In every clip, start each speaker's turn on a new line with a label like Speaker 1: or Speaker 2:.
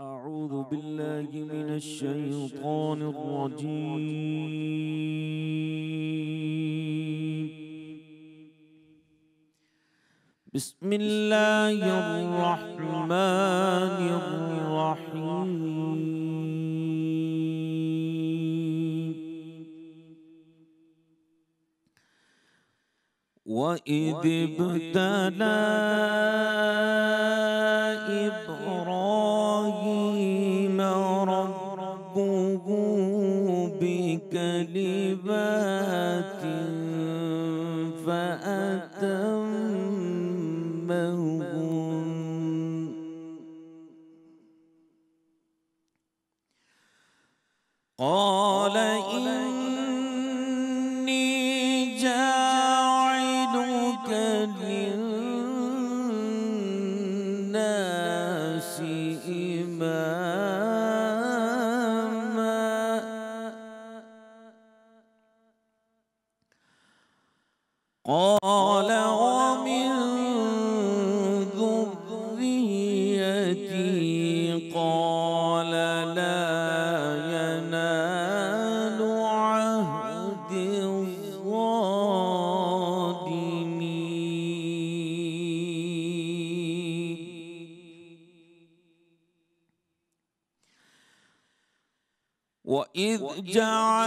Speaker 1: أعوذ بالله من الشيطان الرجيم بسم الله الرحمن الرحيم وإذ ابتلى إبراهيم كلمات فأتمهم قال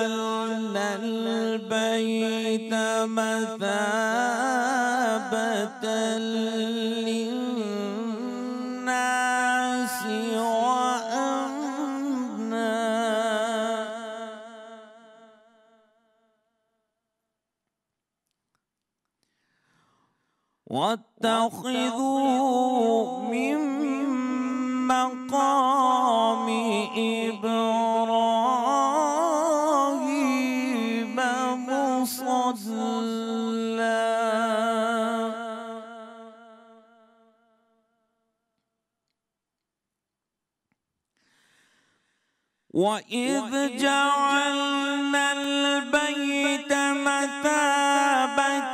Speaker 1: وجعلنا البيت مثابة للناس وأمنا واتخذوا من مقام إبراهيم وإذ جعلنا البيت مثابة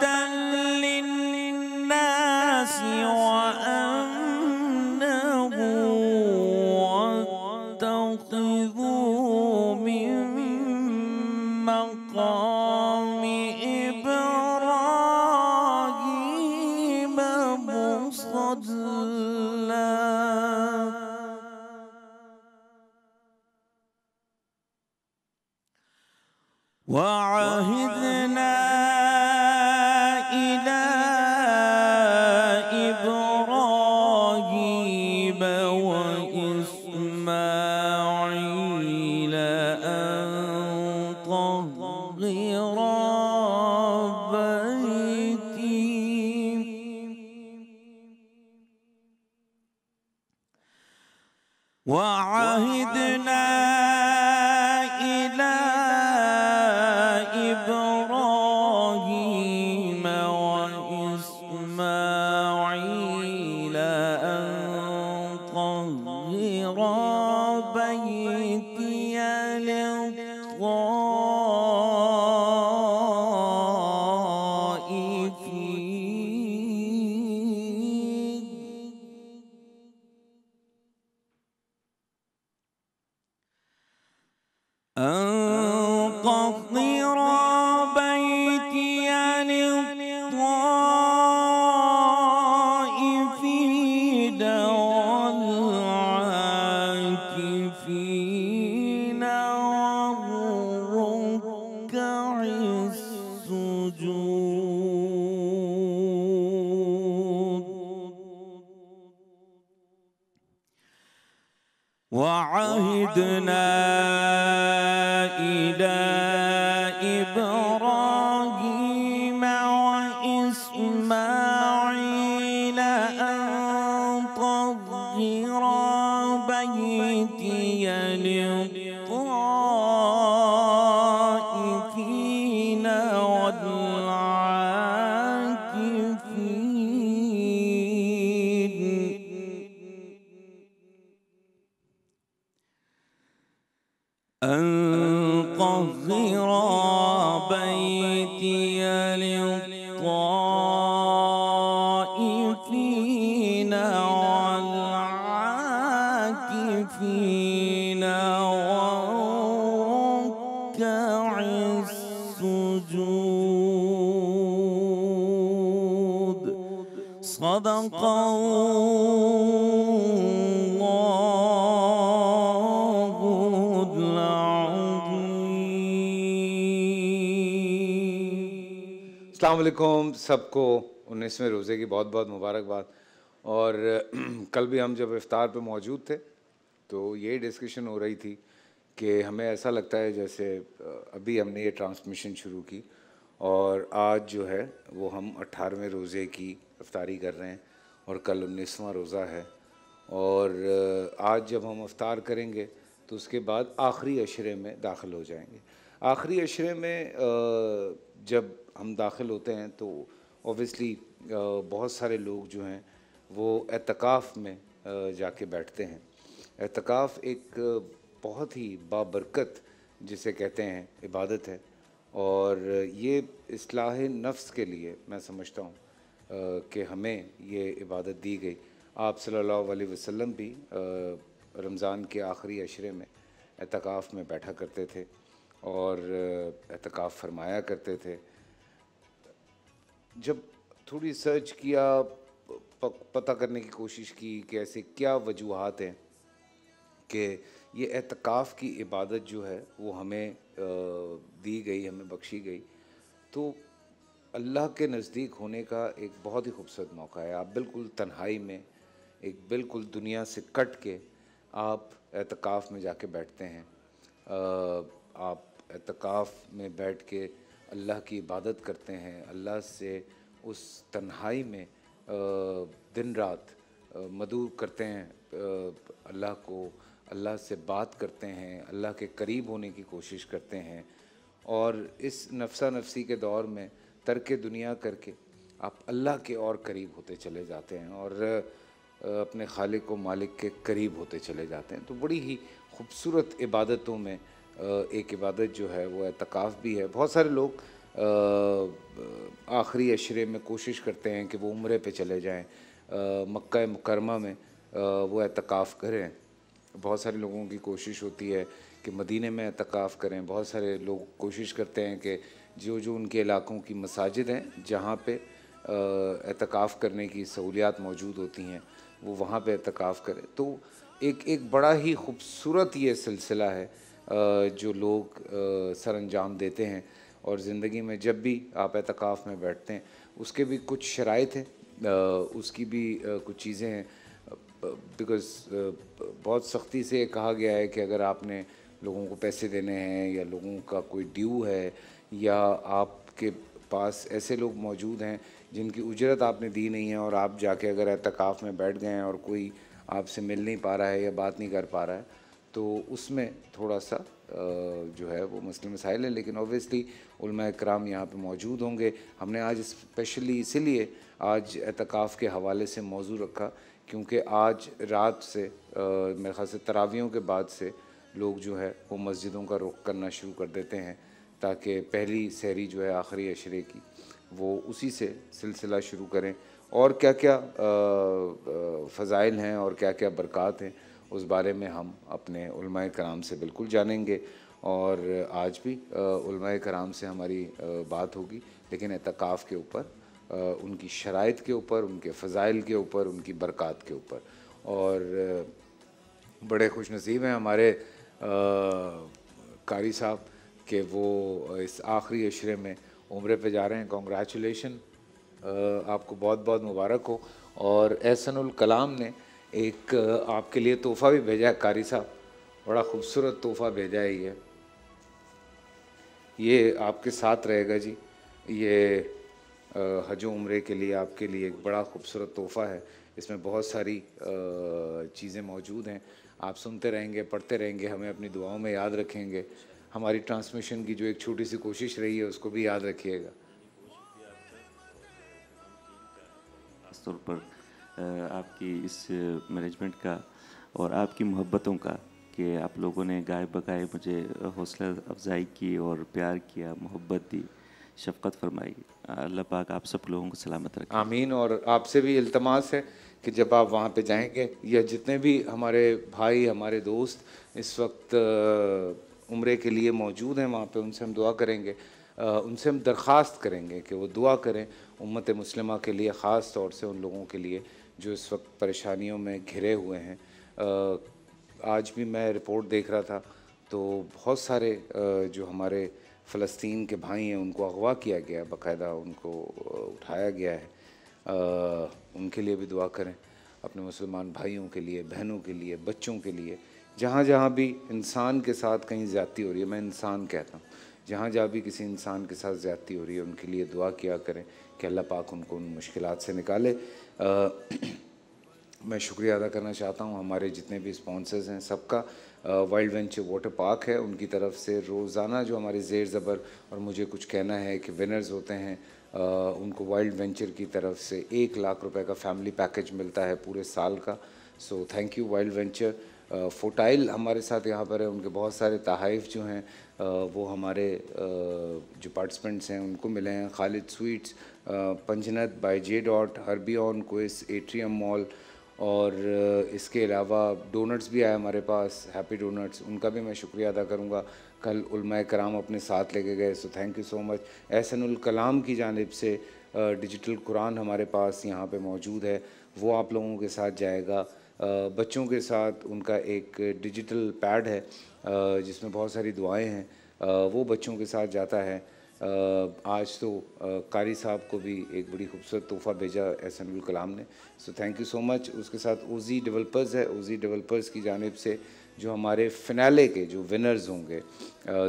Speaker 2: कौम सबको उन्नीसवें रोज़े की बहुत बहुत मुबारकबाद और कल भी हम जब इफ्तार पे मौजूद थे तो ये डिस्कशन हो रही थी कि हमें ऐसा लगता है जैसे अभी हमने ये ट्रांसमिशन शुरू की और आज जो है वो हम अठारहवें रोज़े की अफ्तारी कर रहे हैं और कल उन्नीसवा रोज़ा है और आज जब हम अफ्तार करेंगे तो उसके बाद आखिरी अशरे में दाखिल हो जाएंगे आखिरी अशरे में जब हम दाखिल होते हैं तो ओबियसली बहुत सारे लोग जो हैं वो एतकाफ़ में जाके बैठते हैं एतकाफ़ एक बहुत ही बाबरकत जिसे कहते हैं इबादत है और ये असलाह नफ्स के लिए मैं समझता हूँ कि हमें ये इबादत दी गई आप सल्लल्लाहु अलैहि वसल्लम भी रमज़ान के आखिरी अशरे में एतकाफ़ में बैठा करते थे और एहतिकाफ़ फरमाया करते थे जब थोड़ी सर्च किया पता करने की कोशिश की कि ऐसे क्या वजूहत हैं कि ये एहतिकाफ़ की इबादत जो है वो हमें दी गई हमें बख्शी गई तो अल्लाह के नज़दीक होने का एक बहुत ही खूबसूरत मौका है आप बिल्कुल तन्हाई में एक बिल्कुल दुनिया से कट के आप एहतिकाफ़ में जाके बैठते हैं आप एतकाफ़ में बैठ के अल्लाह की इबादत करते हैं अल्लाह से उस तन्हाई में दिन रात मधु करते हैं अल्लाह को अल्लाह से बात करते हैं अल्लाह के करीब होने की कोशिश करते हैं और इस नफसा नफसी के दौर में तरक दुनिया करके आप अल्लाह के और करीब होते चले जाते हैं और अपने खालिक व मालिक के करीब होते चले जाते हैं तो बड़ी ही खूबसूरत इबादतों में एक इबादत जो है वो एतकाफ़ भी है बहुत सारे लोग आखिरी अशरे में कोशिश करते हैं कि वो उम्र पे चले जाएं मक्का मुकरमा में वो एतकाफ़ करें बहुत सारे लोगों की कोशिश होती है कि मदीने में एतकाफ़ करें बहुत सारे लोग कोशिश करते हैं कि जो जो उनके इलाकों की मसाजिद हैं जहाँ पर एतकाफ़ करने की सहूलियात मौजूद होती हैं वो वहाँ पर एतकाफ़ करें तो एक एक बड़ा ही खूबसूरत ये सिलसिला है जो लोग सर अंजाम देते हैं और ज़िंदगी में जब भी आप एतकाफ़ में बैठते हैं उसके भी कुछ शराइ हैं उसकी भी कुछ चीज़ें हैं बिकॉज़ बहुत सख्ती से कहा गया है कि अगर आपने लोगों को पैसे देने हैं या लोगों का कोई ड्यू है या आपके पास ऐसे लोग मौजूद हैं जिनकी उजरत आपने दी नहीं है और आप जाके अगर एतकाफ़ में बैठ गए हैं और कोई आपसे मिल नहीं पा रहा है या बात नहीं कर पा रहा है तो उसमें थोड़ा सा जो है वो मसले मसाइल हैं लेकिन ओबियसली कराम यहाँ पे मौजूद होंगे हमने आज स्पेशली इसीलिए आज एतकाफ़ के हवाले से मौजू रखा क्योंकि आज रात से मेरे ख्याल से तरावियों के बाद से लोग जो है वो मस्जिदों का रुख करना शुरू कर देते हैं ताकि पहली सहरी जो है आखिरी अशरे की वो उसी से सिलसिला शुरू करें और क्या क्या फ़ज़ाइल हैं और क्या क्या बरक़ात हैं उस बारे में हम अपने कराम से बिल्कुल जानेंगे और आज भी कराम से हमारी बात होगी लेकिन एतकाफ़ के ऊपर उनकी शराइ के ऊपर उनके फ़ज़ाइल के ऊपर उनकी बरक़ात के ऊपर और बड़े खुश नसीब हैं हमारे कारी साहब के वो इस आखिरी अशरे में उम्र पे जा रहे हैं कॉन्ग्रेचुलेशन आपको बहुत बहुत मुबारक हो और एहसनुल कलाम ने एक आपके लिए तोहफा भी भेजा है कारी साहब बड़ा खूबसूरत तोहफा भेजा है ये ये आपके साथ रहेगा जी ये हज उम्रे के लिए आपके लिए एक बड़ा खूबसूरत तोहफ़ा है इसमें बहुत सारी चीज़ें मौजूद हैं आप सुनते रहेंगे पढ़ते रहेंगे हमें अपनी दुआओं में याद रखेंगे हमारी ट्रांसमिशन की जो एक छोटी सी कोशिश रही है उसको भी याद रखिएगा
Speaker 3: तौर पर आपकी इस मैनेजमेंट का और आपकी मोहब्बतों का कि आप लोगों ने गाय बगाए मुझे हौसला अफजाई की और प्यार किया मोहब्बत दी शफकत फरमाई अल्लाह पाक आप सब लोगों को सलामत रखें
Speaker 2: आमीन और आपसे भी इल्तमास है कि जब आप वहाँ पे जाएंगे या जितने भी हमारे भाई हमारे दोस्त इस वक्त उम्र के लिए मौजूद हैं वहाँ पे उनसे हम दुआ करेंगे उनसे हम दरख्वास्त करेंगे कि वो दुआ करें उम्मत मुस्लिमा के लिए ख़ास तौर से उन लोगों के लिए जो इस वक्त परेशानियों में घिरे हुए हैं आज भी मैं रिपोर्ट देख रहा था तो बहुत सारे जो हमारे फ़लस्तीन के भाई हैं उनको अगवा किया गया बाकायदा उनको उठाया गया है उनके लिए भी दुआ करें अपने मुसलमान भाइयों के लिए बहनों के लिए बच्चों के लिए जहाँ जहाँ भी इंसान के साथ कहीं ज़्यादती हो रही है मैं इंसान कहता हूँ जहाँ जहाँ भी किसी इंसान के साथ ज़्यादती हो रही है उनके लिए दुआ किया करें कि अल्लाह पाक उनको उन मुश्किल से निकाले मैं शुक्रिया अदा करना चाहता हूँ हमारे जितने भी स्पॉन्सर्स हैं सबका वाइल्ड वेंचर वाटर पार्क है उनकी तरफ से रोज़ाना जो हमारे जेर ज़बर और मुझे कुछ कहना है कि विनर्स होते हैं आ, उनको वाइल्ड वेंचर की तरफ से एक लाख रुपए का फैमिली पैकेज मिलता है पूरे साल का so thank you wild venture फोटाइल हमारे साथ यहाँ पर है उनके बहुत सारे तहाइफ जो हैं वो हमारे जो पार्टिसिपेंट्स हैं उनको मिले हैं खालिद स्वीट्स पंजनत जे डॉट हरबियन क्विस एट्रियम मॉल और इसके अलावा डोनट्स भी आए हमारे पास हैप्पी डोनट्स उनका भी मैं शुक्रिया अदा करूँगा कल उलमा कराम अपने साथ लेके गए so thank you so much Ehsan Kalam की जानब से डिजिटल कुरान हमारे पास यहाँ पे मौजूद है वो आप लोगों के साथ जाएगा बच्चों के साथ उनका एक डिजिटल पैड है जिसमें बहुत सारी दुआएं हैं वो बच्चों के साथ जाता है आज तो कारी साहब को भी एक बड़ी खूबसूरत तोहफ़ा भेजा एहसनबुल कलाम ने so thank you so much उसके साथ ओजी डेवलपर्स है ओजी डेवलपर्स की जानब से जो हमारे फिनाले के जो विनर्स होंगे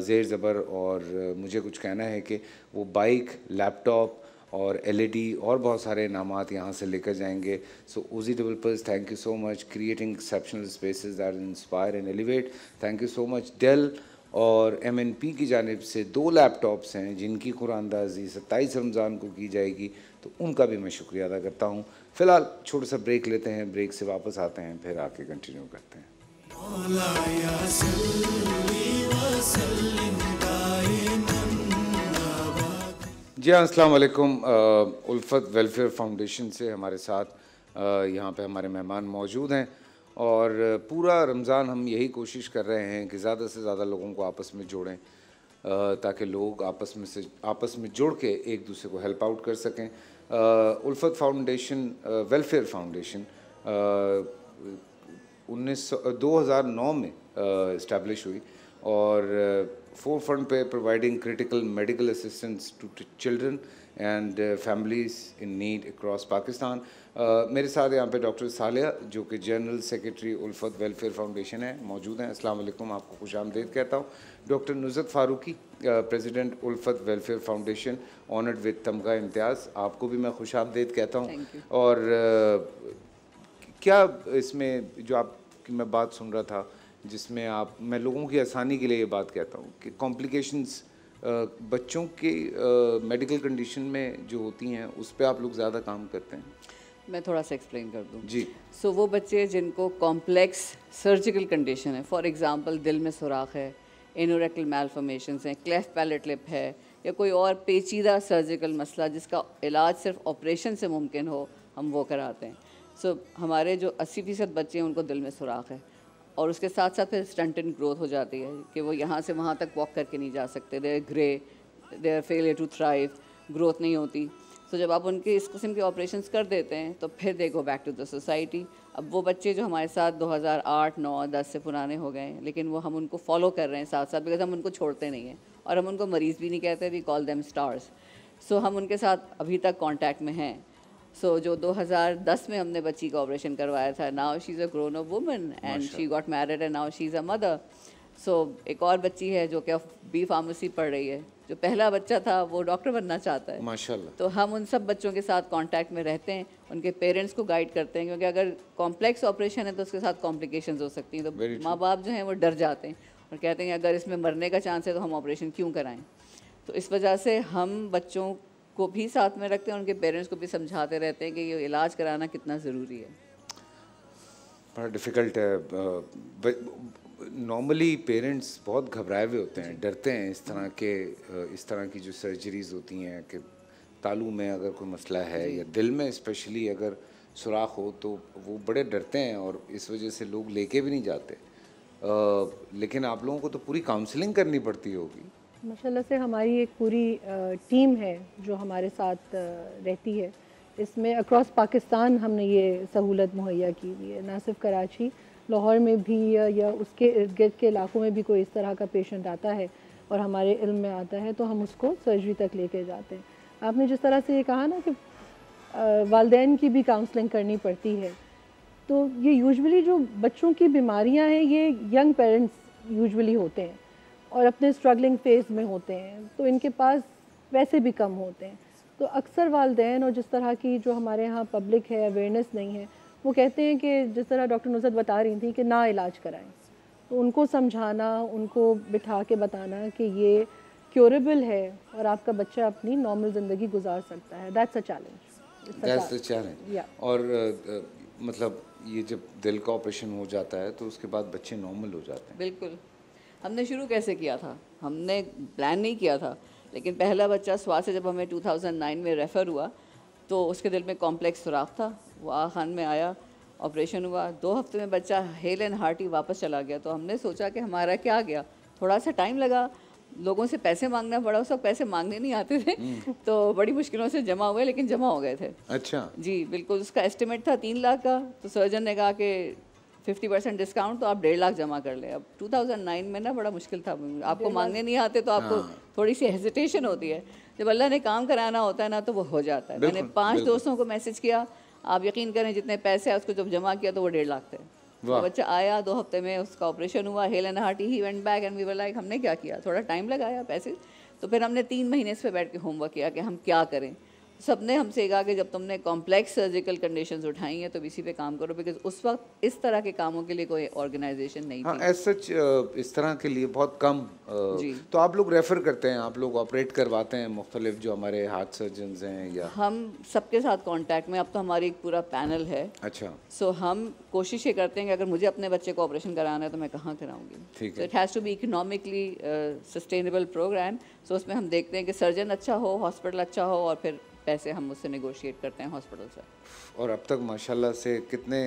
Speaker 2: ज़ेर ज़बर और मुझे कुछ कहना है कि वो बाइक लैपटॉप और एलईडी e और बहुत सारे इनाम यहाँ से लेकर जाएंगे so OG developers thank you so much creating exceptional spaces are inspire and elevate thank you so much Dell और एमएनपी की जानब से दो लैपटॉप्स हैं जिनकी कुरानदाज़ी सत्ताईस रमज़ान को की जाएगी तो उनका भी मैं शुक्रिया अदा करता हूँ फ़िलहाल छोटा सा ब्रेक लेते हैं ब्रेक से वापस आते हैं फिर आके कंटिन्यू करते हैं जी हाँ अस्सलाम उल्फत वेलफेयर फाउंडेशन से हमारे साथ यहाँ पे हमारे मेहमान मौजूद हैं और पूरा रमज़ान हम यही कोशिश कर रहे हैं कि ज़्यादा से ज़्यादा लोगों को आपस में जोड़ें ताकि लोग आपस में से आपस में जुड़ के एक दूसरे को हेल्प आउट कर सकें उल्फत फाउंडेशन वेलफेयर फाउंडेशन उन्नीस दो हज़ार नौ में इस्टेब्लिश हुई और फोर फंड पे providing critical medical assistance to children and families in need across Pakistan मेरे साथ यहाँ पे डॉक्टर सालिया जो कि general secretary Ulfat welfare foundation है मौजूद हैं अस्सलाम वालेकुम आपको खुश आमदेद कहता हूँ doctor Nuzhat Farooqui president Ulfat welfare foundation honoured with Tamgha Imtiaz आपको भी मैं खुश आमदेद कहता हूँ और आ, क्या इसमें जो आपकी मैं बात सुन रहा था जिसमें आप मैं लोगों की आसानी के लिए ये बात कहता हूँ कि कॉम्प्लिकेशंस बच्चों के मेडिकल कंडीशन में जो होती हैं उस पर आप लोग ज़्यादा काम करते हैं
Speaker 4: मैं थोड़ा सा एक्सप्लेन कर दूँ जी सो so, वो बच्चे जिनको कॉम्प्लेक्स सर्जिकल कंडीशन है फॉर एग्जांपल दिल में सुराख है एनोरेकल मेलफॉर्मेशन है क्लेफ्ट पैलेट लिप है या कोई और पेचीदा सर्जिकल मसला जिसका इलाज सिर्फ ऑपरेशन से मुमकिन हो हम वो कराते हैं सो so, हमारे जो अस्सी फ़ीसद बच्चे हैं उनको दिल में सुराख है और उसके साथ साथ फिर स्टंटन ग्रोथ हो जाती है कि वो यहाँ से वहाँ तक वॉक करके नहीं जा सकते there grey there failure to thrive growth नहीं होती सो तो so, जब आप उनके इस किस्म के ऑपरेशन कर देते हैं तो फिर they go back to the society अब वो बच्चे जो हमारे साथ 2008, 9, 10 से पुराने हो गए लेकिन वो हम उनको फॉलो कर रहे हैं साथ साथ बिकॉज हम उनको छोड़ते नहीं हैं और हम उनको मरीज़ भी नहीं कहते we call them stars so हम उनके साथ अभी तक कॉन्टैक्ट में हैं सो so, जो 2010 में हमने बच्ची का ऑपरेशन करवाया था now she is a grown a woman and she got married and now she is a mother so so, एक और बच्ची है जो कि बी फार्मेसी पढ़ रही है जो पहला बच्चा था वो डॉक्टर बनना चाहता है
Speaker 5: माशाल्लाह तो
Speaker 4: हम उन सब बच्चों के साथ कांटेक्ट में रहते हैं उनके पेरेंट्स को गाइड करते हैं क्योंकि अगर कॉम्प्लेक्स ऑपरेशन है तो उसके साथ कॉम्प्लिकेशन हो सकती हैं तो माँ बाप जो हैं वो डर जाते हैं और कहते हैं अगर इसमें मरने का चांस है तो हम ऑपरेशन क्यों कराएँ तो इस वजह से हम बच्चों को भी साथ में रखते हैं उनके पेरेंट्स को भी समझाते रहते हैं कि ये इलाज कराना कितना ज़रूरी है
Speaker 2: बड़ा डिफ़िकल्ट है नॉर्मली पेरेंट्स बहुत घबराए हुए होते हैं डरते हैं इस तरह के इस तरह की जो सर्जरीज होती हैं कि तालू में अगर कोई मसला है या दिल में स्पेशली अगर सुराख हो तो वो बड़े डरते हैं और इस वजह से लोग लेके भी नहीं जाते आ, लेकिन आप लोगों को तो पूरी काउंसलिंग करनी पड़ती होगी
Speaker 6: माशाल्लाह से हमारी एक पूरी टीम है जो हमारे साथ रहती है इसमें अक्रॉस पाकिस्तान हमने ये सहूलत मुहैया की हुई है ना सिर्फ कराची लाहौर में भी या उसके इर्द गिर्द के इलाकों में भी कोई इस तरह का पेशेंट आता है और हमारे इल्म में आता है तो हम उसको सर्जरी तक लेके जाते हैं आपने जिस तरह से ये कहा ना कि वालदेन की भी काउंसलिंग करनी पड़ती है तो ये यूजुअली जो बच्चों की बीमारियां हैं ये यंग पेरेंट्स यूजुअली होते हैं और अपने स्ट्रगलिंग फेज़ में होते हैं तो इनके पास पैसे भी कम होते हैं तो अक्सर वालदेन और जिस तरह की जो हमारे यहाँ पब्लिक है अवेयरनेस नहीं है वो कहते हैं कि जिस तरह डॉक्टर नुसरत बता रही थी कि ना इलाज कराएं तो उनको समझाना उनको बिठा के बताना कि ये क्योरेबल है और आपका बच्चा अपनी नॉर्मल ज़िंदगी गुजार सकता है that's a challenge that's a
Speaker 2: challenge और uh, मतलब ये जब दिल का ऑपरेशन हो जाता है तो उसके बाद बच्चे नॉर्मल
Speaker 7: हो जाते
Speaker 4: हैं बिल्कुल हमने शुरू कैसे किया था हमने प्लान नहीं किया था लेकिन पहला बच्चा स्वास्थ्य जब हमें 2009 में रेफ़र हुआ तो उसके दिल में कॉम्प्लेक्स सुराख था वो आ खान में आया ऑपरेशन हुआ दो हफ्ते में बच्चा हेल एंड हार्टी वापस चला गया तो हमने सोचा कि हमारा क्या गया थोड़ा सा टाइम लगा लोगों से पैसे मांगना पड़ा उस वक्त पैसे मांगने नहीं आते थे हम्म। तो बड़ी मुश्किलों से जमा हुए लेकिन जमा हो गए थे अच्छा जी बिल्कुल उसका एस्टिमेट था तीन लाख का तो सर्जन ने कहा कि फिफ्टी परसेंट डिस्काउंट तो आप डेढ़ लाख जमा कर ले अब 2009 में ना बड़ा मुश्किल था आपको मांगने नहीं आते तो आपको हाँ। थोड़ी सी हेजिटेशन होती है जब अल्लाह ने काम कराना होता है ना तो वो हो जाता है मैंने पाँच दोस्तों को मैसेज किया आप यकीन करें जितने पैसे उसको जब जमा किया तो वो डेढ़ लाख थे तो बच्चा आया दो हफ्ते में उसका ऑपरेशन हुआ hale and heart he went back and we were like हमने क्या किया थोड़ा टाइम लगाया पैसे तो फिर हमने तीन महीने इस पर बैठ के होमवर्क किया कि हम क्या करें सबने हमसे कहा कि जब तुमने कॉम्प्लेक्स सर्जिकल कंडीशंस उठाई हैं तो इसी पे काम करो बिकॉज उस वक्त इस तरह के कामों के लिए कोई ऑर्गेनाइजेशन नहीं हाँ,
Speaker 2: थी सच इस तरह के लिए बहुत कम जी तो आप लोग रेफर करते हैं आप लोग ऑपरेट करवाते हैं मुख्तलिफ जो हमारे हार्ट सर्जन हैं या
Speaker 4: हम सबके साथ कॉन्टैक्ट में अब तो हमारी एक पूरा पैनल है अच्छा सो हम कोशिश ये करते हैं कि अगर मुझे अपने बच्चे को ऑपरेशन कराना है तो मैं कहाँ कराऊंगी ठीक है it has to be economically sustainable programme so उसमें हम देखते हैं कि सर्जन अच्छा हो हॉस्पिटल अच्छा हो और फिर पैसे हम उससे निगोशिएट करते हैं हॉस्पिटल से
Speaker 2: और अब तक माशाल्लाह से कितने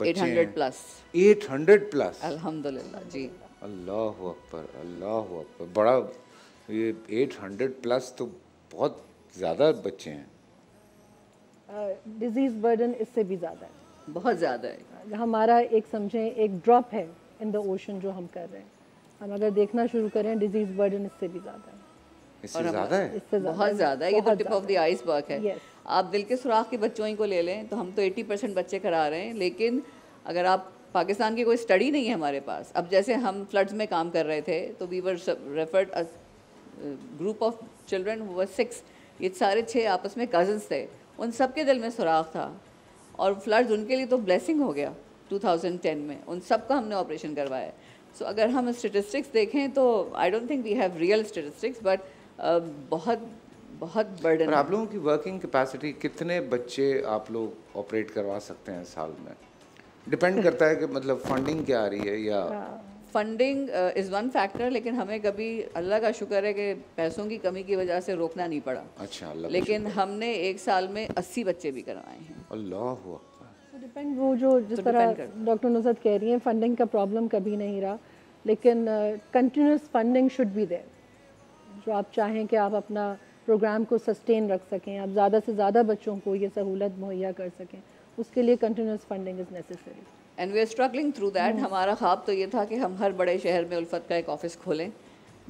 Speaker 2: बच्चे 800 प्लस 800 प्लस
Speaker 4: अल्हम्दुलिल्लाह जी
Speaker 2: अल्लाह अकबर अल्लाह अकबर बड़ा ये 800 प्लस तो बहुत ज़्यादा बच्चे
Speaker 6: हैं डिजीज़ बर्डन इससे भी ज़्यादा है बहुत ज़्यादा है हमारा एक समझें एक ड्रॉप है इन द ओशन जो हम कर रहे हैं हम अगर देखना शुरू करें डिजीज़ बर्डन इससे भी ज़्यादा है
Speaker 4: बहुत ज़्यादा है ये तो टिप ऑफ है आप दिल के सुराख के बच्चों ही को ले लें तो हम तो 80 परसेंट बच्चे करा रहे हैं लेकिन अगर आप पाकिस्तान की कोई स्टडी नहीं है हमारे पास अब जैसे हम फ्लड्स में काम कर रहे थे तो we were referred group of children six ये सारे छः आपस में कज़न्स थे उन सब के दिल में सुराख था और फ्लड्स उनके लिए तो ब्लेसिंग हो गया 2010 में उन सब का हमने ऑपरेशन करवाया सो so, अगर हम स्टेटिस्टिक्स देखें तो I don't think we have real statistics but बहुत बहुत बर्डन आप
Speaker 2: लोगों की वर्किंग कैपेसिटी कितने बच्चे आप लोग ऑपरेट करवा सकते हैं साल में डिपेंड करता है कि मतलब फंडिंग क्या आ रही है या
Speaker 4: फंडिंग इज़ वन फैक्टर लेकिन हमें कभी अल्लाह का शुक्र है कि पैसों की कमी की वजह से रोकना नहीं पड़ा अच्छा अल्लाह लेकिन हमने एक साल में अस्सी बच्चे भी करवाए हैं
Speaker 7: अल्लाह
Speaker 6: डिपेंड तो वो जो जिस तो तरह डॉक्टर नुसरत कह रही हैं फंडिंग का प्रॉब्लम कभी नहीं रहा लेकिन continuous funding should be there जो आप चाहें कि आप अपना प्रोग्राम को सस्टेन रख सकें आप ज़्यादा से ज़्यादा बच्चों को ये सहूलत मुहैया कर सकें उसके लिए continuous funding is necessary
Speaker 4: and we are struggling through that हमारा ख्वाब तो ये था कि हम हर बड़े शहर में उल्फत का एक ऑफिस खोलें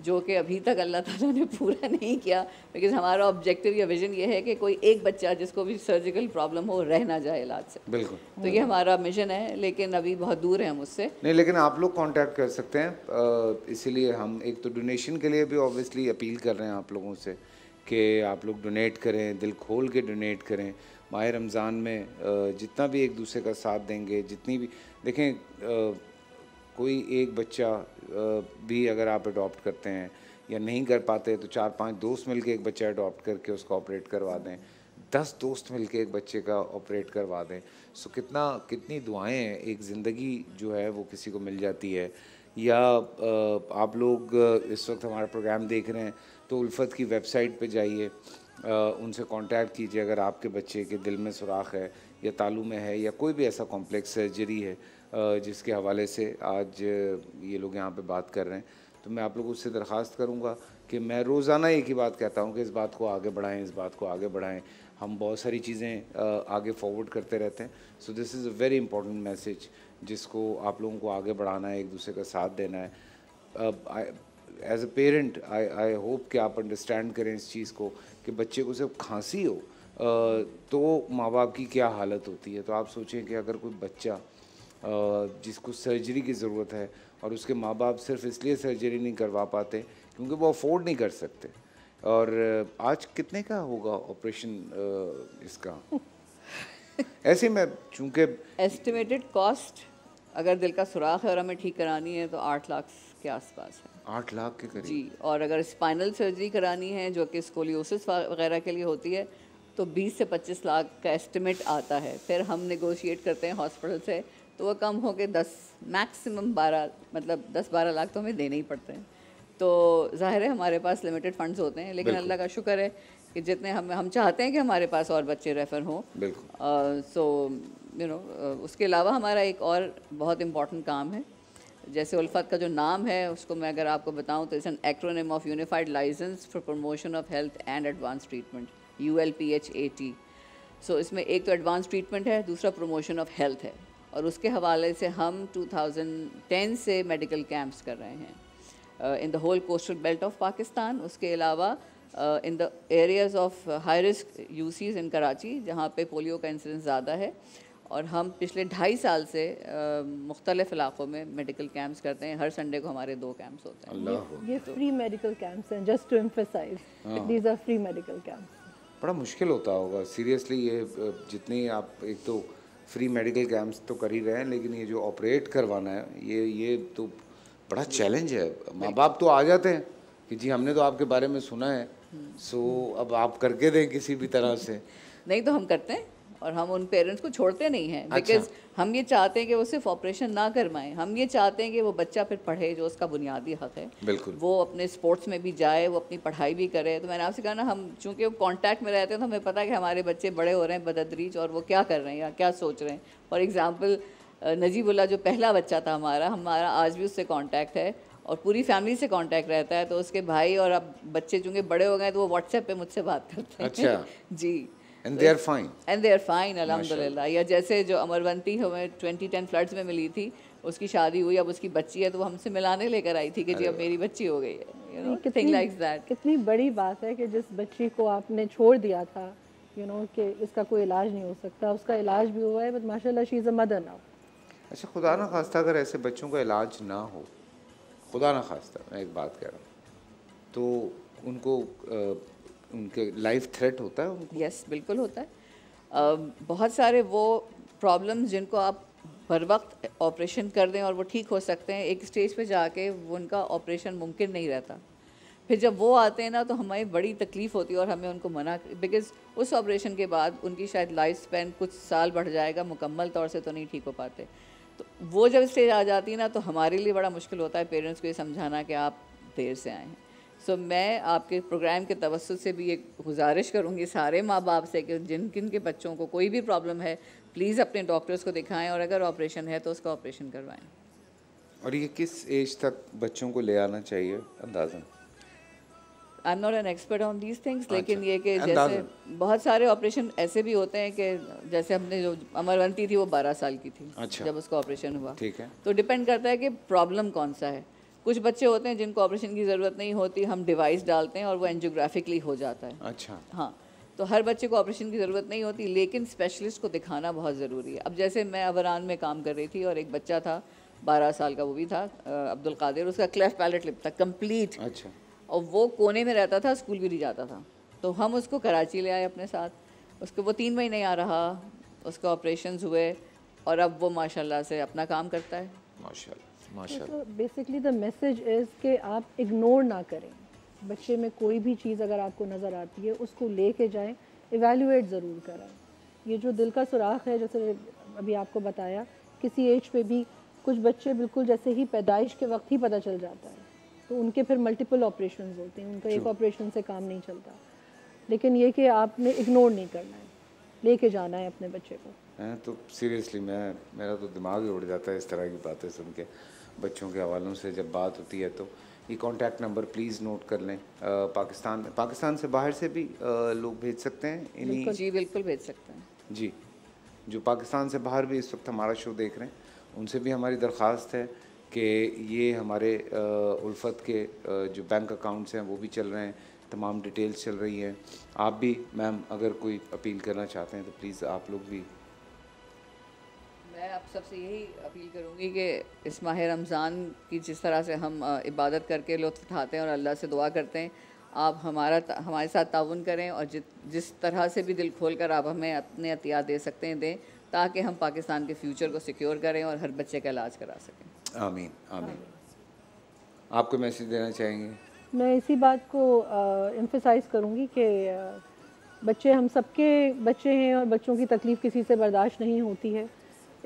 Speaker 4: जो कि अभी तक अल्लाह ताला ने पूरा नहीं किया बिकॉज हमारा ऑब्जेक्टिव या विजन ये है कि कोई एक बच्चा जिसको भी सर्जिकल प्रॉब्लम हो रह ना जाए इलाज से बिल्कुल तो ये हमारा मिशन है लेकिन अभी बहुत दूर है हम उससे
Speaker 2: नहीं लेकिन आप लोग कांटेक्ट कर सकते हैं इसीलिए हम एक तो डोनेशन के लिए भी ऑब्वियसली अपील कर रहे हैं आप लोगों से कि आप लोग डोनेट करें दिल खोल के डोनेट करें माह रमज़ान में जितना भी एक दूसरे का साथ देंगे जितनी भी देखें कोई एक बच्चा भी अगर आप अडॉप्ट करते हैं या नहीं कर पाते तो चार पांच दोस्त मिलके एक बच्चा अडॉप्ट करके उसको ऑपरेट करवा दें दस दोस्त मिलके एक बच्चे का ऑपरेट करवा दें सो कितना कितनी दुआएं एक ज़िंदगी जो है वो किसी को मिल जाती है या आप लोग इस वक्त हमारा प्रोग्राम देख रहे हैं तो उल्फत की वेबसाइट पर जाइए उनसे कॉन्टैक्ट कीजिए अगर आपके बच्चे के दिल में सुराख है या तालु में है या कोई भी ऐसा कॉम्प्लेक्स सर्जरी है जिसके हवाले से आज ये लोग यहाँ पे बात कर रहे हैं तो मैं आप लोगों से दरख्वास्त करूँगा कि मैं रोज़ाना एक ही बात कहता हूँ कि इस बात को आगे बढ़ाएं इस बात को आगे बढ़ाएं हम बहुत सारी चीज़ें आगे फॉरवर्ड करते रहते हैं so this is a very important message जिसको आप लोगों को आगे बढ़ाना है एक दूसरे का साथ देना है as a parent I I hope कि आप अंडरस्टैंड करें इस चीज़ को कि बच्चे को सिर्फ खांसी हो तो माँ बाप की क्या हालत होती है तो आप सोचें कि अगर कोई बच्चा जिसको सर्जरी की ज़रूरत है और उसके माँ बाप सिर्फ इसलिए सर्जरी नहीं करवा पाते क्योंकि वो अफोर्ड नहीं कर सकते और आज कितने का होगा ऑपरेशन इसका ऐसे में चूंकि
Speaker 4: एस्टिमेटेड कॉस्ट अगर दिल का सुराख है और हमें ठीक करानी है तो आठ लाख के आसपास है
Speaker 2: आठ लाख के करीब जी
Speaker 4: और अगर स्पाइनल सर्जरी करानी है जो कि स्कोलियोसिस वगैरह के लिए होती है तो 20 से 25 लाख का एस्टिमेट आता है फिर हम नेगोशिएट करते हैं हॉस्पिटल से तो वह कम हो के दस मैक्सिमम बारह मतलब दस बारह लाख तो हमें देने ही पड़ते हैं तो ज़ाहिर है हमारे पास लिमिटेड फंड्स होते हैं लेकिन अल्लाह का शुक्र है कि जितने हम हम चाहते हैं कि हमारे पास और बच्चे रेफ़र हों सो यू नो उसके अलावा हमारा एक और बहुत इम्पॉर्टेंट काम है जैसे उल्फत का जो नाम है उसको मैं अगर आपको बताऊं तो it's an acronym of unified licence for promotion of health and advance treatment U L P H A T so इसमें एक तो एडवांस ट्रीटमेंट है दूसरा प्रमोशन ऑफ हेल्थ है और उसके हवाले से हम 2010 से मेडिकल कैंप्स कर रहे हैं in the whole coastal belt of Pakistan उसके अलावा in the areas of high risk UCs in Karachi जहाँ पे पोलियो का इंसिडेंस ज़्यादा है और हम पिछले ढाई साल से uh, मुख्तलिफ इलाक़ों में मेडिकल कैंप्स करते हैं हर संडे को हमारे दो कैंप्स होते हैं ये, ये फ्री
Speaker 6: मेडिकल कैंप्स हैं just to emphasise these are free medical camps
Speaker 2: बड़ा मुश्किल होता होगा सीरियसली ये uh, जितनी आप एक तो फ्री मेडिकल कैंप्स तो कर ही रहे हैं लेकिन ये जो ऑपरेट करवाना है ये ये तो बड़ा चैलेंज है माँ बाप तो आ जाते हैं कि जी हमने तो आपके बारे में सुना है सो अब आप करके दें किसी भी तरह से
Speaker 4: नहीं तो हम करते हैं और हम उन पेरेंट्स को छोड़ते नहीं हैं बिकॉज अच्छा। हम ये चाहते हैं कि वो सिर्फ ऑपरेशन ना करवाएं हम ये चाहते हैं कि वो बच्चा फिर पढ़े जो उसका बुनियादी हक है बिल्कुल वो अपने स्पोर्ट्स में भी जाए वो अपनी पढ़ाई भी करे तो मैंने आपसे कहा ना हम चूँकि वो कॉन्टैक्ट में रहते हैं तो हमें पता है कि हमारे बच्चे बड़े हो रहे हैं बददरीज और वो क्या कर रहे हैं या क्या सोच रहे हैं फॉर एग्ज़ाम्पल नजीबुल्ला जो पहला बच्चा था हमारा हमारा आज भी उससे कॉन्टैक्ट है और पूरी फैमिली से कांटेक्ट रहता है तो उसके भाई और अब बच्चे चूँकि बड़े हो गए तो वो व्हाट्सएप पे मुझसे बात करते हैं अच्छा। जी
Speaker 2: And they are fine.
Speaker 4: And they are fine, Alhamdulillah. या जैसे जो अमरवंती हमें 2010 फ्लड्स में मिली थी उसकी शादी हुई अब उसकी बच्ची है तो हमसे मिलाने लेकर आई थी कि जी अब मेरी बच्ची हो गई है You know, thing like that.
Speaker 6: कितनी बड़ी बात है कि जिस बच्ची को आपने छोड़ दिया था यू नो कि इसका कोई इलाज नहीं हो सकता उसका इलाज भी हुआ है but mashallah she is a mother now.
Speaker 2: अच्छा खुदा ना खास्ता अगर ऐसे बच्चों का इलाज ना हो खुदा ना खास्ता मैं एक बात कह रहा हूँ तो उनको
Speaker 4: उनके लाइफ थ्रेट होता है उनको यस yes, बिल्कुल होता है बहुत सारे वो प्रॉब्लम्स जिनको आप हर वक्त ऑपरेशन कर दें और वो ठीक हो सकते हैं एक स्टेज पे जाके उनका ऑपरेशन मुमकिन नहीं रहता फिर जब वो आते हैं ना तो हमारी बड़ी तकलीफ़ होती है और हमें उनको मना बिकॉज उस ऑपरेशन के बाद उनकी शायद लाइफ स्पेन कुछ साल बढ़ जाएगा मुकम्मल तौर से तो नहीं ठीक हो पाते तो वो जब स्टेज आ जाती है ना तो हमारे लिए बड़ा मुश्किल होता है पेरेंट्स को ये समझाना कि आप देर से आए हैं सो so, मैं आपके प्रोग्राम के तवसत से भी एक गुजारिश करूँगी सारे माँ बाप से कि जिन किन के बच्चों को कोई भी प्रॉब्लम है प्लीज़ अपने डॉक्टर्स को दिखाएं और अगर ऑपरेशन है तो उसका ऑपरेशन करवाएं
Speaker 2: और ये किस एज तक बच्चों को ले आना चाहिए अंदाजन
Speaker 4: I am not an expert on these things लेकिन ये कि जैसे बहुत सारे ऑपरेशन ऐसे भी होते हैं कि जैसे हमने जो अमरवंती थी वो 12 साल की थी अच्छा। जब उसका ऑपरेशन हुआ ठीक है तो डिपेंड करता है कि प्रॉब्लम कौन सा है कुछ बच्चे होते हैं जिनको ऑपरेशन की ज़रूरत नहीं होती हम डिवाइस डालते हैं और वो एनजियोग्राफिकली हो जाता है अच्छा हाँ तो हर बच्चे को ऑपरेशन की ज़रूरत नहीं होती लेकिन स्पेशलिस्ट को दिखाना बहुत ज़रूरी है अब जैसे मैं अवरान में काम कर रही थी और एक बच्चा था बारह साल का वो भी था अब्दुल कादिर उसका क्लेफ पैलेट लिप था कम्प्लीट अच्छा और वो कोने में रहता था स्कूल भी नहीं जाता था तो हम उसको कराची ले आए अपने साथ उसको वो तीन महीने आ रहा उसका ऑपरेशन हुए और अब वो माशाल्लाह से अपना काम करता है माशाल्लाह
Speaker 6: बेसिकली द मैसेज इज़ कि आप इग्नोर ना करें बच्चे में कोई भी चीज़ अगर आपको नज़र आती है उसको ले के जाएँ एवेलुएट ज़रूर करें ये जो दिल का सुराख है जैसे अभी आपको बताया किसी एज पे भी कुछ बच्चे बिल्कुल जैसे ही पैदाइश के वक्त ही पता चल जाता है तो उनके फिर मल्टीपल ऑपरेशन होते हैं उनका एक ऑपरेशन से काम नहीं चलता लेकिन ये कि आपने इग्नोर नहीं करना है लेके जाना है अपने बच्चे को
Speaker 2: तो सीरियसली मैं मेरा तो दिमाग ही उड़ जाता है इस तरह की बातें सुन के बच्चों के हवालों से जब बात होती है तो ये कॉन्टैक्ट नंबर प्लीज़ नोट कर लें आ, पाकिस्तान पाकिस्तान से बाहर से भी आ, लोग भेज सकते हैं इन्हीं
Speaker 4: जी बिल्कुल भेज सकते हैं
Speaker 2: जी जो पाकिस्तान से बाहर भी इस वक्त हमारा शो देख रहे हैं उनसे भी हमारी दरख्वास्त है कि ये हमारे आ, उल्फत के जो बैंक अकाउंट्स हैं वो भी चल रहे हैं तमाम डिटेल्स चल रही हैं आप भी मैम अगर कोई अपील करना चाहते हैं तो प्लीज़ आप लोग भी
Speaker 4: मैं आप सबसे यही अपील करूँगी कि इस माह रमज़ान की जिस तरह से हम इबादत करके लुत्फ़ उठाते हैं और अल्लाह से दुआ करते हैं आप हमारा हमारे साथ ताउन करें और जित जिस तरह से भी दिल खोल कर आप हमें अपने अतियात दे सकते हैं दें ताकि हम पाकिस्तान के फ्यूचर को सिक्योर करें और हर बच्चे का इलाज करा सकें
Speaker 2: आमीन आमीन आपको मैसेज देना चाहेंगे
Speaker 6: मैं इसी बात को एम्फोसाइज करूँगी कि बच्चे हम सबके बच्चे हैं और बच्चों की तकलीफ़ किसी से बर्दाश्त नहीं होती है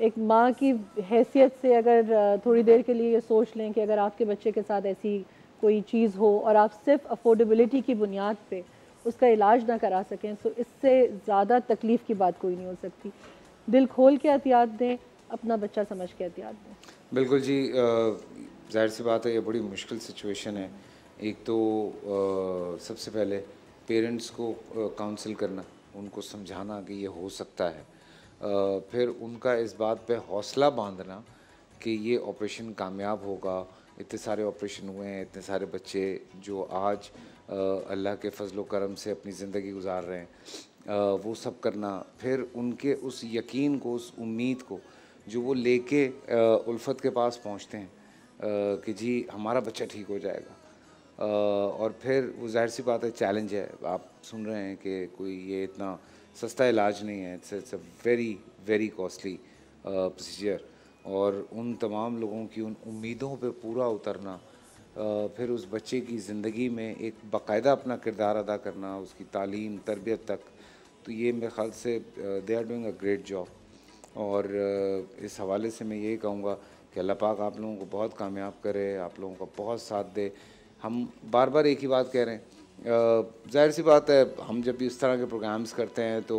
Speaker 6: एक माँ की हैसियत से अगर थोड़ी देर के लिए ये सोच लें कि अगर आपके बच्चे के साथ ऐसी कोई चीज़ हो और आप सिर्फ अफोर्डेबिलिटी की बुनियाद पे उसका इलाज ना करा सकें तो इससे ज़्यादा तकलीफ़ की बात कोई नहीं हो सकती दिल खोल के एहतियात दें अपना बच्चा समझ के एहतियात दें
Speaker 2: बिल्कुल जी जाहिर सी बात है ये बड़ी मुश्किल सिचुएशन है एक तो आ, सबसे पहले पेरेंट्स को काउंसिल करना उनको समझाना कि ये हो सकता है फिर उनका इस बात पे हौसला बांधना कि ये ऑपरेशन कामयाब होगा इतने सारे ऑपरेशन हुए हैं इतने सारे बच्चे जो आज अल्लाह के फजल करम से अपनी ज़िंदगी गुजार रहे हैं वो सब करना फिर उनके उस यकीन को उस उम्मीद को जो वो लेके उल्फत के पास पहुंचते हैं कि जी हमारा बच्चा ठीक हो जाएगा और फिर वो जाहिर सी बात है चैलेंज है आप सुन रहे हैं कि कोई ये इतना सस्ता इलाज नहीं है it's it's a very very costly procedure और उन तमाम लोगों की उन उम्मीदों पे पूरा उतरना uh, फिर उस बच्चे की ज़िंदगी में एक बाकायदा अपना किरदार अदा करना उसकी तालीम तरबियत तक तो ये मेरे ख्याल से they are doing a great job और uh, इस हवाले से मैं यही कहूँगा कि अल्लाह पाक आप लोगों को बहुत कामयाब करे आप लोगों का बहुत साथ दे हम बार बार एक ही बात कह रहे हैं जाहिर सी बात है हम जब भी इस तरह के प्रोग्राम्स करते हैं तो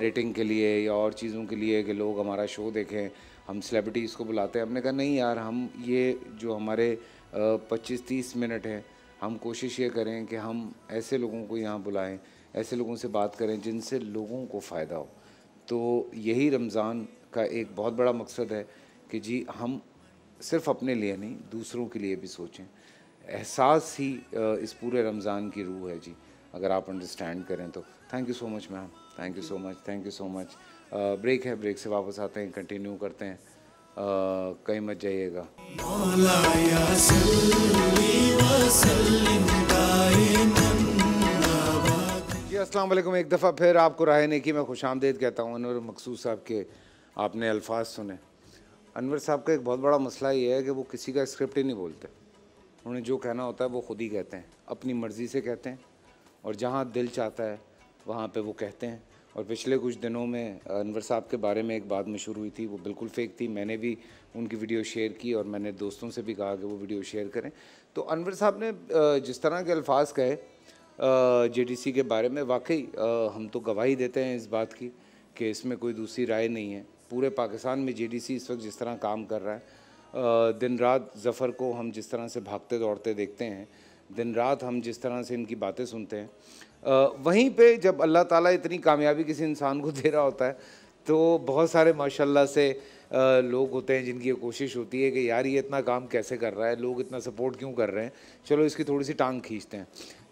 Speaker 2: रेटिंग के लिए या और चीज़ों के लिए कि लोग हमारा शो देखें हम सेलिब्रिटीज़ को बुलाते हैं हमने कहा नहीं यार हम ये जो हमारे पच्चीस तीस मिनट हैं हम कोशिश ये करें कि हम ऐसे लोगों को यहाँ बुलाएं ऐसे लोगों से बात करें जिनसे लोगों को फ़ायदा हो तो यही रमज़ान का एक बहुत बड़ा मकसद है कि जी हम सिर्फ अपने लिए नहीं दूसरों के लिए भी सोचें एहसास ही इस पूरे रमज़ान की रूह है जी अगर आप अंडरस्टैंड करें तो thank you so much ma'am thank you so much thank you so much break है ब्रेक से वापस आते हैं कंटिन्यू करते हैं Uh, कहीं मत जाइएगा जी अस्सलाम वालेकुम एक दफ़ा फिर आपको राय ने की मैं खुश आमदेद कहता हूँ अनवर मकसूद साहब के आपने अल्फाज सुने अनवर साहब का एक बहुत बड़ा मसला ये है कि वो किसी का स्क्रिप्ट ही नहीं बोलते उन्हें जो कहना होता है वो खुद ही कहते हैं अपनी मर्ज़ी से कहते हैं और जहाँ दिल चाहता है वहाँ पे वो कहते हैं और पिछले कुछ दिनों में अनवर साहब के बारे में एक बात मशहूर हुई थी वो बिल्कुल फेक थी मैंने भी उनकी वीडियो शेयर की और मैंने दोस्तों से भी कहा कि वो वीडियो शेयर करें तो अनवर साहब ने जिस तरह के अल्फाज कहे जेडीसी के बारे में वाकई हम तो गवाही देते हैं इस बात की कि इसमें कोई दूसरी राय नहीं है पूरे पाकिस्तान में जे इस वक्त जिस तरह काम कर रहा है दिन रात जफ़र को हम जिस तरह से भागते दौड़ते देखते हैं दिन रात हम जिस तरह से इनकी बातें सुनते हैं वहीं पे जब अल्लाह ताला इतनी कामयाबी किसी इंसान को दे रहा होता है तो बहुत सारे माशाल्लाह से लोग होते हैं जिनकी ये कोशिश होती है कि यार ये इतना काम कैसे कर रहा है लोग इतना सपोर्ट क्यों कर रहे हैं चलो इसकी थोड़ी सी टांग खींचते हैं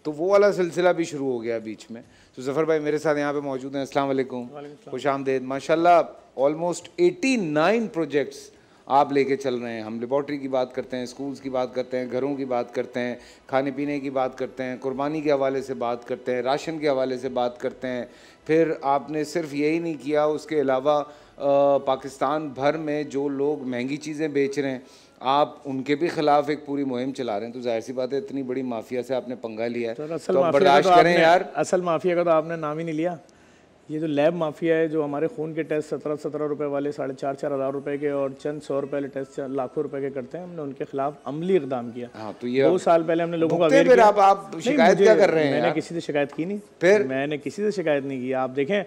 Speaker 2: तो वो वाला सिलसिला भी शुरू हो गया बीच में तो जफ़र भाई मेरे साथ यहाँ पे मौजूद हैं अस्सलाम खुश आमदेद माशाल्लाह ऑलमोस्ट 89 प्रोजेक्ट्स आप लेके चल रहे हैं हम लेबॉर्ट्री की बात करते हैं स्कूल्स की बात करते हैं घरों की बात करते हैं खाने पीने की बात करते हैं कुर्बानी के हवाले से बात करते हैं राशन के हवाले से बात करते हैं फिर आपने सिर्फ यही नहीं किया उसके अलावा पाकिस्तान भर में जो लोग महंगी चीज़ें बेच रहे हैं आप उनके भी खिलाफ एक पूरी मुहिम चला रहे हैं तो जाहिर सी बात है इतनी बड़ी माफिया से आपने पंगा लिया है तो, तो बर्दाश्त करें यार
Speaker 8: असल माफिया का तो आपने नाम ही नहीं लिया ये जो लैब माफिया है जो हमारे खून के टेस्ट सत्रह सत्रह रुपये वाले साढ़े चार चार हज़ार रुपये के और चंद सौ रुपये वाले टेस्ट लाखों रुपए के करते हैं हमने उनके खिलाफ अमली इकदाम किया हाँ, तो ये दो साल पहले हमने लोगों का फिर आप, आप शिकायत क्या कर रहे हैं मैंने किसी से शिकायत की नहीं फिर मैंने किसी से शिकायत नहीं की आप देखें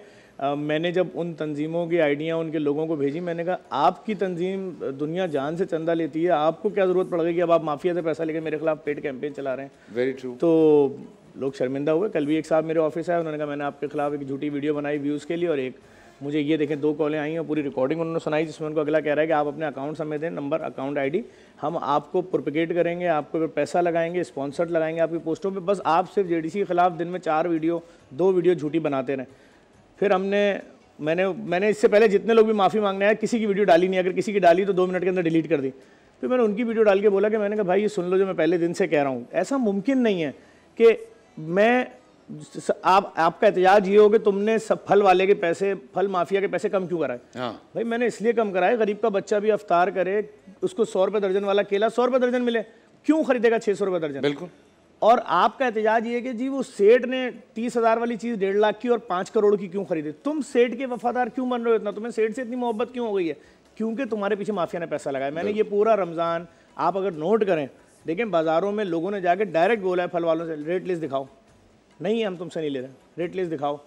Speaker 8: मैंने जब उन तंजीमों की आइडिया उनके लोगों को भेजी मैंने कहा आपकी तंजीम दुनिया जान से चंदा लेती है आपको क्या ज़रूरत पड़ गई कि अब आप माफिया से पैसा लेकर मेरे खिलाफ पेड कैंपेन चला रहे हैं वेरी ट्रू तो लोग शर्मिंदा हुए कल भी एक साहब मेरे ऑफिस आए उन्होंने कहा मैंने आपके खिलाफ एक झूठी वीडियो बनाई व्यूज़ के लिए और एक मुझे ये देखें दो कॉलें आई हैं पूरी रिकॉर्डिंग उन्होंने सुनाई जिसमें उनको अगला कह रहा है कि आप अपने अकाउंट समय दें नंबर अकाउंट आईडी हम आपको प्रोपिकेट करेंगे आपको पैसा लगाएंगे स्पॉन्सर्ड लगाएंगे आपकी पोस्टों पर बस आप सिर्फ जे के खिलाफ दिन में चार वीडियो दो वीडियो झूठी बनाते रहें फिर हमने मैंने मैंने इससे पहले जितने लोग भी माफ़ी मांगने आए किसी की वीडियो डाली नहीं अगर किसी की डाली तो दो मिनट के अंदर डिलीट कर दी फिर मैंने उनकी वीडियो डाल के बोला कि मैंने कहा भाई ये सुन लो जो मैं पहले दिन से कह रहा हूँ ऐसा मुमकिन नहीं है कि मैं आप आपका एहतजाज ये हो कि तुमने सब फल वाले के पैसे फल माफिया के पैसे कम क्यों कराए हाँ। भाई मैंने इसलिए कम कराए गरीब का बच्चा भी अवतार करे उसको सौ रुपये दर्जन वाला केला सौ रुपये दर्जन मिले क्यों खरीदेगा छः सौ रुपये दर्जन बिल्कुल और आपका एहतजाज ये कि जी वो सेठ ने तीस हज़ार वाली चीज़ डेढ़ लाख की और पाँच करोड़ की क्यों खरीदी तुम सेठ के वफादार क्यों बन रहे हो इतना तुम्हें सेठ से इतनी मोहब्बत क्यों हो गई है क्योंकि तुम्हारे पीछे माफिया ने पैसा लगाया मैंने ये पूरा रमज़ान आप अगर नोट करें लेकिन बाज़ारों में लोगों ने जाके डायरेक्ट बोला है फल वालों से रेट लिस्ट दिखाओ नहीं हम तुमसे नहीं ले रहे रेट लिस्ट दिखाओ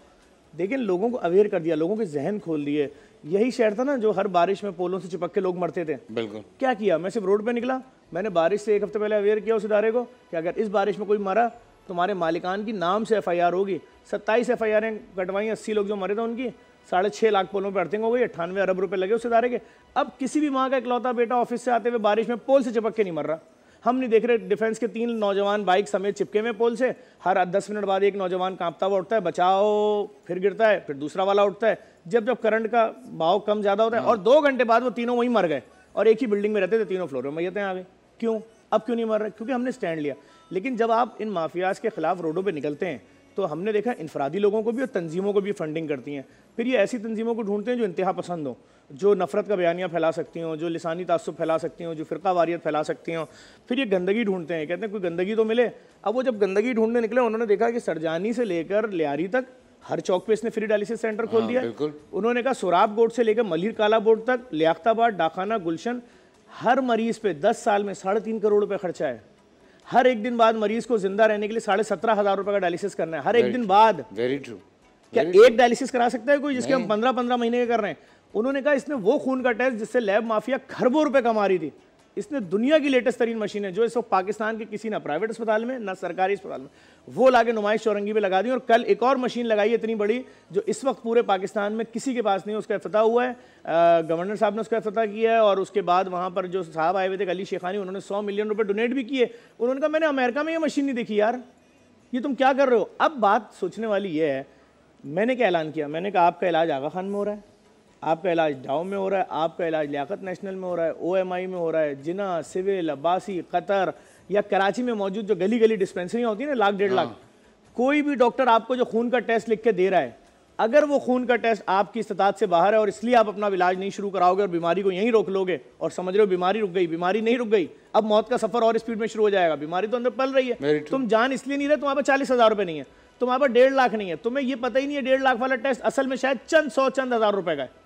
Speaker 8: लेकिन लोगों को अवेयर कर दिया लोगों के जहन खोल दिए यही शहर था ना जो हर बारिश में पोलों से चिपक के लोग मरते थे बिल्कुल क्या किया मैं सिर्फ रोड पर निकला मैंने बारिश से एक हफ्ते पहले अवेयर किया उस इदारे को कि अगर इस बारिश में कोई मरा तुम्हारे मालिकान की नाम से एफ होगी सत्ताईस एफ आई कटवाई अस्सी लोग जो मरे थे उनकी साढ़े छः लाख पोलों पर अर्थिंग हो गई अट्ठानवे अरब रुपये लगे उस इदारे के अब किसी भी माँ का इकलौता बेटा ऑफिस से आते हुए बारिश में पोल से चिपक के नहीं मर रहा हम नहीं देख रहे डिफेंस के तीन नौजवान बाइक समेत चिपके में पोल से हर दस मिनट बाद एक नौजवान कांपता हुआ उठता है बचाओ फिर गिरता है फिर दूसरा वाला उठता है जब जब करंट का भाव कम ज़्यादा होता है और दो घंटे बाद वो तीनों वहीं मर गए और एक ही बिल्डिंग में रहते थे तीनों फ्लोर में मैं आ गए क्यों अब क्यों नहीं मर रहे क्योंकि हमने स्टैंड लिया लेकिन जब आप इन माफियाज के खिलाफ रोडों पर निकलते हैं तो हमने देखा इनफरादी लोगों को भी और तंजीमों को भी फंडिंग करती हैं फिर ये ऐसी तंजीमों को ढूंढते हैं जो इंतहा पसंद हों जो नफ़रत का बयानियाँ फैला सकती हों जो लसानी तसब फैला सकती हों जो फ़िरका वारियत फैला सकती हों फिर ये गंदगी ढूंढते हैं कहते हैं कोई गंदगी तो मिले अब वो जब गंदगी ढूंढने निकले उन्होंने देखा कि सरजानी से लेकर लियारी तक हर चौक पे इसने फ्री डायलिसिस सेंटर खोल हाँ, दिया उन्होंने कहा सोराब बोर्ड से लेकर मलिर काला बोर्ड तक लियाताबाद डाखाना गुलशन हर मरीज़ पे दस साल में साढ़े तीन करोड़ रुपये खर्चा है हर एक दिन बाद मरीज को जिंदा रहने के लिए साढ़े सत्रह हजार रुपए का डायलिसिस करना है हर एक दिन बाद वेरी ट्रू क्या very एक डायलिसिस करा सकता है कोई जिसके हम पंद्रह पंद्रह महीने के कर रहे हैं उन्होंने कहा इसने वो खून का टेस्ट जिससे लैब माफिया खरबों रुपए कमा रही थी इसने दुनिया की लेटेस्ट तरीन मशीन है जो इस वक्त पाकिस्तान के किसी ना प्राइवेट अस्पताल में ना सरकारी अस्पताल में वो लाके नुमाइश चौरंगी पे लगा दी और कल एक और मशीन लगाई है इतनी बड़ी जो इस वक्त पूरे पाकिस्तान में किसी के पास नहीं उसका अफ्ताह हुआ है गवर्नर साहब ने उसका अफ्ताह किया है और उसके बाद वहाँ पर जो साहब आए हुए थे अली शेखानी उन्होंने सौ मिलियन रुपये डोनेट भी किए उन्होंने कहा मैंने अमेरिका में ये मशीन नहीं देखी यार ये तुम क्या कर रहे हो अब बात सोचने वाली ये है मैंने क्या ऐलान किया मैंने कहा आपका इलाज आगा खान में हो रहा है आपका इलाज डाओ में हो रहा है आपका इलाज लियाकत नेशनल में हो रहा है ओएमआई में हो रहा है जिना सिविल अब्बासी कतर या कराची में मौजूद जो गली गली डिस्पेंसरियाँ होती हैं ना लाख डेढ़ लाख हाँ। कोई भी डॉक्टर आपको जो खून का टेस्ट लिख के दे रहा है अगर वो खून का टेस्ट आपकी इस्तात से बाहर है और इसलिए आप अपना इलाज नहीं शुरू कराओगे और बीमारी को यहीं रोक लोगे और समझ रहे हो बीमारी रुक गई बीमारी नहीं रुक गई अब मौत का सफर और स्पीड में शुरू हो जाएगा बीमारी तो अंदर पल रही है तुम जान इसलिए नहीं रहे तुम्हारे पास चालीस हजार रुपये नहीं है तुम्हारे पास डेढ़ लाख नहीं है तुम्हें यह पता ही नहीं है डेढ़ लाख वाला टेस्ट असल में शायद चंद सौ चंद हजार रुपए का है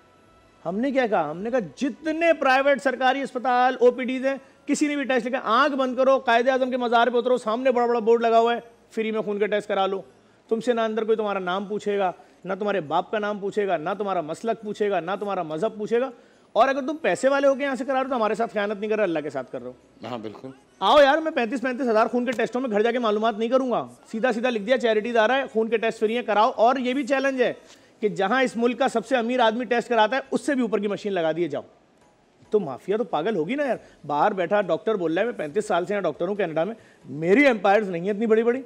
Speaker 8: हमने क्या कहा हमने कहा जितने प्राइवेट सरकारी अस्पताल ओपीडीज हैं किसी ने भी टेस्ट लिखा आंख बंद करो कायदे आजम के मज़ार पे उतरो सामने बड़ा बड़ा बोर्ड लगा हुआ है फ्री में खून का टेस्ट करा लो तुमसे ना अंदर कोई तुम्हारा नाम पूछेगा ना तुम्हारे बाप का नाम पूछेगा ना तुम्हारा मसलक पूछेगा ना तुम्हारा मज़हब पूछेगा और अगर तुम पैसे वाले होकर यहाँ से करा रहे हो तो हमारे साथ ख्यानत नहीं कर रहे अल्लाह के साथ कर रहे हो हाँ बिल्कुल आओ यार मैं पैंतीस पैंतीस हज़ार खून के टेस्टों में घर जाके मालूम नहीं करूँगा सीधा सीधा लिख दिया चैरिटीज आ रहा है खून के टेस्ट फ्री है कराओ और ये भी चैलेंज है कि जहां इस मुल्क का सबसे अमीर आदमी टेस्ट कराता है उससे भी ऊपर की मशीन लगा दिए जाओ तो माफिया तो पागल होगी ना यार बाहर बैठा डॉक्टर बोल रहा है मैं पैंतीस साल से यहाँ डॉक्टर हूँ कनाडा में मेरी एम्पायर्स नहीं है इतनी बड़ी बड़ी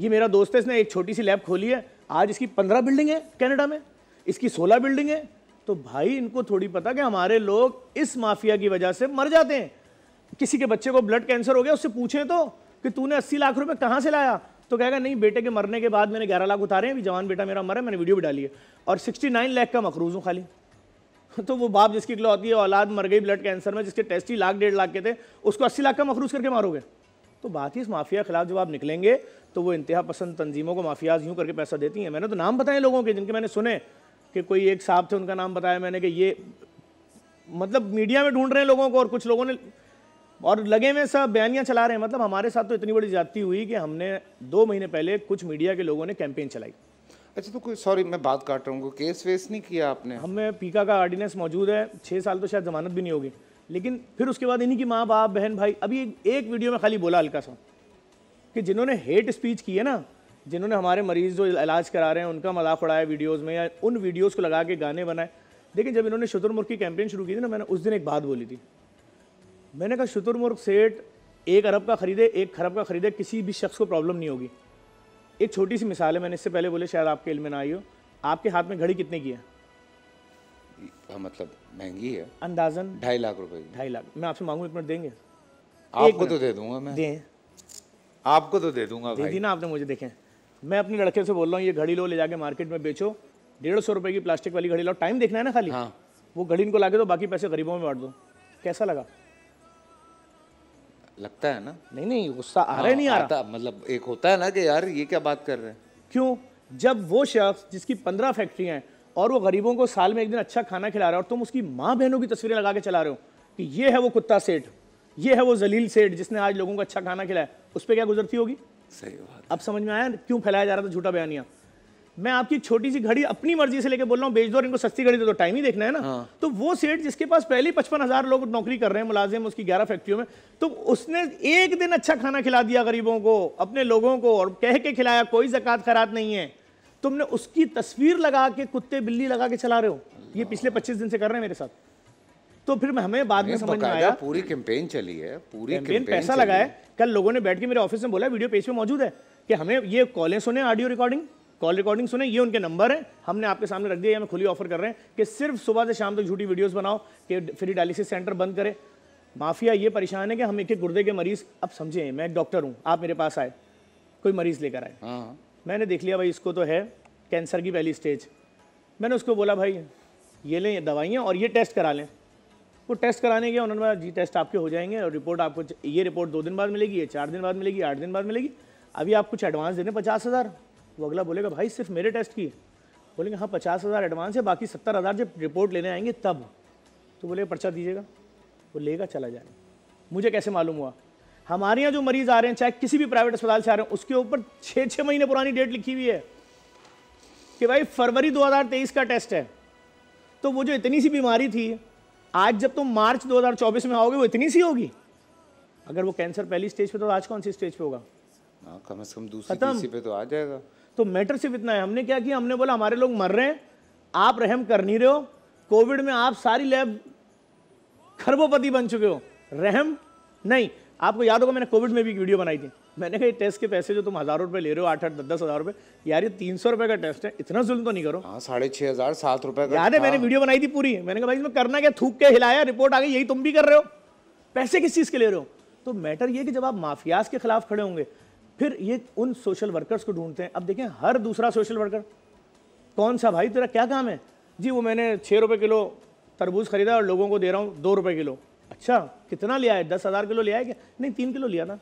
Speaker 8: ये मेरा दोस्त है इसने एक छोटी सी लैब खोली है आज इसकी पंद्रह बिल्डिंग है कैनेडा में इसकी सोलह बिल्डिंग है तो भाई इनको थोड़ी पता कि हमारे लोग इस माफिया की वजह से मर जाते हैं किसी के बच्चे को ब्लड कैंसर हो गया उससे पूछे तो कि तूने अस्सी लाख रुपए कहाँ से लाया तो कहेगा नहीं बेटे के मरने के बाद मैंने ग्यारह लाख उतारे हैं अभी जवान बेटा मेरा मरा मैंने वीडियो भी डाली है और 69 लाख का मकरूज हूँ खाली तो वो बाप जिसकी इकला होती है औलाद मर गई ब्लड कैंसर में जिसके टेस्ट ही लाख डेढ़ लाख के थे उसको अस्सी लाख का मकरूज करके मारोगे तो बात ही इस माफिया के खिलाफ जब आप निकलेंगे तो वो इंतहा पसंद तंजीमों को माफियाज यूँ करके पैसा देती हैं मैंने तो नाम बताए लोगों के जिनके मैंने सुने कि कोई एक साहब थे उनका नाम बताया मैंने कि ये मतलब मीडिया में ढूंढ रहे हैं लोगों को और कुछ लोगों ने और लगे हुए सब बयानियाँ चला रहे हैं मतलब हमारे साथ तो इतनी बड़ी जाती हुई कि हमने दो महीने पहले कुछ मीडिया के लोगों ने कैंपेन चलाई अच्छा तो कोई सॉरी मैं बात काट रहा हूँ केस वेस नहीं किया आपने हमें पीका का आर्डिनेंस मौजूद है छः साल तो शायद जमानत भी नहीं होगी लेकिन फिर उसके बाद इन्हीं की माँ बाप बहन भाई अभी एक वीडियो में खाली बोला हल्का सा कि जिन्होंने हेट स्पीच की है ना जिन्होंने हमारे मरीज़ जो इलाज करा रहे हैं उनका मजाक उड़ाया वीडियोस में या उन वीडियोस को लगा के गाने बनाए लेकिन जब इन्होंने शुतुरमुर्ग की कैंपेन शुरू की थी ना मैंने उस दिन एक बात बोली थी मैंने कहा शुतुरमुर्ग सेठ एक अरब का ख़रीदे एक खरब का ख़रीदे किसी भी शख्स को प्रॉब्लम नहीं होगी एक छोटी सी मिसाल है मैंने इससे पहले बोले शायद आपके इल में ना आई हो आपके हाथ में घड़ी कितने की है
Speaker 2: आ, हाँ, मतलब
Speaker 8: महंगी है अंदाजन ढाई लाख रुपए की ढाई लाख मैं आपसे मांगू एक मिनट देंगे आपको तो दे दूंगा मैं दें
Speaker 2: आपको तो दे दूंगा दे दी ना
Speaker 8: आपने मुझे देखें मैं अपने लड़के से बोल रहा हूँ ये घड़ी लो ले जाके मार्केट में बेचो डेढ़ सौ रुपए की प्लास्टिक वाली घड़ी लाओ टाइम देखना है ना खाली हाँ वो घड़ी इनको लाके दो बाकी पैसे गरीबों में बांट दो कैसा लगा लगता है ना नहीं नहीं गुस्सा आ रहा है हाँ, नहीं आ रहा मतलब एक होता है ना कि यार ये क्या बात कर रहे हैं क्यों जब वो शख्स जिसकी पंद्रह फैक्ट्रियाँ हैं और वो गरीबों को साल में एक दिन अच्छा खाना खिला रहा है और तुम उसकी माँ बहनों की तस्वीरें लगा के चला रहे हो कि ये है वो कुत्ता सेठ ये है वो जलील सेठ जिसने आज लोगों को अच्छा खाना खिलाया उस पर क्या गुजरती होगी सही बात अब समझ में आया क्यों फैलाया जा रहा था झूठा बयानिया मैं आपकी छोटी सी घड़ी अपनी मर्जी से लेके बोल रहा हूँ बेच दो इनको सस्ती घड़ी दे दो टाइम ही देखना है ना हाँ। तो वो सेठ जिसके पास पहले पचपन हजार लोग नौकरी कर रहे हैं मुलाजिम उसकी ग्यारह फैक्ट्रियों में तो उसने एक दिन अच्छा खाना खिला दिया गरीबों को अपने लोगों को और कह के खिलाया कोई जक़ात खरात नहीं है तुमने उसकी तस्वीर लगा के कुत्ते बिल्ली लगा के चला रहे हो ये पिछले पच्चीस दिन से कर रहे हैं मेरे साथ तो फिर हमें बाद में समझ में आया पूरी
Speaker 2: कैंपेन चली है पूरी कैंपेन पैसा लगाया
Speaker 8: कल लोगों ने बैठ के मेरे ऑफिस में बोला वीडियो पेज पे मौजूद है कि हमें ये कॉलें सुने ऑडियो रिकॉर्डिंग कॉल रिकॉर्डिंग सुने ये उनके नंबर हैं हमने आपके सामने रख दिया हमें खुली ऑफर कर रहे हैं कि सिर्फ सुबह से शाम तक झूठी वीडियोस बनाओ कि फ्री डायलिसिस सेंटर बंद करे माफिया ये परेशान है कि हम एक एक गुर्दे के मरीज अब समझे मैं एक डॉक्टर हूँ आप मेरे पास आए कोई मरीज लेकर आए हाँ। मैंने देख लिया भाई इसको तो है कैंसर की पहली स्टेज मैंने उसको बोला भाई ये लें दवाइयाँ और ये टेस्ट करा लें वो टेस्ट कराने के उन्होंने जी टेस्ट आपके हो जाएंगे और रिपोर्ट आपको ये रिपोर्ट दो दिन बाद मिलेगी ये चार दिन बाद मिलेगी आठ दिन बाद मिलेगी अभी आप कुछ एडवांस दे दें पचास हज़ार वो अगला बोलेगा भाई सिर्फ मेरे टेस्ट की बोलेंगे हाँ पचास हज़ार एडवांस है बाकी सत्तर हज़ार जब रिपोर्ट लेने आएंगे तब तो बोले पर्चा दीजिएगा वो लेगा चला जाएगा मुझे कैसे मालूम हुआ हमारे यहाँ जो मरीज़ आ रहे हैं चाहे किसी भी प्राइवेट अस्पताल से आ रहे हैं उसके ऊपर छः छः महीने पुरानी डेट लिखी हुई है कि भाई फरवरी 2023 का टेस्ट है तो वो जो इतनी सी बीमारी थी आज जब तुम तो मार्च 2024 में आओगे वो इतनी सी होगी अगर वो कैंसर पहली स्टेज पे तो आज कौन सी स्टेज पे होगा
Speaker 2: हाँ, कम से कम दूसरी पे तो आ जाएगा
Speaker 8: तो मैटर सिर्फ इतना है हमने क्या किया हमने बोला हमारे लोग मर रहे हैं आप रहम कर नहीं रहे हो कोविड में आप सारी लैब खरबोपति बन चुके हो रहम नहीं आपको याद होगा मैंने कोविड में भी एक वीडियो बनाई थी मैंने कहा टेस्ट के पैसे जो तुम हज़ारों रुपए ले रहे हो आठ आठ दस हज़ार रुपए यार ये तीन सौ रुपए का टेस्ट है इतना जुल्म तो नहीं करो हाँ साढ़े छह हज़ार सात का याद है मैंने वीडियो हाँ। बनाई थी पूरी मैंने कहा भाई इसमें करना क्या थूक के हिलाया रिपोर्ट आ गई यही तुम भी कर रहे हो पैसे किस चीज़ के ले रहे हो तो मैटर ये कि जब आप माफियाज के खिलाफ खड़े होंगे फिर ये उन सोशल वर्कर्स को ढूंढते हैं अब देखें हर दूसरा सोशल वर्कर कौन सा भाई तेरा क्या काम है जी वो मैंने छः रुपये किलो तरबूज ख़रीदा और लोगों को दे रहा हूँ दो रुपये किलो अच्छा कितना लिया है दस हज़ार किलो लिया है क्या नहीं तीन किलो लिया ना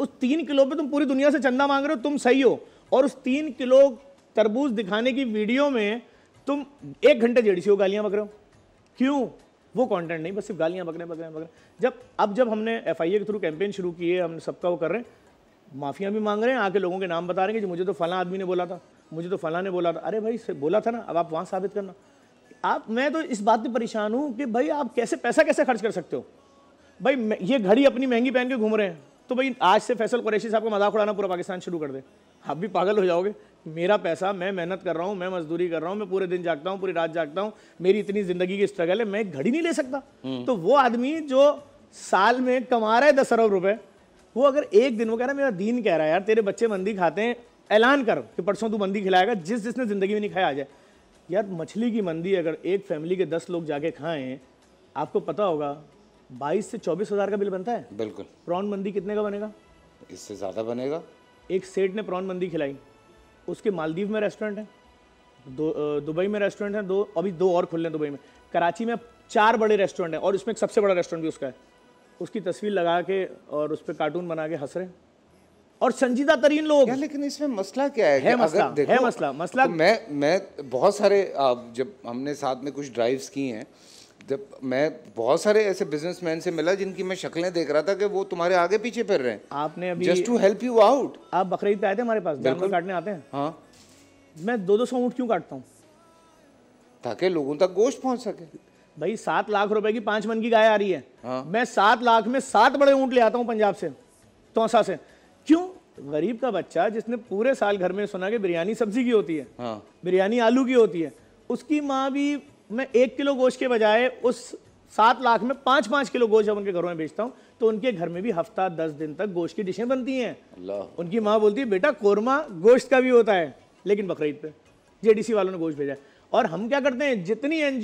Speaker 8: उस तीन किलो पे तुम पूरी दुनिया से चंदा मांग रहे हो तुम सही हो और उस तीन किलो तरबूज दिखाने की वीडियो में तुम एक घंटे जेडी सी हो गालियाँ पक रहे हो क्यों वो कंटेंट नहीं बस सिर्फ गालियाँ पकड़े पकड़े पकड़े जब अब जब हमने एफ के थ्रू कैंपेन शुरू किए हम सबका वो कर रहे हैं माफिया भी मांग रहे हैं आके लोगों के नाम बता रहे हैं कि मुझे तो फला आदमी ने बोला था मुझे तो फला ने बोला था अरे भाई बोला था ना अब आप वहाँ साबित करना आप मैं तो इस बात पर परेशान हूँ कि भाई आप कैसे पैसा कैसे खर्च कर सकते हो भाई ये घड़ी अपनी महंगी पहन के घूम रहे हैं तो भाई आज से फैसल कुरैशी साहब का मजाक उड़ाना पूरा पाकिस्तान शुरू कर दे आप भी पागल हो जाओगे मेरा पैसा मैं मेहनत कर रहा हूँ मैं मजदूरी कर रहा हूँ मैं पूरे दिन जागता हूँ पूरी रात जागता हूँ मेरी इतनी जिंदगी की स्ट्रगल है मैं घड़ी नहीं ले सकता हम्म। तो वो आदमी जो साल में कमा रहा है दस अरब रुपए वो अगर एक दिन वो कह रहा है मेरा दीन कह रहा है यार तेरे बच्चे मंदी खाते हैं ऐलान कर कि परसों तू मंदी खिलाएगा जिस जिसने ज़िंदगी में नहीं खाया आ जाए यार मछली की मंदी अगर एक फैमिली के दस लोग जाके खाएं आपको पता होगा बाईस से चौबीस हज़ार का बिल बनता है बिल्कुल प्रॉन मंदी कितने का बनेगा इससे ज़्यादा बनेगा एक सेठ ने प्रॉन मंदी खिलाई उसके मालदीव में रेस्टोरेंट है दो दुबई में रेस्टोरेंट है दो अभी दो और खुल रहे हैं दुबई में कराची में चार बड़े रेस्टोरेंट हैं और इसमें सबसे बड़ा रेस्टोरेंट भी उसका है उसकी तस्वीर लगा के और उस पर कार्टून बना के हंस रहे और संजीदा तरीन लोग लेकिन इसमें मसला क्या है, है मसला अगर देखो, है मसला
Speaker 2: मसला तो मैं मैं बहुत सारे जब हमने साथ में कुछ ड्राइव्स की हैं जब मैं बहुत सारे ऐसे बिजनेसमैन से मिला जिनकी मैं शक्लें देख रहा था कि वो तुम्हारे आगे पीछे फिर रहे हैं
Speaker 8: आपने अभी just to help you out आप बकरीद पे आए थे हमारे पास जानवर काटने आते हैं हाँ मैं दो दो सौ ऊँट क्यों काटता हूँ ताकि लोगों तक गोश्त पहुँच सके भाई सात लाख रुपए की पांच मन की गाय आ रही है हाँ। मैं सात लाख में सात बड़े ऊंट ले आता हूँ पंजाब से तोसा से क्यों गरीब का बच्चा जिसने पूरे साल घर में सुना कि बिरयानी सब्जी की होती है हाँ। बिरयानी आलू की होती है उसकी माँ भी मैं एक किलो गोश्त के बजाय उस सात लाख में पांच पांच किलो गोश्त जब उनके घरों में बेचता हूँ तो उनके घर में भी हफ्ता दस दिन तक गोश्त की डिशें बनती हैं उनकी माँ बोलती है बेटा कोरमा गोश्त का भी होता है लेकिन बकरीद पे जेडीसी वालों ने गोश्त भेजा है और हम क्या करते हैं जितनी एन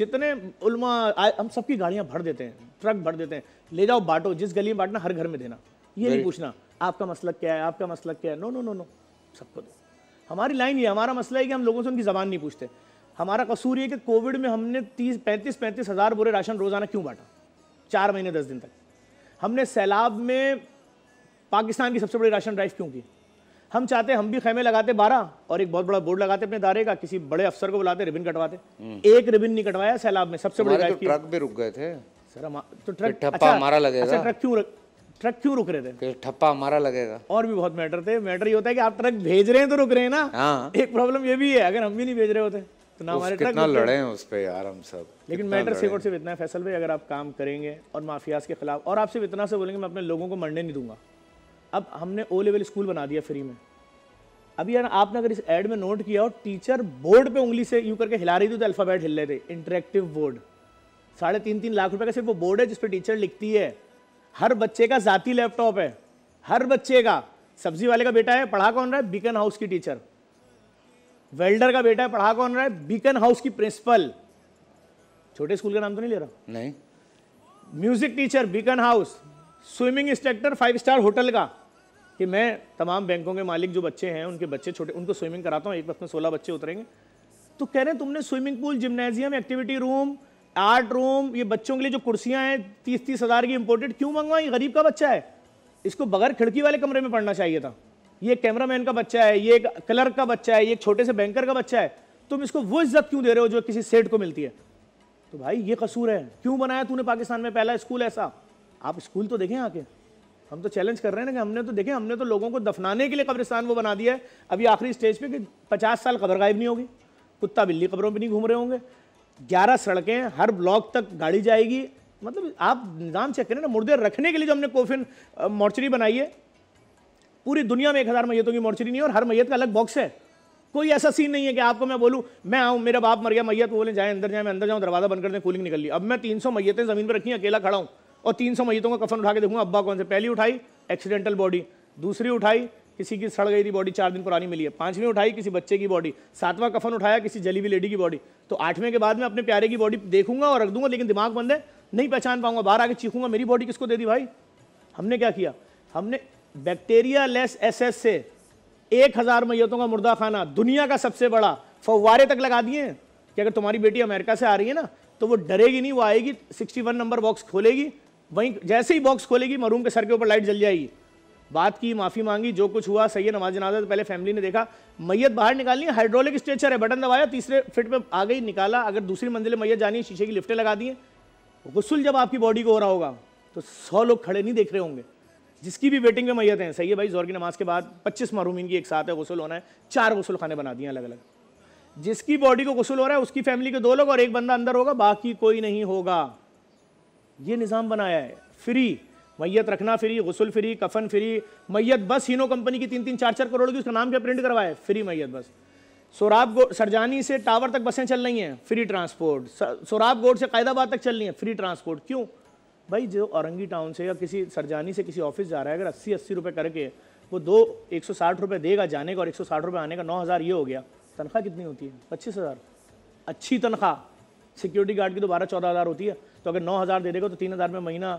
Speaker 8: जितने उलमा हम सबकी गाड़ियाँ भर देते हैं ट्रक भर देते हैं ले जाओ बांटो जिस गली में बांटना हर घर में देना ये नहीं पूछना आपका मसलक क्या है आपका मसलक क्या है नो नो नो नो सबको दो हमारी लाइन ये हमारा मसला है कि हम लोगों से उनकी ज़बान नहीं पूछते हमारा कसूर ये कि कोविड में हमने तीस पैंतीस पैंतीस हज़ार बुरे राशन रोज़ाना क्यों बांटा चार महीने दस दिन तक हमने सैलाब में पाकिस्तान की सबसे बड़ी राशन ड्राइव क्यों की हम चाहते हम भी खेमे लगाते बारह और एक बहुत बड़ा बोर्ड लगाते अपने दारे का किसी बड़े अफसर को बुलाते रिबिन कटवाते हम्म। एक रिबिन नहीं कटवाया सैलाब में सबसे बड़ी तो ट्रक भी रुक गए थे सर तो ट्रक ठप्पा हमारा अच्छा, लगेगा अच्छा, ट्रक क्यों ट्रक क्यों रुक रहे
Speaker 2: थे ठप्पा हमारा लगेगा
Speaker 8: और भी बहुत मैटर थे मैटर ये होता है कि आप ट्रक भेज रहे हैं तो रुक रहे हैं ना हाँ। एक प्रॉब्लम ये भी है अगर हम भी नहीं भेज रहे होते तो ना हमारे कितना लड़े हैं उस
Speaker 2: पर यार हम सब लेकिन मैटर
Speaker 8: से इतना है फैसल भाई अगर आप काम करेंगे और माफियाज के खिलाफ और आप सिर्फ इतना से बोलेंगे मैं अपने लोगों को मरने नहीं दूंगा अब हमने ओ लेवल स्कूल बना दिया फ्री में अभी यार आपने अगर इस एड में नोट किया और टीचर बोर्ड पे उंगली से यूं करके हिला रही थी तो अल्फ़ाबेट हिल रहे थे इंटरेक्टिव बोर्ड साढ़े तीन तीन लाख रुपए का सिर्फ वो बोर्ड है जिसपे टीचर लिखती है हर बच्चे का ज़ाती लैपटॉप है हर बच्चे का सब्जी वाले का बेटा है पढ़ा कौन रहा है बीकन हाउस की टीचर वेल्डर का बेटा है पढ़ा कौन रहा है बीकन हाउस की प्रिंसिपल छोटे स्कूल का नाम तो नहीं ले रहा नहीं music teacher Beaconhouse swimming instructor five star hotel का कि मैं तमाम बैंकों के मालिक जो बच्चे हैं उनके बच्चे छोटे उनको स्विमिंग कराता हूँ एक वक्त में सोलह बच्चे उतरेंगे तो कह रहे हैं तुमने swimming pool gymnasium activity room art room ये बच्चों के लिए जो कुर्सियाँ हैं तीस तीस हज़ार की इंपोर्टेड क्यों मंगवाई गरीब का बच्चा है इसको बगैर खिड़की वाले कमरे में पढ़ना चाहिए था ये कैमरामैन का बच्चा है ये एक क्लर्क का बच्चा है ये एक छोटे से बैंकर का बच्चा है तुम इसको वो इज्जत क्यों दे रहे हो जो किसी सेठ को मिलती है तो भाई ये कसूर है क्यों बनाया तूने पाकिस्तान में पहला स्कूल ऐसा आप स्कूल तो देखें आके हम तो चैलेंज कर रहे हैं ना कि हमने तो देखें हमने तो लोगों को दफनाने के लिए कब्रिस्तान वो बना दिया है अभी आखिरी स्टेज पे कि पचास साल कब्र गायब नहीं होगी कुत्ता बिल्ली कब्रों पर नहीं घूम रहे होंगे ग्यारह सड़कें हर ब्लॉक तक गाड़ी जाएगी मतलब आप निज़ाम चेक करें ना मुर्दे रखने के लिए जो हमने कोफिन मोर्चरी बनाई है पूरी दुनिया में एक हज़ार मैयतों की मोर्चरी नहीं है और हर मैत का अलग बॉक्स है कोई ऐसा सीन नहीं है कि आपको मैं बोलूँ मैं आऊँ मेरा बाप मर गया मैत बोले जाए अंदर जाए मैं अंदर जाऊँ दरवाज़ा बंद कर दें कूलिंग निकल ली अब मैं तीन सौ मैतें ज़मीन पर रखी अकेला खड़ा हूँ और 300 मयतों का कफन उठा के देखूंगा अब्बा कौन से पहली उठाई एक्सीडेंटल बॉडी दूसरी उठाई किसी की सड़ गई थी बॉडी चार दिन पुरानी मिली है पांचवीं उठाई किसी बच्चे की बॉडी सातवां कफन उठाया किसी जली हुई लेडी की बॉडी तो आठवें के बाद में अपने प्यारे की बॉडी देखूंगा और रख दूंगा लेकिन दिमाग बंद है नहीं पहचान पाऊंगा बाहर आके चीखूंगा मेरी बॉडी किसको दे दी भाई हमने क्या किया हमने बैक्टीरिया लेस एस से एक हज़ार मैतों का मुर्दा खाना दुनिया का सबसे बड़ा फवारे तक लगा दिए कि अगर तुम्हारी बेटी अमेरिका से आ रही है ना तो वो डरेगी नहीं वो आएगी 61 नंबर बॉक्स खोलेगी वहीं जैसे ही बॉक्स खोलेगी मरूम के सर के ऊपर लाइट जल जाएगी बात की माफ़ी मांगी जो कुछ हुआ सही है नमाज जनाजा तो पहले फैमिली ने देखा मैयत बाहर निकालनी है हाइड्रोलिक स्ट्रेचर है बटन दबाया तीसरे फिट पे आ गई निकाला अगर दूसरी मंजिल मैयत जानी है शीशे की लिफ्टें लगा दिए गुस्सुल जब आपकी बॉडी को हो रहा होगा तो सौ लोग खड़े नहीं देख रहे होंगे जिसकी भी वेटिंग में मैयत हैं सही है भाई जोर की नमाज के बाद पच्चीस मरूमिन की एक साथ है गसल होना है चार गसल खाने बना दिए अलग अलग जिसकी बॉडी को गसल हो रहा है उसकी फैमिली के दो लोग और एक बंदा अंदर होगा बाकी कोई नहीं होगा ये निज़ाम बनाया है फ्री मैयत रखना फ्री गसल फ्री कफन फ्री मैयत बस हीनो कंपनी की तीन तीन चार चार करोड़ की उसका नाम क्या प्रिंट करवाए फ्री मैयत बस सोराब सरजानी से टावर तक बसें चल रही हैं फ्री ट्रांसपोर्ट सोराब गोड से कायदाबाद तक चल रही हैं फ्री ट्रांसपोर्ट क्यों भाई जो औरंगी टाउन से या किसी सरजानी से किसी ऑफिस जा रहा है अगर अस्सी अस्सी रुपये करके वो दो एक सौ साठ रुपये देगा जाने का और एक सौ साठ रुपये आने का नौ हज़ार ये हो गया तनख्वाह कितनी होती है पच्चीस हज़ार अच्छी तनख्वाह सिक्योरिटी गार्ड की तो बारह चौदह हज़ार होती है तो अगर नौ हज़ार दे देगा तो तीन हज़ार में महीना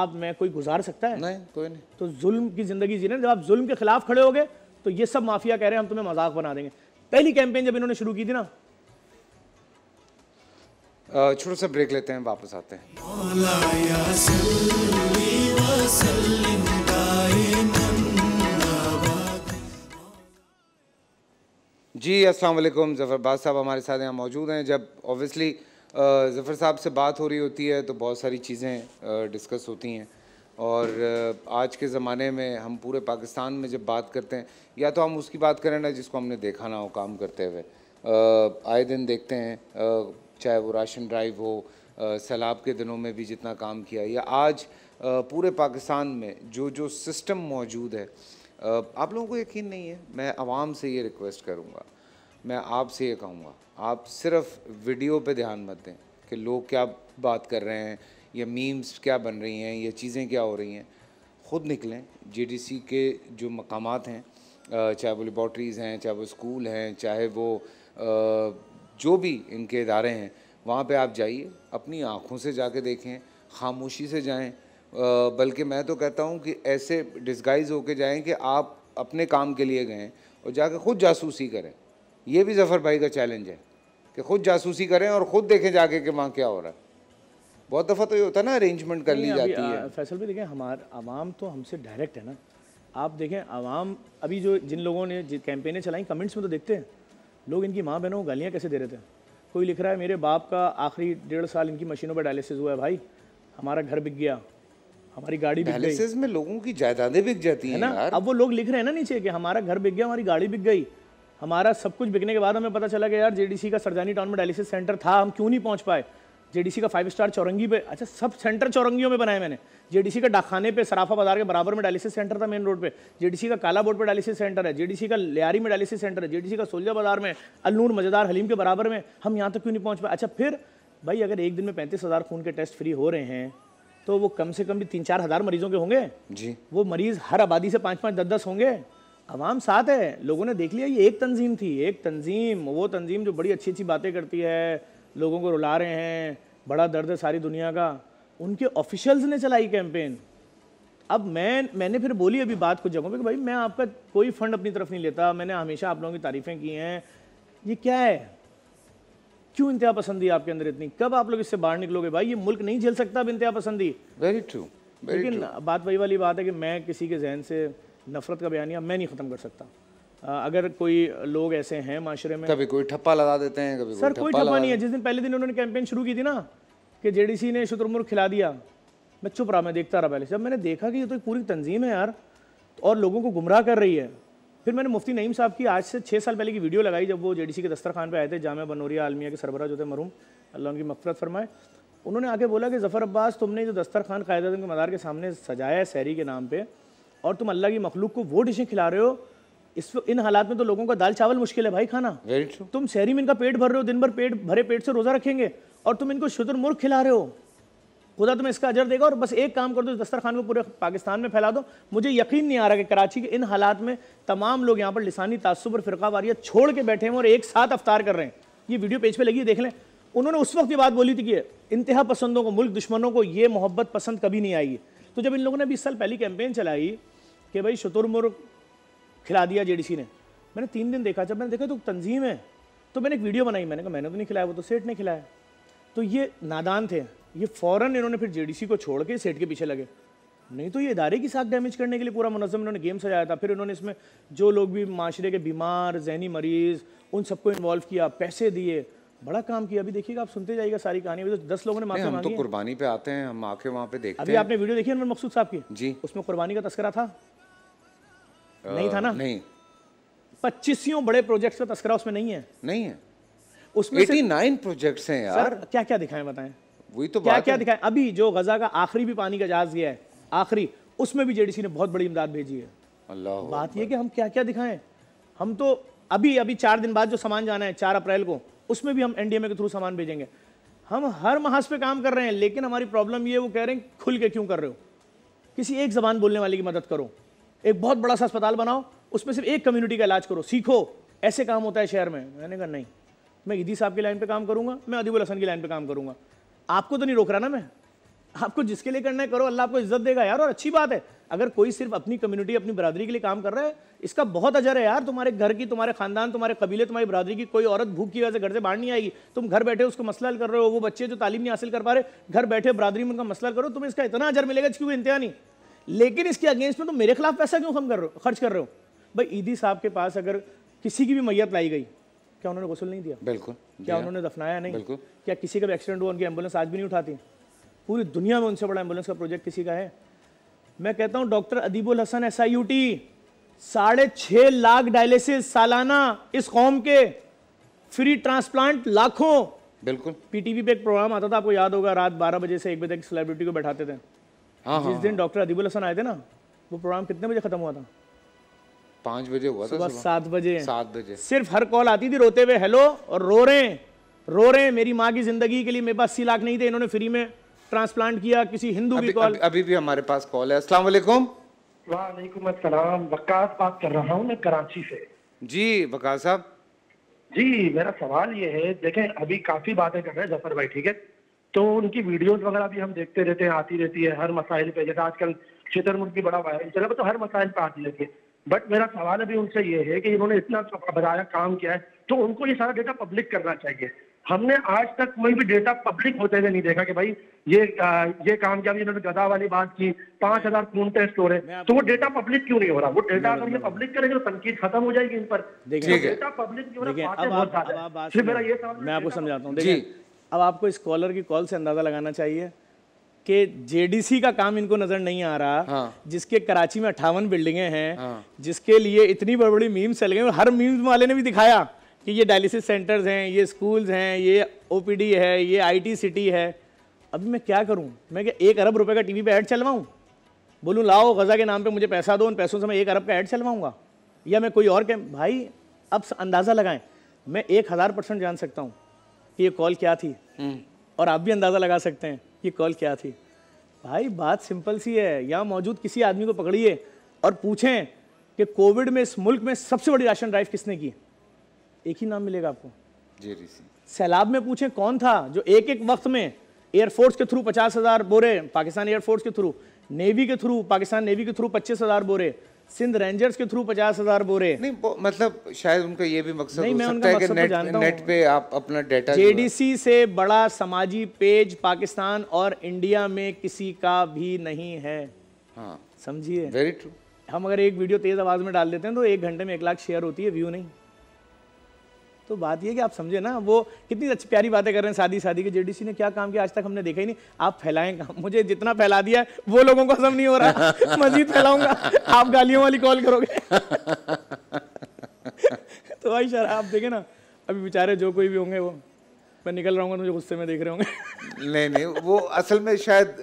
Speaker 8: आप मैं कोई गुजार सकता है नहीं कोई नहीं तो जुल्म की ज़िंदगी जीने जब आप जुल्म के खिलाफ खड़े हो गए तो ये सब माफिया कह रहे हैं हम तुम्हें मजाक बना देंगे पहली कैंपेन जब इन्होंने शुरू की थी ना
Speaker 2: छोटा सा ब्रेक लेते हैं वापस आते हैं जी अस्सलाम वालेकुम जफर बाद साहब हमारे साथ यहाँ मौजूद हैं जब ऑब्वियसली ज़फ़र साहब से बात हो रही होती है तो बहुत सारी चीज़ें डिस्कस होती हैं और आज के ज़माने में हम पूरे पाकिस्तान में जब बात करते हैं या तो हम उसकी बात करें ना जिसको हमने देखा ना हो काम करते हुए आए दिन देखते हैं चाहे वो राशन ड्राइव हो सैलाब के दिनों में भी जितना काम किया या आज पूरे पाकिस्तान में जो जो सिस्टम मौजूद है आप लोगों को यकीन नहीं है मैं आवाम से ये रिक्वेस्ट करूँगा मैं आपसे ये कहूँगा आप सिर्फ वीडियो पे ध्यान मत दें कि लोग क्या बात कर रहे हैं या मीम्स क्या बन रही हैं या चीज़ें क्या हो रही हैं ख़ुद निकलें जीडीसी के जो मकाम हैं चाहे वो लेबॉट्रीज हैं चाहे वो स्कूल हैं चाहे वो जो भी इनके इदारे हैं वहाँ पे आप जाइए अपनी आँखों से जाके देखें खामोशी से जाएं बल्कि मैं तो कहता हूँ कि ऐसे डिस्गाइज होके जाएं कि आप अपने काम के लिए गए और जाके ख़ुद जासूसी करें ये भी जफ़र भाई का चैलेंज है कि खुद जासूसी करें और ख़ुद देखें जाके कि वहाँ क्या हो रहा है बहुत दफ़ा तो ये होता है ना अरेंजमेंट कर ली जाती आ, है
Speaker 8: फैसल भी देखें हमारे आवाम तो हमसे डायरेक्ट है ना आप देखें आवाम अभी जो जिन लोगों ने कैंपेने चलाई कमेंट्स में तो देखते हैं लोग इनकी माँ बहनों को गालियाँ कैसे दे रहे थे कोई लिख रहा है मेरे बाप का आखिरी डेढ़ साल इनकी मशीनों पर डायलिसिस हुआ है भाई हमारा घर बिक गया हमारी गाड़ी बिक गई में लोगों की जायदादें बिक जाती है ना अब वो लोग लिख रहे हैं ना नीचे कि हमारा घर बिक गया हमारी गाड़ी बिक गई हमारा सब कुछ बिकने के बाद हमें पता चला कि यार जेडीसी का सरजानी टाउन में डायलिसिस सेंटर था हम क्यों नहीं पहुंच पाए जेडीसी का फाइव स्टार चौरंगी पे अच्छा सब सेंटर चौरंगियों में बनाए मैंने जेडीसी का डाखाने पे सराफा बाजार के बराबर में डायलिसिस सेंटर था मेन रोड पे जेडीसी का काला बोर्ड पे डायलिसिस सेंटर है जेडीसी का लियारी में डायलिसिस सेंटर है जेडीसी का सोलजा बाजार में अलूर मजेदार हलीम के बराबर में हम यहाँ तक क्यों नहीं पहुँच पाए अच्छा फिर भाई अगर एक दिन में पैंतीस हज़ार खून के टेस्ट फ्री हो रहे हैं तो वो कम से कम भी तीन चार हज़ार मरीजों के होंगे जी वो मरीज़ हर आबादी से पाँच पाँच दस दस होंगे अवाम साथ है लोगों ने देख लिया ये एक तंजीम थी एक तंजीम वो तंजीम जो बड़ी अच्छी अच्छी बातें करती है लोगों को रुला रहे हैं बड़ा दर्द है सारी दुनिया का उनके ऑफिशल्स ने चलाई कैंपेन अब मैं मैंने फिर बोली अभी बात कुछ जगहों पे कि भाई मैं आपका कोई फंड अपनी तरफ नहीं लेता मैंने हमेशा आप लोगों की तारीफ़ें की हैं ये क्या है क्यों इंतहा पसंदी आपके अंदर इतनी कब आप लोग इससे बाहर निकलोगे भाई ये मुल्क नहीं झेल सकता अब इंतहा पसंदी वेरी ट्रू लेकिन बात वही वाली बात है कि मैं किसी के जहन से नफ़रत का बयानिया मैं नहीं ख़त्म कर सकता अगर कोई लोग ऐसे हैं माशरे में कभी
Speaker 2: कोई ठप्पा लगा देते हैं कभी सर कोई ठप्पा नहीं है जिस
Speaker 8: दिन पहले दिन उन्होंने कैंपेन शुरू की थी ना कि सी ने शुतुरमुर्ग खिला दिया मैं चुप रहा मैं देखता रहा पहले जब मैंने देखा कि ये तो एक पूरी तंजीम है यार और लोगों को गुमराह कर रही है फिर मैंने मुफ्ती नईम साहब की आज से छः साल पहले की वीडियो लगाई जब वो सी के दस्तरखान पर आए थे जाम बनोरिया आलमिया के सरबरा जो थे मरूम अल्लाह उनकी मफरत फरमाए उन्होंने आके बोला कि जफ़र अब्बास तुमने जो दस्तरखान कायदा के मदार के सामने सजाया है सैरी के नाम पर और तुम अल्लाह की मखलूक को वो डिशें खिला रहे हो इस इन हालात में तो लोगों का दाल चावल मुश्किल है भाई खाना तुम शहरी में इनका पेट भर रहे हो दिन भर पेट भरे पेट से रोज़ा रखेंगे और तुम इनको शुतुरमुर्ग खिला रहे हो खुदा तुम्हें इसका अजर देगा और बस एक काम कर दो दस्तरखान को पूरे पाकिस्तान में फैला दो मुझे यकीन नहीं आ रहा कि कराची के इन हालात में तमाम लोग यहाँ पर लिसानी तसब और फ़िरका वारियत छोड़ के बैठे हैं और एक साथ अफ्तार कर रहे हैं ये वीडियो पेज पे लगी देख लें उन्होंने उस वक्त ये बात बोली थी कि इंतहा पसंदों को मुल्क दुश्मनों को ये मोहब्बत पसंद कभी नहीं आई तो जब इन लोगों ने बीस साल पहली कैंपेन चलाई कि भाई शतुरमुर खिला दिया जे ने मैंने तीन दिन देखा जब मैंने देखा तो तंजीम है तो मैंने एक वीडियो बनाई मैंने कहा मैंने तो नहीं खिलाया वो तो सेठ ने खिलाया तो ये नादान थे ये फ़ौरन इन्होंने फिर जेडीसी को छोड़ के सेठ के पीछे लगे नहीं तो ये इदारे की साख डैमेज करने के लिए पूरा मुनजम इन्होंने गेम सजाया था फिर इन्होंने इसमें जो लोग भी माशरे के बीमार जहनी मरीज़ उन सबको इन्वॉल्व किया पैसे दिए बड़ा काम किया अभी देखिएगा आप सुनते जाइएगा सारी कहानी अभी तो दस लोगों ने माफी तो मांगी तो कुर्बानी
Speaker 2: पे आते हैं हम आके वहाँ पे देखते अभी हैं। आपने
Speaker 8: वीडियो देखी अनवर मकसूद साहब की जी उसमें कुर्बानी का तस्करा था नहीं था ना नहीं पच्चीसियों बड़े प्रोजेक्ट्स का तस्करा उसमें नहीं है नहीं है उसमें एटी
Speaker 2: प्रोजेक्ट्स हैं यार
Speaker 8: क्या क्या दिखाएं बताएं वही तो क्या क्या दिखाएं अभी जो गजा का आखिरी भी पानी का जहाज गया है आखिरी उसमें भी जेडीसी ने बहुत बड़ी इमदाद भेजी है अल्लाह बात यह कि हम क्या क्या दिखाएं हम तो अभी अभी चार दिन बाद जो सामान जाना है चार अप्रैल को उसमें भी हम एनडीएमए के थ्रू सामान भेजेंगे हम हर महाज पे काम कर रहे हैं लेकिन हमारी प्रॉब्लम ये वो कह रहे हैं खुल के क्यों कर रहे हो किसी एक जबान बोलने वाले की मदद करो एक बहुत बड़ा सा अस्पताल बनाओ उसमें सिर्फ एक कम्युनिटी का इलाज करो सीखो ऐसे काम होता है शहर में मैंने कहा नहीं मैं ईदी साहब की लाइन पर काम करूँगा मैं अदीबुल हसन की लाइन पर काम करूँगा आपको तो नहीं रोक रहा ना मैं आपको जिसके लिए करना है करो अल्लाह आपको इज्जत देगा यार और अच्छी बात है अगर कोई सिर्फ अपनी कम्युनिटी अपनी बरादरी के लिए काम कर रहा है इसका बहुत अजर है यार तुम्हारे घर की तुम्हारे खानदान तुम्हारे कबीले तुम्हारी बरादरी की कोई औरत भूख की वजह से घर से बाहर नहीं आएगी तुम घर बैठे उसको मसला कर रहे हो वो बच्चे जो तालीम नहीं हासिल कर पा रहे घर बैठे बरादरी में उनका मसला करो तुम्हें इसका इतना अजर मिलेगा क्योंकि इंतहा नहीं लेकिन इसके अगेंस्ट में तुम मेरे खिलाफ पैसा क्यों कम कर रहे हो खर्च कर रहे हो भाई ईदी साहब के पास अगर किसी की भी मैयत लाई गई क्या उन्होंने गसल नहीं दिया
Speaker 2: बिल्कुल
Speaker 7: क्या उन्होंने
Speaker 8: दफनाया नहीं क्या किसी का भी एक्सीडेंट हुआ उनकी एम्बुलेंस आज भी नहीं उठाती पूरी दुनिया में उनसे बड़ा एम्बुलेंस का प्रोजेक्ट किसी का है मैं कहता हूं doctor Adeebul Hasan S I U T साढ़े छह लाख डायलिसिस सालाना इस कौम के फ्री ट्रांसप्लांट लाखों बिल्कुल पीटीवी पे एक प्रोग्राम आता था आपको याद होगा रात बारह बजे से एक बजे तक सेलिब्रिटी को बैठाते थे
Speaker 2: हाँ, हाँ जिस हाँ। दिन
Speaker 8: डॉक्टर अदीबुल हसन आए थे ना वो प्रोग्राम कितने बजे खत्म हुआ था पांच बजे हुआ सुबह सात बजे सात बजे सिर्फ हर कॉल आती थी रोते हुए हेलो और रो रहे रो रहे मेरी माँ की जिंदगी के लिए मेरे पास अस्सी लाख नहीं थे इन्होंने फ्री में
Speaker 9: ट्रांसप्लांट किया
Speaker 8: किसी हिंदू
Speaker 2: की कॉल अभी भी हमारे पास कॉल है असला वालेकुम
Speaker 9: वालेकुम वकास बात कर रहा हूँ मैं कराची से जी वकास साहब जी मेरा सवाल ये है देखें अभी काफी बातें कर रहे हैं जफर भाई ठीक है तो उनकी वीडियोस वगैरह भी हम देखते रहते हैं आती रहती है हर मसाइल पे जैसे आजकल चित्रमुख भी बड़ा वायरल चला तो हर मसाइल पे आती रहती है बट मेरा सवाल अभी उनसे ये है कि इन्होंने इतना बताया काम किया है तो उनको ये सारा डेटा पब्लिक करना चाहिए हमने आज तक कोई भी डेटा पब्लिक होते हुए नहीं देखा कि भाई ये आ, ये काम किया जिन्होंने गदा वाली बात की पांच हजार खून टेस्ट हो रहे तो वो डेटा पब्लिक क्यों नहीं हो रहा वो डेटा अगर ये पब्लिक करेंगे तो तनकीद खत्म हो जाएगी इन पर डेटा पब्लिक फिर मेरा ये
Speaker 8: मैं आपको समझाता हूँ अब आपको इस कॉलर की कॉल से अंदाजा लगाना चाहिए कि जेडीसी का काम इनको नजर नहीं आ रहा हाँ। जिसके कराची में अट्ठावन बिल्डिंगें हैं हाँ। जिसके लिए इतनी बड़ी बड़ी मीम्स चल गई और हर मीम्स वाले ने भी दिखाया कि ये डायलिसिस सेंटर्स हैं ये स्कूल्स हैं ये ओपीडी है ये आईटी सिटी है अभी मैं क्या करूं मैं क्या एक अरब रुपए का टीवी पे ऐड चलवाऊं बोलूं लाओ गज़ा के नाम पे मुझे पैसा दो उन पैसों से मैं एक अरब का ऐड चलवाऊंगा या मैं कोई और कह भाई अब अंदाज़ा लगाएं मैं एक हज़ार परसेंट जान सकता हूँ कि ये कॉल क्या थी हम्म। और आप भी अंदाज़ा लगा सकते हैं कि कॉल क्या थी भाई बात सिंपल सी है यहाँ मौजूद किसी आदमी को पकड़िए और पूछें कि कोविड में इस मुल्क में सबसे बड़ी राशन ड्राइव किसने की एक ही नाम मिलेगा आपको सिंह सैलाब में पूछें कौन था जो एक एक वक्त में एयरफोर्स के थ्रू पचास हज़ार बोरे पाकिस्तान एयरफोर्स के थ्रू नेवी के थ्रू पाकिस्तान नेवी के थ्रू पच्चीस हज़ार बोरे सिंध रेंजर्स के थ्रू पचास हजार बोरे नहीं मतलब शायद उनका ये भी मकसद नहीं, मैं उनका मकसद तो नेट, नेट
Speaker 2: पे आप अपना डेटा जेडीसी
Speaker 8: से बड़ा समाजी पेज पाकिस्तान और इंडिया में किसी का भी नहीं है हाँ समझिए वेरी ट्रू हम अगर एक वीडियो तेज आवाज में डाल देते हैं तो एक घंटे में एक लाख शेयर होती है व्यू नहीं तो बात यह कि आप समझे ना वो कितनी अच्छी प्यारी बातें कर रहे हैं शादी शादी के जेडीसी ने क्या काम किया आज तक हमने देखा ही नहीं आप फैलाएं काम मुझे जितना फैला दिया है वो लोगों को हजम नहीं हो रहा मजीद फैलाऊंगा आप गालियों वाली कॉल करोगे तो भाई सर आप देखें ना अभी बेचारे जो कोई भी होंगे वो मैं निकल रहा हूँ मुझे गुस्से में देख रहे होंगे नहीं
Speaker 2: नहीं वो असल में शायद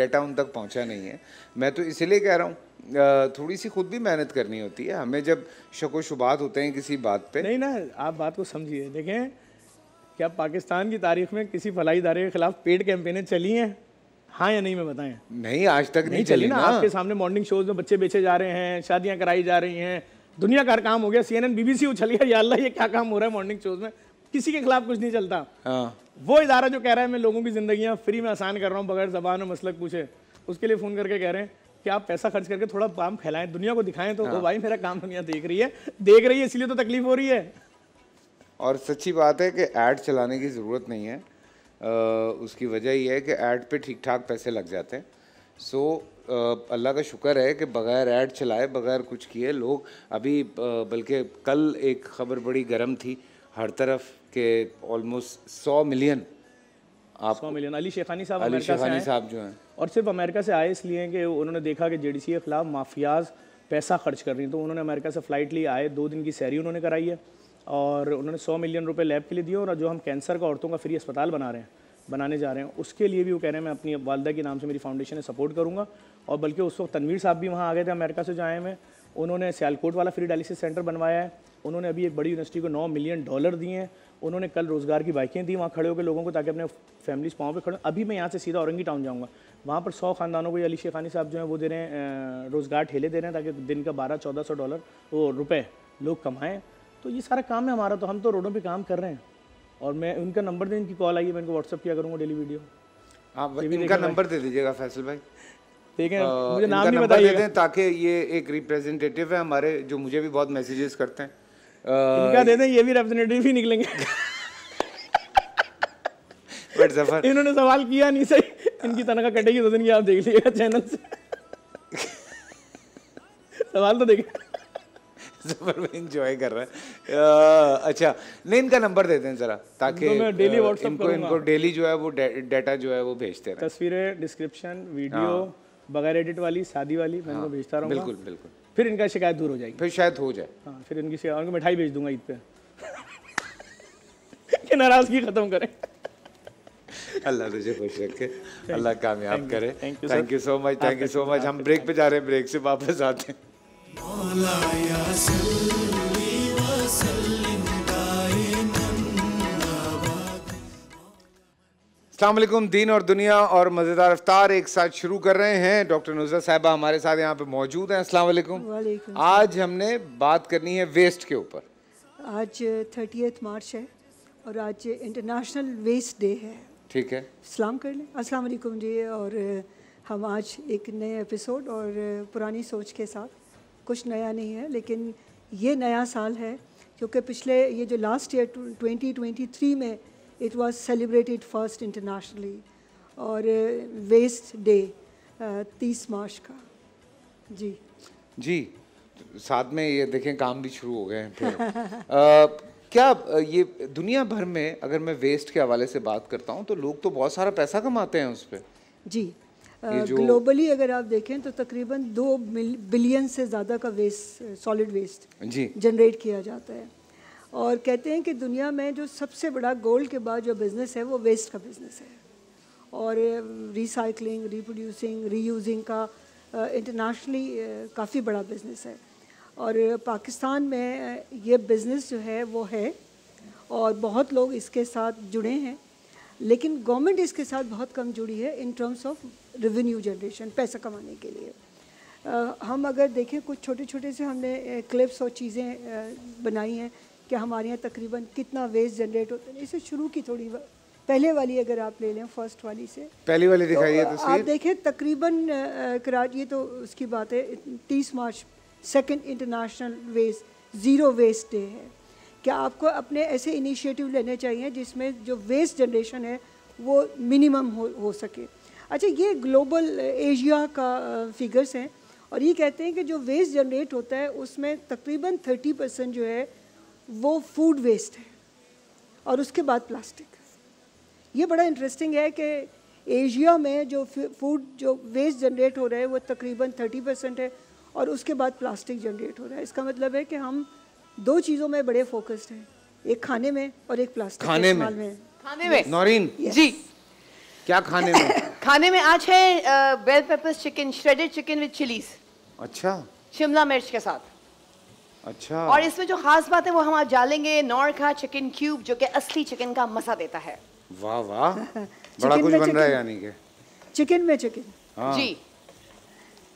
Speaker 2: डेटा उन तक पहुँचा नहीं है मैं तो इसीलिए कह रहा हूँ थोड़ी सी खुद भी मेहनत करनी होती है हमें जब शको शुबात होते हैं किसी बात पे नहीं ना
Speaker 8: आप बात को समझिए देखें क्या पाकिस्तान की तारीख में किसी फलाई इदारे के खिलाफ पेड कैंपेनें चली हैं हाँ या नहीं मैं बताएं
Speaker 2: नहीं आज तक नहीं, नहीं चली, चली ना, ना आपके
Speaker 8: सामने मॉर्निंग शोज में बच्चे बेचे जा रहे हैं शादियां कराई जा रही हैं दुनिया का काम हो गया सी एन एन बीबीसी उछल गया अल्लाह ये क्या काम हो रहा है मॉर्निंग शोज में किसी के खिलाफ कुछ नहीं चलता हाँ। वो इदारा जो कह रहा है मैं लोगों की जिंदगी फ्री में आसान कर रहा हूँ बगैर जबान और मसलक पूछे उसके लिए फ़ोन करके कह रहे हैं कि आप पैसा खर्च करके थोड़ा काम फैलाएं दुनिया को दिखाएं तो हाँ। भाई मेरा काम दुनिया देख रही है देख रही है इसलिए तो तकलीफ हो रही है
Speaker 2: और सच्ची बात है कि ऐड चलाने की ज़रूरत नहीं है आ, उसकी वजह यह है कि ऐड पे ठीक ठाक पैसे लग जाते हैं सो अल्लाह का शुक्र है कि बगैर ऐड चलाए बगैर कुछ किए लोग अभी बल्कि कल एक खबर बड़ी गर्म थी हर तरफ के ऑलमोस्ट सौ मिलियन आप मिलियन अली
Speaker 8: शेखानी साहब अली शेखानी साहब जो हैं और सिर्फ अमेरिका से आए इसलिए कि उन्होंने देखा कि जे डी सी के खिलाफ माफियाज पैसा खर्च कर रही हैं तो उन्होंने अमेरिका से फ़्लाइट ली आए दो दिन की सैरी उन्होंने कराई है और उन्होंने सौ मिलियन रुपये लैब के लिए दिए और जो हम कैंसर का औरतों का फ्री अस्पताल बना रहे हैं बनाने जा रहे हैं उसके लिए भी वो कह रहे हैं मैं अपनी वालदा के नाम से मेरी फाउंडेशन है सपोर्ट करूँगा और बल्कि उस वक्त तनवीर साहब भी वहाँ आ गए थे अमेरिका से जो आए हैं उन्होंने सियालकोट वाला फ्री डायलिसिस सेंटर बनवाया है उन्होंने अभी एक बड़ी यूनिवर्सिटी को नौ मिलियन डॉलर दिए हैं उन्होंने कल रोज़गार की बाइकें दी वहाँ खड़े होकर लोगों को ताकि अपने फैमिलीज पाँव पे खड़े अभी मैं यहाँ से सीधा औरंगी टाउन जाऊँगा वहाँ पर सौ खानदानों को ये अली शेखानी साहब जो है वो दे रहे हैं रोज़गार ठेले दे रहे हैं ताकि दिन का बारह चौदह सौ डॉलर वो रुपये लोग कमाएँ तो ये सारा काम है हमारा तो हम तो रोडों पर काम कर रहे हैं और मैं उनका नंबर दें इनकी कॉल आई है मैं इनको व्हाट्सअप किया करूँगा डेली वीडियो
Speaker 2: आप इनका नंबर दे दीजिएगा फैसल भाई ठीक है मुझे नाम नहीं बताइए ताकि ये एक रिप्रेजेंटेटिव है हमारे जो मुझे भी बहुत मैसेजेस करते हैं इनका uh, दे दें ये
Speaker 8: भी रेप्रेजेंटेटिव ही निकलेंगे बट जफर इन्होंने सवाल किया नहीं सही इनकी तनख्वाह कटेगी दो दिन की आप देख लीजिएगा चैनल से सवाल तो देखिए जफर भी इंजॉय कर रहा है आ, uh,
Speaker 2: अच्छा नहीं इनका नंबर देते हैं ज़रा ताकि डेली व्हाट्सएप इनको uh, इनको डेली जो है वो डाटा जो है वो भेजते रहे
Speaker 8: तस्वीरें डिस्क्रिप्शन वीडियो हाँ। बगैर एडिट वाली शादी वाली मैं इनको हाँ। भेजता रहूँगा बिल्कुल बिल्कुल फिर इनका शिकायत दूर हो जाएगी फिर शायद हो जाए हाँ फिर इनकी शिकायत उनको मिठाई भेज दूंगा ईद पे कि नाराजगी ख़त्म करें
Speaker 2: अल्लाह तुझे खुश रखे अल्लाह कामयाब करे thank you so much thank you so much हम ब्रेक पे जा रहे हैं ब्रेक से वापस आते हैं अल्लाम दीन और दुनिया और मज़ेदार अफ्तार एक साथ शुरू कर रहे हैं डॉक्टर नुजरत साहबा हमारे साथ यहाँ पे मौजूद हैं अस्सलाम आज हमने बात करनी है वेस्ट के ऊपर
Speaker 10: आज थर्टी मार्च है और आज इंटरनेशनल वेस्ट डे है ठीक है सलाम कर लें अस्सलाम वालेकुम जी और हम आज एक नए एपिसोड और पुरानी सोच के साथ कुछ नया नहीं है लेकिन ये नया साल है क्योंकि पिछले ये जो last year twenty twenty three में it was celebrated first internationally और वेस्ट uh, डे uh, तीस मार्च का जी
Speaker 2: जी साथ में ये देखें काम भी शुरू हो गए हैं फिर आ, क्या ये दुनिया भर में अगर मैं वेस्ट के हवाले से बात करता हूँ तो लोग तो बहुत सारा पैसा कमाते हैं उस पर जी ग्लोबली
Speaker 10: अगर आप देखें तो तकरीबन दो बिलियन से ज़्यादा का वेस्ट सॉलिड वेस्ट जी जनरेट किया जाता है और कहते हैं कि दुनिया में जो सबसे बड़ा गोल्ड के बाद जो बिज़नेस है वो वेस्ट का बिज़नेस है और रिसाइकलिंग रिप्रोड्यूसिंग रीयूजिंग का इंटरनेशनली काफ़ी बड़ा बिज़नेस है और पाकिस्तान में ये बिज़नेस जो है वो है और बहुत लोग इसके साथ जुड़े हैं लेकिन गवर्नमेंट इसके साथ बहुत कम जुड़ी है in terms of revenue generation पैसा कमाने के लिए आ, हम अगर देखें कुछ छोटे छोटे से हमने क्लिप्स और चीज़ें बनाई हैं कि हमारे यहाँ तकरीबन कितना वेस्ट जनरेट होता है इसे शुरू की थोड़ी पहले वाली अगर आप ले लें फर्स्ट वाली से
Speaker 2: पहले वाली तो दिखाइए तो, तो आप
Speaker 10: देखें तकरीबन कराची ये तो उसकी बात है तीस मार्च second international waste zero waste day है क्या आपको अपने ऐसे इनिशिएटिव लेने चाहिए जिसमें जो वेस्ट जनरेशन है वो मिनिमम हो हो सके अच्छा ये ग्लोबल एशिया का फिगर्स हैं और ये कहते हैं कि जो वेस्ट जनरेट होता है उसमें तकरीबन थर्टी परसेंट जो है वो फूड वेस्ट है और उसके बाद प्लास्टिक ये बड़ा इंटरेस्टिंग है कि एशिया में जो फूड जो वेस्ट जनरेट हो रहा है वो तकरीबन थर्टी परसेंट है और उसके बाद प्लास्टिक जनरेट हो रहा है इसका मतलब है कि हम दो चीज़ों में बड़े फोकस्ड हैं एक खाने में और एक प्लास्टिक खाने में।, में खाने में नौरीन yes. जी
Speaker 2: क्या खाने में
Speaker 11: खाने में आज है bell peppers chicken shredded chicken with chillies अच्छा शिमला मिर्च के साथ अच्छा और इसमें जो खास बात है वो हम आज डालेंगे नौरखा चिकन क्यूब जो कि असली चिकन का मसा देता है
Speaker 2: वाह वाह बड़ा कुछ बन रहा है यानी के
Speaker 10: चिकन में चिकन
Speaker 2: हाँ। जी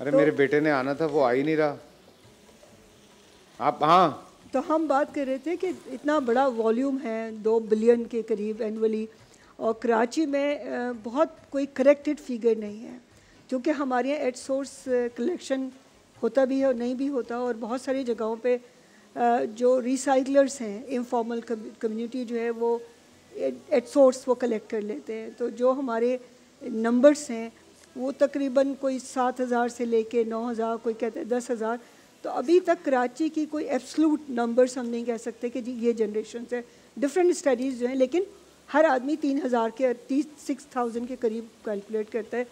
Speaker 2: अरे तो, मेरे बेटे ने आना था वो आ ही नहीं रहा आप हाँ
Speaker 10: तो हम बात कर रहे थे कि इतना बड़ा वॉल्यूम है दो बिलियन के करीब एनुअली और कराची में बहुत कोई करेक्टेड फिगर नहीं है क्योंकि हमारे यहाँ एट सोर्स कलेक्शन होता भी है और नहीं भी होता और बहुत सारी जगहों पे जो रिसाइकलर्स हैं इनफॉर्मल कम्युनिटी जो है वो एट सोर्स वो कलेक्ट कर लेते हैं तो जो हमारे नंबर्स हैं वो तकरीबन कोई सात हज़ार से लेके नौ हज़ार कोई कहते हैं दस हज़ार तो अभी तक कराची की कोई एब्सलूट नंबर्स हम नहीं कह सकते कि जी ये जनरेशन है डिफरेंट स्टडीज़ जो हैं लेकिन हर आदमी तीन हज़ार के तीस सिक्स थाउजेंड के करीब कैलकुलेट करता है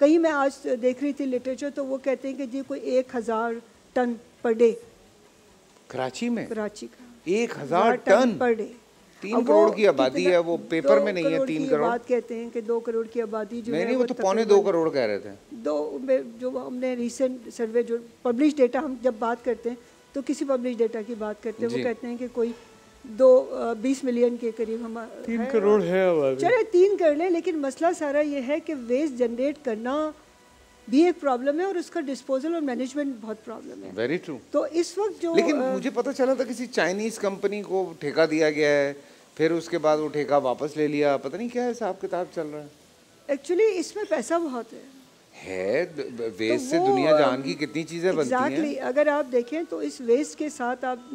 Speaker 10: कहीं मैं आज देख रही थी लिटरेचर तो वो कहते हैं कि जी कोई एक हज़ार टन पर डे कराची में कराची का एक हज़ार टन पर डे तीन करोड़ की आबादी है वो पेपर में नहीं है तीन करोड़ बात कहते हैं कि दो करोड़ की आबादी जो नहीं, नहीं वो तो पौने दो करोड़ कह रहे थे दो जो हमने रिसेंट सर्वे जो पब्लिश डेटा हम जब बात करते हैं तो किसी पब्लिश डेटा की बात करते हैं वो कहते हैं कि कोई दो बीस मिलियन के करीब हम तीन है, करोड़ है चले तीन कर ले, लेकिन मसला सारा ये है कि वेस्ट जनरेट करना भी एक प्रॉब्लम है और उसका डिस्पोजल और मैनेजमेंट बहुत प्रॉब्लम है वेरी ट्रू तो इस वक्त जो लेकिन आ, मुझे
Speaker 2: पता चला था किसी चाइनीज कंपनी को ठेका दिया गया है फिर उसके बाद वो ठेका वापस ले लिया पता नहीं क्या हिसाब किताब चल रहा
Speaker 10: है एक्चुअली इसमें पैसा बहुत है
Speaker 2: है वेस्ट तो से दुनिया जान की कितनी चीजें exactly, बनती हैं
Speaker 10: अगर आप देखें तो इस वेस्ट के साथ आप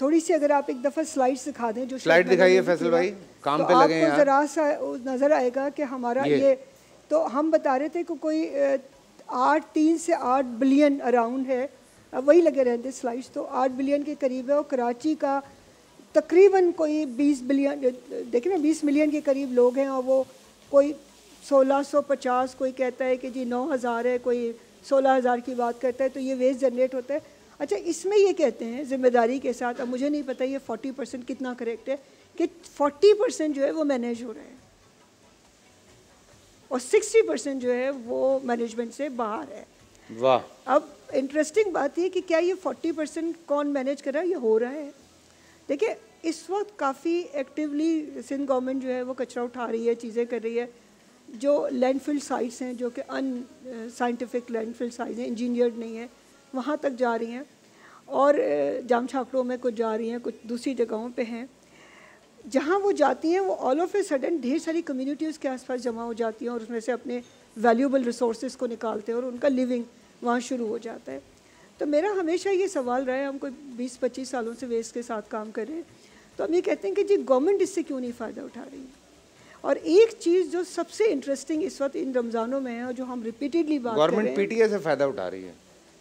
Speaker 10: थोड़ी सी अगर आप एक दफ़ा स्लाइड्स दिखा दें जो स्लाइड दिखाइए फैसल भाई काम तो पे लगे हैं ज़रा सा नज़र आएगा कि हमारा ये।, ये तो हम बता रहे थे कि को कोई आठ तीन से आठ बिलियन अराउंड है वही लगे रहते स्लाइड्स तो आठ बिलियन के करीब है और कराची का तकरीबन कोई बीस बिलियन देखिए ना बीस मिलियन के करीब लोग हैं और वो कोई सोलह सौ पचास कोई कहता है कि जी नौ हज़ार है कोई सोलह हज़ार की बात करता है तो ये वेस्ट जनरेट होता है अच्छा इसमें ये कहते हैं जिम्मेदारी के साथ अब मुझे नहीं पता ये फोर्टी परसेंट कितना करेक्ट है कि फोर्टी परसेंट जो है वो मैनेज हो रहे हैं और सिक्सटी परसेंट जो है वो मैनेजमेंट से बाहर है वाह अब इंटरेस्टिंग बात ये कि क्या ये फोर्टी परसेंट कौन मैनेज कर रहा है ये हो रहा है देखिए इस वक्त काफ़ी एक्टिवली सिंध गवर्नमेंट जो है वो कचरा उठा रही है चीज़ें कर रही है जो लैंडफिल साइट्स हैं जो कि अन साइंटिफिक लैंडफिल साइट हैं इंजीनियर्ड नहीं है वहाँ तक जा रही हैं और जाम छापड़ों में कुछ जा रही हैं कुछ दूसरी जगहों पे हैं जहाँ वो जाती हैं वो ऑल ऑफ ए सडन ढेर सारी कम्युनिटी उसके आसपास जमा हो जाती हैं और उसमें से अपने वैल्यूबल रिसोर्स को निकालते हैं और उनका लिविंग वहाँ शुरू हो जाता है तो मेरा हमेशा ये सवाल रहा है हम कोई बीस पच्चीस सालों से वेस्ट के साथ काम कर रहे हैं तो हम ये कहते हैं कि जी गवर्नमेंट इससे क्यों नहीं फ़ायदा उठा रही है और एक चीज़ जो सबसे इंटरेस्टिंग इस वक्त इन रमज़ानों में है और जो हम रिपीटेडली बात गवर्नमेंट पीटीए
Speaker 2: से फ़ायदा उठा रही है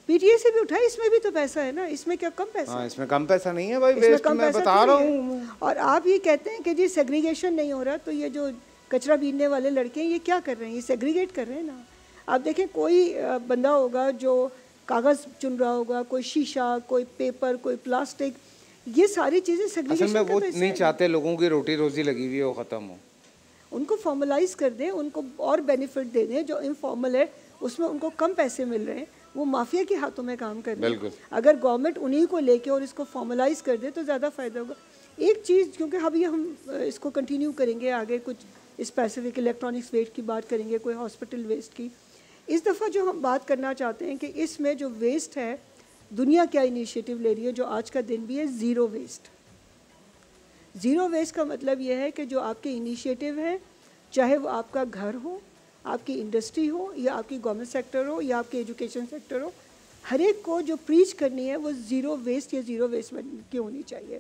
Speaker 10: पीटीए से भी उठाए इसमें भी तो पैसा है ना इसमें क्या कम पैसा आ, हाँ, इसमें
Speaker 2: कम पैसा नहीं है भाई वेस्ट कम मैं बता रहा हूं।
Speaker 10: और आप ये कहते हैं कि जी सेग्रीगेशन नहीं हो रहा तो ये जो कचरा बीनने वाले लड़के हैं ये क्या कर रहे हैं ये सेग्रीगेट कर रहे हैं ना आप देखें कोई बंदा होगा जो कागज़ चुन रहा होगा कोई शीशा कोई पेपर कोई प्लास्टिक ये सारी चीज़ें सेग्रीगेशन में वो तो नहीं चाहते
Speaker 2: लोगों की रोटी रोजी लगी हुई है वो ख़त्म हो
Speaker 10: उनको फॉर्मलाइज कर दें उनको और बेनिफिट दे दें जो इनफॉर्मल है उसमें उनको कम पैसे मिल रहे हैं वो माफिया के हाथों में काम कर रहे है अगर गवर्नमेंट उन्हीं को लेके और इसको फॉर्मलाइज कर दे तो ज़्यादा फायदा होगा एक चीज़ क्योंकि अभी हम इसको कंटिन्यू करेंगे आगे कुछ स्पेसिफिक इलेक्ट्रॉनिक्स वेस्ट की बात करेंगे कोई हॉस्पिटल वेस्ट की इस दफ़ा जो हम बात करना चाहते हैं कि इसमें जो वेस्ट है दुनिया क्या इनिशिएटिव ले रही है जो आज का दिन भी है ज़ीरो वेस्ट ज़ीरो वेस्ट का मतलब यह है कि जो आपके इनिशिएटिव हैं चाहे वो आपका घर हो आपकी इंडस्ट्री हो या आपकी गवर्नमेंट सेक्टर हो या आपकी एजुकेशन सेक्टर हो हर एक को जो प्रीच करनी है वो ज़ीरो वेस्ट या ज़ीरो वेस्ट की होनी चाहिए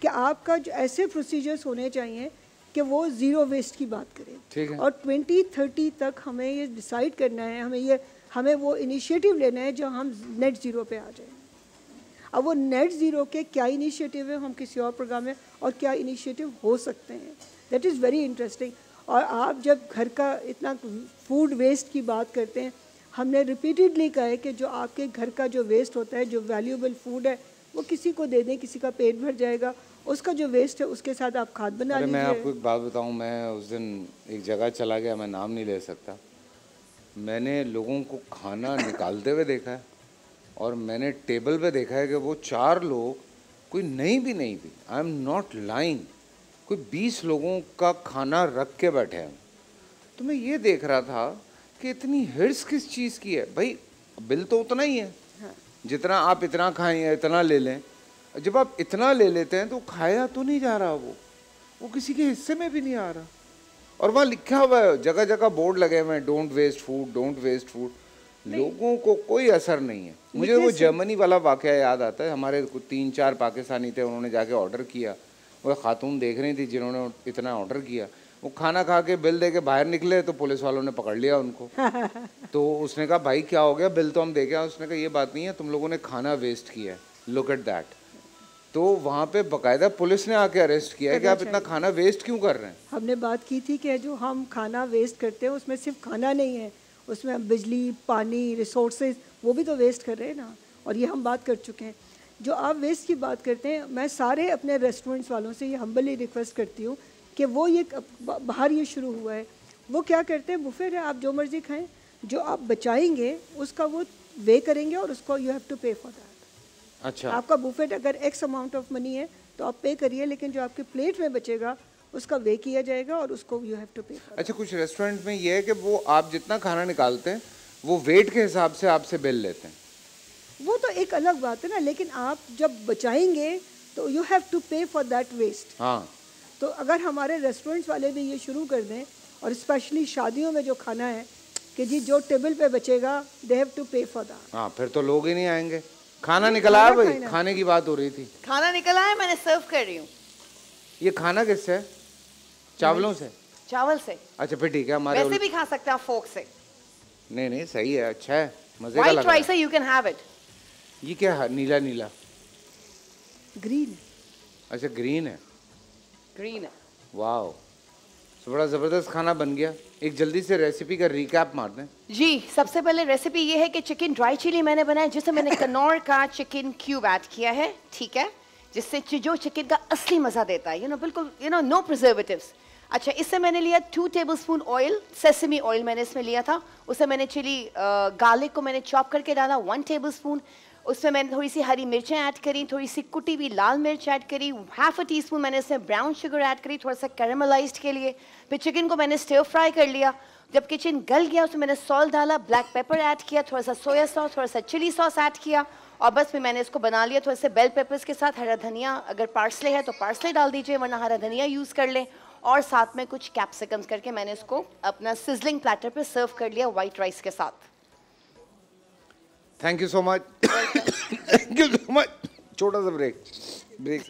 Speaker 10: कि आपका जो ऐसे प्रोसीजर्स होने चाहिए कि वो ज़ीरो वेस्ट की बात करें ठीक है और तक हमें ये डिसाइड करना है हमें ये हमें वो इनिशिएटिव लेना है जो हम नेट ज़ीरो पे आ जाए अब वो नेट ज़ीरो के क्या इनिशिएटिव है हम किसी और प्रोग्राम में और क्या इनिशिएटिव हो सकते हैं दैट इज़ वेरी इंटरेस्टिंग और आप जब घर का इतना फूड वेस्ट की बात करते हैं हमने रिपीटेडली कहा है कि जो आपके घर का जो वेस्ट होता है जो वैल्यूबल फूड है वो किसी को दे दें किसी का पेट भर जाएगा उसका जो वेस्ट है उसके साथ आप खाद बना लीजिए मैं आपको एक
Speaker 2: बात बताऊं मैं उस दिन एक जगह चला गया मैं नाम नहीं ले सकता मैंने लोगों को खाना निकालते हुए देखा है और मैंने टेबल पर देखा है कि वो चार लोग कोई नहीं भी नहीं थी आई एम नॉट लाइंग कोई बीस लोगों का खाना रख के बैठे हैं तो मैं ये देख रहा था कि इतनी हिर्स किस चीज़ की है भाई बिल तो उतना ही है हाँ। जितना आप इतना खाएं इतना ले लें जब आप इतना ले लेते हैं तो खाया तो नहीं जा रहा वो वो किसी के हिस्से में भी नहीं आ रहा और वहाँ लिखा हुआ है जगह जगह बोर्ड लगे हुए हैं don't waste food don't waste food लोगों को कोई असर नहीं है मुझे वो जर्मनी वाला वाक्य याद आता है हमारे तीन चार पाकिस्तानी थे उन्होंने जाके ऑर्डर किया वो खातून देख रही थी जिन्होंने इतना ऑर्डर किया वो खाना खा के बिल दे के बाहर निकले तो पुलिस वालों ने पकड़ लिया उनको तो उसने कहा भाई क्या हो गया बिल तो हम दे गया उसने कहा ये बात नहीं है तुम लोगों ने खाना वेस्ट किया है लुक एट दैट तो वहाँ पे बकायदा पुलिस ने आके अरेस्ट किया है कि आप इतना खाना वेस्ट क्यों कर रहे हैं
Speaker 10: हमने बात की थी कि जो हम खाना वेस्ट करते हैं उसमें सिर्फ खाना नहीं है उसमें हम बिजली पानी रिसोर्सेज वो भी तो वेस्ट कर रहे हैं ना और ये हम बात कर चुके हैं जो आप वेस्ट की बात करते हैं मैं सारे अपने रेस्टोरेंट्स वालों से ये हम्बली रिक्वेस्ट करती हूँ कि वो ये बाहर ये शुरू हुआ है वो क्या करते हैं बुफे है आप जो मर्ज़ी खाएँ जो आप बचाएंगे उसका वो वे करेंगे और उसको you have to pay for that अच्छा आपका बुफेट अगर एक्स अमाउंट ऑफ मनी है तो आप पे करिए लेकिन जो आपके प्लेट में बचेगा उसका वे किया जाएगा और उसको यू हैव टू पे
Speaker 2: अच्छा कुछ रेस्टोरेंट में ये है कि वो आप जितना खाना निकालते हैं वो वेट के हिसाब से आपसे बिल लेते हैं
Speaker 10: वो तो एक अलग बात है ना लेकिन आप जब बचाएंगे तो you have to pay for that waste हाँ तो अगर हमारे रेस्टोरेंट्स वाले भी ये शुरू कर दें और स्पेशली शादियों में जो खाना है कि जी जो टेबल पे बचेगा they have to pay for that
Speaker 2: हाँ फिर तो लोग ही नहीं आएंगे खाना निकल आया भाई खाने की बात हो रही थी
Speaker 11: खाना निकल आया मैंने सर्व कर रही हूँ
Speaker 2: ये खाना किससे है चावलों से चावल से अच्छा फिर ठीक है हमारे वैसे भी
Speaker 11: खा सकते हैं फोक से
Speaker 2: नहीं नहीं सही है अच्छा है मजे का लग रहा
Speaker 11: है यू कैन हैव इट
Speaker 2: ये क्या है नीला नीला ग्रीन अच्छा ग्रीन है ग्रीन है वाह तो बड़ा ज़बरदस्त खाना बन गया एक जल्दी से रेसिपी का रिकैप मार दें
Speaker 11: जी सबसे पहले रेसिपी ये है कि चिकन ड्राई चिली मैंने बनाया जिससे मैंने कनौर का चिकन क्यूब ऐड किया है ठीक है जिससे जो चिकन का असली मज़ा देता है यू नो बिल्कुल यू नो नो प्रिजर्वेटिव्स अच्छा इससे मैंने लिया two tablespoon oil sesame oil मैंने इसमें लिया था उससे मैंने चिली गार्लिक को मैंने चॉप करके डाला वन टेबल स्पून उसमें मैंने थोड़ी सी हरी मिर्चें ऐड करी थोड़ी सी कुटी हुई लाल मिर्च ऐड करी हाफ अ टी स्पून मैंने इसमें ब्राउन शुगर ऐड करी थोड़ा सा कैरमलाइज के लिए फिर चिकन को मैंने स्टेव फ्राई कर लिया जब किचन गल गया उसमें मैंने सॉल्ट डाला ब्लैक पेपर ऐड किया थोड़ा सा सोया सॉस थोड़ा सा चिली सॉस ऐड किया और बस फिर मैंने इसको बना लिया थोड़े से बेल पेपर्स के साथ हरा धनिया अगर पार्सले है तो पार्सले डाल दीजिए वरना हरा धनिया यूज़ कर लें और साथ में कुछ कैप्सिकम्स करके मैंने इसको अपना सिजलिंग प्लेटर पर सर्व कर लिया वाइट राइस के साथ
Speaker 2: thank you so much thank you so much छोटा सा ब्रेक ब्रेक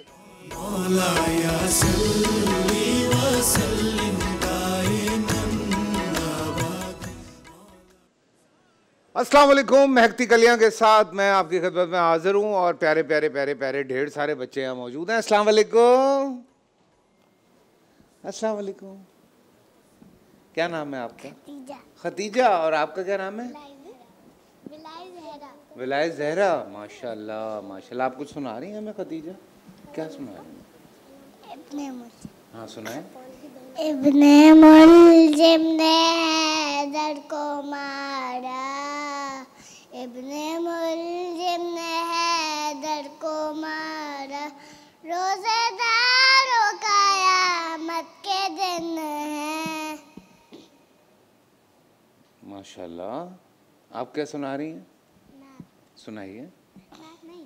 Speaker 2: अस्सलाम वालेकुम महकती कलियां के साथ मैं आपकी खिदमत में हाजिर हूं और प्यारे प्यारे प्यारे प्यारे ढेर सारे बच्चे यहाँ मौजूद हैं अस्सलाम वालेकुम अस्सलाम वालेकुम क्या नाम है आपका
Speaker 12: खतीजा, खतीजा और आपका क्या नाम है
Speaker 2: विलाय जहरा माशाल्लाह माशाल्लाह आप कुछ सुना रही हैं हमें खदीजा क्या सुना
Speaker 12: रही हैं हाँ सुनाए इब्ने मुलजिम ने हैदर को मारा इब्ने मुलजिम ने हैदर को मारा रोजेदारों का या मत के दिन है
Speaker 2: माशाल्लाह आप क्या सुना रही हैं सुनाइए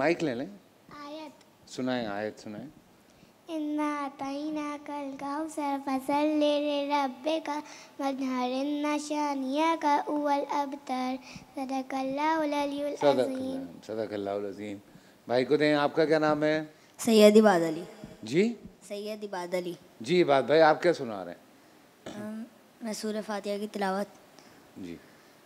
Speaker 2: माइक ले लें आयत सुनाए आयत सुनाए
Speaker 12: इन्ना तईना कल कौसर फसल ले रे रब्बे का मधार इन्ना शानिया का उवल अबतर सदक
Speaker 2: सदकल्लाजीम भाई को दें आपका क्या नाम है
Speaker 12: सैयद इबाद अली जी सैयद इबाद अली
Speaker 2: जी इबाद भाई आप क्या सुना रहे
Speaker 12: हैं मैं सूर्य फातिहा की तिलावत जी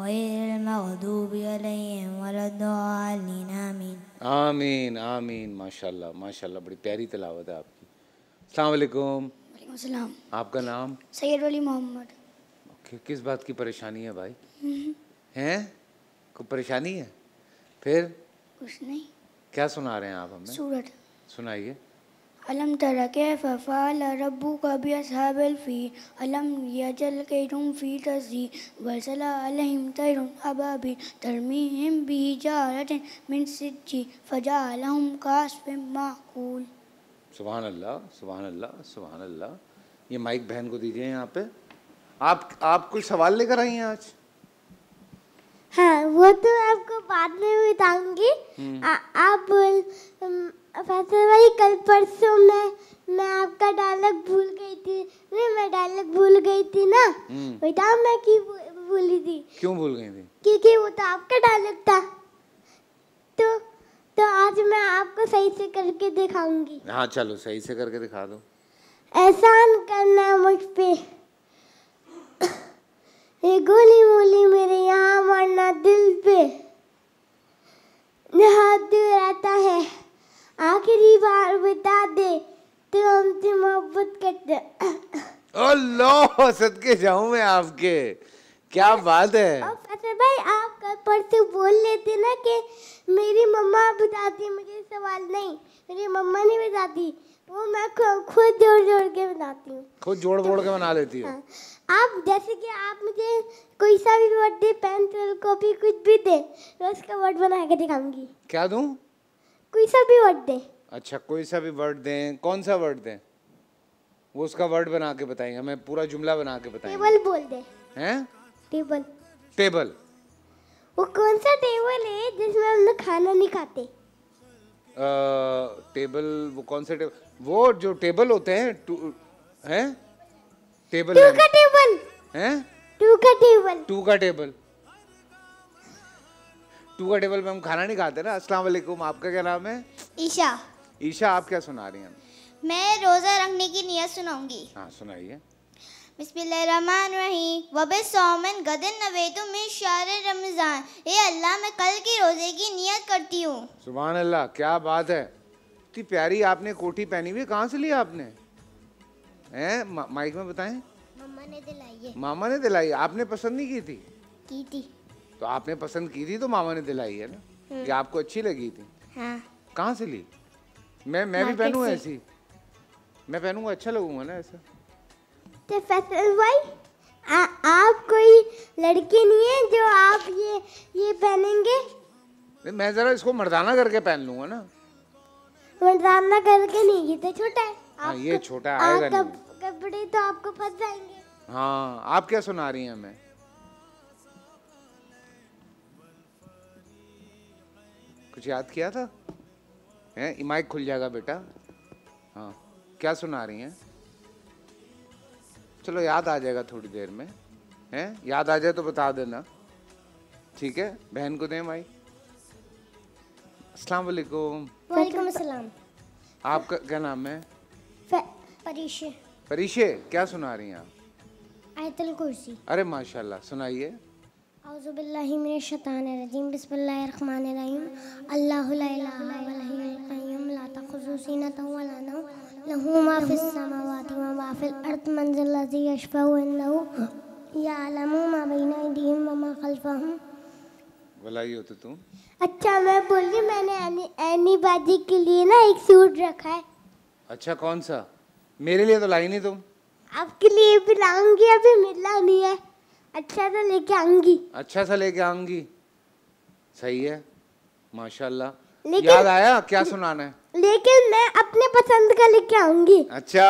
Speaker 12: غير المغضوب عليهم ولا الضالين آمين
Speaker 2: آمين آمين ما شاء الله ما شاء الله बड़ी प्यारी तलावत है आपकी अस्सलाम वालेकुम वालेकुम सलाम आपका नाम
Speaker 12: सैयद वली मोहम्मद
Speaker 2: ओके किस बात की परेशानी है भाई हैं कोई परेशानी है फिर कुछ नहीं क्या सुना रहे हैं आप हमें सूरत सुनाइए
Speaker 12: अलम तर कैफ फ़ाल रबू का भी फ़ी अलम यजल के रुम फी तसी वसलाम अलहम अबाबी तरमी हिम भी जारत मिन सिज्जी फ़जा अलहम कासफ माकूल
Speaker 2: सुबह अल्लाह सुबह अल्लाह सुबह अल्लाह ये माइक बहन को दीजिए यहाँ पे आप आप कोई सवाल लेकर आई हैं आज
Speaker 12: हाँ वो तो आपको बाद में बताऊंगी हम्म। आप बोल फैसल भाई कल परसों में मैं आपका डायलॉग भूल गई थी नहीं मैं डायलॉग भूल गई थी ना हम्म। बेटा मैं की भूली थी
Speaker 2: क्यों भूल गई थी
Speaker 12: क्योंकि वो तो आपका डायलॉग था तो तो आज मैं आपको सही से करके दिखाऊंगी
Speaker 2: हाँ चलो सही से करके दिखा दो
Speaker 12: एहसान करना मुझ पे ये गोली मोली मेरे यहाँ मारना दिल पे बहुत दूर आता है आखिरी बार बता दे तो हमसे मोहब्बत करते
Speaker 2: अल्लाह सदके जाऊं मैं आपके क्या बात है
Speaker 12: अच्छा भाई आप कल परसों बोल लेते ना कि मेरी मम्मा बताती मुझे सवाल नहीं मेरी मम्मा नहीं बताती वो मैं खुद जोड़ जोड़ के बनाती हूँ
Speaker 2: खुद जोड़ जोड़ तो के बना लेती हूँ
Speaker 12: हाँ, आप जैसे कि आप मुझे कोई सा भी वर्ड दे पेंसिल कॉपी कुछ भी दे तो उसका वर्ड बना के दिखाऊंगी क्या दूँ कोई सा भी वर्ड दें
Speaker 2: अच्छा कोई सा भी वर्ड दें कौन सा वर्ड दें वो उसका वर्ड बना के बताएंगे हमें पूरा जुमला बना के बताएंगे टेबल बोल दे हैं टेबल टेबल
Speaker 12: वो कौन सा टेबल है जिसमें हम लोग खाना नहीं खाते
Speaker 2: टेबल वो कौन सा टेबल वो जो टेबल होते हैं टू हैं टेबल टू का टेबल हैं टू का टेबल टू का टेबल टू का टेबल में हम खाना नहीं खाते ना अस्सलाम वालेकुम आपका क्या नाम है ईशा ईशा आप क्या सुना रही हैं
Speaker 12: मैं रोज़ा रखने की नियत सुनाऊंगी
Speaker 2: हाँ सुनाइए
Speaker 12: बिस्मिल्लाहिर्रहमानिर्रहीम वबसौमन गदन नवेतु मिन शहर रमज़ान ए अल्लाह मैं कल की रोज़े की नियत करती हूँ
Speaker 2: सुबह अल्लाह क्या बात है इतनी प्यारी आपने कोठी पहनी हुई कहाँ से लिया आपने हैं माइक में बताएं
Speaker 12: मामा ने दिलाई है
Speaker 2: मामा ने दिलाई आपने पसंद नहीं की थी की थी तो आपने पसंद की थी तो मामा ने दिलाई है ना हम्म। ये आपको अच्छी लगी थी हाँ। कहाँ से ली मैं मैं भी पहनू ऐसी मैं पहनूंगा अच्छा लगूंगा ना ऐसा
Speaker 12: तो फैसल भाई आ, आप कोई लड़की नहीं है जो आप ये ये पहनेंगे
Speaker 2: मैं जरा इसको मर्दाना करके पहन लूंगा ना
Speaker 12: मर्दाना करके नहीं ये तो छोटा है हाँ
Speaker 2: ये छोटा आएगा नहीं
Speaker 12: कपड़े तो आपको फंस जाएंगे
Speaker 2: हाँ आप क्या सुना रही हैं मैं कुछ याद किया था हैं इमाइक खुल जाएगा बेटा हाँ क्या सुना रही हैं चलो याद आ जाएगा थोड़ी देर में हैं याद आ जाए तो बता देना ठीक है बहन को दें माइक अस्सलाम वालेकुम
Speaker 12: वालेकुम अस्सलाम
Speaker 2: आपका क्या नाम है
Speaker 12: परीशे
Speaker 2: परीशे क्या सुना रही हैं आप
Speaker 12: आयतल कुर्सी
Speaker 2: अरे माशाल्लाह सुनाइए
Speaker 12: अज़बिल्लिमिनशतानरजीम बसमीम अल्लाहलातमफ़िलअर्द मंजिलफ़ाम
Speaker 2: भलाई हो तो तुम
Speaker 12: अच्छा मैं बोल रही मैंने एनी बाजी के लिए ना एक सूट रखा है
Speaker 2: अच्छा कौन सा मेरे लिए तो लाई नहीं तुम
Speaker 12: आपके लिए भी लाऊंगी अभी मिला नहीं है अच्छा सा तो लेके आऊंगी
Speaker 2: अच्छा सा लेके आऊंगी सही है माशाल्लाह याद आया क्या सुनाना है
Speaker 12: लेकिन मैं अपने पसंद का लेके आऊंगी
Speaker 2: अच्छा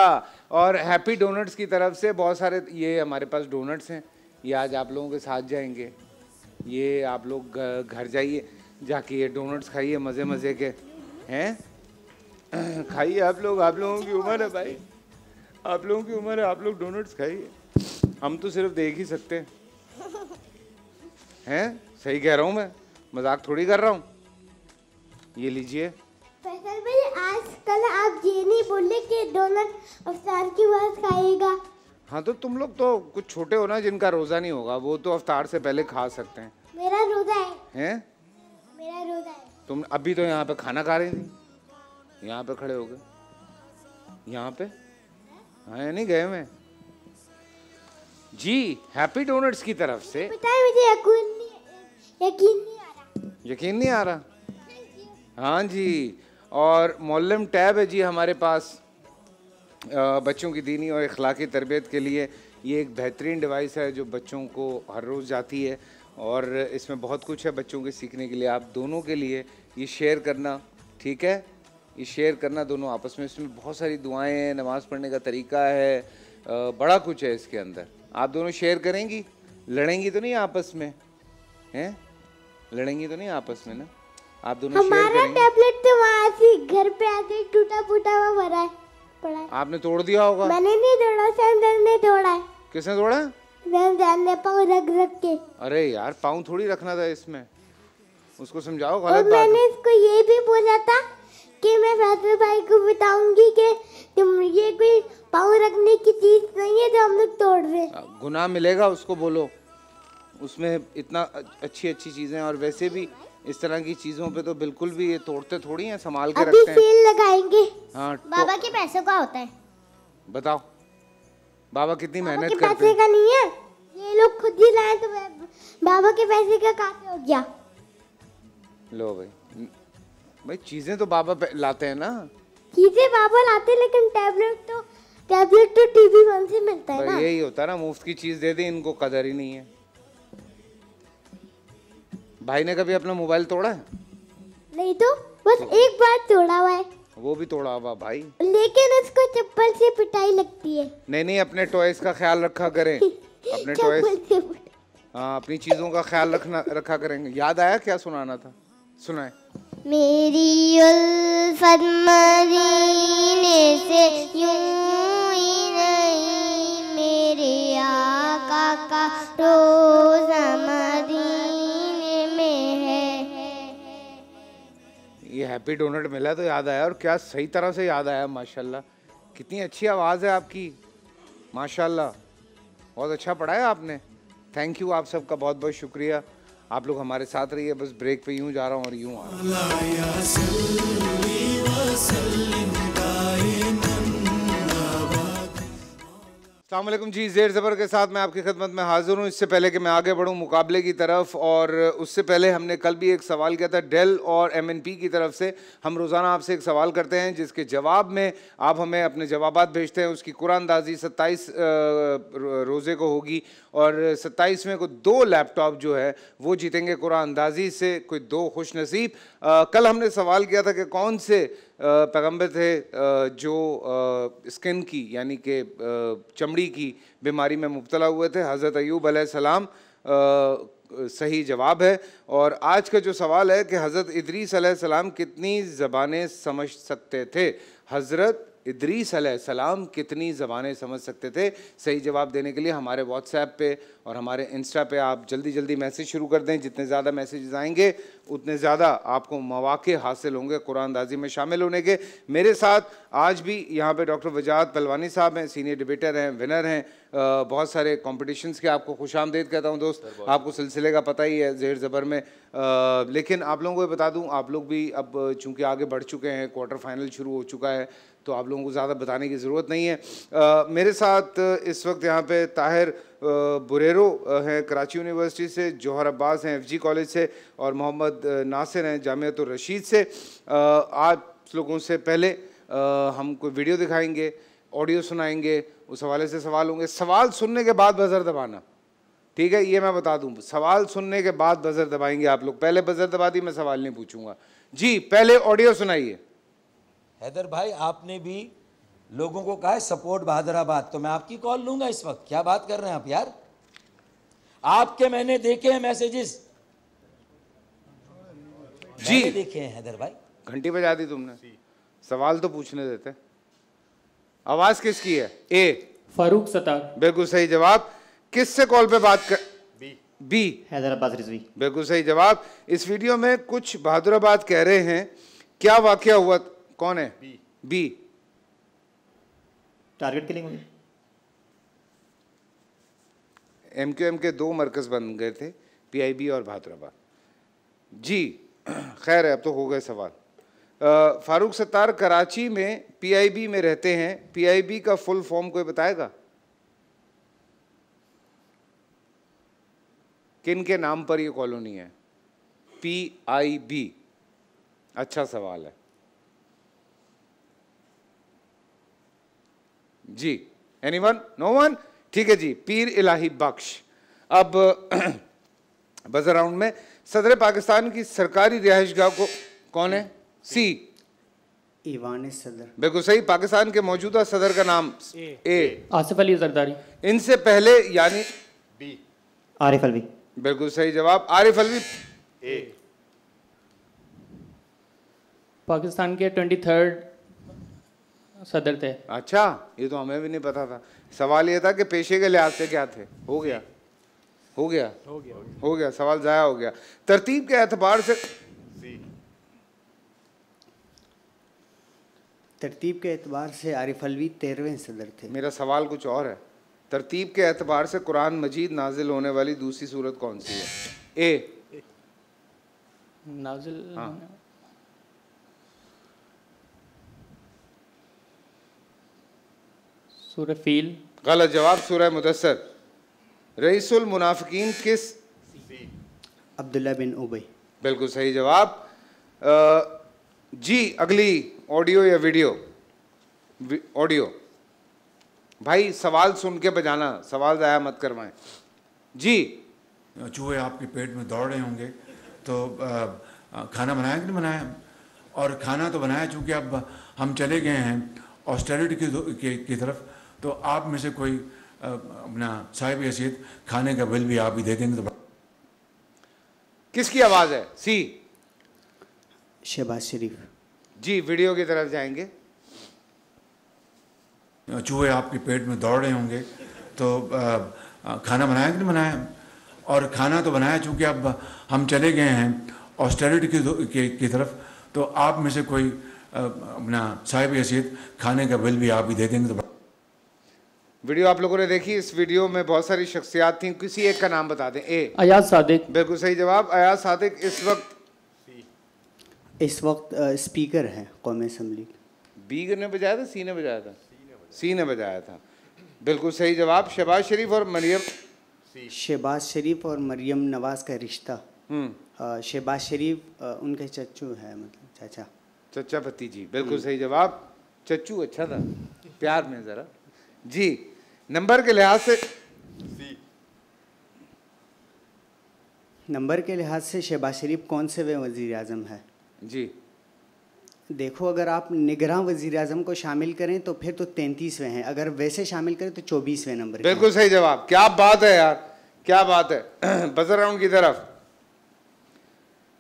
Speaker 2: और हैप्पी डोनट्स की तरफ से बहुत सारे ये हमारे पास डोनट्स हैं ये आज आप लोगों के साथ जाएंगे ये आप लोग घर जाइए जाके ये डोनट्स खाइए मज़े मज़े के हैं खाइए आप लोग आप लोगों की उम्र है भाई आप लोगों की उम्र है आप लोग डोनट्स खाइए हम तो सिर्फ देख ही सकते हैं हैं सही कह रहा हूँ मैं मजाक थोड़ी कर रहा हूँ ये लीजिए
Speaker 12: आज कल आप ये नहीं बोले कि डोनट अवतार की बात खाएगा
Speaker 2: हाँ तो तुम लोग तो कुछ छोटे हो ना जिनका रोजा नहीं होगा वो तो अवतार से पहले खा सकते हैं
Speaker 12: मेरा रोजा है हैं मेरा रोजा है
Speaker 2: तुम अभी तो यहाँ पे खाना खा रही थी यहाँ पे खड़े हो गए यहाँ पे हाँ नहीं गए मैं जी हैप्पी डोनट्स की तरफ से
Speaker 12: बताए मुझे यकीन नहीं यकीन नहीं आ
Speaker 2: रहा यकीन नहीं आ रहा हाँ जी और मोलम टैब है जी हमारे पास बच्चों की दीनी और अखलाकी तरबियत के लिए ये एक बेहतरीन डिवाइस है जो बच्चों को हर रोज़ जाती है और इसमें बहुत कुछ है बच्चों के सीखने के लिए आप दोनों के लिए ये शेयर करना ठीक है ये शेयर करना दोनों आपस में इसमें बहुत सारी दुआएं हैं नमाज़ पढ़ने का तरीका है बड़ा कुछ है इसके अंदर आप दोनों शेयर करेंगी लड़ेंगी तो नहीं आपस में हैं लड़ेंगी तो नहीं आपस में ना आप दोनों हमारा
Speaker 12: टैबलेट तो वहाँ से घर पे आके टूटा फूटा हुआ भरा है पड़ा है
Speaker 2: आपने तोड़ दिया होगा मैंने
Speaker 12: नहीं तोड़ा सैमसन ने तोड़ा है किसने तोड़ा सैमसन ने पाँव रख रख के
Speaker 2: अरे यार पाँव थोड़ी रखना था इसमें उसको समझाओ गलत बात मैंने
Speaker 12: इसको ये भी बोला था कि मैं फैसल भाई को बताऊंगी कि तुम ये कोई पाँव रखने की चीज नहीं है जो हम लोग तोड़ रहे हाँ,
Speaker 2: गुनाह मिलेगा उसको बोलो उसमें इतना अच्छी अच्छी चीजें और वैसे भी इस तरह की चीजों पे तो बिल्कुल भी ये तोड़ते थोड़ी हैं संभाल के अभी रखते हैं लगाएंगे हाँ तो,
Speaker 12: बाबा के पैसे का होता है
Speaker 2: बताओ बाबा कितनी मेहनत करते पैसे हैं का
Speaker 12: नहीं है ये लोग खुद ही लाए तो बाबा के पैसे का काफी हो गया
Speaker 2: लो भाई भाई चीजें तो बाबा लाते हैं ना
Speaker 12: चीजें बाबा लाते लेकिन टेबलेट तो टैबलेट तो टीवी वन से मिलता है ना
Speaker 2: यही होता है ना मुफ्त की चीज दे दी इनको कदर ही नहीं है भाई ने कभी अपना मोबाइल तोड़ा है
Speaker 12: नहीं तो बस एक बार तोड़ा हुआ है
Speaker 2: वो भी तोड़ा हुआ भाई
Speaker 12: लेकिन उसको चप्पल से पिटाई लगती है
Speaker 2: नहीं नहीं अपने टॉयज का ख्याल रखा करें अपने टॉयज हाँ अपनी चीजों का ख्याल रखना रखा करेंगे याद आया क्या सुनाना था सुनाए
Speaker 12: मेरी उल्फत मदीने से यूं ही नहीं मेरे आका का मदीने में है
Speaker 2: ये हैप्पी डोनट मिला तो याद आया और क्या सही तरह से याद आया माशाल्लाह कितनी अच्छी आवाज़ है आपकी माशाल्लाह बहुत अच्छा पढ़ाया आपने थैंक यू आप सबका बहुत बहुत शुक्रिया आप लोग हमारे साथ रहिए बस ब्रेक पे यूँ जा रहा हूँ और यूँ आ
Speaker 13: रहा हूँ
Speaker 2: अल्लाम जी जेर ज़बर के साथ मैं आपकी खदमत में हाज़िर हूँ इससे पहले कि मैं आगे बढ़ूँ मुकाबले की तरफ और उससे पहले हमने कल भी एक सवाल किया था डेल और एमएनपी की तरफ से हम रोज़ाना आपसे एक सवाल करते हैं जिसके जवाब में आप हमें अपने जवाब भेजते हैं उसकी कुरानदाजी सत्ताईस रोज़े को होगी और सत्ताईसवें को दो लैपटॉप जो है वो जीतेंगे कुरानदाजी से कोई दो खुश नसीब कल हमने सवाल किया था कि कौन से पैगंबर थे जो स्किन की यानी कि चमड़ी की बीमारी में मुबतला हुए थे हज़रत ऐब सलाम सही जवाब है और आज का जो सवाल है कि हज़रत इदरीसम सलाम कितनी ज़बानें समझ सकते थे हज़रत इदरीस सलाम कितनी ज़बानें समझ सकते थे सही जवाब देने के लिए हमारे व्हाट्सएप पे और हमारे इंस्टा पे आप जल्दी जल्दी मैसेज शुरू कर दें जितने ज़्यादा मैसेज आएंगे उतने ज़्यादा आपको मौाक़े हासिल होंगे कुरानदाजी में शामिल होने के मेरे साथ आज भी यहाँ पर डॉक्टर वजात पलवानी साहब हैं सीनियर डिबेटर हैं विनर हैं बहुत सारे कॉम्पिटिशन के आपको खुश आमदेद कहता हूँ दोस्त आपको सिलसिले का पता ही है जेर ज़बर में आ, लेकिन आप लोगों को बता दूँ आप लोग भी अब चूँकि आगे बढ़ चुके हैं क्वार्टर फाइनल शुरू हो चुका है तो आप लोगों को ज़्यादा बताने की ज़रूरत नहीं है आ, मेरे साथ इस वक्त यहाँ पे ताहिर बुरेरो हैं कराची यूनिवर्सिटी से जौहर अब्बास हैं एफजी कॉलेज से और मोहम्मद नासिर हैं जामियत रशीद से आप लोगों से पहले आ, हम कोई वीडियो दिखाएंगे ऑडियो सुनाएंगे उस हवाले से सवाल होंगे सवाल सुनने के बाद बज़र दबाना ठीक है ये मैं बता दूँ सवाल सुनने के बाद बज़र दबाएंगे आप लोग पहले बज़र दबा दी मैं सवाल नहीं पूछूंगा जी पहले ऑडियो सुनाइए
Speaker 5: हैदर भाई आपने भी लोगों को कहा है सपोर्ट बहादराबाद तो मैं आपकी कॉल लूंगा इस वक्त क्या बात कर
Speaker 2: रहे हैं आप यार आपके मैंने देखे हैं मैसेजेस जी देखे हैं हैदर भाई घंटी बजा दी तुमने सवाल तो पूछने देते आवाज किसकी है ए फारूक सतार बिल्कुल सही जवाब किससे कॉल पे बात कर बी बी हैदराबाद रिजवी बिल्कुल सही जवाब इस वीडियो में कुछ बहादुराबाद कह रहे हैं क्या वाक्य हुआ कौन है B target killing M Q M के दो मरकज बन गए थे पीआईबी और भादराबाद जी खैर है अब तो हो गए सवाल फारूक सत्तार कराची में पीआईबी में रहते हैं पीआईबी का फुल फॉर्म कोई बताएगा किन के नाम पर ये कॉलोनी है पीआईबी अच्छा सवाल है जी एनी वन नो वन ठीक है जी पीर इलाही बख्श अब बजर राउंड में सदर पाकिस्तान की सरकारी रिहाइश गाह को कौन है सी
Speaker 14: ईवान सदर
Speaker 2: बिल्कुल सही पाकिस्तान के मौजूदा सदर का नाम ए, ए। आसिफ अली जरदारी इनसे पहले यानी बी आरिफ अलवी बिल्कुल सही जवाब आरिफ अलवी ए
Speaker 3: पाकिस्तान के ट्वेंटी थर्ड
Speaker 2: सदर थे अच्छा ये तो हमें भी नहीं पता था सवाल ये था कि पेशे के लिहाज से क्या थे हो गया हो गया
Speaker 7: हो
Speaker 15: गया
Speaker 2: हो गया सवाल ज़ाया हो गया तरतीब के एतबार से तरतीब के एतबार से आरिफ अलवी तेरहवें सदर थे मेरा सवाल कुछ और है तरतीब के एतबार से कुरान मजीद नाजिल होने वाली दूसरी सूरत कौन सी है ए
Speaker 3: नाजिल हाँ
Speaker 2: सूर फील गलत जवाब सूर्य मुदसर रईसुल मुनाफिकीन किस अब्दुल्ला बिन उबई बिल्कुल सही जवाब जी अगली ऑडियो या वीडियो ऑडियो भाई सवाल सुन के बजाना सवाल ज़ाया
Speaker 9: मत करवाएं जी चूहे आपके पेट में दौड़ रहे होंगे तो आ, खाना बनाया कि नहीं बनाया और खाना तो बनाया चूँकि अब हम चले गए हैं ऑस्ट्रेलिया की, की, की तरफ तो आप में से कोई अपना साहिब हैसियत खाने का बिल भी आप ही दे देंगे तो किसकी आवाज़ है सी शहबाज शरीफ जी वीडियो की तरफ जाएंगे चूहे आपके पेट में दौड़ रहे होंगे तो आ, खाना बनाया कि नहीं बनाया और खाना तो बनाया चूंकि अब हम चले गए हैं ऑस्टेरिटी की, की, की तरफ तो आप में से कोई अपना साहिब हैसियत खाने का बिल भी आप ही दे देंगे तो
Speaker 2: वीडियो आप लोगों ने देखी इस वीडियो में बहुत सारी शख्सियात थी किसी एक का नाम बता दें ए अयाज सादिक बिल्कुल सही जवाब अयाज सादिक इस वक्त
Speaker 14: इस वक्त स्पीकर है कौमी असम्बली
Speaker 2: बी ने बजाया था सी ने बजाया था सी ने बजाया था बिल्कुल सही जवाब शहबाज शरीफ और मरियम
Speaker 14: शहबाज शरीफ और मरियम नवाज का रिश्ता
Speaker 2: हम्म। शहबाज शरीफ उनके चच्चू है मतलब चाचा चचा भतीजी बिल्कुल सही जवाब चच्चू अच्छा था प्यार में ज़रा जी नंबर के लिहाज से
Speaker 14: नंबर के लिहाज से शहबाज शरीफ कौन से वे वजीर अजम है जी देखो अगर आप निगरान वजीर अजम को शामिल करें तो फिर तो तैंतीसवें हैं अगर वैसे शामिल करें तो चौबीसवें नंबर बिल्कुल
Speaker 2: सही जवाब क्या बात है यार क्या बात है बजर राउंड की तरफ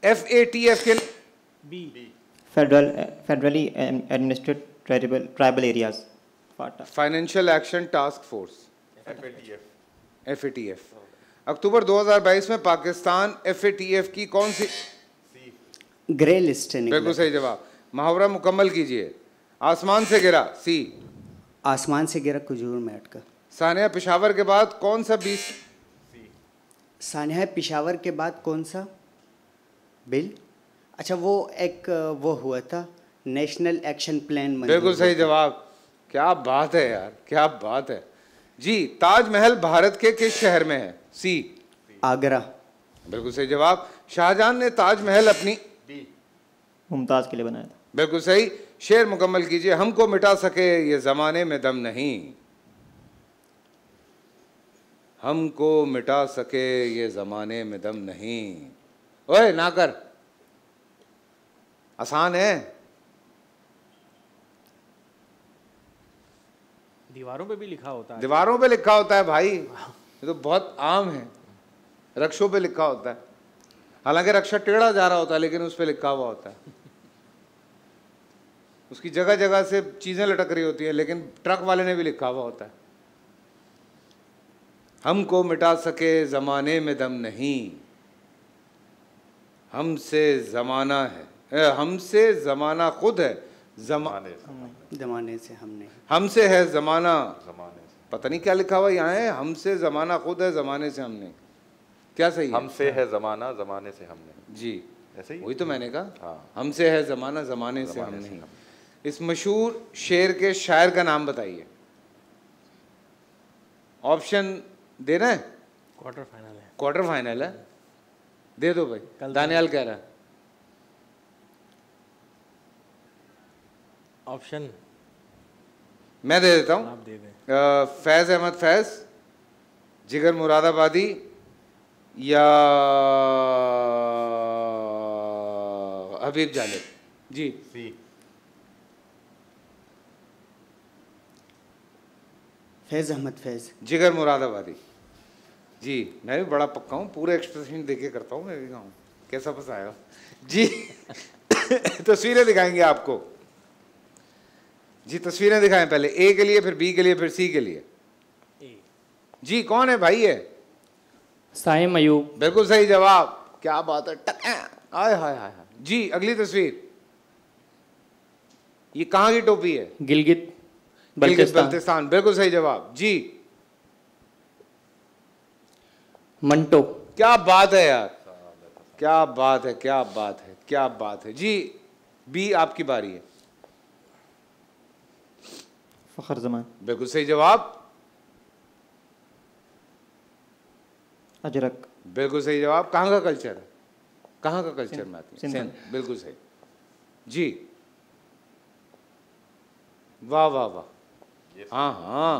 Speaker 3: एफ ए टी एफ के बी federal federally administrate tribal areas
Speaker 2: FATA financial action task force F A T F October 2022 में Pakistan F A T F की कौन सी ग्रे लिस्ट है बिल्कुल सही जवाब मुहावरा मुकम्मल कीजिए आसमान से गिरा सी
Speaker 14: आसमान से गिरा खजूर में अटका
Speaker 2: सानिया पिशावर के बाद कौन
Speaker 14: सा बीस सानिया पिशावर के बाद कौन सा बिल अच्छा वो एक वो हुआ था नेशनल एक्शन प्लान बिल्कुल सही
Speaker 2: जवाब क्या बात है यार क्या बात है जी ताजमहल भारत के किस शहर में है सी आगरा बिल्कुल सही जवाब शाहजहां ने ताजमहल अपनी मुमताज के लिए बनाया था बिल्कुल सही शेर मुकम्मल कीजिए हमको मिटा सके ये जमाने में दम नहीं हमको मिटा सके ये जमाने में दम नहीं ओए ना कर आसान है
Speaker 16: दीवारों पे भी लिखा होता है दीवारों पे लिखा
Speaker 2: होता है भाई ये तो बहुत आम है रक्षों पे लिखा होता है हालांकि रक्षा टेढ़ा जा रहा होता है लेकिन उस पर लिखा हुआ होता है उसकी जगह जगह से चीज़ें लटक रही होती है लेकिन ट्रक वाले ने भी लिखा हुआ होता है हमको मिटा सके ज़माने में दम नहीं हमसे ज़माना है हमसे ज़माना खुद है जमाने हम्म, जमाने से हमने हमसे है जमाना जमाने से पता नहीं क्या लिखा हुआ यहाँ है हमसे जमाना खुद है जमाने से हमने क्या सही हमसे है
Speaker 15: जमाना जमाने से हमने
Speaker 2: जी
Speaker 17: ऐसे ही वही तो मैंने कहा हाँ।
Speaker 2: हमसे है जमाना जमाने, से हमने इस मशहूर शेर के शायर का नाम बताइए ऑप्शन देना है
Speaker 16: क्वार्टर फाइनल है
Speaker 2: क्वार्टर फाइनल है दे दो भाई तो दानियाल कह रहा है ऑप्शन मैं दे देता हूँ दे दे। फैज़ अहमद फैज़ जिगर मुरादाबादी या हबीब जालेब जी सी
Speaker 14: फैज़ अहमद फैज़
Speaker 2: जिगर मुरादाबादी जी मैं भी बड़ा पक्का हूँ पूरे एक्सप्रेशन के करता हूँ मैं भी गाँव कैसा पसंद आएगा जी तस्वीरें दिखाएंगे आपको जी तस्वीरें दिखाएं पहले ए के लिए फिर बी के लिए फिर सी के लिए जी कौन है भाई है साइम अयूब बिल्कुल सही जवाब क्या बात है टक हाय हाय हाय जी अगली तस्वीर ये कहाँ की टोपी है
Speaker 3: गिलगित गिलगित बल्तिस्तान
Speaker 2: बिल्कुल सही जवाब जी मंटो क्या बात है यार क्या बात है क्या बात है क्या बात है जी बी आपकी बारी है फ़खर जमान बिल्कुल सही जवाब अजरक बिल्कुल सही जवाब कहाँ का कल्चर है कहाँ का कल्चर में आती है बिल्कुल सही जी वाह वाह वाह हाँ हाँ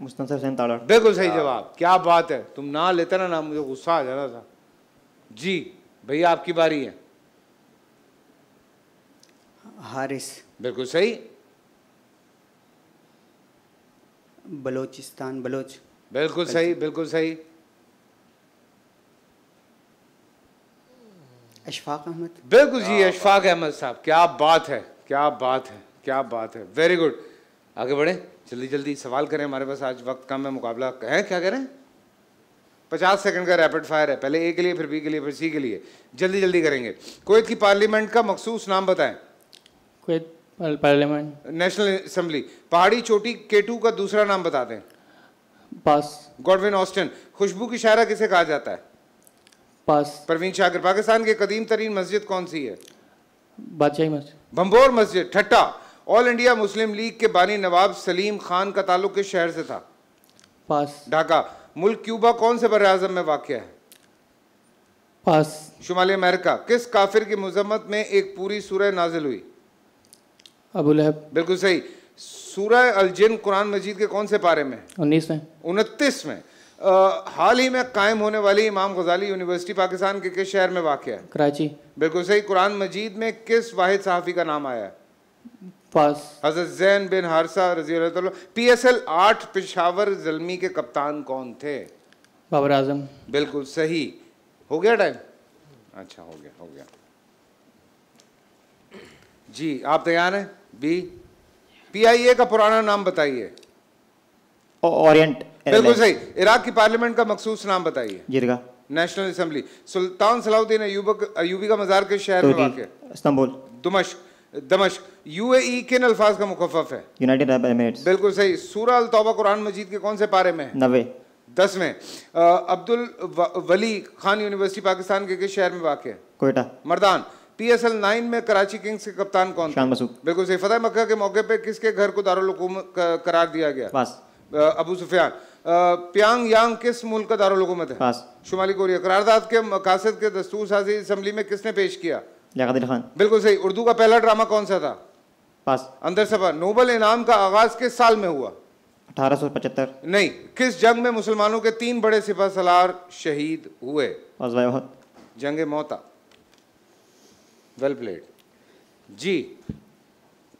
Speaker 3: मुस्तर हुसैन ताड़ा बिल्कुल सही हाँ। जवाब
Speaker 2: क्या बात है तुम ना लेते ना ना मुझे गुस्सा आ जाना था जी भैया आपकी बारी है हारिस बिल्कुल सही
Speaker 14: बलोचिस्तान बलोच बिल्कुल सही बिल्कुल सही अशफाक अहमद
Speaker 2: बिल्कुल जी अशफाक अहमद साहब क्या बात है क्या बात है क्या बात है वेरी गुड आगे बढ़े जल्दी जल्दी सवाल करें हमारे पास आज वक्त कम है मुकाबला है क्या करें पचास सेकंड का रैपिड फायर है पहले ए के लिए फिर बी के लिए फिर सी के लिए जल्दी जल्दी करेंगे कोयत की पार्लियामेंट का मखसूस नाम बताएं
Speaker 3: कोयत पार्लियामेंट नेशनल
Speaker 2: असेंबली पहाड़ी चोटी केटू का दूसरा नाम बता दें पास गॉडविन ऑस्टन खुशबू की शायरा किसे कहा जाता है पास प्रवीण शागर पाकिस्तान के कदीम तरीन मस्जिद कौन सी है बादशाही Masjid Bhambore Masjid Thatta All India Muslim League के बानी नवाब सलीम खान का ताल्लुक किस शहर से था पास ढाका मुल्क क्यूबा कौन से बर आजम में वाक़ है पास शुमाली अमेरिका किस काफिर की मजम्मत में एक पूरी सूरह नाजिल हुई अबू लहब बिल्कुल सही सूरह जिन कुरान मजीद के कौन से पारे में उन्नीस में उनतीस में आ, हाल ही में कायम होने वाली इमाम गजाली यूनिवर्सिटी पाकिस्तान के किस शहर में वाक़ है कराची बिल्कुल सही कुरान मजीद में किस वाहिद सहाफ़ी का नाम आया पास हजरत जैन बिन हारसा रजी पी एस एल आठ पिशावर जलमी के कप्तान कौन थे बाबर आजम बिल्कुल सही हो गया टाइम अच्छा हो गया हो गया जी आप तैयार हैं बी पीआईए का पुराना नाम बताइए ओरिएंट बिल्कुल सही इराक की पार्लियामेंट का मखसूस नाम बताइए जिरगा national assembly Sultan Salahuddin Ayubi का मजार के शहर में वाक़ इस्तांबुल दमश्क दमश्क यूएई e किन अल्फाज का मुखफ है
Speaker 14: यूनाइटेड अरब एमिरेट्स
Speaker 2: बिल्कुल सही सूरह अल तौबा कुरान मजीद के कौन से पारे में नवे दस में अब्दुल वली खान यूनिवर्सिटी पाकिस्तान के किस शहर में वाक़ है कोयटा मर्दान पीएसएल नाइन में कराची किंग्स के कप्तान कौन शान मसूद बिल्कुल सही फतेह मक्का के मौके पे किसके घर को दारुल दारुलकूमत करार दिया गया पास अबू सुफियान प्यांग यांग किस मुल्क का दारुल दारुलकूमत है पास शुमाली कोरिया करारदाद के मकासद के दस्तूर साजी असम्बली में किसने पेश किया खान बिल्कुल सही उर्दू का पहला ड्रामा कौन सा था पास अंदर सभा नोबल इनाम का आगाज किस साल में हुआ
Speaker 3: 1875
Speaker 2: नहीं किस जंग में मुसलमानों के तीन बड़े सिपा सलार शहीद हुए जंग मोता वेल प्लेड जी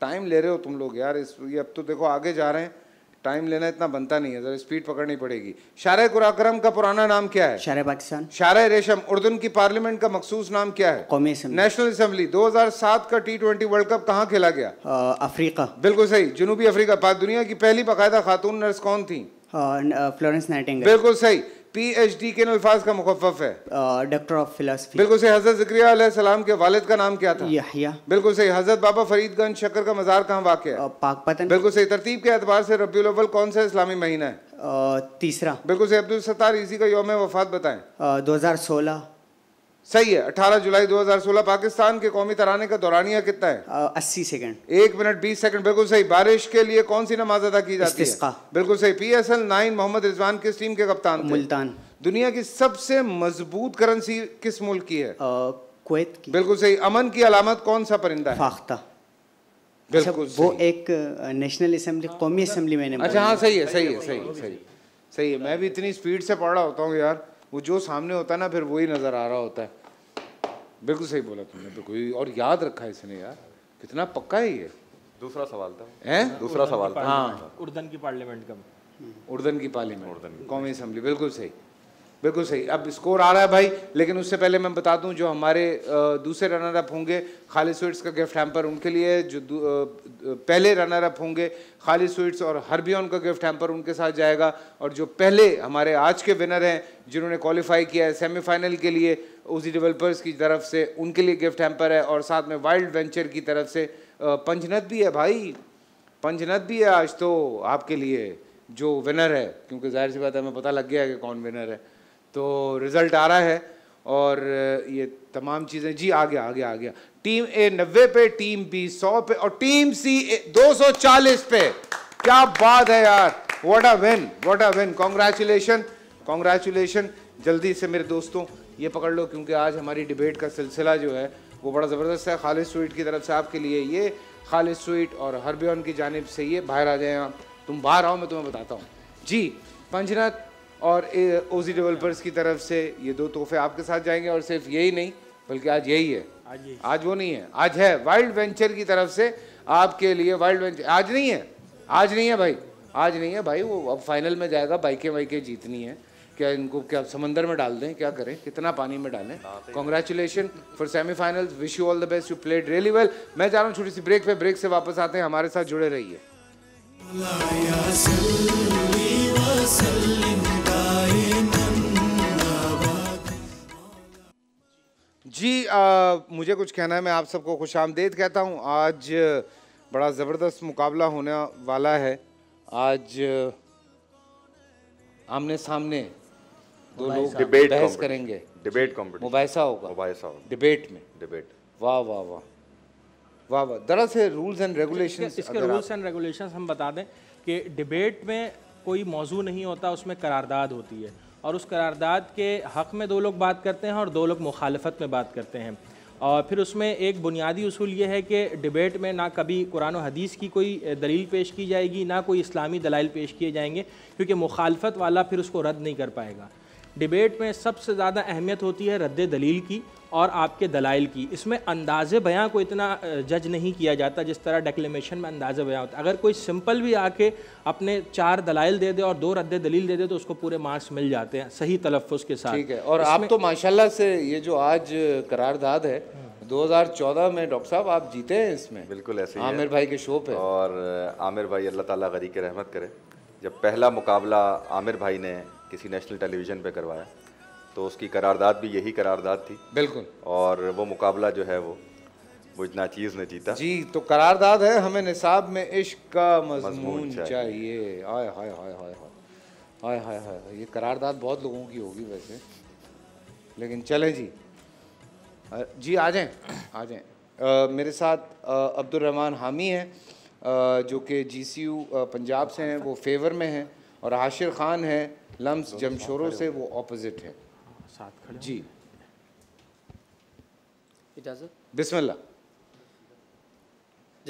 Speaker 2: टाइम ले रहे हो तुम लोग यार इस ये अब तो देखो आगे जा रहे हैं टाइम लेना इतना बनता नहीं है जरा स्पीड पकड़नी पड़ेगी शार कुराक्रम का पुराना नाम क्या है शार पाकिस्तान शार रेशम उर्दन की पार्लियामेंट का मखसूस नाम क्या है कौमी नेशनल असम्बली 2007 का टी ट्वेंटी वर्ल्ड कप कहाँ खेला गया आ, अफ्रीका बिल्कुल सही जनूबी अफ्रीका दुनिया की पहली बाकायदा खातून नर्स कौन थी
Speaker 14: फ्लोरेंस नाइटिंग
Speaker 2: बिल्कुल सही पी एच डी के अल्फाज का मुखफ है डॉक्टर ऑफ फिलासफी बिल्कुल सही हजरत जिक्रिया के वालिद का नाम क्या था यहिया बिल्कुल सही हजरत बाबा फरीदगंज शक्कर का मजार कहाँ वाक़ है uh, पतन बिल्कुल सही तरतीब के अतबार से रबी अव्वल कौन सा इस्लामी महीना है uh, तीसरा बिल्कुल सही अब्दुल सत्तार इसी का योम वफात बताएं uh, दो हज़ार सोलह सही है 18 जुलाई 2016 पाकिस्तान के कौमी तराने का दौरानिया कितना है अस्सी सेकंड एक मिनट बीस सेकंड बिल्कुल सही बारिश के लिए कौन सी नमाज अदा की जाती है बिल्कुल सही P S L nine Mohammad Rizwan किस टीम के कप्तान मुल्तान दुनिया की सबसे मजबूत करेंसी किस मुल्क की है कुवैत की बिल्कुल सही अमन की अलामत कौन सा परिंदा है फाख्ता बिल्कुल अच्छा, वो एक
Speaker 14: नेशनल असेंबली कौमी असेंबली मैंने अच्छा हाँ सही है सही है सही
Speaker 2: है सही सही है मैं भी इतनी स्पीड से पढ़ रहा होता हूँ यार वो जो सामने होता है ना फिर वही नज़र आ रहा होता है बिल्कुल सही बोला तुमने बिल्कुल और याद रखा है इसने यार कितना पक्का है ये
Speaker 15: दूसरा सवाल था
Speaker 2: हैं दूसरा सवाल था हाँ
Speaker 16: उर्दन की पार्लियामेंट का
Speaker 2: उर्दन की पार्लियामेंट कौमी असम्बली बिल्कुल सही बिल्कुल सही अब स्कोर आ रहा है भाई लेकिन उससे पहले मैं बता दूं जो हमारे दूसरे रनर अप होंगे खाली स्वीट्स का गिफ्ट हैम्पर उनके लिए जो पहले रनर अप होंगे खाली स्वीट्स और हरबियन का गिफ्ट हैम्पर उनके साथ जाएगा और जो पहले हमारे आज के विनर हैं जिन्होंने क्वालिफाई किया है सेमीफाइनल के लिए उसी डेवलपर्स की तरफ से उनके लिए गिफ्ट हैम्पर है और साथ में वाइल्ड वेंचर की तरफ से पंजनत भी है भाई पंजनत भी है आज तो आपके लिए जो विनर है क्योंकि जाहिर सी बात है हमें पता लग गया है कि कौन विनर है तो रिज़ल्ट आ रहा है और ये तमाम चीज़ें जी आ गया आ गया आ गया टीम ए नब्बे पे टीम बी सौ पे और टीम सी दो सौ चालीस पे क्या बात है यार what a win what a win congratulation congratulation जल्दी से मेरे दोस्तों ये पकड़ लो क्योंकि आज हमारी डिबेट का सिलसिला जो है वो बड़ा ज़बरदस्त है खालिद स्वीट की तरफ से आपके लिए ये खालिद स्वीट और हरबियन की जानब से ये बाहर आ जाए आप तुम बाहर आओ मैं तुम्हें बताता हूँ जी पंजनाथ और ओ जी डेवलपर्स की तरफ से ये दो तोहफे आपके साथ जाएंगे और सिर्फ यही नहीं बल्कि आज यही है आज, यही। आज वो नहीं है आज है वाइल्ड वेंचर की तरफ से आपके लिए वाइल्ड वेंचर आज नहीं है आज नहीं है भाई आज नहीं है भाई वो अब फाइनल में जाएगा बाइकें वाइकें जीतनी है क्या इनको क्या समंदर में डाल दें क्या करें कितना पानी में डालें congratulation for semifinal wish you all the best you played really well मैं जा रहा हूँ छोटी सी ब्रेक पे ब्रेक से वापस आते हैं हमारे साथ जुड़े रहिए जी आ, मुझे कुछ कहना है मैं आप सबको खुश आमदेद कहता हूँ आज बड़ा ज़बरदस्त मुकाबला होने वाला है आज आमने सामने दो लोग डिबेट बहस करेंगे डिबेट कॉम्पिटिशन मुबासा होगा मुबासा होगा डिबेट में
Speaker 16: डिबेट वाह वाह वाह वाह वाह दरअसल रूल्स एंड रेगुलेशन इसके रूल्स एंड रेगुलेशन हम बता दें कि डिबेट में कोई मौजू नहीं होता उसमें करारदाद होती है और उस करारदाद के हक़ में दो लोग बात करते हैं और दो लोग मुखालफत में बात करते हैं और फिर उसमें एक बुनियादी असूल ये है कि डिबेट में ना कभी कुरान हदीस की कोई दलील पेश की जाएगी ना कोई इस्लामी दलाइल पेश किए जाएंगे क्योंकि मुखालफत वाला फिर उसको रद्द नहीं कर पाएगा डिबेट में सबसे ज़्यादा अहमियत होती है रद्द दलील की और आपके दलाइल की इसमें अंदाजे बयां को इतना जज नहीं किया जाता जिस तरह डेक्लेमेशन में अंदाजे बयां होता अगर कोई सिंपल भी आके अपने चार दलाइल दे दे और दो रद्द दलील दे दे तो उसको पूरे मार्क्स मिल जाते हैं सही तलफ़ के साथ ठीक है और आप
Speaker 2: तो माशाल्लाह से ये जो आज करारदाद है
Speaker 15: 2014 में डॉक्टर साहब आप जीते हैं इसमें बिल्कुल ऐसे आमिर भाई के शो पे और आमिर भाई अल्लाह ताली गरी के रहमत करे जब पहला मुकाबला आमिर भाई ने किसी नेशनल टेलीविज़न पर करवाया तो उसकी करारदाद भी यही करारदाद थी बिल्कुल और वो मुकाबला जो है वो मुझ चीज ने जीता जी तो करारदाद है हमें निसाब में इश्क
Speaker 2: का मजमून चाहिए हाय हाय हाय हाय हाय हाय हाय ये करारदाद बहुत लोगों की होगी वैसे लेकिन चले जी जी आ जाएं आ जाएं मेरे साथ रहमान हामी हैं जो कि जीसीयू पंजाब से हैं वो फेवर में हैं और आशिर खान हैं लम्स जमशोरों से वो ऑपोजिट हैं साथ खड़े जी इजाज़त बिस्मिल्लाह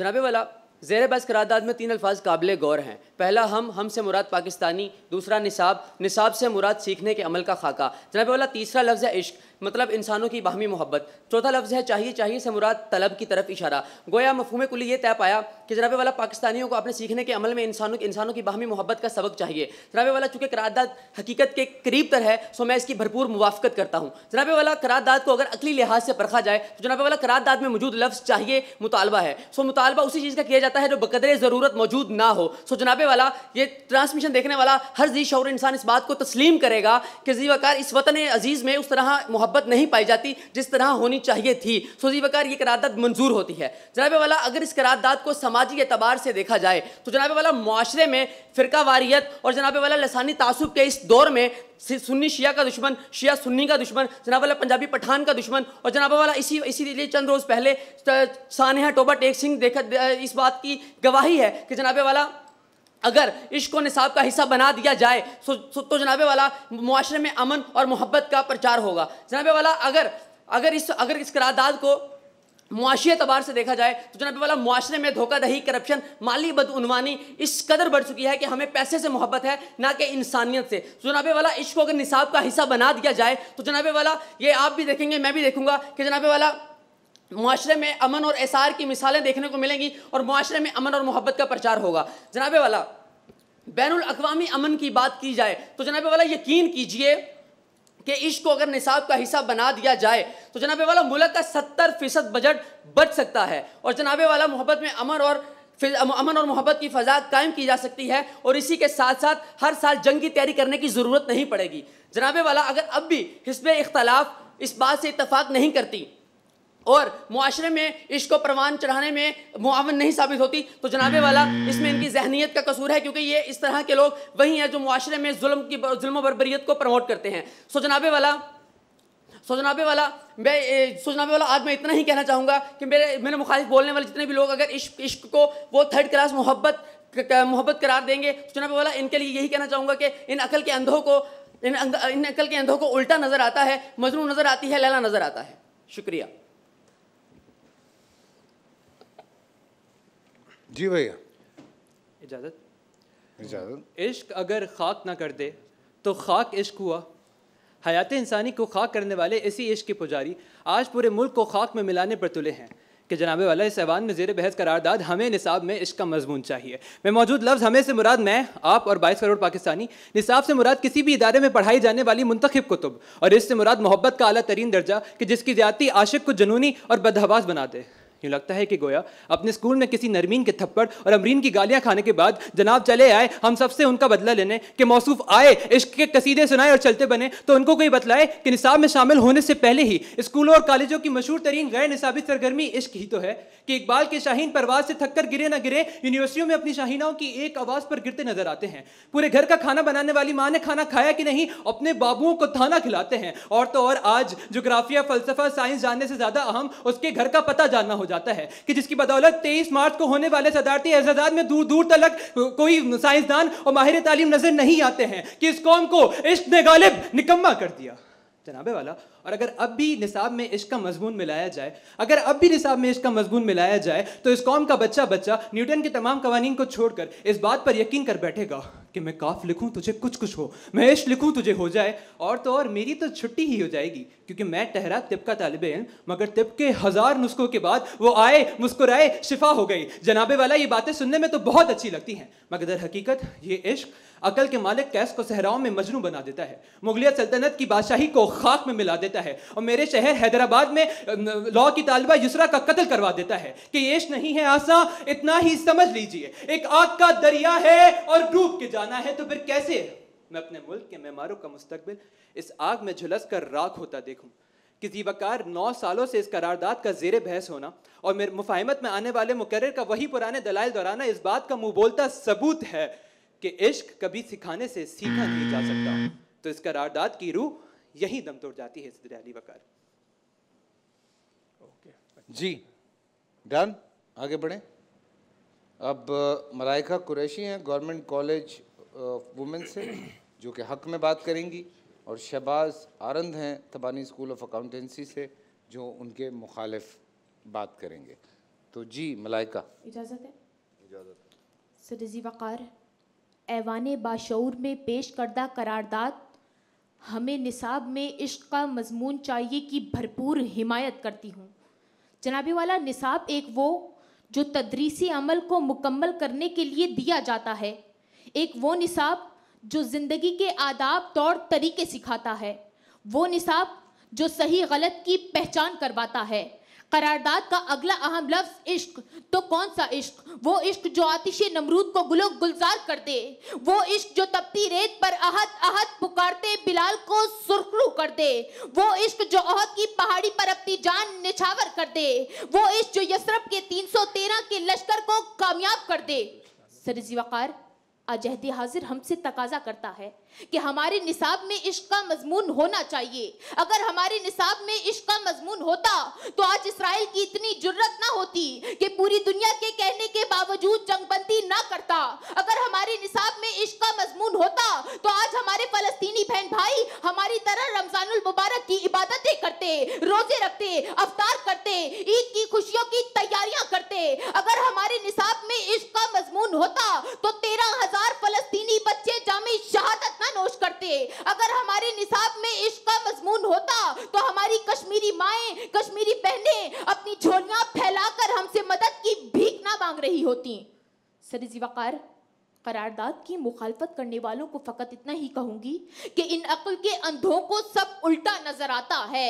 Speaker 18: जनाबे वाला जेर बस करारदाद में तीन अल्फाज काबिल गौर हैं पहला हम हम से मुराद पाकिस्तानी दूसरा निसाब निसाब से मुराद सीखने के अमल का खाका जनाबे वाला तीसरा लफ्ज़ है इश्क मतलब इंसानों की बाहमी मोहब्बत चौथा लफ्ज़ है चाहिए चाहिए से मुराद तलब की तरफ इशारा गोया मफहूम कुल ये तय पाया कि जनाबे वाला पाकिस्तानियों को अपने सीखने के अमल में इंसानों इंसानों की बाहमी मोहब्बत का सबक चाहिए जनाबे वाला चूँकि करारदाद हकीकत के करीब तर है सो मैं इसकी भरपूर मुवाफ़त करता हूँ जनाबे वाला करारदाद को अगर अकली लिहाज से परखा जाए तो जनाबे वाला करारदाद में मौजूद लफ्ज़ चाहिए मुतालबा है सो मुतालबा उसी चीज़ का किया जाता है जो बकदर ज़रूरत मौजूद ना हो सो जनाबे वाला ये ट्रांसमिशन देखने वाला हर जी शौर इंसान इस बात को तस्लीम करेगा कि जीवाकार इस वतन अजीज़ में उस तरह मोहब्बत नहीं पाई जाती जिस तरह होनी चाहिए थी सोजी वकार ये करारदाद मंजूर होती है जनाब वाला अगर इस करारदाद को समाजी एतबार से देखा जाए तो जनाब वाला माशरे में फ़िरका वारियत और जनाब वाला लसानी तासुब के इस दौर में सुन्नी शिया का दुश्मन शिया सुन्नी का दुश्मन जनाब वाला पंजाबी पठान का दुश्मन और जनाब वाला इसी इसी लिए चंद रोज़ पहले सानहा टोबा टेक सिंह देखा इस बात की गवाही है कि जनाब वाला अगर इश्को निसाब का हिस्सा बना दिया जाए सो, सो तो जनाबे वाला माशरे में अमन और मोहब्बत का प्रचार होगा जनाबे वाला अगर अगर इस अगर इस करारदाद को मुआशी अतबार से देखा जाए तो जनाब वाला मुआरे में धोखा दही करप्शन माली बदनवानी इस कदर बढ़ चुकी है कि हमें पैसे से मोहब्बत है ना कि इंसानियत से तो जनाब वाला इश्क अगर निसाब का हिस्सा बना दिया जाए तो जनाब वाला ये आप भी देखेंगे मैं भी देखूंगा कि जनाब वाला माशरे में अमन और एसार की मिसालें देखने को मिलेंगी और माशरे में अमन और मोहब्बत का प्रचार होगा जनाबे वाला बैन अवी अमन की बात की जाए तो जनाबे वाला यकीन कीजिए कि इश्क को अगर निसाब का हिस्सा बना दिया जाए तो जनाबे वाला मुल्क का सत्तर फीसद बजट बच सकता है और जनाबे वाला मोहब्बत में अमन और अमन और मोहब्बत की फ़जा कायम की जा सकती है और इसी के साथ साथ हर साल जंग की तैयारी करने की ज़रूरत नहीं पड़ेगी जनाबे वाला अगर अब भी हिस्ब इख्तलाफ इस बात से इतफाक़ नहीं करती और माशरे में इश्क को परवान चढ़ाने में मुआवन नहीं साबित होती तो जनाबे वाला हम्म। इसमें इनकी जहनीत का कसूर है क्योंकि ये इस तरह के लोग वही हैं जो माशरे में जुल्म की जुल्म बरबरीत को प्रमोट करते हैं सो जनाबे वाला सो जनाबे वाला मैं सोजनाबे वाला आज मैं इतना ही कहना चाहूँगा कि मेरे मेरे मुखालिफ बोलने वाले जितने भी लोग अगर इश्क इश्क को वो थर्ड क्लास मोहब्बत मोहब्बत करार देंगे सोजनाबे तो जनाबे वाला इनके लिए यही कहना चाहूँगा कि इन अकल के अंधों को इन इन अकल के अंधों को उल्टा नज़र आता है मजनू नज़र आती है लैला नज़र आता है शुक्रिया
Speaker 19: जी भैया इजाज़त इजाज़त इश्क अगर खाक ना कर दे तो खाक इश्क हुआ हयात इंसानी को खाक करने वाले इसी इश्क के पुजारी आज पूरे मुल्क को खाक में मिलाने पर तुले हैं कि जनाब वाला इस ऐवान में जेर बहस करारदाद हमें निसाब में इश्क का मजमून चाहिए मैं मौजूद लफ्ज़ हमें से मुराद मैं आप और बाईस करोड़ पाकिस्तानी निसाब से मुराद किसी भी इदारे में पढ़ाई जाने वाली मुंतखब कुतुब और इससे मुराद मोहब्बत का अला तरीन दर्जा कि जिसकी ज्यादा आशिक को जुनूनी और बदहवास बना दे यूँ लगता है कि गोया अपने स्कूल में किसी नरमीन के थप्पड़ और अमरीन की गालियाँ खाने के बाद जनाब चले आए हम सबसे उनका बदला लेने के मौसू आए इश्क के कसीदे सुनाए और चलते बने तो उनको कोई बतलाए कि निसाब में शामिल होने से पहले ही स्कूलों और कॉलेजों की मशहूर तरीन गैर निसाबी सरगर्मी इश्क ही तो है कि इकबाल के शाहीन परवाज से थककर गिरे ना गिरे यूनिवर्सिटियों में अपनी शाहीनाओं की एक आवाज़ पर गिरते नजर आते हैं पूरे घर का खाना बनाने वाली माँ ने खाना खाया कि नहीं अपने बाबुओं को थाना खिलाते हैं और तो और आज जोग्राफिया फलसफा साइंस जानने से ज़्यादा अहम उसके घर का पता जानना हो जाता जाता है कि जिसकी बदौलत तेईस मार्च को होने वाले सदारती एजाद में दूर दूर तक कोई साइंसदान और माहिर तालीम नजर नहीं आते हैं कि इस कौम को इश्क ने गालिब निकम्मा कर दिया जनाबे वाला और अगर अब भी निसाब में इश्क का मजमून मिलाया जाए अगर अब भी निसाब में इश्क का मजमून मिलाया जाए तो इस कौम का बच्चा बच्चा न्यूटन के तमाम कवानी को छोड़कर इस बात पर यकीन कर बैठेगा कि मैं काफ लिखूं तुझे कुछ कुछ हो मैं इश्क लिखूं तुझे हो जाए और तो और मेरी तो छुट्टी ही हो जाएगी क्योंकि मैं ठहरा तिब का तालब इन मगर तिब के हज़ार नुस्खों के बाद वो आए मुस्कुराए शिफा हो गई जनाबे वाला ये बातें सुनने में तो बहुत अच्छी लगती हैं मगर दर हकीकत ये इश्क अकल के मालिक कैस को सहराओं में मजनू बना देता है मुगलिया सल्तनत की बादशाही को खाक में मिला देता है और मेरे शहर हैदराबाद में लॉ की तालबा युसरा का कत्ल करवा देता है कि यश नहीं है आसा इतना ही समझ लीजिए एक आग का दरिया है और डूब के जाना है तो फिर कैसे मैं अपने मुल्क के मेमारों का मुस्तबिल इस आग में झुलस कर राख होता देखूँ किसी वकार नौ सालों से इस करारदाद का जेर बहस होना और मेरे मुफाहमत में आने वाले मुकर का वही पुराने दलाल दोहराना इस बात का मुँह बोलता सबूत है कि इश्क कभी सिखाने से सीखा नहीं जा सकता तो इस करारदाद की रूह यही दम तोड़ जाती है सदर अली वकार अच्छा।
Speaker 2: जी डन आगे बढ़े अब मलाइका कुरैशी हैं गवर्नमेंट कॉलेज वुमेन से जो कि हक में बात करेंगी और शहबाज आरंद हैं तबानी स्कूल ऑफ अकाउंटेंसी से जो उनके मुखालफ बात करेंगे तो जी मलाइका
Speaker 20: इजाज़त है इजाज़त सरजी वक़ार ऐवान बाशूर में पेश करदा करारदाद हमें निसाब में इश्क का मजमून चाहिए कि भरपूर हिमायत करती हूँ जनाबी वाला निसाब एक वो जो तदरीसी अमल को मुकम्मल करने के लिए दिया जाता है एक वो निसाब जो ज़िंदगी के आदाब तौर तरीके सिखाता है वो निसाब जो सही गलत की पहचान करवाता है करारदाद का अगला अहम लफ्ज इश्क तो कौन सा इश्क वो इश्क जो आतिश नमरूद को गुलो गुलजार कर दे वो इश्क जो तपती रेत पर अहद अहद पुकारते बिलाल को सुरखरू कर दे वो इश्क जो अहद की पहाड़ी पर अपनी जान निछावर कर दे वो इश्क जो यसरब के 313 के लश्कर को कामयाब कर दे सरजी वकार अजहद हाजिर हमसे तकाजा करता है कि हमारे निसाब में इश्क का मजमून होना चाहिए अगर हमारे निसाब में इश्क का मजमून होता तो आज इसराइल की इतनी जरूरत ना होती कि पूरी दुनिया के कहने के बावजूद जंगबंदी ना करता अगर हमारे निसाब में इश्क का मजमून होता तो आज हमारे फलस्तीनी बहन भाई हमारी तरह रमजानुल मुबारक की इबादतें करते रोजे रखते अवतार करते ईद की खुशियों की तैयारियां करते अगर हमारे निसाब में इश्क का मजमून होता तो तेरह हजार फलस्तीनी बच्चे जामे शहादत कितना नोश करते अगर हमारे निसाब में इश्क का मजमून होता तो हमारी कश्मीरी माएँ कश्मीरी बहने अपनी झोलियाँ फैलाकर हमसे मदद की भीख ना मांग रही होती सर जी वकार करारदाद की मुखालफत करने वालों को फ़कत इतना ही कहूंगी कि इन अकल के अंधों को सब उल्टा नज़र आता है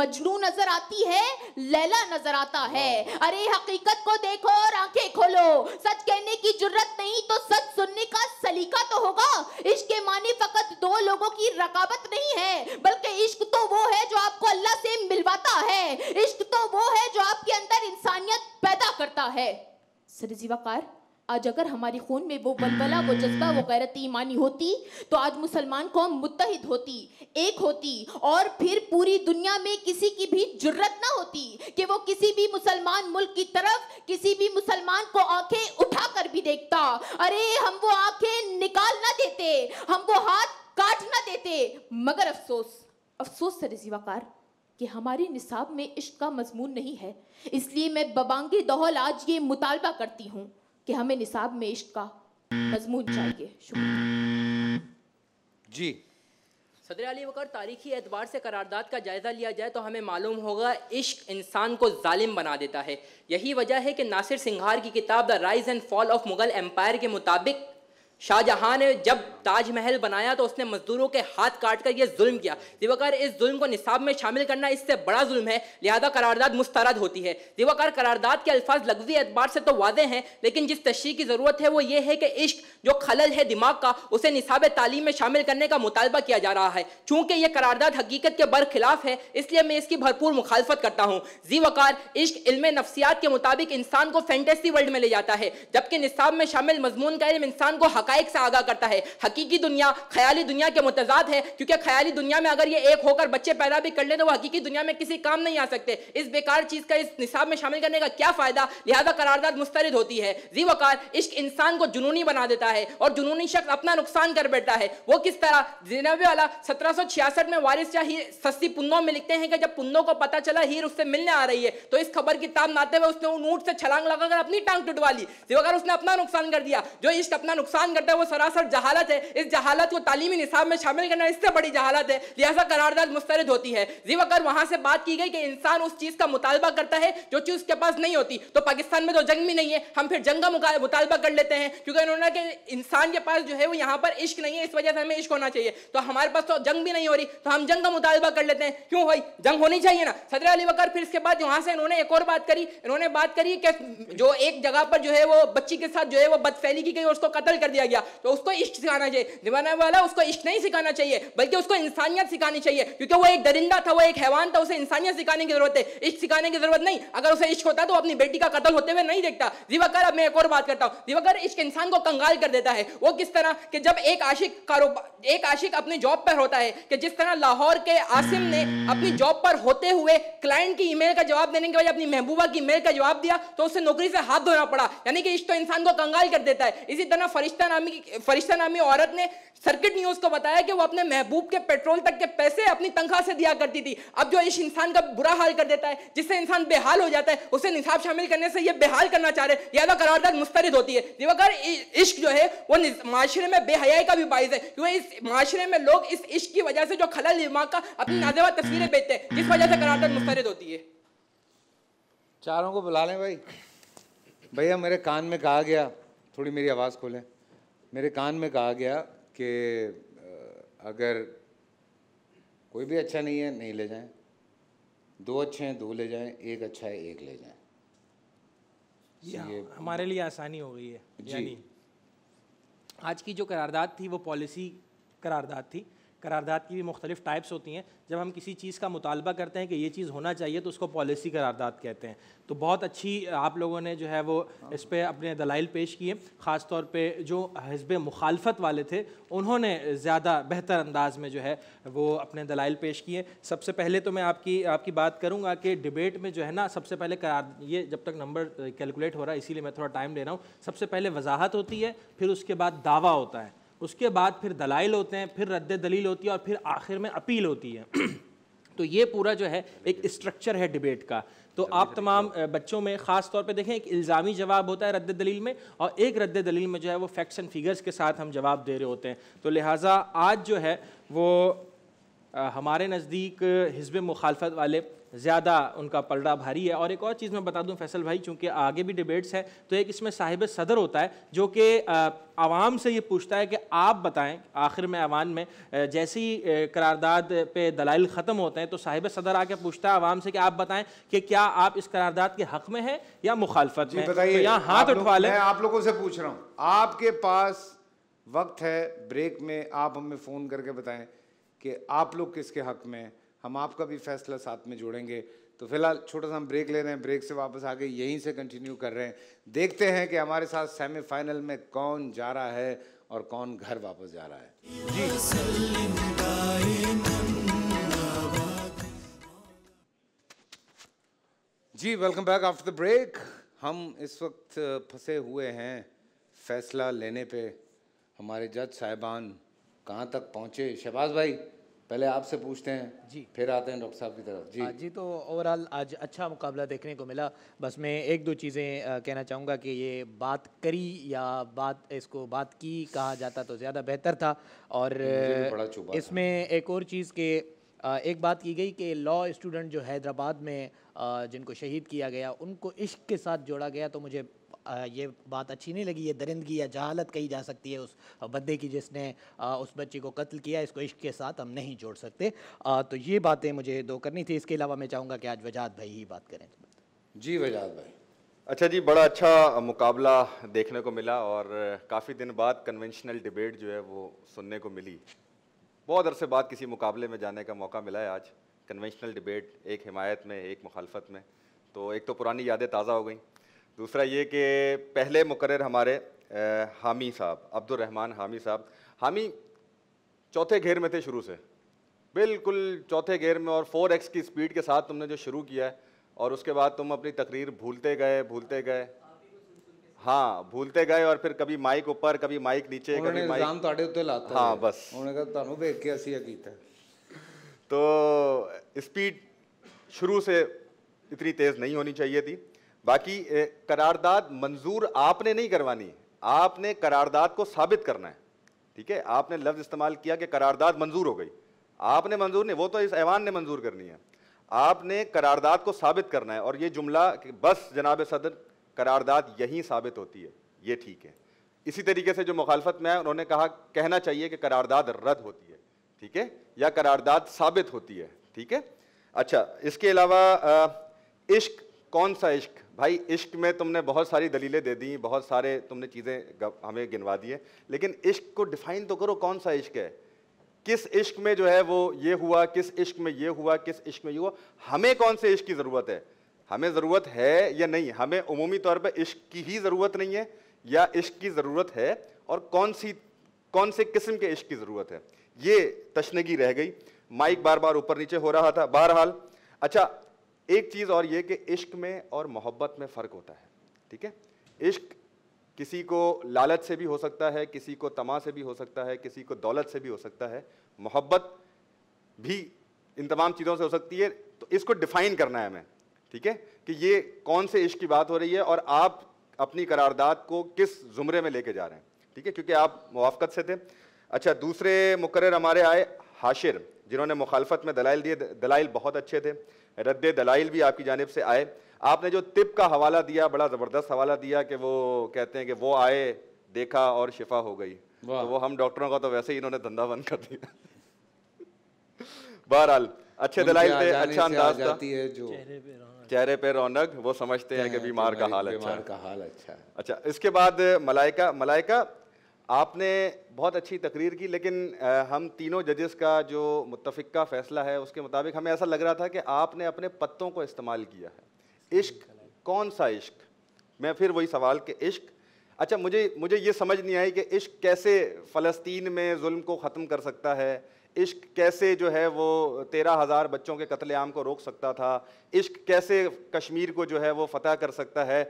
Speaker 20: मजनू नज़र आती है लैला नज़र आता है अरे हकीकत को देखो और आंखें खोलो सच कहने की जरूरत नहीं तो सच सुनने का सलीका तो होगा इश्क के माने फ़कत दो लोगों की रकाबत नहीं है बल्कि इश्क तो वो है जो आपको अल्लाह से मिलवाता है इश्क तो वो है जो आपके अंदर इंसानियत पैदा करता है सरजीवाकार आज अगर हमारे खून में वो बलबला वो जज्बा वो गैरत ईमानी होती तो आज मुसलमान कौम मुतहद होती एक होती और फिर पूरी दुनिया में किसी की भी जरूरत ना होती कि वो किसी भी मुसलमान मुल्क की तरफ किसी भी मुसलमान को आंखें उठा कर भी देखता अरे हम वो आंखें निकाल ना देते हम वो हाथ काट ना देते मगर अफसोस अफसोस सर जीवाकार कि हमारे निसाब में इश्क का मजमून नहीं है इसलिए मैं बबांगे दोहल आज ये मुतालबा करती हूँ कि हमें निसाब में इश्क का मजमून चाहिए शुक्रिया जी
Speaker 21: सदर अली वक़र तारीखी एतबार से करारदाद का जायज़ा लिया जाए तो हमें मालूम होगा इश्क इंसान को ालिम बना देता है यही वजह है कि नासिर सिंघार की किताब the rise and fall of Mughal empire के मुताबिक शाहजहां ने जब ताजमहल बनाया तो उसने मजदूरों के हाथ काट कर यह जुल्म किया दिवाकर इस जुल्म को निसाब में शामिल करना इससे बड़ा जुल्म है लिहाजा करारदाद मुस्तरद होती है दिवाकर करारदाद के अल्फाज लगवी एतबार से तो वादे हैं लेकिन जिस तशरी की ज़रूरत है वो ये है कि इश्क जो खलल है दिमाग का उसे निसाब तालीम में शामिल करने का मुतालबा किया जा रहा है चूंकि यह करारदाद हकीकत के बर खिलाफ है इसलिए मैं इसकी भरपूर मुखालफत करता हूँ जी वकार इश्क इल्म नफसियात के मुताबिक इंसान को फैंटेसी वर्ल्ड में ले जाता है जबकि निसाब में शामिल मजमून का इल्म इंसान को हक हकैक से आगा करता है हकीकी दुनिया ख्याली दुनिया के मुतजाद है क्योंकि ख्याली दुनिया में अगर ये एक होकर बच्चे पैदा भी कर ले तो वो हकीकी दुनिया में किसी काम नहीं आ सकते इस बेकार चीज़ का इस निसाब में शामिल करने का क्या फ़ायदा लिहाजा करारदाद मुस्तरद होती है जी वकार इश्क इंसान को जुनूनी बना देता है और जुनूनी शख्स अपना नुकसान कर बैठता है वो किस तरह जिनबे वाला सत्रह में वारिस या ही सस्ती पुन्नों में लिखते हैं कि जब पुन्नों को पता चला हीर उससे मिलने आ रही है तो इस खबर की ताब नाते हुए उसने ऊँट से छलांग लगाकर अपनी टांग टुटवा ली जी वकार उसने अपना नुकसान कर दिया जो इश्क अपना नुकसान करता है वो सरासर जहालत है इस जहालत को तालीमी निसाब में शामिल करना इससे बड़ी जहालत है लिहाजा करारदाद मुस्तरद होती है जी अगर वहाँ से बात की गई कि इंसान उस चीज़ का मुतालबा करता है जो चीज़ उसके पास नहीं होती तो पाकिस्तान में तो जंग भी नहीं है हम फिर जंग का मुतालबा कर लेते हैं क्योंकि उन्होंने कि इंसान के पास जो है वो यहाँ पर इश्क नहीं है इस वजह से हमें इश्क होना चाहिए तो हमारे पास तो जंग भी नहीं हो रही तो हम जंग का मुतालबा कर लेते हैं क्यों भाई जंग होनी चाहिए ना सदर अली वकर फिर इसके बाद वहाँ से इन्होंने एक और बात करी इन्होंने बात करी कि जो एक जगह पर जो है वो बच्ची के साथ जो है वो बदफैली की गई और उसको कत्ल कर दिया दिया गया तो उसको इश्क सिखाना चाहिए जमाना वाला उसको इश्क नहीं सिखाना चाहिए बल्कि उसको इंसानियत सिखानी चाहिए क्योंकि वो एक दरिंदा था वो एक हैवान था उसे इंसानियत सिखाने की जरूरत है इश्क सिखाने की जरूरत नहीं अगर उसे इश्क होता तो अपनी बेटी का कतल होते हुए नहीं देखता दिवाकर अब मैं एक और बात करता हूँ दिवाकर इश्क इंसान को कंगाल कर देता है वो किस तरह कि जब एक आशिक कारोबार एक आशिक अपनी जॉब पर होता है कि जिस तरह लाहौर के आसिम ने अपनी जॉब पर होते हुए क्लाइंट की ईमेल का जवाब देने के बजाय अपनी महबूबा की ईमेल का जवाब दिया तो उसे नौकरी से हाथ धोना पड़ा यानी कि इश्क तो इंसान को कंगाल कर देता है इसी तरह फरिश्ता नामी फरिश्ता नामी औरत ने सर्किट न्यूज को बताया कि वो अपने महबूब के पेट्रोल तक के पैसे अपनी तनख्वाह से दिया करती थी अब जो इस इंसान का बुरा हाल कर देता है जिससे इंसान बेहाल हो जाता है उसे निसाब शामिल करने से ये बेहाल करना चाह रहे लिहाजा करारदाद मुस्तरद होती है दिवाकर इश्क जो है वो माशरे में बेहयाई का भी बाइस है क्योंकि इस माशरे में लोग इस इश्क की वजह से जो खलल दिमाग का अपनी नाजेवा तस्वीरें बेचते हैं जिस वजह से करारदाद मुस्तरद होती है
Speaker 2: चारों को बुला लें भाई भैया मेरे कान में कहा गया थोड़ी मेरी आवाज़ खोलें मेरे कान में कहा गया कि अगर कोई भी अच्छा नहीं है नहीं ले जाएं दो अच्छे हैं दो ले जाएं एक अच्छा है एक
Speaker 16: ले जाएं ये हमारे लिए आसानी हो गई है यानी आज की जो करारदाद थी वो पॉलिसी करारदाद थी करारदाद की भी मुख्तलिफ टाइप्स होती हैं जब हम किसी चीज़ का मुतालबा करते हैं कि ये चीज़ होना चाहिए तो उसको पॉलिसी करारदाद कहते हैं तो बहुत अच्छी आप लोगों ने जो है वो इस पर अपने दलाइल पेश किए ख़ास तौर पर जो हजब मुखालफत वाले थे उन्होंने ज़्यादा बेहतर अंदाज में जो है वो अपने दलाइल पेश किए सबसे पहले तो मैं आपकी आपकी बात करूँगा कि डिबेट में जो है ना सबसे पहले करार ये जब तक नंबर कैलकुलेट हो रहा है इसीलिए मैं थोड़ा टाइम ले रहा हूँ सबसे पहले वजाहत होती है फिर उसके बाद दावा होता है उसके बाद फिर दलाइल होते हैं फिर रद्द दलील होती है और फिर आखिर में अपील होती है तो ये पूरा जो है एक स्ट्रक्चर है डिबेट का तो आप तमाम बच्चों में ख़ास तौर पे देखें एक इल्ज़ामी जवाब होता है रद्द दलील में और एक रद्द दलील में जो है वो फैक्ट्स एंड फिगर्स के साथ हम जवाब दे रहे होते हैं तो लिहाजा आज जो है वो हमारे नज़दीक हिजब मुखालफत वाले ज़्यादा उनका पलड़ा भारी है और एक और चीज़ मैं बता दूं फैसल भाई चूँकि आगे भी डिबेट्स है तो एक इसमें साहिब सदर होता है जो कि आवाम से ये पूछता है कि आप बताएं आखिर में अवान में जैसे ही करारदाद पे दलाइल ख़त्म होते हैं तो साहिब सदर आके पूछता है आवाम से कि आप बताएं कि क्या आप इस करारदाद के हक़ में हैं या मुखालफत में तो यहाँ हाथ उठवा लें आप लोगों से पूछ रहा हूँ आपके
Speaker 2: पास वक्त है ब्रेक में आप हमें फ़ोन करके बताएं कि आप लोग किसके हक़ में हैं हम आपका भी फैसला साथ में जोड़ेंगे तो फिलहाल छोटा सा हम ब्रेक ले रहे हैं ब्रेक से वापस आगे यहीं से कंटिन्यू कर रहे हैं देखते हैं कि हमारे साथ सेमीफाइनल में कौन जा रहा है और कौन घर वापस जा रहा है जी जी welcome back after the break हम इस वक्त फंसे हुए हैं फैसला लेने पे हमारे जज साहिबान कहाँ तक पहुँचे शहबाज भाई पहले आपसे पूछते हैं जी फिर आते हैं डॉक्टर साहब की तरफ जी हाँ जी
Speaker 16: तो ओवरऑल आज अच्छा मुकाबला देखने को मिला बस मैं एक दो चीज़ें कहना चाहूँगा कि ये बात करी या बात
Speaker 8: इसको बात की कहा जाता तो ज़्यादा बेहतर था और इसमें एक और चीज़ के एक बात की गई कि लॉ स्टूडेंट जो हैदराबाद में जिनको शहीद किया गया उनको इश्क के साथ जोड़ा गया तो मुझे ये बात अच्छी नहीं लगी ये दरिंदगी या जहालत कही जा सकती है उस बंदे की जिसने उस बच्ची को कत्ल किया इसको इश्क के साथ हम नहीं जोड़ सकते तो ये बातें मुझे दो करनी थी इसके अलावा मैं चाहूँगा कि आज वजात भाई ही बात करें
Speaker 15: जी वजात भाई अच्छा जी बड़ा अच्छा मुकाबला देखने को मिला और काफ़ी दिन बाद कन्वेंशनल डिबेट जो है वो सुनने को मिली बहुत अरसे बाद किसी मुकाबले में जाने का मौका मिला है आज कन्वेंशनल डिबेट एक हिमायत में एक मुखालफत में तो एक तो पुरानी यादें ताज़ा हो गई दूसरा ये कि पहले मुकर हमारे हामी साहब अब्दुलरहमान हामी साहब हामी चौथे घेर में थे शुरू से बिल्कुल चौथे घेर में और फोर एक्स की स्पीड के साथ तुमने जो शुरू किया है और उसके बाद तुम अपनी तकरीर भूलते गए भूलते गए हाँ भूलते गए और फिर कभी माइक ऊपर कभी माइक नीचे ਕभी ਮਾਈਕ ਇਲਜ਼ਾਮ ਤੁਹਾਡੇ ਉੱਤੇ ਲਾਤਾ ਹਾਂ तो स्पीड शुरू से इतनी तेज़ नहीं होनी चाहिए थी बाकी करारदाद मंजूर आपने नहीं करवानी आपने करारदाद को साबित करना है ठीक है आपने लफ्ज़ इस्तेमाल किया कि करारदाद मंजूर हो गई आपने मंजूर नहीं वो तो इस ऐवान ने मंजूर करनी है आपने करारदाद को साबित करना है और ये जुमला बस जनाब सदर करारदाद यहीं साबित होती है ये ठीक है इसी तरीके से जो मुखालफत में आए उन्होंने कहा कहना चाहिए कि करारदाद रद्द होती है ठीक है या करारदाद साबित होती है ठीक है अच्छा इसके अलावा इश्क कौन सा इश्क भाई इश्क में तुमने बहुत सारी दलीलें दे दी बहुत सारे तुमने चीज़ें हमें गिनवा दिए लेकिन इश्क को डिफाइन तो करो कौन सा इश्क है किस इश्क में जो है वो ये हुआ किस इश्क में ये हुआ किस इश्क में ये हुआ हमें कौन से इश्क की ज़रूरत है हमें ज़रूरत है या नहीं हमें उमूमी तौर पर इश्क की ही ज़रूरत नहीं है या इश्क की ज़रूरत है और कौन सी कौन से किस्म के इश्क की ज़रूरत है ये तशनगी रह गई माइक बार बार ऊपर नीचे हो रहा था बहरहाल अच्छा एक चीज़ और ये कि इश्क में और मोहब्बत में फ़र्क होता है ठीक है इश्क किसी को लालच से भी हो सकता है किसी को तमा से भी हो सकता है किसी को दौलत से भी हो सकता है मोहब्बत भी इन तमाम चीज़ों से हो सकती है तो इसको डिफ़ाइन करना है हमें ठीक है कि ये कौन से इश्क की बात हो रही है और आप अपनी करारदाद को किस ज़ुमरे में लेके जा रहे हैं ठीक है क्योंकि आप मुआफ़त से थे अच्छा दूसरे मुकर हमारे आए हाशिर जिन्होंने मुखालफत में दलाइल दिए दलाइल बहुत अच्छे थे रद्द दलाइल भी आपकी जानब से आए आपने जो तिब का हवाला दिया बड़ा ज़बरदस्त हवाला दिया कि वो कहते हैं कि वो आए देखा और शिफा हो गई तो वो हम डॉक्टरों का तो वैसे ही इन्होंने धंधा बंद कर दिया बहरहाल अच्छे दलाइल थे अच्छा अंदाज है जो चेहरे पे रौनक वो समझते हैं कि बीमार अच्छा का हाल अच्छा बीमार का हाल अच्छा अच्छा इसके बाद मलाइका मलाइका आपने बहुत अच्छी तकरीर की लेकिन हम तीनों जजेस का जो मुतफिक का फ़ैसला है उसके मुताबिक हमें ऐसा लग रहा था कि आपने अपने पत्तों को इस्तेमाल किया है इश्क कौन सा इश्क मैं फिर वही सवाल कि इश्क अच्छा मुझे मुझे ये समझ नहीं आई कि इश्क कैसे फ़लस्तीन में जुल्म को ख़त्म कर सकता है इश्क कैसे जो है वो तेरह हज़ार बच्चों के कत्लेआम को रोक सकता था इश्क कैसे कश्मीर को जो है वो फतह कर सकता है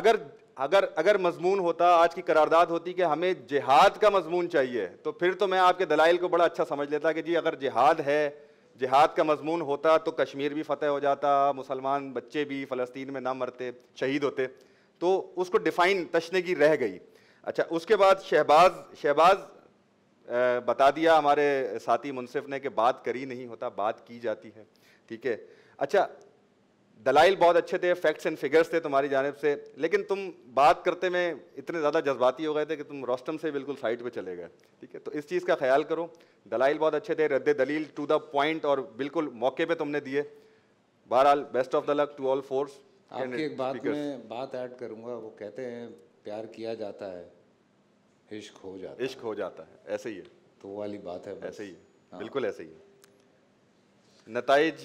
Speaker 15: अगर अगर अगर मजमून होता आज की करारदाद होती कि हमें जिहाद का मजमून चाहिए तो फिर तो मैं आपके दलाइल को बड़ा अच्छा समझ लेता कि जी अगर जिहाद है जिहाद का मजमून होता तो कश्मीर भी फतेह हो जाता मुसलमान बच्चे भी फ़लस्तीन में ना मरते शहीद होते तो उसको डिफ़ाइन तशने की रह गई अच्छा उसके बाद शहबाज शहबाज बता दिया हमारे साथी मुनसिफ ने कि बात करी नहीं होता बात की जाती है ठीक है अच्छा दलाइल बहुत अच्छे थे फैक्ट्स एंड फिगर्स थे तुम्हारी जानब से लेकिन तुम बात करते में इतने ज़्यादा जज्बाती हो गए थे कि तुम रोस्टम से बिल्कुल साइड पे चले गए ठीक है तो इस चीज़ का ख्याल करो दलाइल बहुत अच्छे थे रद्द दलील टू द पॉइंट और बिल्कुल मौके पे तुमने दिए बहरहाल best of the luck to all fours आपकी एक बात मैं
Speaker 2: बात ऐड करूँगा वो कहते हैं प्यार किया जाता है
Speaker 15: इश्क हो जाता इश्क हो जाता है ऐसे ही है तो वाली बात है ऐसे ही है हाँ। बिल्कुल ऐसे ही है नतज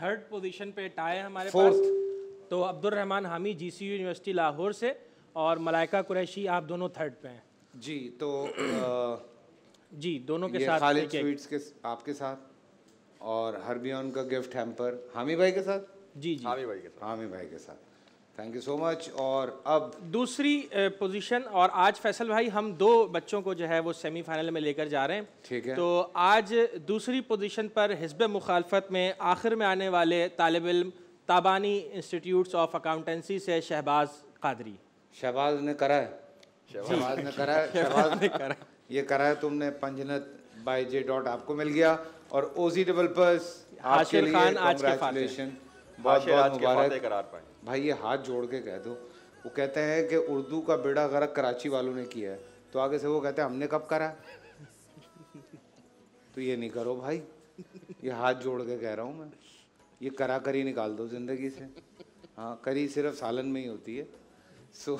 Speaker 16: थर्ड पोजीशन पे टाए हमारे Fourth. पास तो अब्दुल रहमान हामी जी यूनिवर्सिटी लाहौर से और मलाइका कुरैशी आप दोनों थर्ड पे हैं
Speaker 2: जी तो आ,
Speaker 16: जी दोनों के साथ स्वीट्स
Speaker 2: के आपके साथ और हरबियन का गिफ्ट हैम्पर हामी भाई के साथ जी जी हामी भाई के साथ
Speaker 16: हामी भाई के साथ थैंक यू सो मच और अब दूसरी पोजीशन और आज फैसल भाई हम दो बच्चों को जो है वो सेमीफाइनल में लेकर जा रहे हैं ठीक है तो आज दूसरी पोजीशन पर हिजब मुखालफत में आखिर में आने वाले तालब इम ताबानी इंस्टीट्यूट ऑफ अकाउंटेंसी से शहबाज कादरी शहबाज ने करा है शहबाज
Speaker 2: ने करा है शहबाज ने करा ये करा है तुमने पंजनत
Speaker 16: बाई जे डॉट आपको मिल
Speaker 2: गया और ओजी डेवलपर्स आपके लिए कांग्रेचुलेशन बहुत बहुत मुबारक करार पाए भाई ये हाथ जोड़ के कह दो वो कहते हैं कि उर्दू का बेड़ा गर्क कराची वालों ने किया है तो आगे से वो कहते हैं हमने कब करा तो ये नहीं करो भाई ये हाथ जोड़ के कह रहा हूँ मैं ये करा करी निकाल दो ज़िंदगी से हाँ करी सिर्फ सालन में ही होती है so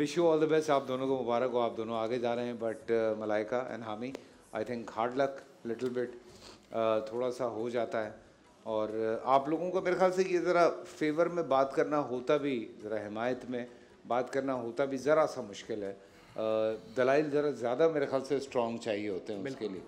Speaker 2: wish you all the best आप दोनों को मुबारक हो आप दोनों आगे जा रहे हैं but uh, Malaika and Hami I think hard luck little bit थोड़ा सा हो जाता है और आप लोगों को मेरे ख्याल से ये ज़रा फेवर में बात करना होता भी ज़रा हमायत में बात करना होता भी ज़रा सा मुश्किल है दलाइल ज़रा ज़्यादा मेरे ख्याल से स्ट्रॉन्ग चाहिए होते हैं उसके लिए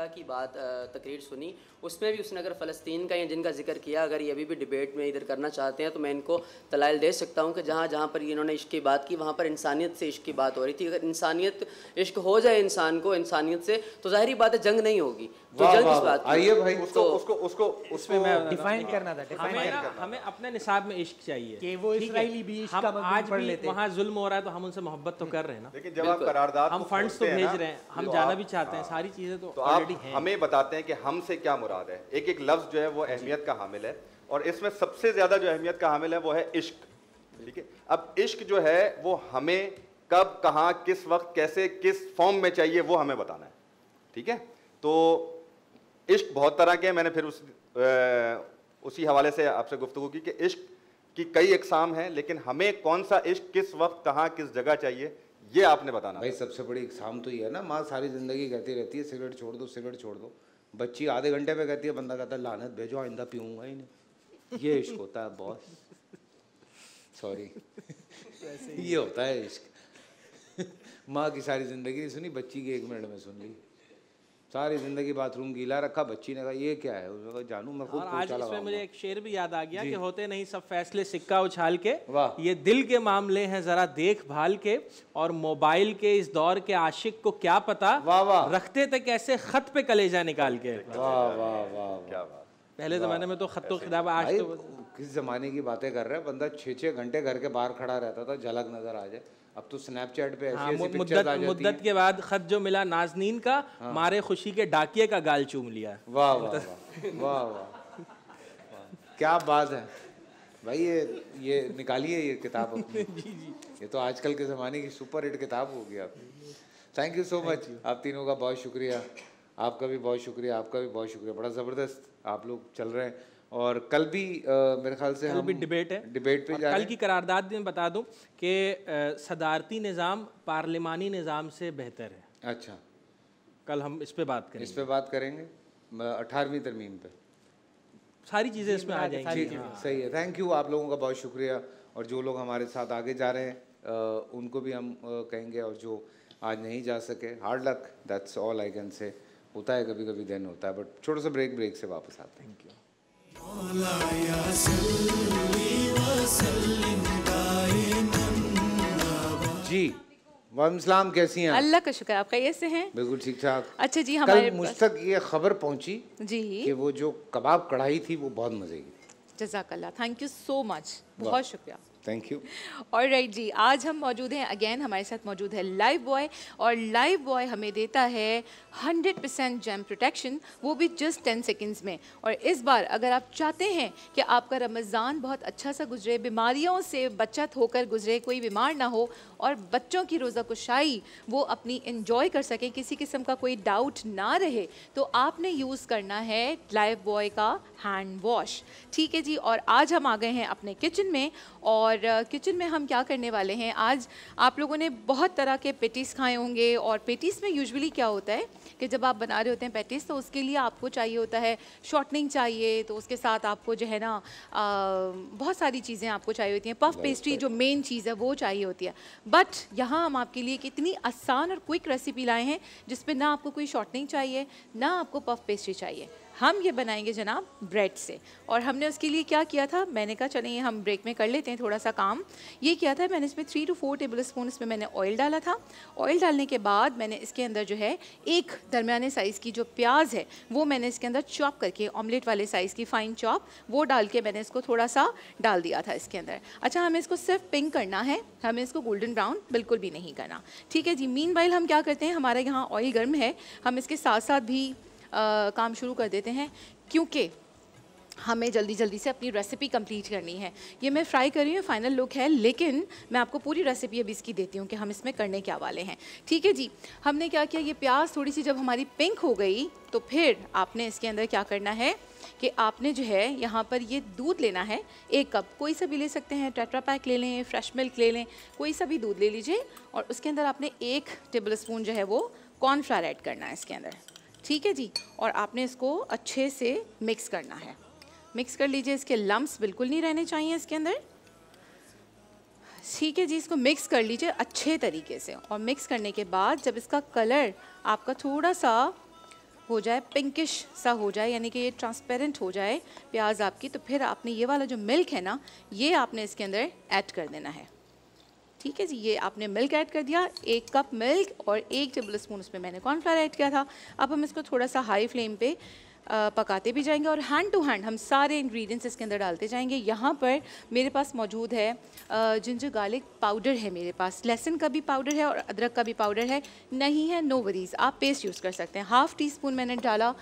Speaker 18: अमेरिका की बात तकरीर सुनी उसमें भी उसने अगर फ़लस्तीन का या जिनका जिक्र किया अगर ये अभी भी डिबेट में इधर करना चाहते हैं तो मैं इनको तलाइल दे सकता हूँ कि जहाँ जहाँ पर इन्होंने इश्क की बात की वहाँ पर इंसानियत से इश्क की बात हो रही थी अगर इंसानियत इश्क हो जाए इंसान को इंसानियत से तो जाहिर बात है जंग नहीं होगी तो जंग इस बात आइए भाई
Speaker 16: उसको उसको
Speaker 15: उसको
Speaker 18: उसमें मैं डिफाइन
Speaker 16: करना था हमें हमें अपने निसाब में इश्क चाहिए कि वो इसराइली भी इश्क का आज भी वहाँ जुल्म हो रहा है तो हम उनसे मोहब्बत तो हम्म। कर रहे हैं ना लेकिन जब आप करारदाद हम फंड्स तो भेज रहे हैं हम जाना भी चाहते हैं हाँ। सारी
Speaker 15: चीज़ें तो, तो आप भी हैं हमें बताते हैं कि हमसे क्या मुराद है एक एक लफ्ज़ जो है वो अहमियत का हामिल है और इसमें सबसे ज़्यादा जो अहमियत का हामिल है वो है इश्क ठीक है अब इश्क जो है वो हमें कब कहाँ किस वक्त कैसे किस फॉर्म में चाहिए वो हमें बताना है ठीक है तो इश्क बहुत तरह के हैं मैंने फिर उस ए, उसी हवाले से आपसे गुफ्तु की कि इश्क की कई अकसाम हैं लेकिन हमें कौन सा इश्क किस वक्त कहाँ किस जगह चाहिए ये आपने बताना भाई सबसे बड़ी
Speaker 2: एग्जाम तो ये है ना माँ सारी ज़िंदगी कहती रहती है सिगरेट छोड़ दो सिगरेट छोड़ दो बच्ची आधे घंटे पे कहती है बंदा कहता है लानत भेजो आइंदा पीऊंगा ही नहीं ये इश्क होता है बॉस सॉरी ये होता है इश्क माँ की सारी ज़िंदगी सुनी बच्ची की एक मिनट में सुन ली सारी ज़िंदगी बाथरूम गीला रखा बच्ची ने कहा ये
Speaker 16: क्या है उसने कहा जानू मैं खुद आज इसमें मुझे एक शेर भी याद आ गया कि होते नहीं सब फैसले सिक्का उछाल के ये दिल के मामले हैं ज़रा देखभाल के और मोबाइल के इस दौर के आशिक को क्या पता वाह वाह रखते थे कैसे खत पे कलेजा निकाल के वाह वाह
Speaker 15: वाह क्या बात पहले ज़माने में तो खतो खिताब आज तो
Speaker 16: किस ज़माने की बातें कर रहे हैं बंदा छः
Speaker 2: छः घंटे घर के बाहर खड़ा रहता था झलक नज़र आ जाए अब तो स्नैपचैट पे ऐसी हाँ, ऐसी मुद्दत, आ जाती मुद्दत
Speaker 16: के बाद खत जो मिला नाजनीन का हाँ। मारे खुशी के डाकिए का गाल चूम लिया वाह वाह वाह वाह
Speaker 2: वाह
Speaker 16: क्या बात है
Speaker 2: भाई ये ये निकालिए ये किताब अपनी जी जी ये तो आजकल के ज़माने की सुपर हिट किताब होगी आपकी थैंक यू सो मच आप तीनों का बहुत शुक्रिया आपका भी बहुत शुक्रिया आपका भी बहुत शुक्रिया बड़ा ज़बरदस्त आप लोग चल रहे हैं और कल भी आ, मेरे ख्याल से हम भी डिबेट है डिबेट पे जा कल की
Speaker 16: करारदाद में बता दूं कि सदारती निज़ाम पार्लिमानी निज़ाम से बेहतर है अच्छा कल हम इस
Speaker 2: पर बात करेंगे इस पर बात करेंगे अठारहवीं तरमीम पर सारी चीज़ें इसमें आ जाएंगी जी सही है थैंक यू आप लोगों का बहुत शुक्रिया और जो लोग हमारे साथ आगे जा रहे हैं उनको भी हम कहेंगे और जो आज नहीं जा सके hard luck that's all I can say होता है कभी कभी देन होता है बट छोटा सा ब्रेक ब्रेक से वापस आते हैं थैंक यू जी वाल कैसी हैं
Speaker 22: अल्लाह का शुक्र आपका कैसे हैं
Speaker 2: बिल्कुल ठीक ठाक
Speaker 22: अच्छा जी हमारे मुझ
Speaker 2: तक ये खबर पहुंची जी कि वो जो कबाब कढ़ाई थी वो बहुत मज़े की
Speaker 22: जजाकल्ला थैंक यू सो मच बहुत शुक्रिया थैंक यू और राइट जी आज हम मौजूद हैं अगेन हमारे साथ मौजूद है लाइव बॉय और लाइव बॉय हमें देता है 100 परसेंट जैम प्रोटेक्शन वो भी जस्ट 10 सेकंड्स में और इस बार अगर आप चाहते हैं कि आपका रमज़ान बहुत अच्छा सा गुजरे बीमारियों से बचत होकर गुजरे कोई बीमार ना हो और बच्चों की रोज़ा कुशाई वो अपनी इन्जॉय कर सकें किसी किस्म का कोई डाउट ना रहे तो आपने यूज़ करना है लाइफ बॉय का हैंड वॉश ठीक है जी और आज हम आ गए हैं अपने किचन में और किचन में हम क्या करने वाले हैं आज आप लोगों ने बहुत तरह के पेटीज़ खाए होंगे और पेटीज़ में यूजुअली क्या होता है कि जब आप बना रहे होते हैं पैटीज तो उसके लिए आपको चाहिए होता है शॉर्टनिंग चाहिए तो उसके साथ आपको जो है ना बहुत सारी चीज़ें आपको चाहिए होती हैं पफ पेस्ट्री जो मेन चीज़ है वो चाहिए होती है बट यहाँ हम आपके लिए कितनी आसान और क्विक रेसिपी लाए हैं जिसपे ना आपको कोई शॉर्टनिंग चाहिए ना आपको पफ पेस्ट्री चाहिए हम ये बनाएंगे जनाब ब्रेड से और हमने उसके लिए क्या किया था मैंने कहा चलें ये हम ब्रेक में कर लेते हैं थोड़ा सा काम ये किया था मैंने इसमें three two four tablespoon इसमें मैंने ऑयल डाला था ऑयल डालने के बाद मैंने इसके अंदर जो है एक दरमिया साइज़ की जो प्याज है वो मैंने इसके अंदर चॉप करके ऑमलेट वाले साइज़ की फ़ाइन चॉप वो डाल के मैंने इसको थोड़ा सा डाल दिया था इसके अंदर अच्छा हमें इसको सिर्फ पिंक करना है हमें इसको गोल्डन ब्राउन बिल्कुल भी नहीं करना ठीक है जी मीन हम क्या करते हैं हमारे यहाँ ऑयल गर्म है हम इसके साथ साथ भी काम शुरू कर देते हैं क्योंकि हमें जल्दी जल्दी से अपनी रेसिपी कंप्लीट करनी है ये मैं फ्राई कर रही हूँ फाइनल लुक है लेकिन मैं आपको पूरी रेसिपी अभी इसकी देती हूँ कि हम इसमें करने क्या वाले हैं ठीक है जी हमने क्या किया ये प्याज थोड़ी सी जब हमारी पिंक हो गई तो फिर आपने इसके अंदर क्या करना है कि आपने जो है यहाँ पर ये दूध लेना है एक कप कोई सा भी ले सकते हैं टेट्रा पैक ले लें फ्रेश मिल्क ले लें कोई सा भी दूध ले लीजिए और उसके अंदर आपने एक टेबल स्पून जो है वो कॉर्नफ्लार ऐड करना है इसके अंदर ठीक है जी और आपने इसको अच्छे से मिक्स करना है मिक्स कर लीजिए इसके लम्ब्स बिल्कुल नहीं रहने चाहिए इसके अंदर ठीक है जी इसको मिक्स कर लीजिए अच्छे तरीके से और मिक्स करने के बाद जब इसका कलर आपका थोड़ा सा हो जाए पिंकिश सा हो जाए यानी कि ये ट्रांसपेरेंट हो जाए प्याज आपकी तो फिर आपने ये वाला जो मिल्क है ना ये आपने इसके अंदर ऐड कर देना है ठीक है जी ये आपने मिल्क ऐड कर दिया एक कप मिल्क और एक टेबल स्पून उसमें मैंने कॉर्नफ्लावर ऐड किया था अब हम इसको थोड़ा सा हाई फ्लेम पे पकाते भी जाएंगे और हैंड टू हैंड हम सारे इंग्रेडिएंट्स इसके अंदर डालते जाएंगे यहाँ पर मेरे पास मौजूद है जिंजर गार्लिक पाउडर है मेरे पास लहसुन का भी पाउडर है और अदरक का भी पाउडर है नहीं है नो वरीज़ आप पेस्ट यूज़ कर सकते हैं हाफ़ टी स्पून मैंने डाला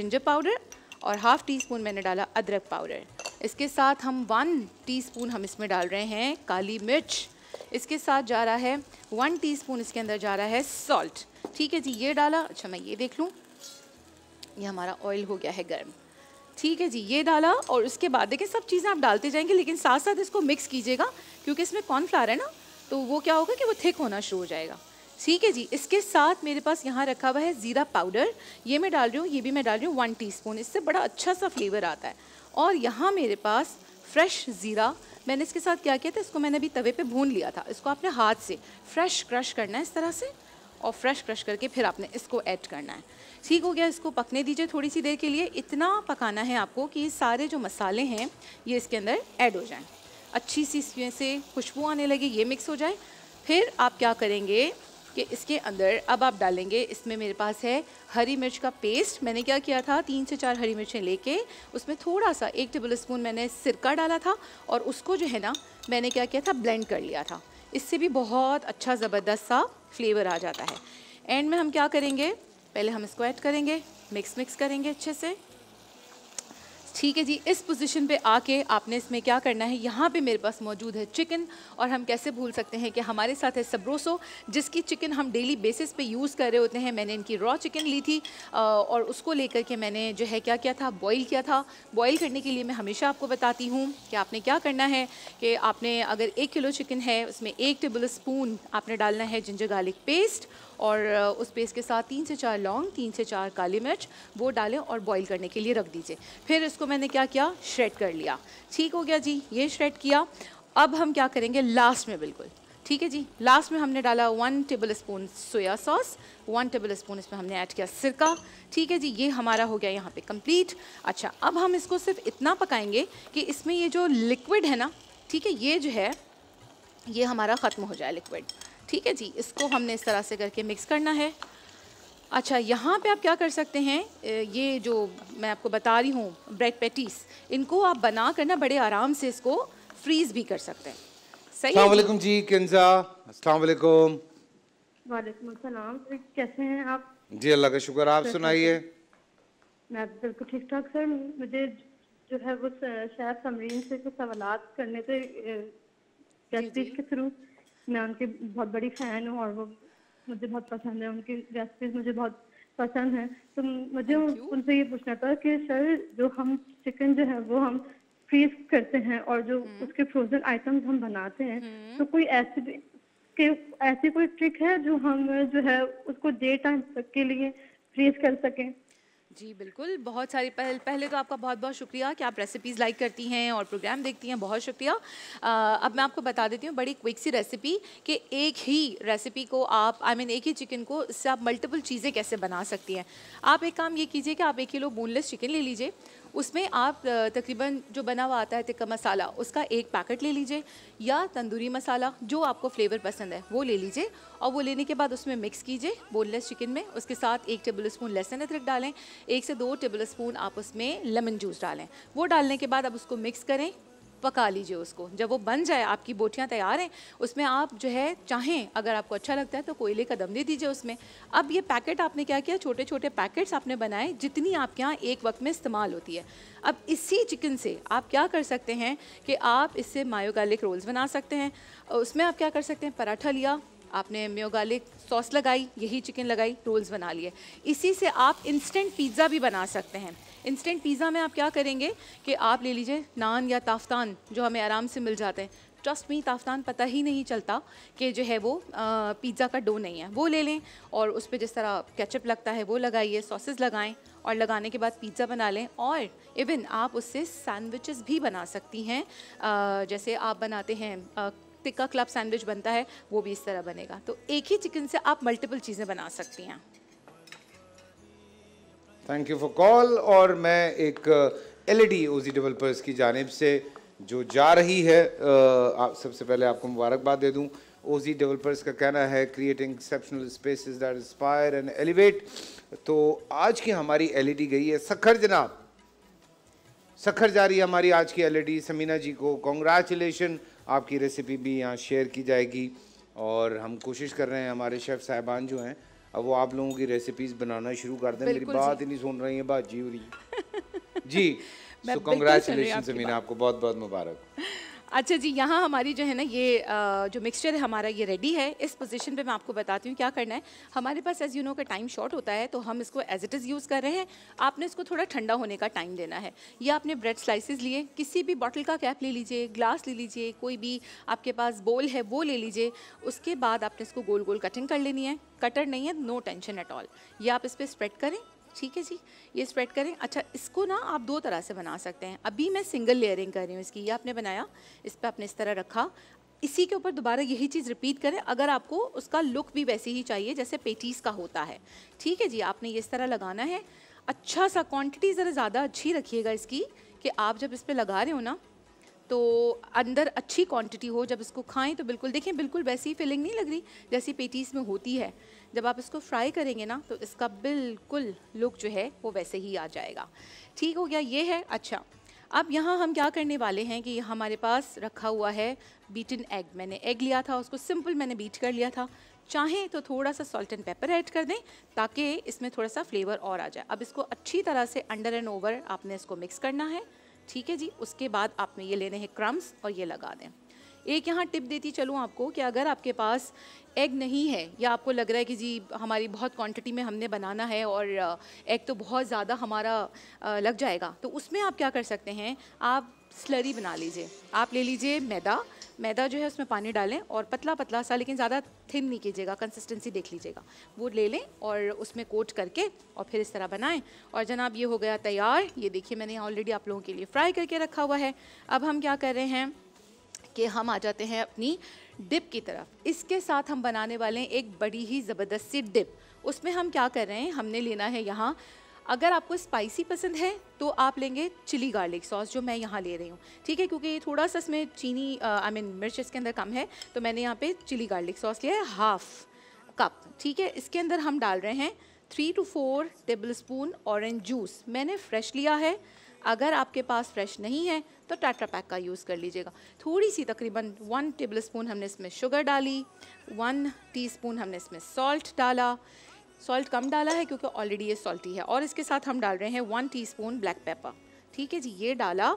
Speaker 22: जिंजर पाउडर और हाफ़ टी स्पून मैंने डाला अदरक पाउडर इसके साथ हम वन टीस्पून हम इसमें डाल रहे हैं काली मिर्च इसके साथ जा रहा है वन टीस्पून इसके अंदर जा रहा है सॉल्ट ठीक है जी ये डाला अच्छा मैं ये देख लूँ ये हमारा ऑयल हो गया है गर्म ठीक है जी ये डाला और उसके बाद देखिए सब चीज़ें आप डालते जाएंगे लेकिन साथ साथ इसको मिक्स कीजिएगा क्योंकि इसमें कॉर्नफ्लावर है ना तो वो क्या होगा कि वो थिक होना शुरू हो जाएगा ठीक है जी इसके साथ मेरे पास यहाँ रखा हुआ है ज़ीरा पाउडर ये मैं डाल रही हूँ ये भी मैं डाल रही हूँ वन टीस्पून इससे बड़ा अच्छा सा फ्लेवर आता है और यहाँ मेरे पास फ्रेश ज़ीरा मैंने इसके साथ क्या किया था इसको मैंने अभी तवे पे भून लिया था इसको आपने हाथ से फ्रेश क्रश करना है इस तरह से और फ्रेश क्रश करके फिर आपने इसको ऐड करना है ठीक हो गया इसको पकने दीजिए थोड़ी सी देर के लिए इतना पकाना है आपको कि ये सारे जो मसाले हैं ये इसके अंदर ऐड हो जाएँ अच्छी सी इसमें से खुशबू आने लगे ये मिक्स हो जाए फिर आप क्या करेंगे कि इसके अंदर अब आप डालेंगे इसमें मेरे पास है हरी मिर्च का पेस्ट मैंने क्या किया था तीन से चार हरी मिर्चें लेके उसमें थोड़ा सा एक टेबल स्पून मैंने सिरका डाला था और उसको जो है ना मैंने क्या किया था ब्लेंड कर लिया था इससे भी बहुत अच्छा ज़बरदस्त सा फ्लेवर आ जाता है एंड में हम क्या करेंगे पहले हम इसको ऐड करेंगे मिक्स मिक्स करेंगे अच्छे से ठीक है जी इस पोजीशन पे आके आपने इसमें क्या करना है यहाँ पे मेरे पास मौजूद है चिकन और हम कैसे भूल सकते हैं कि हमारे साथ है सब्रोसो जिसकी चिकन हम डेली बेसिस पे यूज़ कर रहे होते हैं मैंने इनकी रॉ चिकन ली थी और उसको लेकर के मैंने जो है क्या किया था बॉईल किया था बॉईल करने के लिए मैं हमेशा आपको बताती हूँ कि आपने क्या करना है कि आपने अगर एक किलो चिकन है उसमें एक टेबल स्पून आपने डालना है जिंजर गार्लिक पेस्ट और उस पेस्ट के साथ तीन से चार लौंग तीन से चार काली मिर्च वो डालें और बॉईल करने के लिए रख दीजिए फिर इसको मैंने क्या किया श्रेड कर लिया ठीक हो गया जी ये श्रेड किया अब हम क्या करेंगे लास्ट में बिल्कुल ठीक है जी लास्ट में हमने डाला one tablespoon soya sauce one tablespoon इसमें हमने ऐड किया सिरका ठीक है जी ये हमारा हो गया यहाँ पे कंप्लीट अच्छा अब हम इसको सिर्फ इतना पकाएंगे कि इसमें ये जो लिक्विड है ना ठीक है ये जो है ये हमारा ख़त्म हो जाए लिक्विड ठीक है जी इसको हमने इस तरह से करके मिक्स करना है अच्छा यहाँ पे आप क्या कर सकते हैं ये जो मैं आपको बता रही हूँ ब्रेड पैटीस इनको आप बना कर ना बड़े आराम से इसको फ्रीज भी कर सकते हैं सही है
Speaker 2: जी किंजा अस्सलाम वालेकुम
Speaker 23: वालेकुम कैसे हैं आप
Speaker 2: जी अल्लाह का शुक्र आप सुनाइए
Speaker 23: मैं बिल्कुल ठीक ठाक सर मुझे जो है वो शायद समरीन से कुछ सवाल करने थे के थ्रू मैं उनके बहुत बड़ी फ़ैन हूँ और वो मुझे बहुत पसंद है उनकी रेसिपीज मुझे बहुत पसंद है तो मुझे उनसे ये पूछना था कि सर जो हम चिकन जो है वो हम फ्रीज करते हैं और जो हम्म। उसके फ्रोजन आइटम्स हम बनाते हैं हम्म। तो कोई ऐसी के ऐसी कोई ट्रिक है जो हम जो है उसको डे टाइम तक के लिए फ्रीज कर सकें
Speaker 22: जी बिल्कुल बहुत सारी पहल, पहले तो आपका बहुत बहुत शुक्रिया कि आप रेसिपीज़ लाइक करती हैं और प्रोग्राम देखती हैं बहुत शुक्रिया आ, अब मैं आपको बता देती हूँ बड़ी क्विक सी रेसिपी कि एक ही रेसिपी को आप आई I मीन mean, एक ही चिकन को इससे आप मल्टीपल चीज़ें कैसे बना सकती हैं आप एक काम ये कीजिए कि आप एक किलो बोनलेस चिकन ले लीजिए उसमें आप तकरीबन जो बना हुआ आता है टिक्का मसाला उसका एक पैकेट ले लीजिए या तंदूरी मसाला जो आपको फ्लेवर पसंद है वो ले लीजिए और वो लेने के बाद उसमें मिक्स कीजिए बोनलेस चिकन में उसके साथ एक टेबल स्पून लहसुन अदरक डालें एक से दो टेबल स्पून आप उसमें लेमन जूस डालें वो डालने के बाद आप उसको मिक्स करें पका लीजिए उसको जब वो बन जाए आपकी बोटियाँ तैयार हैं उसमें आप जो है चाहें अगर आपको अच्छा लगता है तो कोयले का दम दे दीजिए उसमें अब ये पैकेट आपने क्या किया छोटे छोटे पैकेट्स आपने बनाए जितनी आपके यहाँ एक वक्त में इस्तेमाल होती है अब इसी चिकन से आप क्या कर सकते हैं कि आप इससे मायोगार्लिक रोल्स बना सकते हैं उसमें आप क्या कर सकते हैं पराठा लिया आपने मेो गार्लिक सॉस लगाई यही चिकन लगाई रोल्स बना लिए इसी से आप इंस्टेंट पिज़्ज़ा भी बना सकते हैं इंस्टेंट पिज़्ज़ा में आप क्या करेंगे कि आप ले लीजिए नान या ताफ्तान जो हमें आराम से मिल जाते हैं ट्रस्ट में ताफ्तान पता ही नहीं चलता कि जो है वो पिज़्ज़ा का डो नहीं है वो ले लें और उस पर जिस तरह कैचअप लगता है वो लगाइए सॉसेज लगाएँ और लगाने के बाद पिज़्ज़ा बना लें और इवन आप उससे सैंडविचेस भी बना सकती हैं जैसे आप बनाते हैं टिक्का क्लब सैंडविच बनता है वो भी इस तरह बनेगा तो एक ही चिकन से आप मल्टीपल चीज़ें बना सकती हैं
Speaker 2: थैंक यू फॉर कॉल और मैं एक L E D OG developers की जानब से जो जा रही है uh, आप सबसे पहले आपको मुबारकबाद दे दूँ ओजी डेवलपर्स का कहना है creating exceptional spaces that inspire and elevate तो आज की हमारी एल e गई है सखर जनाब सखर जा रही है हमारी आज की एलईडी e समीना जी को कॉन्ग्रेचुलेशन आपकी रेसिपी भी यहाँ शेयर की जाएगी और हम कोशिश कर रहे हैं हमारे शेफ़ साहबान जो हैं अब वो आप लोगों की रेसिपीज बनाना शुरू कर दें मेरी बात ही नहीं सुन रही है बात जी हो रही जी
Speaker 22: सो कंग्रेचुलेशन जमीन आपको
Speaker 2: बहुत बहुत मुबारक
Speaker 22: अच्छा जी यहाँ हमारी जो है ना ये जो मिक्सचर है हमारा ये रेडी है इस पोजीशन पे मैं आपको बताती हूँ क्या करना है हमारे पास एज यू नो का टाइम शॉर्ट होता है तो हम इसको एज इट इज़ यूज़ कर रहे हैं आपने इसको थोड़ा ठंडा होने का टाइम देना है या आपने ब्रेड स्लाइसिस लिए किसी भी बॉटल का कैप ले लीजिए ग्लास ले लीजिए कोई भी आपके पास बोल है वो ले लीजिए उसके बाद आपने इसको गोल गोल कटिंग कर लेनी है कटर नहीं है नो टेंशन एट ऑल या आप इस पर स्प्रेड करें ठीक है जी ये स्प्रेड करें अच्छा इसको ना आप दो तरह से बना सकते हैं अभी मैं सिंगल लेयरिंग कर रही हूँ इसकी ये आपने बनाया इस पर आपने इस तरह रखा इसी के ऊपर दोबारा यही चीज़ रिपीट करें अगर आपको उसका लुक भी वैसे ही चाहिए जैसे पेटीज़ का होता है ठीक है जी आपने ये इस तरह लगाना है अच्छा सा क्वांटिटी ज़रा ज़्यादा अच्छी रखिएगा इसकी कि आप जब इस पर लगा रहे हो ना तो अंदर अच्छी क्वांटिटी हो जब इसको खाएं तो बिल्कुल देखें बिल्कुल वैसी फीलिंग नहीं लग रही जैसी पेटीज़ में होती है जब आप इसको फ्राई करेंगे ना तो इसका बिल्कुल लुक जो है वो वैसे ही आ जाएगा ठीक हो गया ये है अच्छा अब यहाँ हम क्या करने वाले हैं कि हमारे पास रखा हुआ है बीटन एग मैंने एग लिया था उसको सिंपल मैंने बीट कर लिया था चाहें तो थोड़ा सा सॉल्ट एंड पेपर ऐड कर दें ताकि इसमें थोड़ा सा फ्लेवर और आ जाए अब इसको अच्छी तरह से अंडर एंड ओवर आपने इसको मिक्स करना है ठीक है जी उसके बाद आपने ये लेने हैं क्रम्स और ये लगा दें एक यहाँ टिप देती चलूँ आपको कि अगर आपके पास एग नहीं है या आपको लग रहा है कि जी हमारी बहुत क्वांटिटी में हमने बनाना है और एग uh, तो बहुत ज़्यादा हमारा uh, लग जाएगा तो उसमें आप क्या कर सकते हैं आप स्लरी बना लीजिए आप ले लीजिए मैदा मैदा जो है उसमें पानी डालें और पतला पतला सा लेकिन ज़्यादा थिन नहीं कीजिएगा कंसिस्टेंसी देख लीजिएगा वो ले लें और उसमें कोट करके और फिर इस तरह बनाएं और जनाब ये हो गया तैयार ये देखिए मैंने ऑलरेडी आप लोगों के लिए फ्राई करके रखा हुआ है अब हम क्या कर रहे हैं कि हम आ जाते हैं अपनी डिप की तरफ इसके साथ हम बनाने वाले हैं एक बड़ी ही ज़बरदस्त सी डिप उसमें हम क्या कर रहे हैं हमने लेना है यहाँ अगर आपको स्पाइसी पसंद है तो आप लेंगे चिली गार्लिक सॉस जो मैं यहाँ ले रही हूँ ठीक है क्योंकि थोड़ा सा इसमें चीनी आई मीन मिर्च इसके अंदर कम है तो मैंने यहाँ पे चिली गार्लिक सॉस लिया है हाफ़ कप ठीक है इसके अंदर हम डाल रहे हैं three two four tablespoon orange juice मैंने फ्रेश लिया है अगर आपके पास फ्रेश नहीं है तो टाटा पैक का यूज़ कर लीजिएगा थोड़ी सी तकरीबन वन टेबल स्पून हमने इसमें शुगर डाली वन टी हमने इसमें सॉल्ट डाला सॉल्ट कम डाला है क्योंकि ऑलरेडी ये सॉल्टी है और इसके साथ हम डाल रहे हैं वन टी ब्लैक पेपर ठीक है जी ये डाला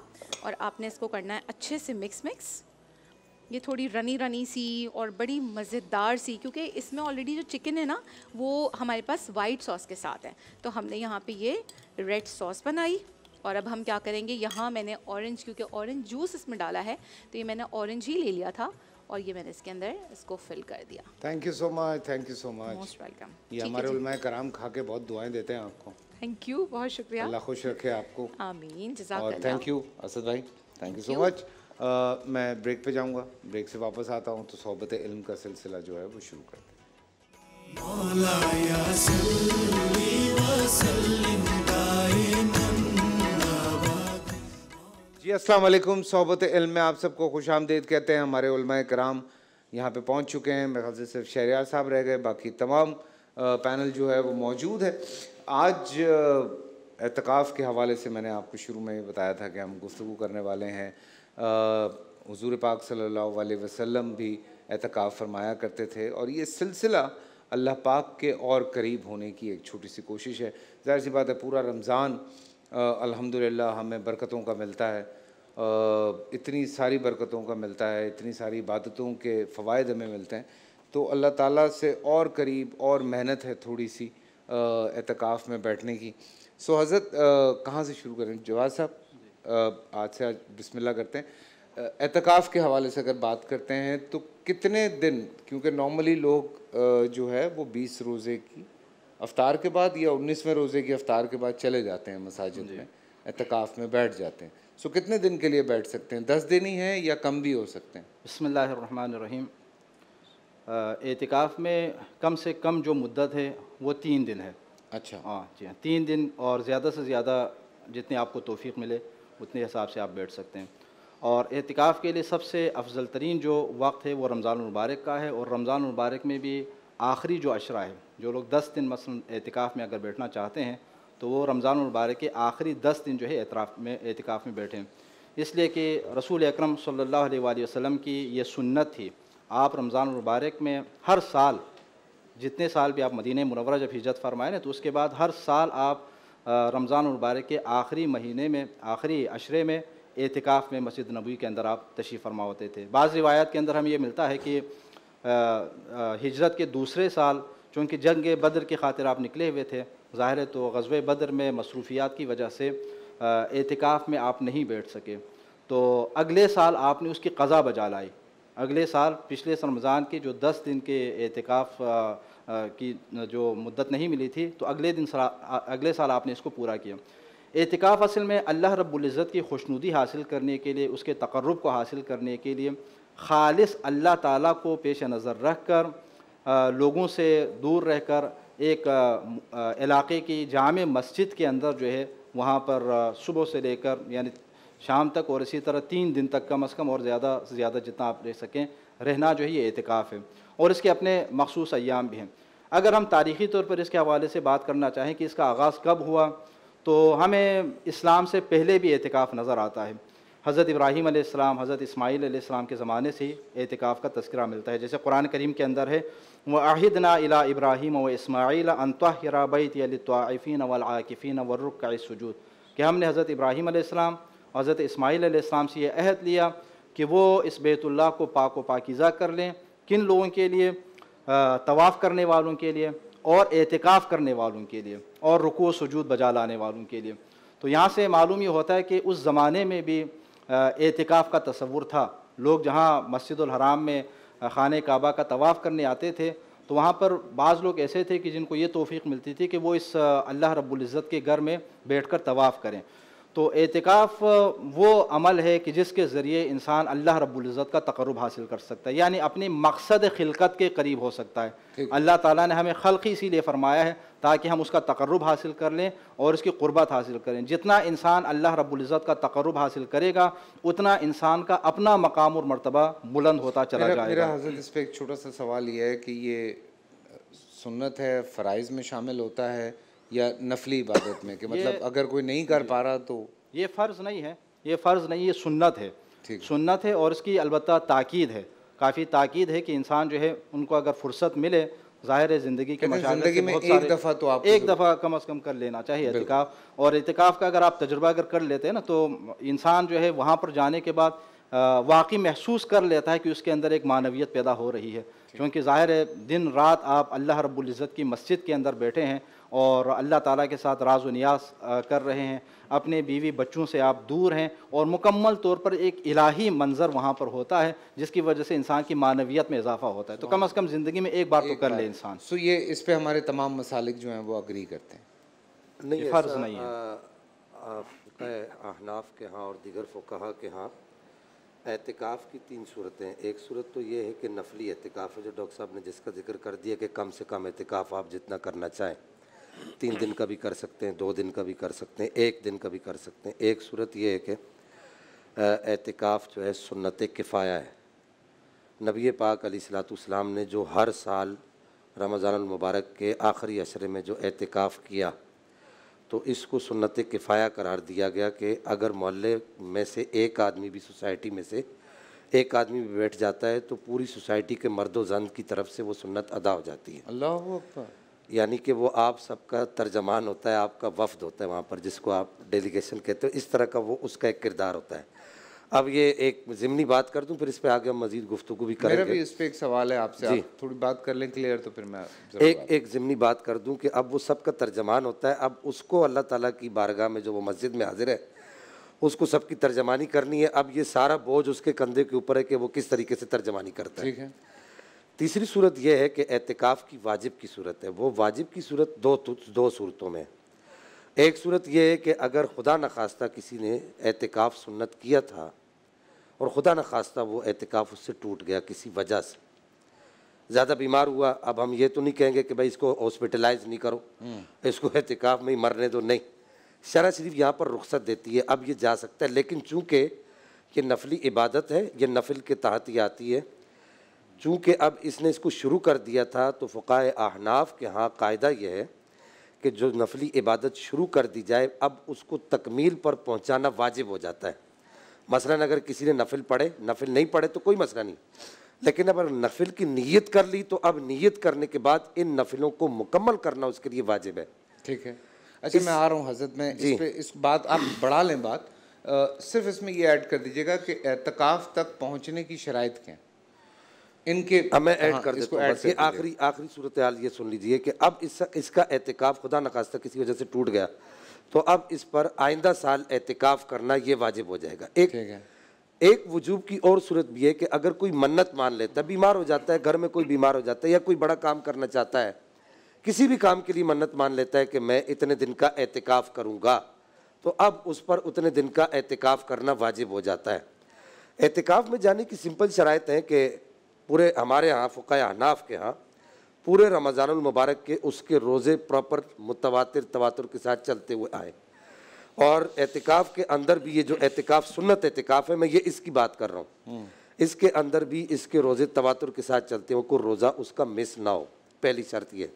Speaker 22: और आपने इसको करना है अच्छे से मिक्स मिक्स ये थोड़ी रनी रनी सी और बड़ी मज़ेदार सी क्योंकि इसमें ऑलरेडी जो चिकन है ना वो हमारे पास वाइट सॉस के साथ है तो हमने यहाँ पे ये रेड सॉस बनाई और अब हम क्या करेंगे यहाँ मैंने ऑरेंज क्योंकि ऑरेंज जूस इसमें डाला है तो ये मैंने ऑरेंज ही ले लिया था और ये मैंने इसके अंदर इसको फिल कर दिया
Speaker 2: thank you so much thank you so much most welcome
Speaker 22: ये हमारे
Speaker 2: कराम खा के बहुत दुआएं देते हैं आपको
Speaker 22: थैंक यू बहुत शुक्रिया अल्लाह
Speaker 2: खुश रखे आपको
Speaker 22: आमीन और थैंक यू
Speaker 2: असद भाई थैंक यू सो मच मैं ब्रेक पे जाऊंगा ब्रेक से वापस आता हूँ तो सोबत इल्म का सिलसिला जो है वो शुरू कर जी वालेकुम सोबत इल्म में आप सबको खुश आमदेद कहते हैं हमारे कराम यहाँ पे पहुँच चुके हैं मेरे ख्याल से सिर्फ शहरियार साहब रह गए बाकी तमाम पैनल जो है वो मौजूद है आज एतकाफ़ के हवाले से मैंने आपको शुरू में ही बताया था कि हम गुफ्तु करने वाले हैं हजूर पाक सल्ला वसम भी एतकाफ़ फरमाया करते थे और ये सिलसिला अल्लाह पाक के और करीब होने की एक छोटी सी कोशिश है ज़ाहिर सी बात है पूरा रमज़ान अल्हम्दुलिल्लाह हमें बरकतों का मिलता है इतनी सारी बरकतों का मिलता है इतनी सारी इबादतों के फ़वाद हमें मिलते हैं तो अल्लाह ताला से और करीब और मेहनत है थोड़ी सी एतकाफ़ में बैठने की सो हज़रत कहाँ से शुरू करें जवाब साहब आज से आज बिस्मिल्लाह करते हैं एतकाफ़ के हवाले से अगर बात करते हैं तो कितने दिन क्योंकि नॉर्मली लोग जो है वो बीस रोज़े की अफ्तार के बाद या उन्नीसवें रोज़े की अफ्तार के बाद चले जाते हैं मसाजिद में
Speaker 24: एतकाफ़ में बैठ जाते हैं सो कितने दिन के लिए बैठ सकते हैं दस दिन ही हैं या कम भी हो सकते हैं बसमीम एतिकाफ़ में कम से कम जो मुद्दत है वो तीन दिन है अच्छा हाँ जी हाँ तीन दिन और ज़्यादा से ज़्यादा जितने आपको तोफ़ी मिले उतने हिसाब से आप बैठ सकते हैं और एहतिकाफ़ के लिए सबसे अफजल तरीन जो वक्त है वो रमज़ान मुबारक का है और रमज़ान मुबारक में भी आखिरी जो अशरा है जो लोग दस दिन मसल एहतिकाफ़ में अगर बैठना चाहते हैं तो वो रमज़ान मुबारक के आखिरी दस दिन जो है एतराफ़ में एहतिकाफ़ में बैठे इसलिए कि रसूल अक्रम सम की ये सुन्नत थी आप रमज़ान मुबारक में हर साल जितने साल भी आप मदीन मनवरा जब हिजत फरमाए ना तो उसके बाद हर साल आप रमज़ान मुबारक के आखिरी महीने में आखिरी अशरे में एहतिकाफ़ में मस्जिद नबी के अंदर आप तशीफ़ फरमा होते थे बाज़ रिवायात के अंदर हमें ये मिलता है कि हिजरत के दूसरे साल चूँकि जंग बद्र की खातिर आप निकले हुए थे ज़ाहिर है तो गजब बदर में मसरूफियात की वजह से एहतिकाफ़ में आप नहीं बैठ सके तो अगले साल आपने उसकी कज़ा बजा लाई अगले साल पिछले रमज़ान के जो दस दिन के एहतिकाफ़ की जो मदत नहीं मिली थी तो अगले दिन अगले साल आपने इसको पूरा किया एहतिकाफ़ असल में अल्लाह रबुल्ज़त की खुशनुदी हासिल करने के लिए उसके तकर्रब को हासिल करने के लिए खालस अल्लाह ताली को पेश नज़र रख कर आ, लोगों से दूर रहकर एक इलाके की जाम मस्जिद के अंदर जो है वहाँ पर सुबह से लेकर यानी शाम तक और इसी तरह तीन दिन तक कम अज़ कम और ज़्यादा से ज़्यादा जितना आप ले सकें रहना जो है ये एहतिकाफ़ है और इसके अपने मखसूस अयाम भी हैं अगर हम तारीख़ी तौर पर इसके हवाले से बात करना चाहें कि इसका आगाज़ कब हुआ तो हमें इस्लाम से पहले भी एहतिकाफ़ नज़र आता है हज़रत इब्राहिम आसमाम हज़रत इसमाईल के ज़माने से ही एहतिकाफ़ का तस्करा मिलता है जैसे कुरान करीम के अंदर है व आहिदना इला इब्राहिम व इसमाईल अनतरा बैतफ़ीन वलाकिफ़ीन वर्रुक सजूद कि हमने हज़रत इब्राहीम आसमाम हज़रत इसमाईल से यह अहद लिया कि वो इस बैतुल्ला को पाक व पाकिज़ा कर लें किन लोगों के लिए तवाफ़ करने वालों के लिए और एहतिकाफ़ करने वालों के लिए और रुको सजूद बजा लाने वालों के लिए तो यहाँ से मालूम ये होता है कि उस ज़माने में भी एतिकाफ़ का तस्वूर था लोग जहाँ हराम में खान काबा का तवाफ़ करने आते थे तो वहाँ पर बाज़ लोग ऐसे थे कि जिनको ये तोफ़ी मिलती थी कि वो इस अल्लाह रब्ज़त के घर में बैठ कर तवाफ़ करें तो एतिकाफ़ वो अमल है कि जिसके ज़रिए इंसान अल्लाह रब्ज़त का तकरब हासिल कर सकता है यानी अपने मकसद खिलकत के करीब हो सकता है अल्लाह ताली ने हमें खलकी इसीलिए फरमाया है ताकि हम उसका तकरब हासिल कर लें और उसकी क़ुरबत हासिल करें जितना इंसान अल्लाह रब्ज़त का तकरब हासिल करेगा उतना इंसान का अपना मकाम और मरतबा बुलंद होता चला मेरा, जाएगा मेरा हजरत इस
Speaker 2: पर एक छोटा सा सवाल ये है कि ये सुन्नत है
Speaker 24: फ़राइज में शामिल होता है या नफली इबादत में कि मतलब अगर कोई नहीं कर पा रहा तो ये फ़र्ज़ नहीं है ये फ़र्ज़ नहीं ये सुन्नत है सुन्नत है और इसकी अलबत् ताक़ीद है काफ़ी ताक़ीद है कि इंसान जो है उनको अगर फुर्सत मिले जाहिर है ज़िंदगी के ज़िंदगी में एक दफ़ा तो आप एक तो- दफ़ा कम अज़ कम कर लेना चाहिए एहतिकाफ और एहतिकाफ का अगर आप तजुर्बा अगर कर लेते हैं ना तो इंसान जो है वहाँ पर जाने के बाद वाकई महसूस कर लेता है कि उसके अंदर एक मानवीत पैदा हो रही है क्योंकि ज़ाहिर है दिन रात आप अल्लाह रबुल्जत की मस्जिद के अंदर बैठे हैं और अल्लाह ताला के साथ राज व नियाज कर रहे हैं अपने बीवी बच्चों से आप दूर हैं और मुकम्मल तौर पर एक इलाही मंजर वहाँ पर होता है जिसकी वजह से इंसान की मानवीत में इजाफा होता है तो कम अज़ कम ज़िंदगी में एक बार तो एक तो कर ले इंसान सो ये इस पर हमारे तमाम मसालिक जो हैं वो अग्री करते
Speaker 2: हैं
Speaker 24: नहीं फ़र्ज़ नहीं
Speaker 5: है अहनाफ के यहाँ और दिगर फ़ुकहा के हाँ एहतिकाफ़ की तीन सूरतें एक सूरत तो ये है कि नफली एहतिकाफ़ है जो डॉक्टर साहब ने जिसका जिक्र कर दिया कि कम से कम एहतिकाफ़ आप जितना करना चाहें तीन दिन का भी कर सकते हैं दो दिन का भी कर सकते हैं एक दिन का भी कर सकते हैं एक सूरत यह है कि एहतिकाफ़ जो है सुन्नत किफ़ाया है नबी पाक सलाम ने जो हर साल रमज़ानमबारक के आखिरी अशरे में जो एहतिकाफ़ किया तो इसको सुन्नत किफ़ाया करार दिया गया कि अगर मोहल्ले में से एक आदमी भी सोसाइटी में से एक आदमी भी बैठ जाता है तो पूरी सोसाइटी के मर्द की तरफ से वो सुन्नत अदा हो जाती
Speaker 2: है अल्लाह
Speaker 5: यानी कि वो आप सबका तर्जमान होता है आपका वफद होता है वहाँ पर जिसको आप डेलीगेशन कहते हो इस तरह का वो उसका एक किरदार होता है अब ये एक ज़िमनी बात कर दूँ फिर इस पर आगे हम मजीद गुफ्तु भी करेंगे मेरा भी इस
Speaker 2: पर एक सवाल है आपसे आप थोड़ी बात कर लें क्लियर तो फिर मैं एक एक
Speaker 5: ज़िमनी बात कर दूँ कि अब वो सब का तर्जमान होता है अब उसको अल्लाह ताला की बारगाह में जो वो मस्जिद में हाजिर है उसको सबकी तर्जमानी करनी है अब ये सारा बोझ उसके कंधे के ऊपर है कि वो किस तरीके से तर्जमानी करता है ठीक है तीसरी सूरत यह है कि एहतिकाफ़ की वाजिब की सूरत है वो वाजिब की सूरत दो दो सूरतों में एक सूरत यह है कि अगर खुदा नखास्ता किसी ने एहतिकाफ़ सुन्नत किया था और ख़ुदा नखास्ता वो एहतिकाफ़ उससे टूट गया किसी वजह से ज़्यादा बीमार हुआ अब हम ये तो नहीं कहेंगे कि भाई इसको हॉस्पिटलाइज नहीं करो हम्म। इसको एहतिकाफ़ में ही मरने दो नहीं शरा शरीफ यहाँ पर रुख्सत देती है अब ये जा सकता है लेकिन चूँकि ये नफली इबादत है ये नफिल के तहत ही आती है चूँकि अब इसने इसको शुरू कर दिया था तो फ़क़ाय आहनाफ के यहाँ कायदा यह है कि जो नफली इबादत शुरू कर दी जाए अब उसको तकमील पर पहुँचाना वाजिब हो जाता है मसला अगर किसी ने नफिल पढ़े नफिल नहीं पढ़े तो कोई मसला नहीं लेकिन अगर नफिल की नीयत कर ली तो अब नीयत करने के बाद इन नफिलों को मुकम्मल
Speaker 2: करना उसके लिए वाजिब है ठीक है अच्छा इस... मैं आ रहा हूँ हजरत में इस पे इस बात आप बढ़ा लें बात आ, सिर्फ इसमें यह ऐड कर दीजिएगा कि एहतिकाफ तक पहुँचने की शराइ क्या है इनके अब मैं ऐड हाँ, कर देता हूँ ये आखिरी
Speaker 5: आखिरी सूरत हाल ये सुन लीजिए कि अब इस, इसका एहतिकाफ खुदा नखास्ता किसी वजह से टूट गया तो अब इस पर आइंदा साल एहतिकाफ करना ये वाजिब हो जाएगा एक एक वजूब की और सूरत भी है कि अगर कोई मन्नत मान लेता है बीमार हो जाता है घर में कोई बीमार हो जाता है या कोई बड़ा काम करना चाहता है किसी भी काम के लिए मन्नत मान लेता है कि मैं इतने दिन का एहतिकाफ करूँगा तो अब उस पर उतने दिन का एहतिकाफ करना वाजिब हो जाता है एहतिकाफ में जाने की सिंपल शरात है कि पूरे हमारे यहाँ फ़ुका अनाफ के यहाँ पूरे रमज़ानमबारक के उसके रोज़े प्रॉपर मुतवातिर तवातुर के साथ चलते हुए आए और एहतिकाफ़ के अंदर भी ये जो एहतिकाफ़ सुन्नत एहतिकाफ़ है मैं ये इसकी बात कर रहा हूँ हम्म। इसके अंदर भी इसके रोज़े तवातुर के साथ चलते हुए को रोज़ा उसका मिस ना हो पहली शर्त ये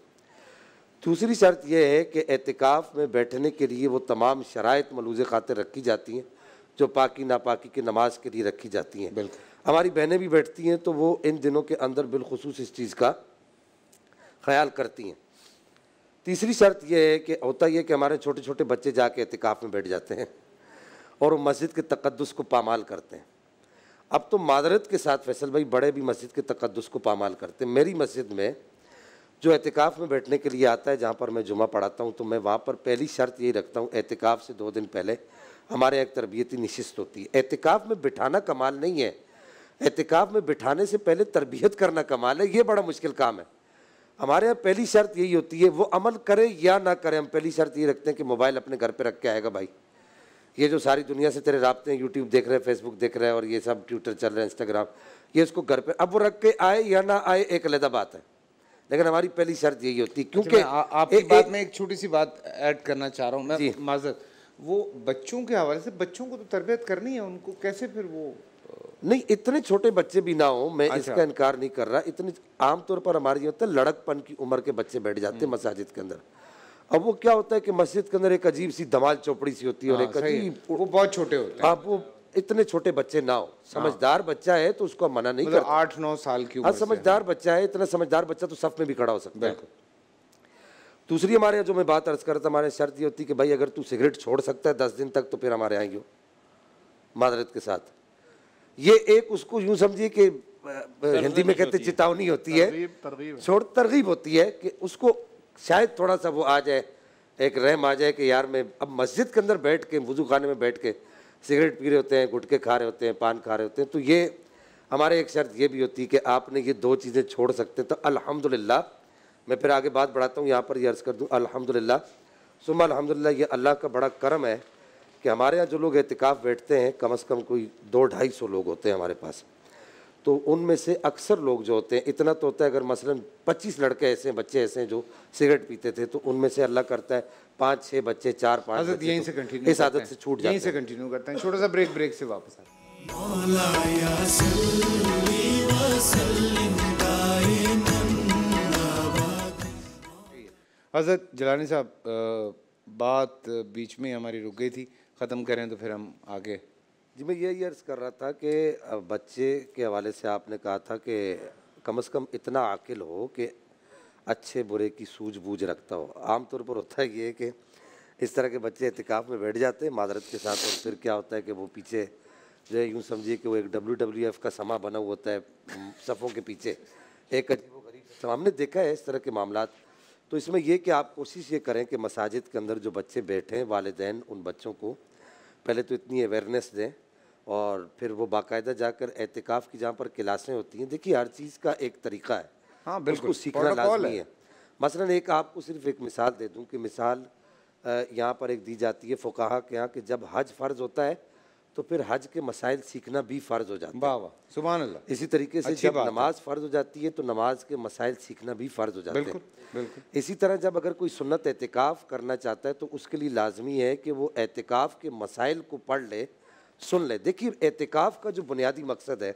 Speaker 5: दूसरी शर्त यह है कि एहतिकाफ़ में बैठने के लिए वो तमाम शराइ मलूज़ खातिर रखी जाती हैं जो पाकि नापाकी की नमाज के लिए रखी जाती हैं हमारी बहनें भी बैठती हैं तो वो इन दिनों के अंदर बिलखसूस इस चीज़ का ख्याल करती हैं तीसरी शर्त यह है कि होता यह कि हमारे छोटे छोटे बच्चे जाके एहतिकाफ़ में बैठ जाते हैं और वो मस्जिद के तकदस को पामाल करते हैं अब तो मादरत के साथ फैसल भाई बड़े भी मस्जिद के तकदस को पामाल करते हैं मेरी मस्जिद में जो एहतिकाफ़ में बैठने के लिए आता है जहाँ पर मैं जुमा पढ़ाता हूँ तो मैं वहाँ पर पहली शर्त यही रखता हूँ एहतिकाफ़ से दो दिन पहले हमारे यहाँ तरबियती नशिस्त होती है एहतिकाफ़ में बिठाना कमाल नहीं है एहतिकाफ़ में बिठाने से पहले तरबियत करना कमाल है ये बड़ा मुश्किल काम है हमारे यहाँ पहली शर्त यही होती है वो अमल करे या ना करें हम पहली शर्त ये रखते हैं कि मोबाइल अपने घर पे रख के आएगा भाई ये जो सारी दुनिया से तेरे रबते हैं यूट्यूब देख रहे हैं फेसबुक देख रहे हैं और ये सब ट्विटर चल रहे हैं इंस्टाग्राम ये उसको
Speaker 2: घर पर अब वो रख के आए या ना आए एक अलहदा बात है लेकिन हमारी पहली शर्त यही होती है अच्छा, क्योंकि आपकी बात में एक छोटी सी बात ऐड करना चाह रहा हूँ मैं माजर वो बच्चों के हवाले से बच्चों को तो तरबियत करनी है उनको कैसे फिर वो नहीं इतने छोटे बच्चे भी ना हो
Speaker 5: मैं अच्छा। इसका इनकार नहीं कर रहा इतने आमतौर पर हमारे ये होता है लड़कपन की उम्र के बच्चे बैठ जाते हैं हम्म। मस्जिद के अंदर अब वो क्या होता है कि मस्जिद के अंदर एक अजीब सी धमाल चौपड़ी सी होती है और हाँ, एक अजीब
Speaker 2: वो बहुत छोटे होते हैं आप
Speaker 5: वो इतने छोटे बच्चे ना हो हाँ। समझदार बच्चा है तो उसको मना नहीं मतलब करता आठ नौ साल की हाँ समझदार बच्चा है इतना समझदार बच्चा तो सफ में भी खड़ा हो सकता है दूसरी हमारे जो मैं बात अर्ज कर रहा था हमारे शर्त ये होती कि भाई अगर तू सिगरेट छोड़ सकता है दस दिन तक तो फिर हमारे आएंगे मादरत के साथ ये एक उसको यूँ समझिए कि हिंदी में कहते चेतावनी होती है छोड़ तरगीब होती है कि उसको शायद थोड़ा सा वो आ जाए एक रहम आ जाए कि यार मैं अब मस्जिद के अंदर बैठ के वजू खाने में बैठ के सिगरेट पी रहे होते हैं गुटके खा रहे होते हैं पान खा रहे होते हैं तो ये हमारे एक शर्त ये भी होती है कि आपने ये दो चीज़ें छोड़ सकते हैं तो अलहमदिल्ला मैं फिर आगे बात बढ़ाता हूँ यहाँ पर यह अर्ज़ कर दूँ अलहमदिल्ला सुबह अलहमदिल्ला ये अल्लाह का बड़ा करम है कि हमारे यहाँ जो लोग एहतिकाफ़ बैठते हैं कम अज़ कम कोई दो ढाई सौ लोग होते हैं हमारे पास तो उनमें से अक्सर लोग जो होते हैं इतना तो होता है अगर मसलन 25 लड़के ऐसे हैं बच्चे ऐसे हैं जो सिगरेट पीते थे तो उनमें से अल्लाह करता है पाँच छः बच्चे चार पाँच यहीं तो से कंटिन्यू इस आदत से छूट यहीं से
Speaker 2: कंटिन्यू करते हैं छोटा सा ब्रेक ब्रेक से वापस आते हैं हजरत जलानी साहब बात बीच में हमारी रुक गई थी ख़त्म करें तो फिर हम आगे जी मैं यही
Speaker 5: अर्ज़ कर रहा था कि
Speaker 2: बच्चे के हवाले से आपने
Speaker 5: कहा था कि कम से कम इतना आकिल हो कि अच्छे बुरे की सूझबूझ रखता हो आमतौर पर होता है ये कि इस तरह के बच्चे अहतिकाफ़ में बैठ जाते हैं मादरत के साथ और फिर क्या होता है कि वो पीछे जो है यूँ समझिए कि वो एक डब्ल्यू डब्ल्यू एफ़ का समा बना हुआ होता है सफ़ों के पीछे एक अजीब गरीब हमने देखा है इस तरह के मामला तो इसमें यह कि आप कोशिश ये करें कि मसाजिद के अंदर जो बच्चे बैठे हैं वालदेन उन बच्चों को पहले तो इतनी अवेयरनेस दें और फिर वो बाकायदा जाकर एहतिकाफ़ की जहाँ पर क्लासें होती हैं देखिए हर चीज़ का एक तरीका है हाँ बिल्कुल सीखना लाजमी है।, है मसला एक आपको सिर्फ एक मिसाल दे दूँ कि मिसाल यहाँ पर एक दी जाती है फ़ुकाहा के यहाँ कि जब हज फ़र्ज़ होता है तो फिर हज के मसाइल सीखना भी फ़र्ज़ हो जाता है सुबह इसी तरीके से जब नमाज फ़र्ज़ हो जाती है तो नमाज के मसाइल सीखना भी फ़र्ज़ हो जाता है इसी तरह जब अगर कोई सुन्नत एहतिकाफ़ करना चाहता है तो उसके लिए लाजमी है कि वो एहतिकाफ़ के मसाइल को पढ़ ले सुन ले देखिए एहतिकाफ़ का जो बुनियादी मकसद है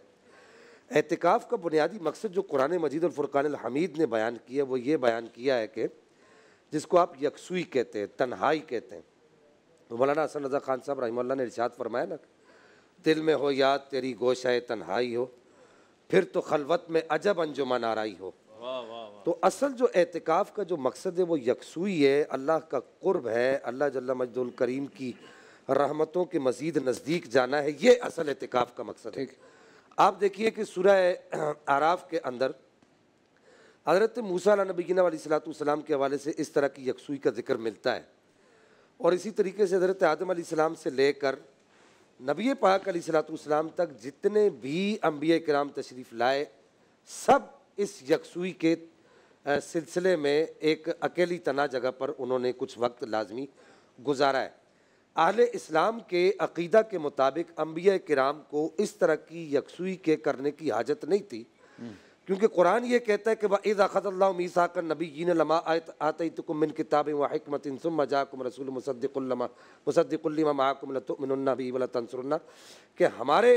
Speaker 5: एहतिकाफ़ का बुनियादी मकसद जो कुरान मजीद और फ़ुरकान हमीद ने बयान किया वो ये बयान किया है कि जिसको आप यकसुई कहते हैं तन्हाई कहते हैं तो मौलाना हसन रजा खान साहब रहमल्ला ने इर्शाद फरमाया ना दिल में हो याद तेरी गोशाए तन्हाई हो फिर तो खलवत में अजब अंजुमन आरई हो
Speaker 24: वाँ वाँ वाँ। तो
Speaker 5: असल जो एहतिकाफ़ का जो मकसद है वो यकसुई है अल्लाह का कुर्ब है अल्लाह जल्ला मजदुल करीम की रहमतों के मज़ीद नज़दीक जाना है ये असल एहतिकाफ़ का मकसद है आप देखिए कि सुरह आराफ के अंदर हज़रत मूसा नबीना वाली सलातम के हवाले से इस तरह की यकसुई का जिक्र मिलता है और इसी तरीके से हज़रत आदम सलाम से लेकर नबी पाक सलाम तक जितने भी अम्बिया कराम तशरीफ़ लाए सब इस यकसुई के सिलसिले में एक अकेली तना जगह पर उन्होंने कुछ वक्त लाजमी गुजारा है आहल इस्लाम के अकीदा के मुताबिक अम्बिया कराम को इस तरह की यकसुई के करने की हाजत नहीं थी क्योंकि कुरान ये कहता है कि वज़ अखदल्ला मीसा कर नबी जीन लमा आते मिन किताबें व हमत सुम मजाकुम रसूल मुसद्दिकल्लमा मुसद्दिकल्लिमा माकुम लतुमिनबी वला तनसरन्ना कि हमारे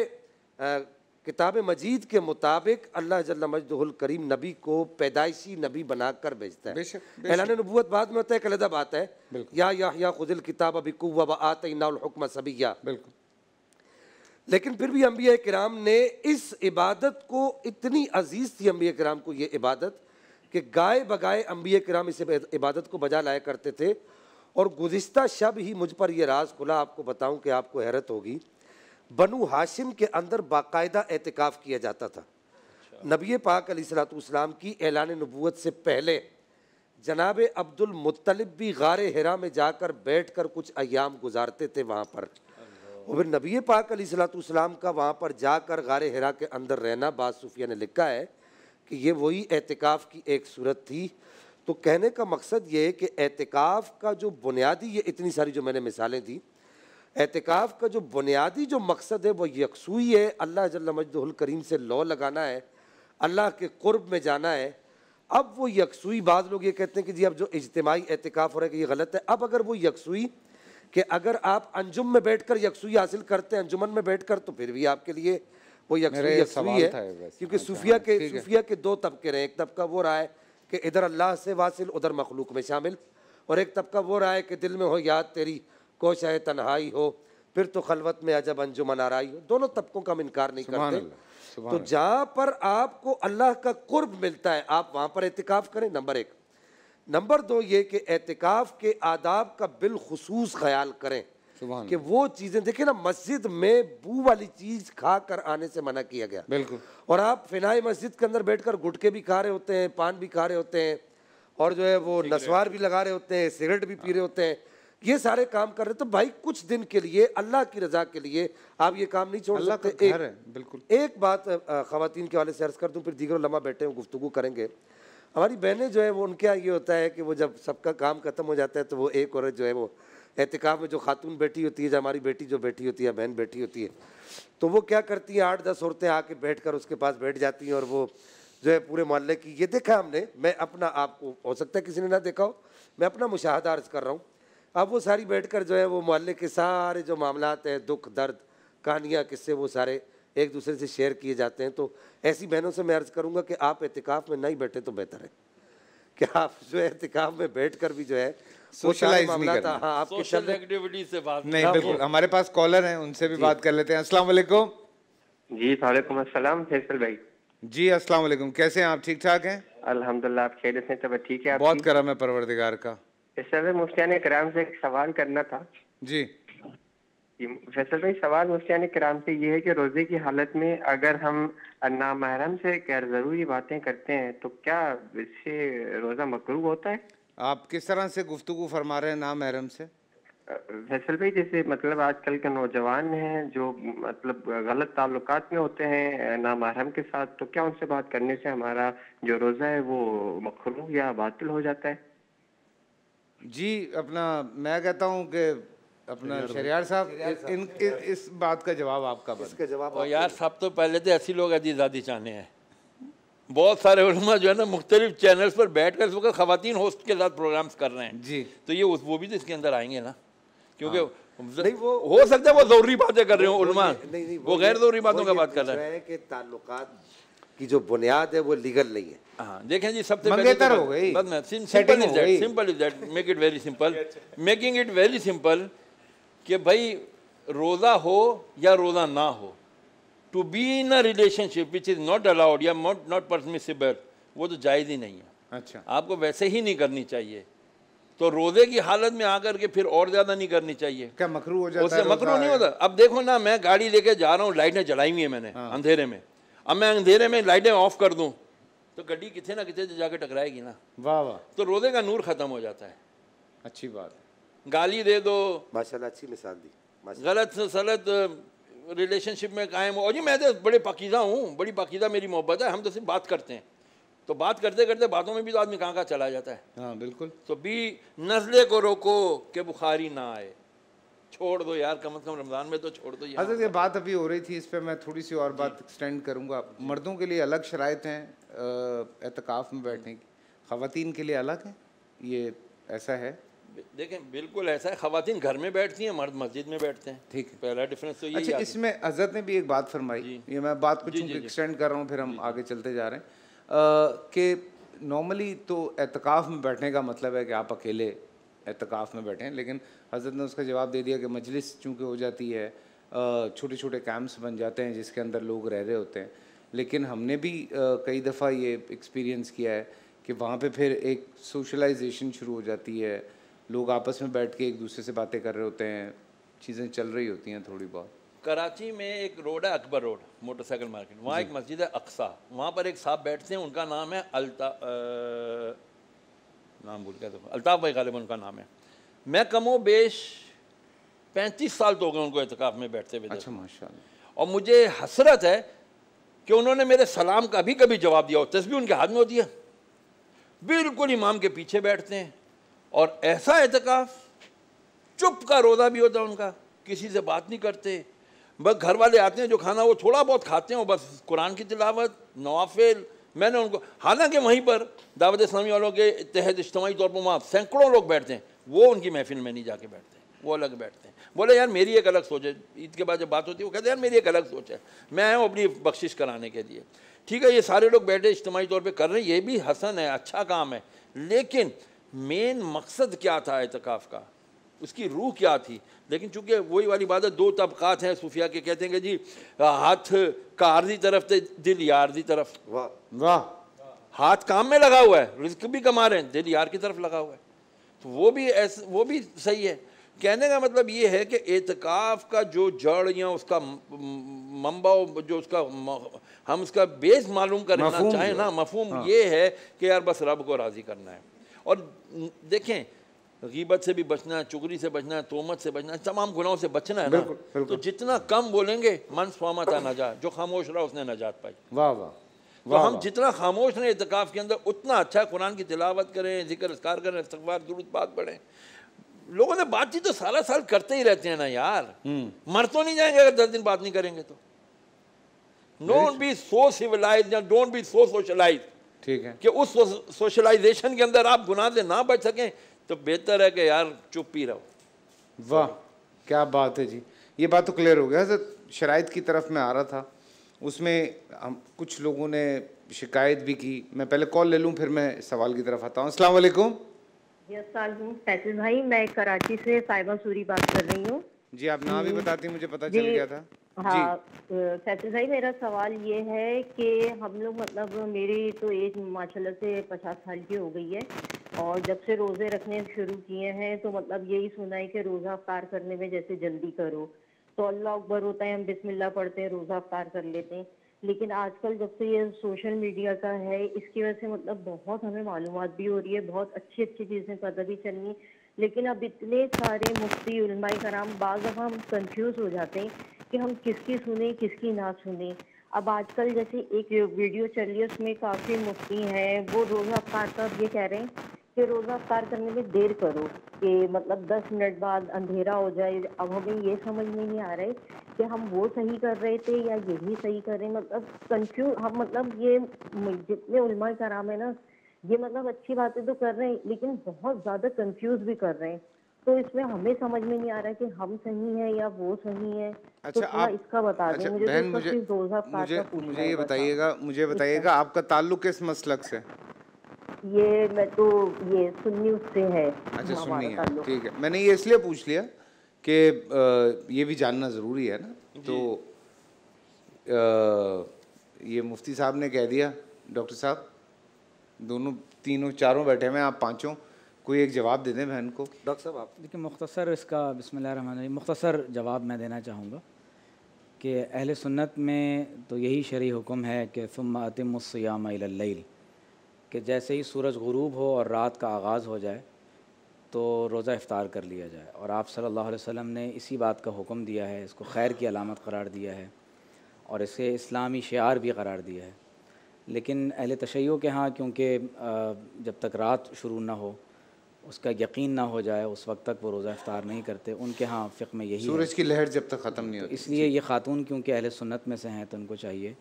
Speaker 5: किताब मजीद के मुताबिक अल्लाह जल्ला मजदुल करीम नबी को पैदाइशी नबी बना कर भेजता है ऐलान नबूत बाद में होता है एक अलहदा बात है या या खुदिल किताब अभी अबिकुआ व आतनाकमा सबिया बिल्कुल लेकिन फिर भी अम्बिया कराम ने इस इबादत को इतनी अजीज़ थी अम्बिया कराम को ये इबादत कि गाय बगाए अम्बिया कराम इस इबादत को बजा लाया करते थे और गुज्त शब ही मुझ पर यह राज खुला आपको बताऊं कि आपको हैरत होगी बनु हाशिम के अंदर बाकायदा एहतिकाफ़ किया जाता था अच्छा। नबी पाक सलाम की एलान नबूत से पहले जनाब अब्दुल भी गार हरा में जाकर बैठ कर कुछ अयाम गुजारते थे वहाँ पर और फिर नबी पाक सलाम का वहाँ पर जाकर गार हरा के अंदर रहना बाद सूफिया ने लिखा है कि ये वही एहतिकाफ़ की एक सूरत थी तो कहने का मकसद ये है कि एहतिकाफ़ का जो बुनियादी ये इतनी सारी जो मैंने मिसालें दी एहतिकाफ़ का जो बुनियादी जो मकसद है वो यकसुई है अल्लाह मजदूल करीम से लॉ लगाना है अल्लाह के कुर्ब में जाना है अब वो यकसुई बाद लोग ये कहते हैं कि जी अब जो इजतमाही एहतिकाफ़ हो रहा है कि ये गलत है अब अगर वो यकसुई कि अगर आप अंजुम में बैठकर यकसुई हासिल करते हैं अंजुमन में बैठकर तो फिर भी आपके लिए वो यकसुई यकसुई है
Speaker 7: क्योंकि हाँ,
Speaker 5: सूफिया हाँ, के सूफिया के दो तबके रहे एक तबका वो रहा है कि इधर अल्लाह से वासिल उधर मखलूक में शामिल और एक तबका वो रहा है कि दिल में हो याद तेरी कोश है तन्हाई हो फिर तो खलवत में अजब अंजुमन आ रही हो दोनों तबकों का हम इनकार नहीं
Speaker 7: करते तो
Speaker 5: जहाँ पर आपको अल्लाह का कुर्ब मिलता है आप वहाँ पर एहतिकाफ करें नंबर एक नंबर दो ये कि एहतिकाफ़ के आदाब का बिलखसूस ख्याल करें कि वो चीज़ें देखें ना मस्जिद में बू वाली चीज़ खा कर आने से मना किया गया बिल्कुल और आप फिनाई मस्जिद के अंदर बैठकर गुटके भी खा रहे होते हैं पान भी खा रहे होते हैं और जो है वो नसवार भी लगा रहे होते हैं सिगरेट भी पी रहे होते हैं ये सारे काम कर रहे तो भाई कुछ दिन के लिए अल्लाह की रजा के लिए आप ये काम नहीं छोड़ सकते एक, बिल्कुल एक बात खातन के वाले से अर्ज कर दूँ फिर दीगर लम्हा बैठे हैं गुफ्तु करेंगे हमारी बहनें जो है वो उनके यहाँ ये होता है कि वो जब सबका काम ख़त्म हो जाता है तो वो एक औरत जो है वो एहतिकाब में जो खातून बैठी होती है जो हमारी बेटी जो बैठी होती है बहन बैठी होती है तो वो क्या करती हैं आठ दस औरतें आके बैठ कर उसके पास बैठ जाती हैं और वो जो है पूरे मोहल्ले की ये देखा हमने मैं अपना आपको हो सकता है किसी ने ना देखा हो मैं अपना मुशाहदा अर्ज कर रहा हूँ अब वो सारी बैठ कर जो है वो मोहल्ले के सारे जो मामलात हैं दुख दर्द कहानियाँ किस्से वो सारे एक दूसरे से शेयर किए जाते हैं तो ऐसी बहनों से मैं अर्ज़ करूँगा कि आप एहतिकाफ़ में नहीं बैठे तो बेहतर है कि आप जो है एहतिकाफ़ में बैठ कर भी जो है सोशलाइज नहीं करना हाँ, आपके सोशल
Speaker 25: एक्टिविटी से बात नहीं हाँ, बिल्कुल हमारे
Speaker 2: पास कॉलर हैं उनसे भी बात कर लेते हैं अस्सलाम वालेकुम जी वालेकुम अस्सलाम फैसल भाई जी अस्सलाम वालेकुम कैसे हैं आप ठीक ठाक हैं अल्हम्दुलिल्लाह आप खैरियत से तब ठीक है आप बहुत करम है परवरदिगार
Speaker 3: का मुफ्तिया ने कराम से एक सवाल करना था जी जी फैसल भाई सवाल मुस्तान कराम से ये है कि रोज़े की हालत में अगर हम महरम से गैर ज़रूरी बातें करते हैं तो क्या इससे रोज़ा मकरू होता है आप किस तरह से गुफ्तु फरमा रहे हैं महरम से फैसल भाई जैसे मतलब आजकल के नौजवान हैं जो मतलब गलत ताल्लुक में होते हैं महरम के साथ तो क्या उनसे बात करने से हमारा जो रोज़ा है वो मकरू या बातिल हो जाता है जी अपना मैं कहता हूँ कि
Speaker 25: अपना शरियार साहब
Speaker 2: इन इस, ਬਾਤ ਦਾ ਜਵਾਬ ਆਪਕਾ ਬਸ इसका जवाब
Speaker 25: और यार सब तो पहले तो ऐसे लोग आज़ादी चाहने हैं बहुत सारे उलमा जो है ना मुख्तलिफ चैनल्स पर बैठ कर इस वक्त खातन होस्ट के साथ प्रोग्राम्स कर रहे हैं जी तो ये वो भी तो इसके अंदर आएंगे ना क्योंकि हाँ। नहीं वो हो सकता है वो जरूरी बातें कर रहे हो उलमा वो गैर जरूरी बातों का बात कर रहे
Speaker 5: हैं कि ताल्लुकात की जो बुनियाद है वो लीगल नहीं है हाँ देखें जी
Speaker 25: सबसे मंगेतर तो हो गई simple is that make it very simple making it very simple कि भाई रोज़ा हो या रोज़ा ना हो to be in a relationship which is not allowed या नॉट नॉट परमिसिबल वो तो जायज़ ही नहीं है अच्छा आपको वैसे ही नहीं करनी चाहिए तो रोज़े की हालत में आकर के फिर और ज़्यादा नहीं करनी चाहिए क्या मकरू हो जाता उससे मकरू नहीं होता अब देखो ना मैं गाड़ी लेके जा रहा हूँ लाइटें जलाई हुई है मैंने हाँ। अंधेरे में अब मैं अंधेरे में लाइटें ऑफ कर दूँ तो गड्डी कितने ना कितने तो जाके टकराएगी ना वाह वाह तो रोज़े का नूर ख़त्म हो जाता है अच्छी बात गाली दे दो माशाल्लाह अच्छी मिसाल दी गलत सलत रिलेशनशिप में कायम हो और जी मैं तो बड़े पकीजा हूँ बड़ी पकीजा मेरी मोहब्बत है हम तो सिर्फ बात करते हैं तो बात करते करते बातों में भी तो आदमी कहाँ कहाँ चला जाता है हाँ बिल्कुल तो बी नजले को रोको कि बुखारी ना आए छोड़ दो यार कम अज़ कम रमज़ान में तो छोड़ दो यार ये
Speaker 2: बात अभी हो रही थी इस पर मैं थोड़ी सी और बात एक्सटेंड करूँगा मर्दों के लिए अलग शरात हैं एहतिकाफ़ में बैठने की ख़वान के लिए अलग है ये ऐसा है
Speaker 25: देखें बिल्कुल ऐसा है खातन घर में बैठती हैं मर्द मस्जिद में बैठते हैं ठीक है पहला डिफरेंस तो ये अच्छा इसमें
Speaker 2: हजरत ने भी एक बात फरमाई ये मैं बात कुछ एक्सटेंड कर रहा हूँ फिर हम आगे चलते जा रहे हैं कि नॉर्मली तो एतकाफ़ में बैठने का मतलब है कि आप अकेले एतकाफ़ में बैठें लेकिन हजरत ने उसका जवाब दे दिया कि मजलिस चूँकि हो जाती है छोटे छोटे कैंप्स बन जाते हैं जिसके अंदर लोग रह रहे होते हैं लेकिन हमने भी कई दफ़ा ये एक्सपीरियंस किया है कि वहाँ पे फिर एक सोशलाइजेशन शुरू हो जाती है लोग आपस में बैठ के एक दूसरे से बातें कर रहे होते हैं चीज़ें चल रही होती हैं
Speaker 25: थोड़ी बहुत कराची में एक रोड है अकबर रोड मोटरसाइकिल मार्केट वहाँ एक मस्जिद है अक्सा वहाँ पर एक साहब बैठते हैं उनका नाम है अल्ता आ, नाम भूल गया तो अल्ताफ़ भाई गालिब उनका नाम है मैं कमो बेश पैंतीस साल तो हो गए उनको एहतिकाफ़ में बैठते हुए अच्छा माशा और मुझे हसरत है कि उन्होंने मेरे सलाम का भी कभी जवाब दिया हो तस्वीर उनके हाथ में होती है बिल्कुल इमाम के पीछे बैठते हैं और ऐसा एहतिकाफ चुप का रोज़ा भी होता है उनका किसी से बात नहीं करते बस घर वाले आते हैं जो खाना वो थोड़ा बहुत खाते हैं बस कुरान की तिलावत नवाफिल मैंने उनको हालांकि वहीं पर दावत इस्लामी वालों के तहत इज्तमी तौर पर वहाँ सैकड़ों लोग बैठते हैं वो उनकी महफिल में नहीं जाके बैठते वो अलग बैठते हैं बोले यार मेरी एक अलग सोच है ईद के बाद जब बात होती है वो कहते हैं यार मेरी एक अलग सोच है मैं आया हूँ अपनी बख्शिश कराने के लिए ठीक है ये सारे लोग बैठे इज्तमी तौर पर कर रहे हैं ये भी हसन है अच्छा काम है लेकिन मेन मकसद क्या था एतकाफ़ का उसकी रूह क्या थी लेकिन चूंकि वही वाली बात है दो तबक़ात हैं सूफिया के कहते हैं कि जी हाथ कार आर्जी तरफ थे दिल या आर्जी तरफ वाह वाह हाथ काम में लगा हुआ है रिस्क भी कमा रहे हैं दिल यार की तरफ लगा हुआ है तो वो भी ऐसा वो भी सही है कहने का मतलब ये है कि एतकाफ़ का जो जड़ या उसका मम्बा जो उसका हम उसका बेस मालूम करना चाहें ना मफहूम हाँ। ये है कि यार बस रब को राज़ी करना है और देखें गीबत से भी बचना है चुगरी से बचना है तोमत से बचना है तमाम गुनाहों से बचना है ना बिल्कुल, बिल्कुल। तो जितना कम बोलेंगे मन स्वामता नजात जो खामोश रहा उसने नजात पाई वाह वाह तो हम जितना खामोश रहे इतकाफ़ के अंदर उतना अच्छा कुरान की तिलावत करें जिक्र इसकार करें इस्तबार दुरुद बात पढ़ें लोगों ने बातचीत तो सारा साल करते ही रहते हैं ना यार हम्म। मर तो नहीं जाएंगे अगर दस दिन बात नहीं करेंगे तो डोंट बी सो सिविलाइज या डोंट बी सो सोशलाइज ठीक है कि उस सोशलाइजेशन के अंदर आप गुनाह से ना बच सकें तो बेहतर है कि यार चुप ही रहो
Speaker 2: वाह क्या बात है जी ये बात तो क्लियर हो गया सर शराइत की तरफ मैं आ रहा था उसमें हम कुछ लोगों ने शिकायत भी की मैं पहले कॉल ले लूँ फिर मैं सवाल की तरफ आता हूँ असला
Speaker 23: भाई मैं कराची से साहिबा सूरी बात कर रही हूँ
Speaker 2: जी आप नाम भी बताती मुझे
Speaker 23: पता चल गया था हाँ भाई मेरा सवाल ये है कि हम लोग मतलब मेरी तो एज माशाल्लाह से पचास साल की हो गई है और जब से रोज़े रखने शुरू किए हैं तो मतलब यही सुना है कि रोज़ा अफ्तार करने में जैसे जल्दी करो तो अल्लाह अकबर होता है हम बिस्मिल्लाह पढ़ते हैं रोज़ा अफ्तार कर लेते हैं लेकिन आजकल जब से ये सोशल मीडिया का है इसकी वजह से मतलब बहुत हमें मालूम भी हो रही है बहुत अच्छी अच्छी चीज़ें पता भी चल रही लेकिन अब इतने सारे मुफ्ती उलमाई कराम बाज़ अब हम कंफ्यूज हो जाते हैं कि हम किसकी सुने किसकी ना सुने अब आजकल जैसे एक वीडियो चल रही है उसमें काफ़ी मुफ्ती है वो रोज़ा अफ्तार का ये कह रहे हैं कि रोज़ा अफ्तार करने में देर करो कि मतलब दस मिनट बाद अंधेरा हो जाए अब हमें ये समझ में नहीं आ है कि हम वो सही कर रहे थे या यही सही कर रहे हैं मतलब कंफ्यूज हम मतलब ये जितने उलमा कराम है ना ये मतलब अच्छी बातें तो कर रहे हैं लेकिन बहुत ज़्यादा कंफ्यूज भी कर रहे हैं तो इसमें हमें समझ में नहीं आ रहा कि हम सही हैं या वो सही है
Speaker 2: तो अच्छा तो आप
Speaker 23: इसका बता अच्छा, मुझे तो बहन मुझे
Speaker 2: मुझे, मुझे ये बताइएगा मुझे बताइएगा आपका ताल्लुक किस मसलक से
Speaker 23: ये मैं तो ये सुन्नी उससे है
Speaker 2: अच्छा सुन्नी है ठीक है मैंने ये इसलिए पूछ लिया कि ये भी जानना ज़रूरी है ना तो ये मुफ्ती साहब ने कह दिया डॉक्टर साहब दोनों तीनों चारों बैठे हुए हैं आप पाँचों कोई एक जवाब
Speaker 26: दे दें बहन को डॉक्टर साहब आप देखिए मुख्तसर इसका बसमिल मुख्तसर जवाब मैं देना चाहूँगा कि अहल सुन्नत में तो यही शरी हुक्म है कि फ़ुम अतमसयाम कि जैसे ही सूरज गरूब हो और रात का आगाज़ हो जाए तो रोज़ा इफ़ार कर लिया जाए और आप सल्ला वसम ने इसी बात का हुक्म दिया है इसको खैर की अलामत करार दिया है और इसे इस्लामी शार भी करार दिया है लेकिन अहल तशैयों के यहाँ क्योंकि जब तक रात शुरू ना हो उसका यकीन ना हो जाए उस वक्त तक वो रोज़ा इफ्तार नहीं करते उनके यहाँ फ़िक में यही सूरज की लहर जब तक ख़त्म नहीं होती इसलिए ये खातून क्योंकि अहल सुन्नत में से हैं तो उनको चाहिए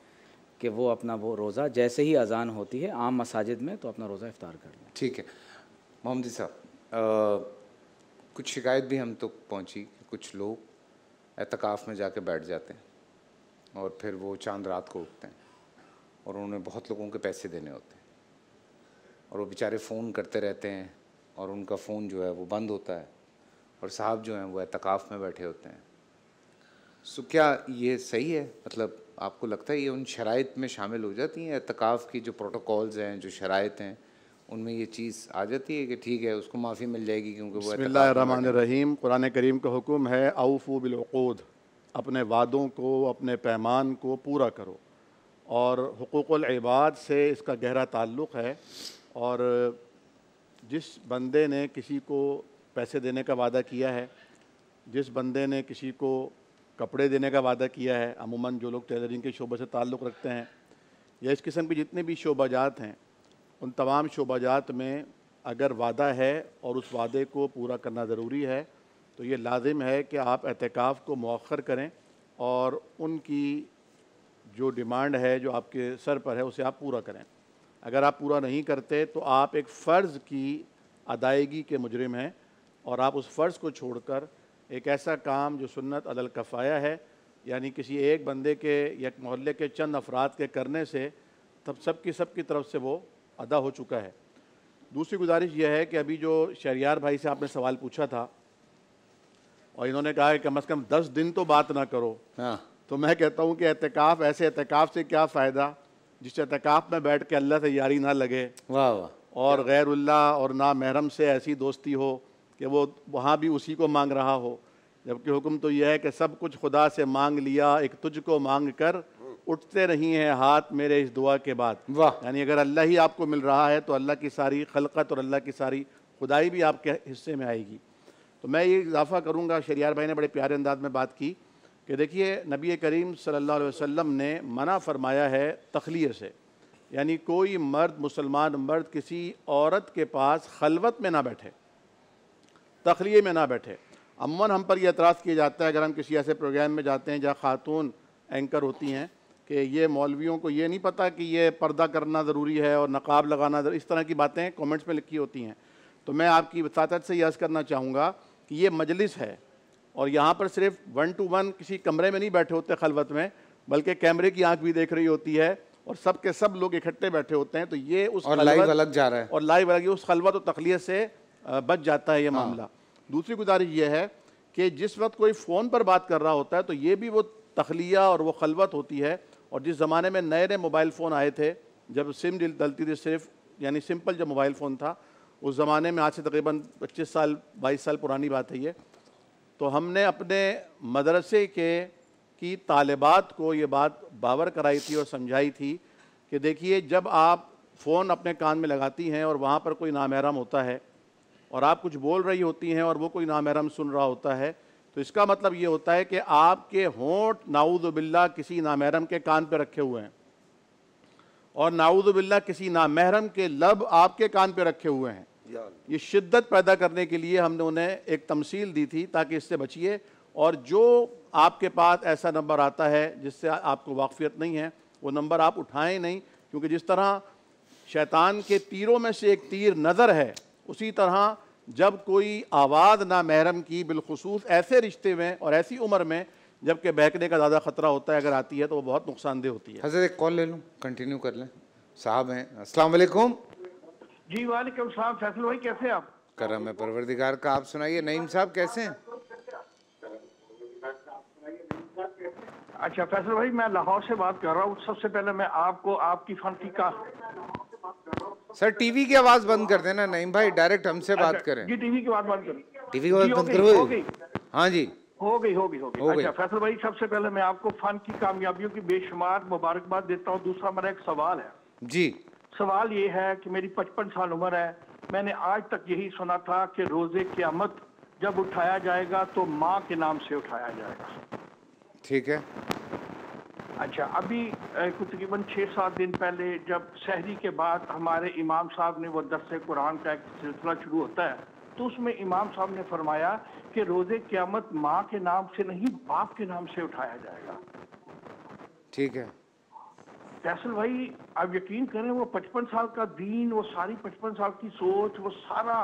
Speaker 26: कि वो अपना वो रोज़ा जैसे ही अजान होती है आम मसाजिद में तो अपना रोज़ा इफ्तार कर लें ठीक है मोहम्मदी साहब
Speaker 2: कुछ शिकायत भी हम तो पहुँची कि कुछ लोग एतकाफ़ में जाके बैठ जाते हैं और फिर वो चांद रात को उठते हैं और उन्हें बहुत लोगों के पैसे देने होते हैं और वो बेचारे फ़ोन करते रहते हैं और उनका फ़ोन जो है वो बंद होता है और साहब जो हैं वो एतकाफ़ में बैठे होते हैं सो क्या ये सही है मतलब आपको लगता है ये उन शराइ में शामिल हो जाती हैं एतकाफ़ की जो प्रोटोकॉल्स हैं जो शराइ हैं उनमें ये चीज़ आ जाती है कि ठीक है उसको माफ़ी
Speaker 17: मिल जाएगी क्योंकि वो रहीम कुरान करीम का हुक्म है अवफ़ो बिलोद अपने वादों को अपने पैमान को पूरा करो और हकूक़लबाद से इसका गहरा ताल्लुक़ है और जिस बंदे ने किसी को पैसे देने का वादा किया है जिस बंदे ने किसी को कपड़े देने का वादा किया है अमूमन जो लोग टेलरिंग के शोबे से ताल्लुक़ रखते हैं या इस किस्म के जितने भी शोबाजात हैं उन तमाम शोबाजात में अगर वादा है और उस वादे को पूरा करना ज़रूरी है तो ये लाजिम है कि आप एहतिकाफ़ को मौखर करें और उनकी जो डिमांड है जो आपके सर पर है उसे आप पूरा करें अगर आप पूरा नहीं करते तो आप एक फ़र्ज़ की अदायगी के मुजरम हैं और आप उस फ़र्ज़ को छोड़कर एक ऐसा काम जो सुन्नत अदल कफ़ाया है यानी किसी एक बंदे के या मोहल्ले के चंद अफराद के करने से तब सब की सब की तरफ से वो अदा हो चुका है दूसरी गुजारिश यह है कि अभी जो शहरियार भाई से आपने सवाल पूछा था और इन्होंने कहा है कम अज़ कम दस दिन तो बात ना करो हाँ तो मैं कहता हूँ कि एहतिकाफ ऐसे एहतिकाफ से क्या फ़ायदा जिस एहतिकाफ में बैठ के अल्लाह से यारी ना लगे वाह वाह और गैरुल्ला और ना महरम से ऐसी दोस्ती हो कि वो वहाँ भी उसी को मांग रहा हो जबकि हुक्म तो यह है कि सब कुछ खुदा से मांग लिया एक तुझ को मांग कर उठते नहीं हैं हाथ मेरे इस दुआ के बाद वाह यानी अगर अल्लाह ही आपको मिल रहा है तो अल्लाह की सारी खलकत और अल्लाह की सारी खुदाई भी आपके हिस्से में आएगी तो मैं ये इजाफ़ा करूँगा शरियार भाई ने बड़े प्यारे अंदाज में बात की कि देखिए नबी करीम सल्लल्लाहु अलैहि वसल्लम ने मना फरमाया है तखलिए से यानी कोई मर्द मुसलमान मर्द किसी औरत के पास खलवत में ना बैठे तखलिए में ना बैठे अमन हम पर यह एतराज़ किया जाता है अगर हम किसी ऐसे प्रोग्राम में जाते हैं जहाँ ख़ातून एंकर होती हैं कि ये मौलवियों को ये नहीं पता कि ये पर्दा करना ज़रूरी है और नकाब लगाना इस तरह की बातें कमेंट्स में लिखी होती हैं तो मैं आपकी वसात से यह अर्ज़ करना चाहूँगा कि ये मजलिस है और यहाँ पर सिर्फ वन टू वन किसी कमरे में नहीं बैठे होते खलवत में बल्कि कैमरे की आंख भी देख रही होती है और सब के सब लोग इकट्ठे बैठे होते हैं तो ये उस और लाइव अलग जा रहा है और लाइव अलग उस खलवत और तखलियत से बच जाता है ये हाँ। मामला दूसरी गुजारिश ये है कि जिस वक्त कोई फ़ोन पर बात कर रहा होता है तो ये भी वो तखलिया और वो खलवत होती है और जिस ज़माने में नए नए मोबाइल फ़ोन आए थे जब सिम डलती थी सिर्फ यानी सिंपल जब मोबाइल फ़ोन था उस ज़माने में आज से तकरीबन 25 साल 22 साल पुरानी बात है ये तो हमने अपने मदरसे के की तालिबात को ये बात बावर कराई थी और समझाई थी कि देखिए जब आप फ़ोन अपने कान में लगाती हैं और वहाँ पर कोई नामहरम होता है और आप कुछ बोल रही होती हैं और वो कोई नामहरम सुन रहा होता है तो इसका मतलब ये होता है कि आपके होंठ बिल्ला किसी नामहरम के कान पर रखे हुए हैं और बिल्ला किसी नामहरम के लब आपके कान पर रखे हुए हैं ये शिद्दत पैदा करने के लिए हमने उन्हें एक तमसील दी थी ताकि इससे बचिए और जो आपके पास ऐसा नंबर आता है जिससे आपको वाकफियत नहीं है वो नंबर आप उठाएं नहीं क्योंकि जिस तरह शैतान के तीरों में से एक तीर नज़र है उसी तरह जब कोई आवाज़ ना महरम की बिलखसूस ऐसे रिश्ते में और ऐसी उम्र में जबकि बहकने का ज़्यादा ख़तरा होता है अगर आती है तो वो बहुत नुकसानदेह होती है हज़रत एक कॉल ले लूँ कंटिन्यू कर लें साहब हैं असलकुम
Speaker 9: जी वालेकुम साहब फैसल भाई कैसे आप करम है परवरदिगार का आप सुनाइए नईम साहब कैसे हैं अच्छा फैसल भाई मैं लाहौर से बात कर रहा हूँ सबसे पहले मैं आपको आपकी फंसी का
Speaker 2: सर टीवी की आवाज बंद कर देना नईम भाई डायरेक्ट हमसे बात अच्छा, करें जी टीवी
Speaker 9: की आवाज बंद करें टीवी की आवाज बंद करो हाँ जी हो गई हो गई हो गई अच्छा फैसल भाई सबसे पहले मैं आपको फन की कामयाबियों की बेशुमार मुबारकबाद देता हूँ दूसरा मेरा एक सवाल है जी सवाल ये है कि मेरी पचपन साल उम्र है मैंने आज तक यही सुना था कि रोज़े क़्यामत जब उठाया जाएगा तो माँ के नाम से उठाया जाएगा ठीक है अच्छा अभी तकरीबन छः सात दिन पहले जब शहरी के बाद हमारे इमाम साहब ने वो दस कुरान का एक सिलसिला शुरू होता है तो उसमें इमाम साहब ने फरमाया कि रोज़े क़्यामत माँ के नाम से नहीं बाप के नाम से उठाया जाएगा ठीक है फैसल भाई आप यकीन करें वो पचपन साल का दीन वो सारी पचपन साल की सोच वो सारा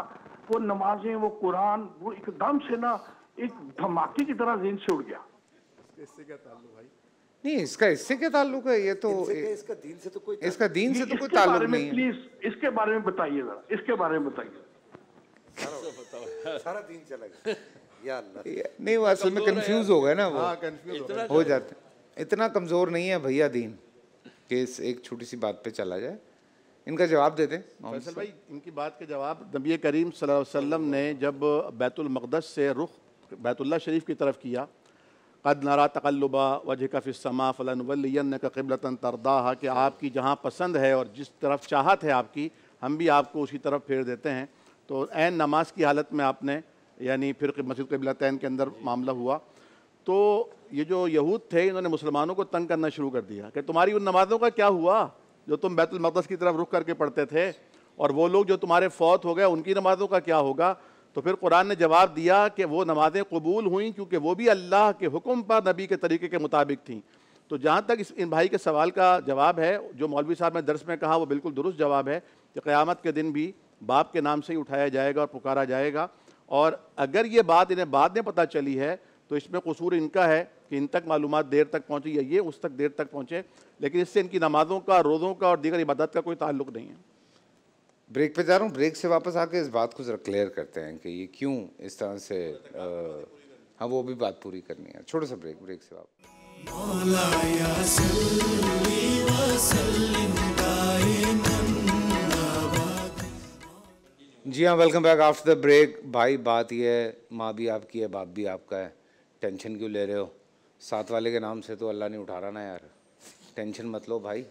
Speaker 9: वो नमाजें वो कुरान वो एकदम से ना एक धमाके की तरह जेन से उड़ गया इससे क्या ताल्लुक भाई नहीं इसका इससे क्या ताल्लुक है ये तो इसका दीन से तो कोई इसका दीन से तो कोई ताल्लुक तो नहीं है प्लीज इसके बारे में बताइए जरा इसके बारे में बताइए
Speaker 5: सारा दिन चला गया नहीं वो असल में कंफ्यूज हो गए ना वो हाँ,
Speaker 7: हो
Speaker 2: जाते इतना कमजोर नहीं है भैया दीन केस एक छोटी सी बात पे चला जाए
Speaker 17: इनका जवाब दे दें फैसल भाई इनकी बात के जवाब नबी करीम वसल्लम ने जब बैतुलमक़दस से रुख बैतुल्ला शरीफ की तरफ किया कद नारा तकल्लुबा वजह का फ़िसमा फ़लन का कबलता तरदाहा कि आपकी जहाँ पसंद है और जिस तरफ चाहत है आपकी हम भी आपको उसी तरफ फेर देते हैं तो ऐन नमाज की हालत में आपने यानी फिर मस्जिद कबलतैन के अंदर मामला हुआ तो ये जो यहूद थे इन्होंने मुसलमानों को तंग करना शुरू कर दिया कि तुम्हारी उन नमाज़ों का क्या हुआ जो तुम मकदस की तरफ रुख करके पढ़ते थे और वो लोग जो तुम्हारे फौत हो गए उनकी नमाज़ों का क्या होगा तो फिर कुरान ने जवाब दिया कि वो नमाज़ें कबूल हुई क्योंकि वो भी अल्लाह के हुक्म पर नबी के तरीके के मुताबिक थी तो जहाँ तक इस इन भाई के सवाल का जवाब है जो मौलवी साहब ने दर्स में कहा वो बिल्कुल दुरुस्त जवाब है कि क़्यामत के दिन भी बाप के नाम से ही उठाया जाएगा और पुकारा जाएगा और अगर ये बात इन्हें बाद में पता चली है तो इसमें कसूर इनका है कि इन तक मालूम देर तक पहुँची या ये उस तक देर तक पहुँचे लेकिन इससे इनकी नमाज़ों का रोज़ों का और दीगर इबादत का कोई ताल्लुक नहीं है ब्रेक पे जा रहा हूँ ब्रेक से वापस आके इस बात को ज़रा क्लियर करते
Speaker 2: हैं कि ये क्यों इस तरह से आ, हाँ वो भी बात पूरी करनी है छोटा सा ब्रेक ब्रेक से वापस जी हाँ welcome back after the break भाई बात ये है माँ भी आपकी है बाप भी आपका है टेंशन क्यों ले रहे हो साथ वाले के नाम से तो अल्लाह ने उठा ना यार टेंशन मत लो भाई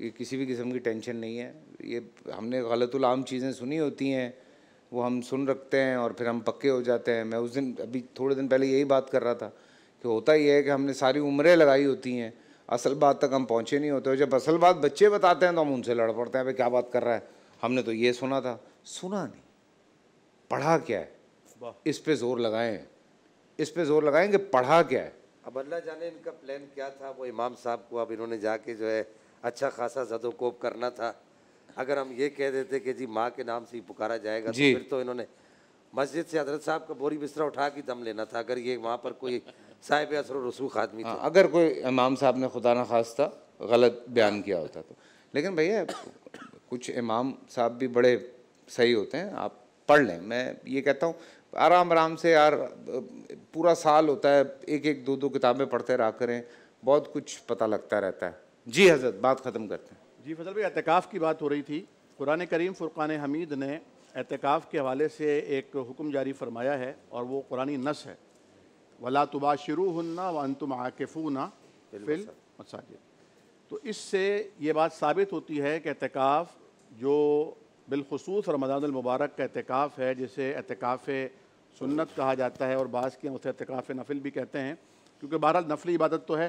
Speaker 2: ये किसी भी किस्म की टेंशन नहीं है ये हमने गलतुलाम चीज़ें सुनी होती हैं वो हम सुन रखते हैं और फिर हम पक्के हो जाते हैं मैं उस दिन अभी थोड़े दिन पहले यही बात कर रहा था कि होता ही है कि हमने सारी उम्रें लगाई होती हैं असल बात तक हम पहुँचे नहीं होते जब असल बात बच्चे बताते हैं तो हम उनसे लड़ पड़ते हैं भाई क्या बात कर रहा है हमने तो ये सुना था सुना नहीं पढ़ा क्या
Speaker 5: है
Speaker 2: इस पर ज़ोर लगाएँ इस पर ज़ोर लगाएँ कि पढ़ा क्या है
Speaker 5: अब अल्लाह जाने इनका प्लान क्या था वो इमाम साहब को अब इन्होंने जाके जो है अच्छा खासा जदोकोप करना था अगर हम ये कह देते कि जी माँ के नाम से ही पुकारा जाएगा तो फिर तो इन्होंने मस्जिद से हजरत साहब का बोरी बिस्तरा उठा के दम लेना था अगर ये वहाँ पर कोई साहिब असर रसूख
Speaker 2: आदमी हाँ, था अगर कोई इमाम साहब ने खुदा न खास्ता गलत बयान किया होता तो लेकिन भैया कुछ इमाम साहब भी बड़े सही होते हैं आप पढ़ लें मैं ये कहता हूँ आराम आराम से यार पूरा साल होता है एक एक दो दो किताबें पढ़ते रहा करें बहुत कुछ पता लगता रहता है जी हजरत बात ख़त्म करते हैं
Speaker 17: जी फजल भाई एहतिकाफ़ की बात हो रही थी कुरान करीम फ़ुरक़ान हमीद ने एहतिकाफ़ के हवाले से एक हुक्म जारी फरमाया है और वो कुरानी नस है वला तुबा शुरू हन्ना व अनतुम आकिफूना फिल मसाजिद तो इससे ये बात साबित होती है कि एहतिकाफ़ जो बिलखसूस रमज़ानमबारक का एहतिकाफ़ है जिसे एहतिकाफ़ सुन्नत कहा जाता है और बास के उसे अतकाफ़ नफिल भी कहते हैं क्योंकि बहरहाल नफली इबादत तो है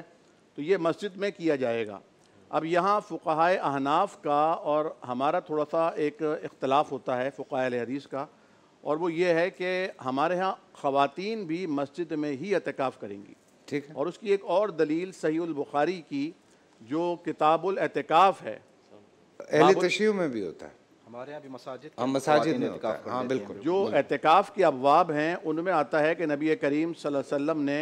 Speaker 17: तो ये मस्जिद में किया जाएगा अब यहाँ फ़ुकाह अहनाफ का और हमारा थोड़ा सा एक इख्तलाफ होता है फ़ुकाह हदीस का और वो ये है कि हमारे यहाँ ख़वातीन भी मस्जिद में ही अतकाफ़ करेंगी ठीक और उसकी एक और दलील सही बुखारी की जो किताबुल है अहल तशी में भी होता है हमारे यहाँ भी मसाजिद हाँ मसाजिद में हाँ बिल्कुल जो एहतिकाफ़ के अबवाब हैं उनमें आता है कि नबी करीम वसल्लम ने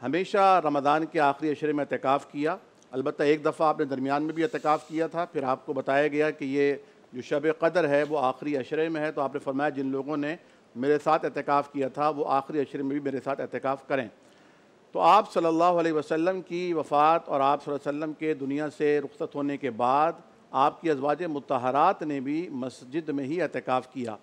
Speaker 17: हमेशा रमदान के आखिरी अशरे में एहतिकाफ़ किया अलबत्त एक दफ़ा आपने दरमियान में भी एहतिकाफ़ किया था फिर आपको बताया गया कि ये जो शब कदर है वो आखिरी अशरे में है तो आपने फरमाया जिन लोगों ने मेरे साथ एहतिकाफ़ किया था वो आखिरी अशरे में भी मेरे साथ एहतिकाफ़ करें तो आप सल्लल्लाहु अलैहि वसल्लम की वफ़ात और आप वसल्लम के दुनिया से रुखत होने के बाद आपकी अजवाज मतहरात ने भी मस्जिद में ही अहतिकाफ़ किया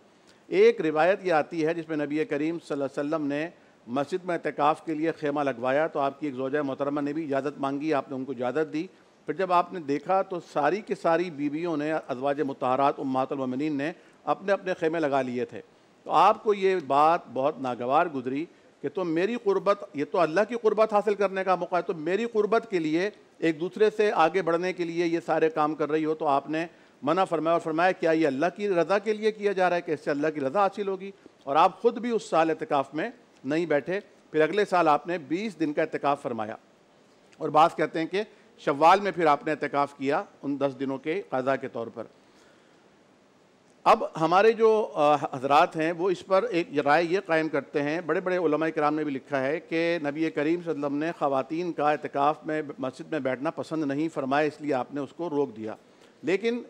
Speaker 17: एक रिवायत ये आती है जिसमें नबी करीम वसम ने मस्जिद में अहतकाफ़ के लिए खेमा लगवाया तो आपकी एक जोजा मोहतरमा ने भी इजाज़त मांगी आपने उनको इजाज़त दी फिर जब आपने देखा तो सारी की सारी बीबियों ने अजवाज मतहरात उम्मातमिन ने अपने अपने खेमे लगा लिए थे तो आपको ये बात बहुत नागवार गुजरी कि तुम तो मेरी कुर्बत ये तो अल्लाह की कुर्बत हासिल करने का मौका है तो मेरी कुर्बत के लिए एक दूसरे से आगे बढ़ने के लिए ये सारे काम कर रही हो तो आपने मना फरमाया और फरमाया क्या ये अल्लाह की रज़ा के लिए किया जा रहा है कि इससे अल्लाह की रज़ा हासिल होगी और आप ख़ुद भी उस साल एहतिकाफ़ में नहीं बैठे फिर अगले साल आपने बीस दिन का एहतिकाफ़ फरमाया और बात कहते हैं कि शवाल में फिर आपने एहतिकाफ़ किया उन दस दिनों के कज़ा के तौर पर अब हमारे जो हजरात हैं वो इस पर एक राय ये कायम करते हैं बड़े बड़े कराम ने भी लिखा है कि नबी करीम सल्लम ने ख़वातीन का एतकाफ़ में मस्जिद में बैठना पसंद नहीं फरमाया इसलिए आपने उसको रोक दिया लेकिन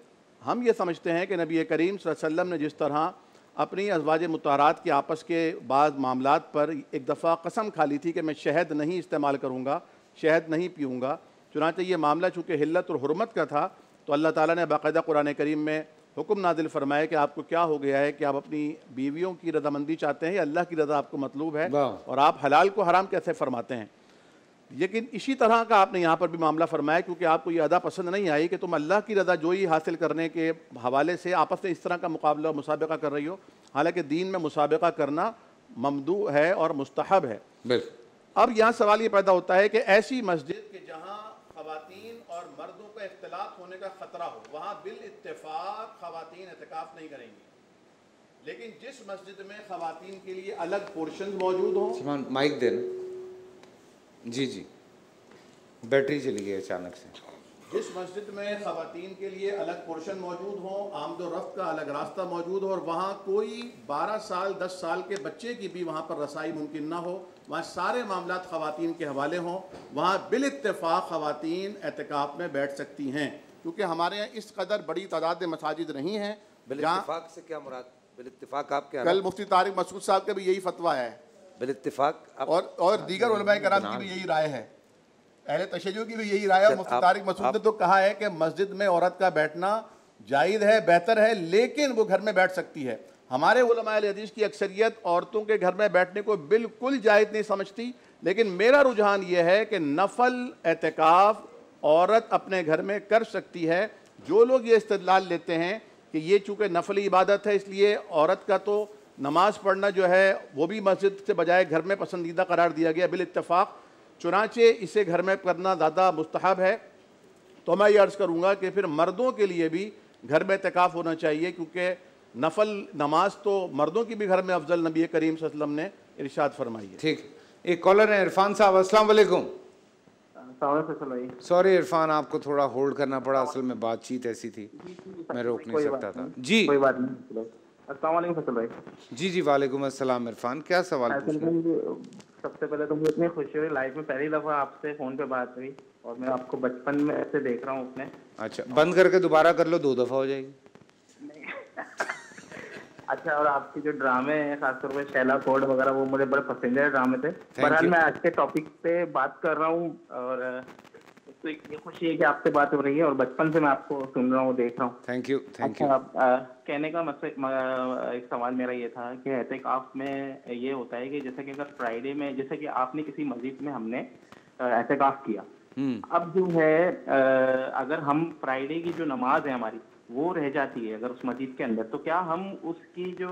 Speaker 17: हम ये समझते हैं कि नबी करीम वसल्लम ने जिस तरह अपनी अजवाज मतारात के आपस के बाद मामला पर एक दफ़ा कसम खा ली थी कि मैं शहद नहीं इस्तेमाल करूँगा शहद नहीं पीऊँगा चुनाचे ये मामला चूँकि हिल्लत और हरमत का था तो अल्लाह ताला ने बाकायदा कुरान करीम में हुक्म नादिल फ़रमाए कि आपको क्या हो गया है कि आप अपनी बीवियों की रजामंदी चाहते हैं या अल्लाह की रजा आपको मतलूब है और आप हलाल को हराम कैसे फरमाते हैं लेकिन इसी तरह का आपने यहाँ पर भी मामला फरमाया क्योंकि आपको ये अदा पसंद नहीं आई कि तुम अल्लाह की रजा जो ही हासिल करने के हवाले से आपस में इस तरह का मुकाबला मुसाबका कर रही हो हालांकि दीन में मुसाबका करना ममदू है और मुस्तहब है अब यहाँ सवाल ये पैदा होता है कि ऐसी मस्जिद के जहाँ इख्तलाफ होने का ख़तरा हो वहाँ बिल इतफाक़ खातन एहतिकाफ नहीं करेंगी लेकिन जिस मस्जिद में खातन के लिए
Speaker 2: अलग पोर्शन मौजूद हों माइक देना जी जी बैटरी चली गई अचानक से
Speaker 17: जिस मस्जिद में खातन के लिए अलग पोर्शन मौजूद हो आमदो रफ्त का अलग रास्ता मौजूद हो और वहाँ कोई 12 साल 10 साल के बच्चे की भी वहाँ पर रसाई मुमकिन ना हो वहाँ सारे मामला ख़वातीन के हवाले हों वहाँ बिल इतफ़ाक़ खवतिन एहतिकाफ़ में बैठ सकती हैं क्योंकि हमारे यहाँ इस कदर बड़ी तादाद मसाजिद नहीं हैं बिलफाक
Speaker 5: से क्या मुराद आपके कल मुफ्ती
Speaker 17: तारिक मसूद साहब का भी यही फतवा है बिल और और हाँ, दीगर कराम की भी यही राय है अहले तशज की भी यही राय है तारिक मसूद ने तो कहा है कि मस्जिद में औरत का बैठना जायद है बेहतर है लेकिन वो घर में बैठ सकती है हमारे हदीस की अक्सरियत औरतों के घर में बैठने को बिल्कुल जायद नहीं समझती लेकिन मेरा रुझान यह है कि नफल एहतिकाफ औरत अपने घर में कर सकती है जो लोग ये इस्तलाल लेते हैं कि ये चूँकि नफली इबादत है इसलिए औरत का तो नमाज़ पढ़ना जो है वो भी मस्जिद से बजाय घर में पसंदीदा करार दिया गया बिल इतफ़ाक़ चुनाचे इसे घर में करना ज़्यादा मुस्तहब है तो मैं ये अर्ज़ करूँगा कि फिर मर्दों के लिए भी घर में तकाफ़ होना चाहिए क्योंकि नफल नमाज तो मर्दों की भी घर में अफजल नबी करीम वसल्लम ने इरशाद फरमाई है ठीक एक कॉलर है इरफान साहब अस्सलाम वालेकुम
Speaker 2: सॉरी इरफान आपको थोड़ा होल्ड करना पड़ा असल में बातचीत ऐसी थी
Speaker 3: मैं रोक नहीं सकता था
Speaker 2: जी कोई बात नहीं भाई जी जी वालेकुम अस्सलाम इरफान क्या सवाल हाँ,
Speaker 3: सबसे पहले तो मुझे इतनी खुशी हुई लाइफ में पहली दफ़ा आपसे फ़ोन पे बात हुई और मैं आपको बचपन में ऐसे देख रहा हूँ अपने
Speaker 2: अच्छा बंद करके दोबारा कर लो दो दफ़ा हो जाएगी
Speaker 3: अच्छा और आपके जो ड्रामे हैं खासतौर पर शैला कोड वगैरह वो मुझे बड़े पसंदीदा ड्रामे थे बहरहाल मैं आज के टॉपिक पे बात कर रहा हूँ और तो ये खुशी है कि आपसे बात हो रही है और बचपन से मैं आपको सुन रहा हूँ देख रहा हूँ थैंक यू थैंक यू कहने का मतलब एक सवाल मेरा ये था कि आप में ये होता है कि जैसे कि अगर फ्राइडे में जैसे कि आपने किसी मस्जिद में हमने एहतिकाफ किया हम्म। अब जो है अगर हम फ्राइडे की जो नमाज है हमारी वो रह जाती है अगर उस मस्जिद के अंदर तो क्या हम उसकी जो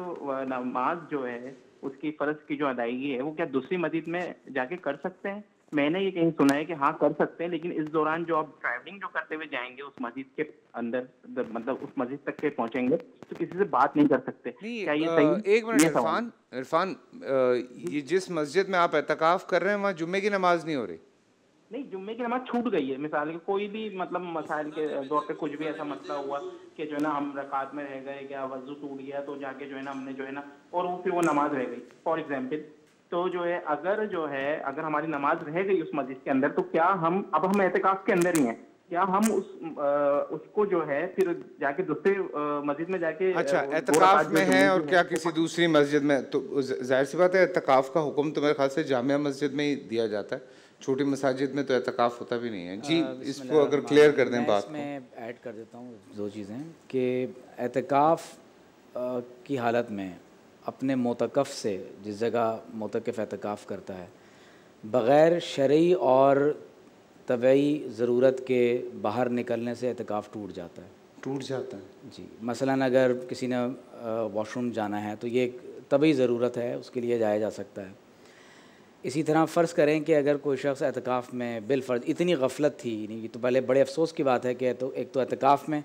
Speaker 3: नमाज जो है उसकी फर्ज की जो अदायगी है वो क्या दूसरी मस्जिद में जाके कर सकते हैं मैंने ये कहीं सुना है कि हाँ कर सकते हैं लेकिन इस दौरान जो आप ट्रैवलिंग जो करते हुए जाएंगे उस मस्जिद के अंदर मतलब उस मस्जिद तक के पहुंचेंगे तो किसी से बात नहीं कर सकते क्या ये सही एक मिनट इरफान
Speaker 2: इरफान ये जिस मस्जिद में आप एहतकाफ कर रहे हैं वहाँ जुम्मे की नमाज नहीं हो रही
Speaker 3: नहीं जुम्मे की नमाज छूट गई है मिसाल के कोई भी मतलब मसाइल के दौर पे कुछ भी ऐसा मसला हुआ कि जो है ना हम रकात में रह गए क्या वजू टूट गया तो जाके जो है ना हमने जो है ना और वो फिर वो नमाज रह गई फॉर एग्जाम्पल तो जो है अगर जो है अगर हमारी नमाज रह गई उस मस्जिद के अंदर तो क्या हम अब हम एहतिकाफ के अंदर ही हैं क्या हम उस आ, उसको जो है फिर जाके दूसरे मस्जिद में जाके अच्छा एहतिकाफ में है और क्या
Speaker 2: किसी दूसरी मस्जिद में तो जाहिर सी बात है एहतिकाफ का हुक्म तो मेरे ख्याल से जामिया मस्जिद में ही दिया जाता है छोटी मस्जिद
Speaker 26: में तो एहतिकाफ होता भी नहीं है जी हाँ, इसको अगर क्लियर कर दें बात मैं ऐड कर देता हूँ दो चीज़ें कि एहतिकाफ की हालत में अपने मोतकफ़ से जिस जगह मोतकफ़ एहतिकाफ़ करता है बग़ैर शर्य और तबी ज़रूरत के बाहर निकलने से एहतिकाफ़ टूट जाता है टूट जाता है जी मसला अगर किसी ने वॉशरूम जाना है तो ये एक तबी ज़रूरत है उसके लिए जाया जा सकता है इसी तरह फ़र्ज़ करें कि अगर कोई शख्स एहतिकाफ़ में बिलफर्ज इतनी गफलत थी नहीं तो पहले बड़े अफसोस की बात है कि तो एक तो एहतिकाफ़ में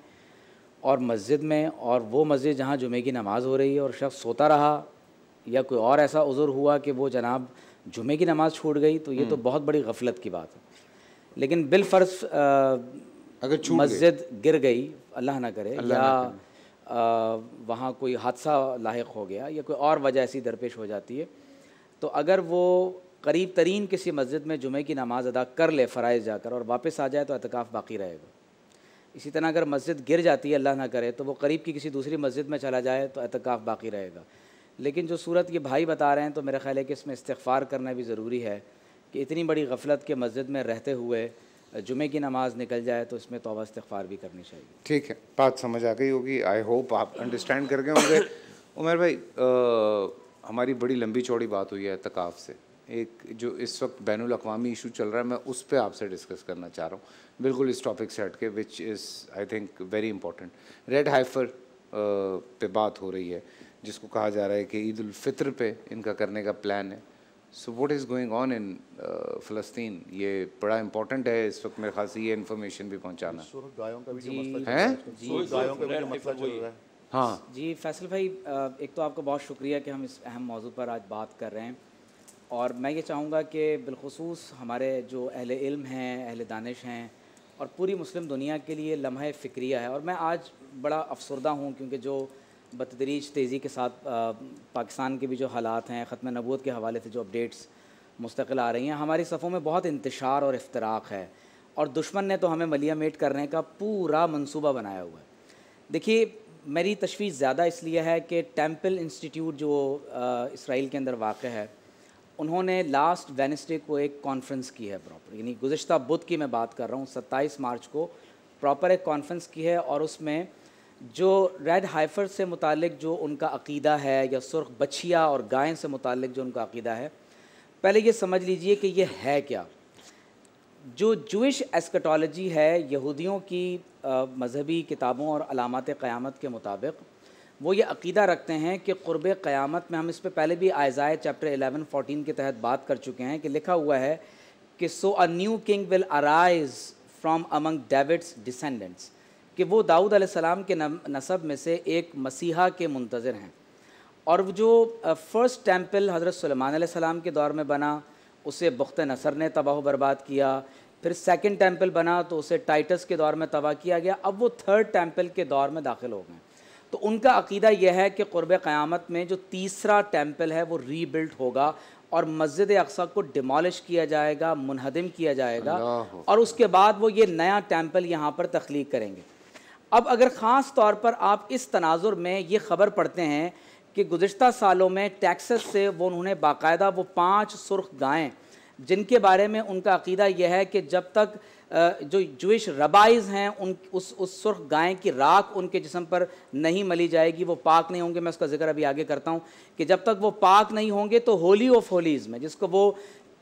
Speaker 26: और मस्जिद में और वो मस्जिद जहाँ जुमे की नमाज़ हो रही है और शख्स सोता रहा या कोई और ऐसा उज़ुर हुआ कि वो जनाब जुमे की नमाज़ छूट गई तो ये तो हम्म। बहुत बड़ी गफलत की बात है लेकिन बिलफर्ज अगर मस्जिद गिर गई अल्लाह ना करे या वहाँ कोई हादसा लाक हो गया या कोई और वजह ऐसी दरपेश हो जाती है तो अगर वो करीब तरीन किसी मस्जिद में जुमे की नमाज़ अदा कर ले फ़राइज़ जाकर और वापस आ जाए तो अतकाफ़ बाकी रहेगा इसी तरह अगर मस्जिद गिर जाती है अल्लाह ना करे तो वो करीब की किसी दूसरी मस्जिद में चला जाए तो एतकाफ़ बाकी रहेगा लेकिन जो सूरत ये भाई बता रहे हैं तो मेरा ख्याल है कि इसमें इस्तफ़ार करना भी ज़रूरी है कि इतनी बड़ी गफलत के मस्जिद में रहते हुए जुमे की नमाज निकल जाए तो इसमें तोबा इस्तफ़ार भी करनी चाहिए
Speaker 2: ठीक है बात समझ आ गई होगी आई होप आप अंडरस्टैंड कर गए होंगे उमर भाई आ, हमारी बड़ी लंबी चौड़ी बात हुई है अहतकाफ़ से एक जो इस वक्त बैन अवी इशू चल रहा है मैं उस पर आपसे डिस्कस करना चाह रहा हूँ बिल्कुल इस टॉपिक से हट के which is I think very important red heifer पे बात हो रही है जिसको कहा जा रहा है कि ईद फितर पे इनका करने का प्लान है so what is going on in फ़लस्तीन ये बड़ा इंपॉर्टेंट है इस वक्त मेरे ख्याल से ये इन्फॉर्मेशन भी पहुँचाना
Speaker 26: है हाँ जी फैसल भाई एक तो आपका बहुत शुक्रिया कि हम इस अहम मौजू पर आज बात कर रहे हैं और मैं ये चाहूँगा कि बिलखसूस हमारे जो अहल इल्म हैं अहल दानिश हैं और पूरी मुस्लिम दुनिया के लिए लम्हे फ़िक्रिया है और मैं आज बड़ा अफसरदा हूँ क्योंकि जो बतदरीज तेज़ी के साथ पाकिस्तान के भी जो हालात हैं ख़त्म नबूत के हवाले से जो अपडेट्स मुस्तकिल आ रही हैं हमारी सफ़ों में बहुत इंतशार और इफ्तराक है और दुश्मन ने तो हमें मलिया मेट करने का पूरा मनसूबा बनाया हुआ है देखिए मेरी तशवीश ज़्यादा इसलिए है कि टेम्पल इंस्टीट्यूट जो इसराइल के अंदर वाक़ है उन्होंने लास्ट वेनसडे को एक कॉन्फ्रेंस की है प्रॉपर यानी गुज्त बुध की मैं बात कर रहा हूँ सत्ताईस मार्च को प्रॉपर एक कॉन्फ्रेंस की है और उसमें जो रेड हाइफर से मुतल जो उनका अकीदा है या सुर्ख बछिया और गायें से मुतल जो उनका अकीदा है पहले ये समझ लीजिए कि ये है क्या जो जूश एस्कटोलॉजी है यहूदियों की मजहबी किताबों और अलामत क़्यामत के मुताबिक वो ये अकीदा रखते हैं कि क़ुरब क़यामत में हम इस पर पहले भी आयज़ाए चैप्टर एलेवन फ़ोटीन के तहत बात कर चुके हैं कि लिखा हुआ है कि so a new king will arise from among David's descendants कि वो दाऊद आसमाम के नसब में से एक मसीहा के मंतज़र हैं और जो फ़र्स्ट टेम्पल हज़रत सलमान सलाम के दौर में बना उसे बख्त नसर ने तबाह बर्बाद किया फिर सेकेंड टेम्पल बना तो उसे टाइटस के दौर में तबाह किया गया अब वो थर्ड टेम्पल के दौर में दाखिल हो गए तो उनका अकीदा यह है कि क़ुरब क़्यामत में जो तीसरा टेम्पल है वो रीबिल्ट होगा और मस्जिद अक्सा को डिमोलिश किया जाएगा मुनहदम किया जाएगा और उसके बाद वो ये नया टेम्पल यहाँ पर तख्लीक करेंगे अब अगर ख़ास तौर पर आप इस तनाजुर में ये ख़बर पढ़ते हैं कि गुज्त सालों में टैक्सेस से वो उन्होंने बाकायदा वो पाँच सुर्ख गायें जिनके बारे में उनका अकीदा यह है कि जब तक जो जुइश रबाइज हैं उन उस उस सुर्ख गाय की राख उनके जिसम पर नहीं मली जाएगी वो पाक नहीं होंगे मैं उसका जिक्र अभी आगे करता हूँ कि जब तक वो पाक नहीं होंगे तो होली ऑफ होलीज़ में जिसको वो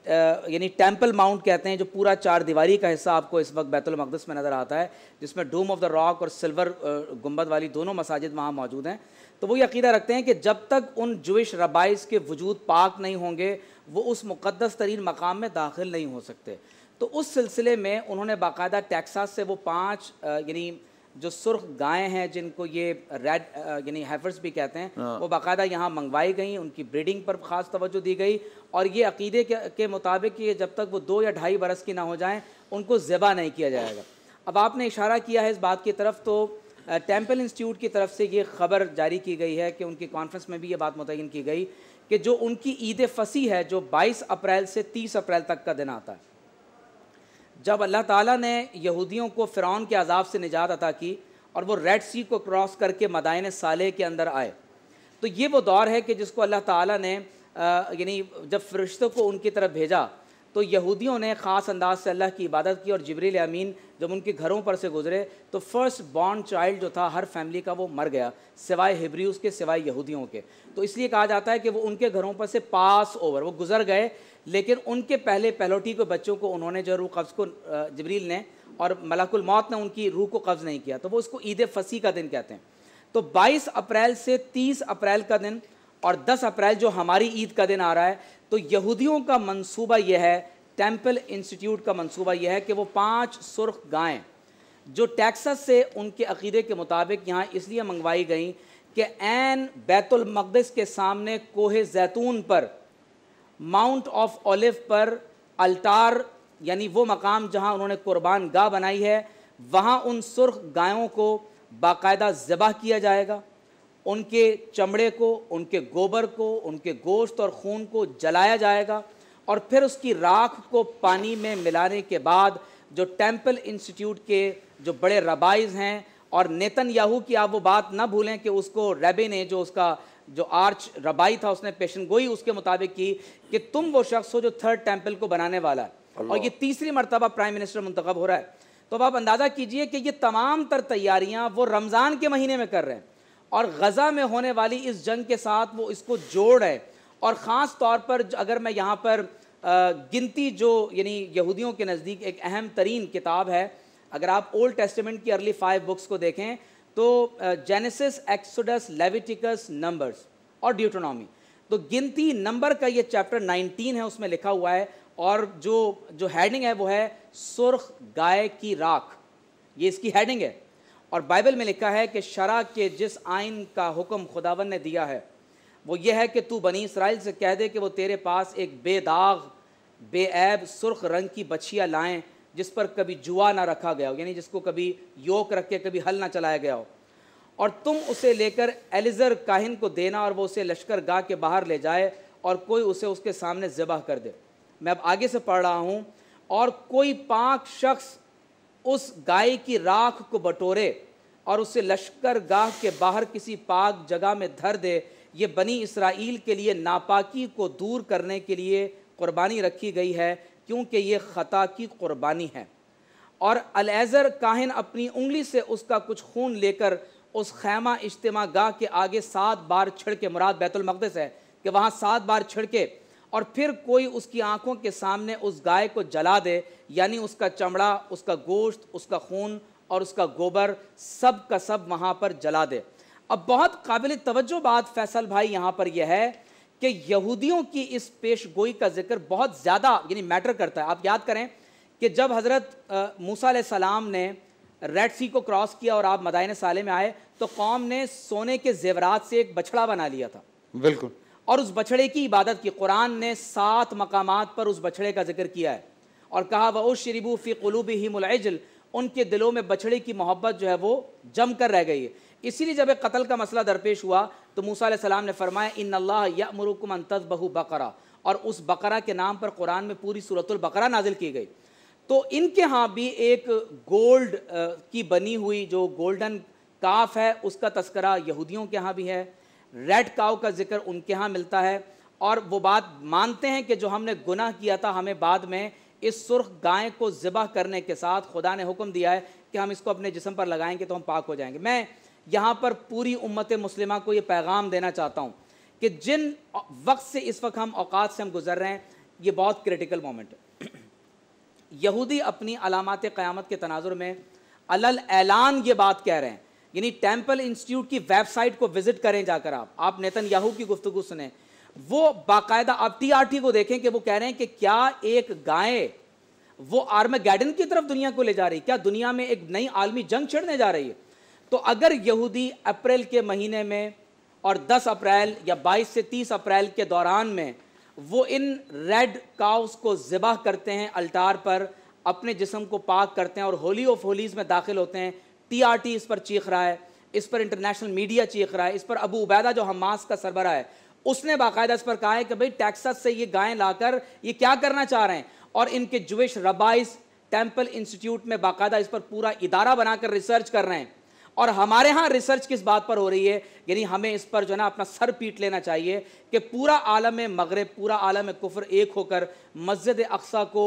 Speaker 26: यानी टेंपल माउंट कहते हैं जो पूरा चार दीवारी का हिस्सा आपको इस वक्त बैतुलमक़दस में नज़र आता है जिसमें डूम ऑफ द रॉक और सिल्वर गुम्बद वाली दोनों मसाजिद वहाँ मौजूद हैं तो वो यकीदा रखते हैं कि जब तक उन जुइश रबाइज के वजूद पाक नहीं होंगे वो उस मुक़दस तरीन मकाम में दाखिल नहीं हो सकते तो उस सिलसिले में उन्होंने बाकायदा टैक्सास से वो पाँच यानी जो सुर्ख गायें हैं जिनको ये रेड यानी हैफर्स भी कहते हैं हाँ। वो बाकायदा यहाँ मंगवाई गई उनकी ब्रीडिंग पर ख़ास तवज्जो दी गई और ये अकीदे के, के मुताबिक ये जब तक वो दो या ढाई बरस की ना हो जाएं उनको ज़बा नहीं किया जाएगा अब आपने इशारा किया है इस बात की तरफ तो टेम्पल इंस्टीट्यूट की तरफ से ये खबर जारी की गई है कि उनकी कॉन्फ्रेंस में भी ये बात मुतयन की गई कि जो उनकी ईद फसी है जो बाईस अप्रैल से तीस अप्रैल तक का दिन आता है जब अल्लाह ताला ने यहूदियों को फ़िरौन के अजाब से निजात अता की और वो रेड सी को क्रॉस करके मदायन साले के अंदर आए तो ये वो दौर है कि जिसको अल्लाह ताला ने यानी जब फरिश्तों को उनकी तरफ भेजा तो यहूदियों ने ख़ास अंदाज से अल्लाह की इबादत की और जबरील अमीन जब उनके घरों पर से गुजरे तो फ़र्स्ट बॉर्न चाइल्ड जो था हर फैमिली का वो मर गया सिवाय हिब्रियूज़ के सिवाय यहूदियों के तो इसलिए कहा जाता है कि वो उनके घरों पर से पास ओवर वो गुजर गए लेकिन उनके पहले पैलोटी को बच्चों को उन्होंने जो रूह कब्ज़ को जबरील ने और मलाकुल मौत ने उनकी रूह को कब्ज़ नहीं किया तो वो उसको ईद फसी का दिन कहते हैं तो 22 अप्रैल से 30 अप्रैल का दिन और 10 अप्रैल जो हमारी ईद का दिन आ रहा है तो यहूदियों का मंसूबा यह है टेम्पल इंस्टीट्यूट का मंसूबा यह है कि वो पाँच सुर्ख गायें जो टैक्सस से उनके अकीदे के मुताबिक यहाँ इसलिए मंगवाई गई कि एन बैतुलमकदस के सामने कोहे जैतून पर माउंट ऑफ ओलिव पर अल्तार यानी वो मकाम जहां उन्होंने कुर्बान गाह बनाई है वहां उन सुर्ख गायों को बाकायदा ज़बह किया जाएगा उनके चमड़े को उनके गोबर को उनके गोश्त और खून को जलाया जाएगा और फिर उसकी राख को पानी में मिलाने के बाद जो टेंपल इंस्टीट्यूट के जो बड़े रबाइज हैं और नेतन याहू की आप वो बात ना भूलें कि उसको रेबे ने जो उसका जो आर्च रबाई था उसने पेशन गोई उसके मुताबिक की कि तुम वो शख्स हो जो थर्ड टेम्पल को बनाने वाला है और ये तीसरी मरतबा प्राइम मिनिस्टर मुंतखब हो रहा है तो अब आप अंदाज़ा कीजिए कि ये तमाम तर तैयारियाँ वो रमज़ान के महीने में कर रहे हैं और गज़ा में होने वाली इस जंग के साथ वो इसको जोड़ है और ख़ास तौर पर अगर मैं यहाँ पर गिनती जो यानी यहूदियों के नज़दीक एक अहम तरीन किताब है अगर आप ओल्ड टेस्टमेंट की अर्ली फाइव बुक्स को देखें तो जेनेसिस एक्सोडस लेविटिकस नंबर्स और ड्यूटोनॉमी तो गिनती नंबर का ये चैप्टर 19 है उसमें लिखा हुआ है और जो जो हेडिंग है वो है सुर्ख गाय की राख ये इसकी हेडिंग है और बाइबल में लिखा है कि शरा के जिस आइन का हुक्म खुदावन ने दिया है वो ये है कि तू बनी इसराइल से कह दे कि वो तेरे पास एक बेदाग बेऐब सुर्ख रंग की बछिया लाएं जिस पर कभी जुआ ना रखा गया हो यानी जिसको कभी योक रख के कभी हल ना चलाया गया हो और तुम उसे लेकर एलिज़र काहिन को देना और वो उसे लश्कर गाह के बाहर ले जाए और कोई उसे उसके सामने ज़बह कर दे मैं अब आगे से पढ़ रहा हूँ और कोई पाक शख्स उस गाय की राख को बटोरे और उसे लश्कर गाह के बाहर किसी पाक जगह में धर दे ये बनी इसराइल के लिए नापाकी को दूर करने के लिए कुर्बानी रखी गई है क्योंकि ये ख़ता की क़ुरबानी है और अलैज़र काहिन अपनी उंगली से उसका कुछ खून लेकर उस खैमा इज्तम गाह के आगे सात बार छिड़के मुराद बैतुलमक़दस है कि वहाँ सात बार छिड़के और फिर कोई उसकी आंखों के सामने उस गाय को जला दे यानी उसका चमड़ा उसका गोश्त उसका खून और उसका गोबर सब का सब वहाँ पर जला दे अब बहुत काबिल तवज्जो बात फैसल भाई यहाँ पर यह है कि यहूदियों की इस पेश गोई का जिक्र बहुत ज़्यादा यानी मैटर करता है आप याद करें कि जब हज़रत मूसा सलाम ने रेड सी को क्रॉस किया और आप मदाइन साले में आए तो कौम ने सोने के जेवरात से एक बछड़ा बना लिया था बिल्कुल और उस बछड़े की इबादत की कुरान ने सात मकाम पर उस बछड़े का जिक्र किया है और कहा वह शरीबू फ़ी कलूब ही मुलाजल उनके दिलों में बछड़े की मोहब्बत जो है वो जम कर रह गई है इसीलिए जब एक कत्ल का मसला दरपेश हुआ तो मूसा सलाम ने फरमाया इन अल्लाह यमरुकम अंतज बहु बकरा और उस बकरा के नाम पर कुरान में पूरी सूरतुल बकरा नाजिल की गई तो इनके यहाँ भी एक गोल्ड की बनी हुई जो गोल्डन काफ है उसका तस्करा यहूदियों के यहाँ भी है रेड काव का जिक्र उनके यहाँ मिलता है और वो बात मानते हैं कि जो हमने गुनाह किया था हमें बाद में इस सुर्ख गाय को ज़िबा करने के साथ खुदा ने हुक्म दिया है कि हम इसको अपने जिसम पर लगाएंगे तो हम पाक हो जाएंगे मैं यहाँ पर पूरी उम्मत मुस्लिमा को ये पैगाम देना चाहता हूँ कि जिन वक्त से इस वक्त हम अवकात से हम गुजर रहे हैं ये बहुत क्रिटिकल मोमेंट है यहूदी अपनी अलामत क़्यामत के तनाजुर में अलल ऐलान ये बात कह रहे हैं यानी टेम्पल इंस्टीट्यूट की वेबसाइट को विज़िट करें जाकर आप आप नेतन याहू की गुफ्तु सुने वो बाकायदा आप टी को देखें कि वो कह रहे हैं कि क्या एक गाय वो आर्म गैडन की तरफ दुनिया को ले जा रही क्या दुनिया में एक नई आलमी जंग छिड़ने जा रही है तो अगर यहूदी अप्रैल के महीने में और 10 अप्रैल या 22 से 30 अप्रैल के दौरान में वो इन रेड काउस को ज़िबाह करते हैं अल्टार पर अपने जिसम को पाक करते हैं और होली ऑफ होलीज़ में दाखिल होते हैं टीआरटी इस पर चीख रहा है इस पर इंटरनेशनल मीडिया चीख रहा है इस पर अबू उबैदा जो हमास का सरबरा है उसने बाकायदा इस पर कहा है कि भाई टैक्सास से ये गायें लाकर ये क्या करना चाह रहे हैं और इनके जुविश रबाइस टेम्पल इंस्टीट्यूट में बाकायदा इस पर पूरा इदारा बनाकर रिसर्च कर रहे हैं और हमारे यहाँ रिसर्च किस बात पर हो रही है यानी हमें इस पर जो है ना अपना सर पीट लेना चाहिए कि पूरा आलम मगरब पूरा आलम कुफर एक होकर मस्जिद अक्सा को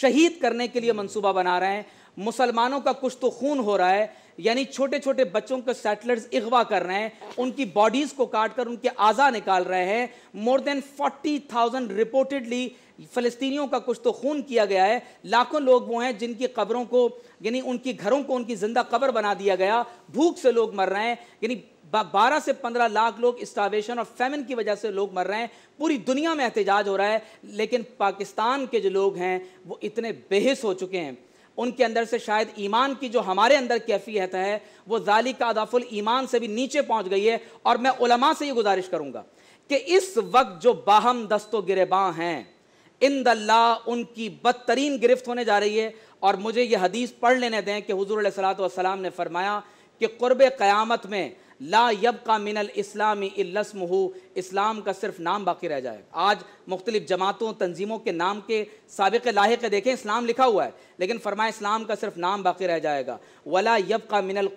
Speaker 26: शहीद करने के लिए मंसूबा बना रहे हैं मुसलमानों का कुछ तो खून हो रहा है यानी छोटे छोटे बच्चों को सेटलर्स अगवा कर रहे हैं उनकी बॉडीज़ को काट कर उनके आज़ा निकाल रहे हैं more than forty thousand reportedly फ़लस्तियों का कुछ तो खून किया गया है लाखों लोग वो हैं जिनकी कब्रों को यानी उनकी घरों को उनकी ज़िंदा कब्र बना दिया गया भूख से लोग मर रहे हैं यानी बारह से पंद्रह लाख लोग स्टावेशन और फैमिन की वजह से लोग मर रहे हैं पूरी दुनिया में एहतजाज हो रहा है लेकिन पाकिस्तान के जो लोग हैं वो इतने बेहस हो चुके हैं उनके अंदर से शायद ईमान की जो हमारे अंदर कैफियत है वो जाली का अदाफुल ईमान से भी नीचे पहुंच गई है और मैं उलमा से ये गुजारिश करूंगा कि इस वक्त जो बाहम दस्तो गिरबा हैं इन दल्ला उनकी बदतरीन गिरफ्त होने जा रही है और मुझे ये हदीस पढ़ लेने दें कि हजूर सलाम ने फरमाया कि क़ुरब क़यामत में ला यब का मिनल इस्लामी इलस्म हो इस्लाम का सिर्फ नाम बाकी रह जाए आज मुख्तलिफ जमातों तंजीमों के नाम के सबक लाहे के देखें इस्लाम लिखा हुआ है लेकिन फरमाए इस्लाम का सिर्फ नाम बाकी रह जाएगा वला यब का मिनल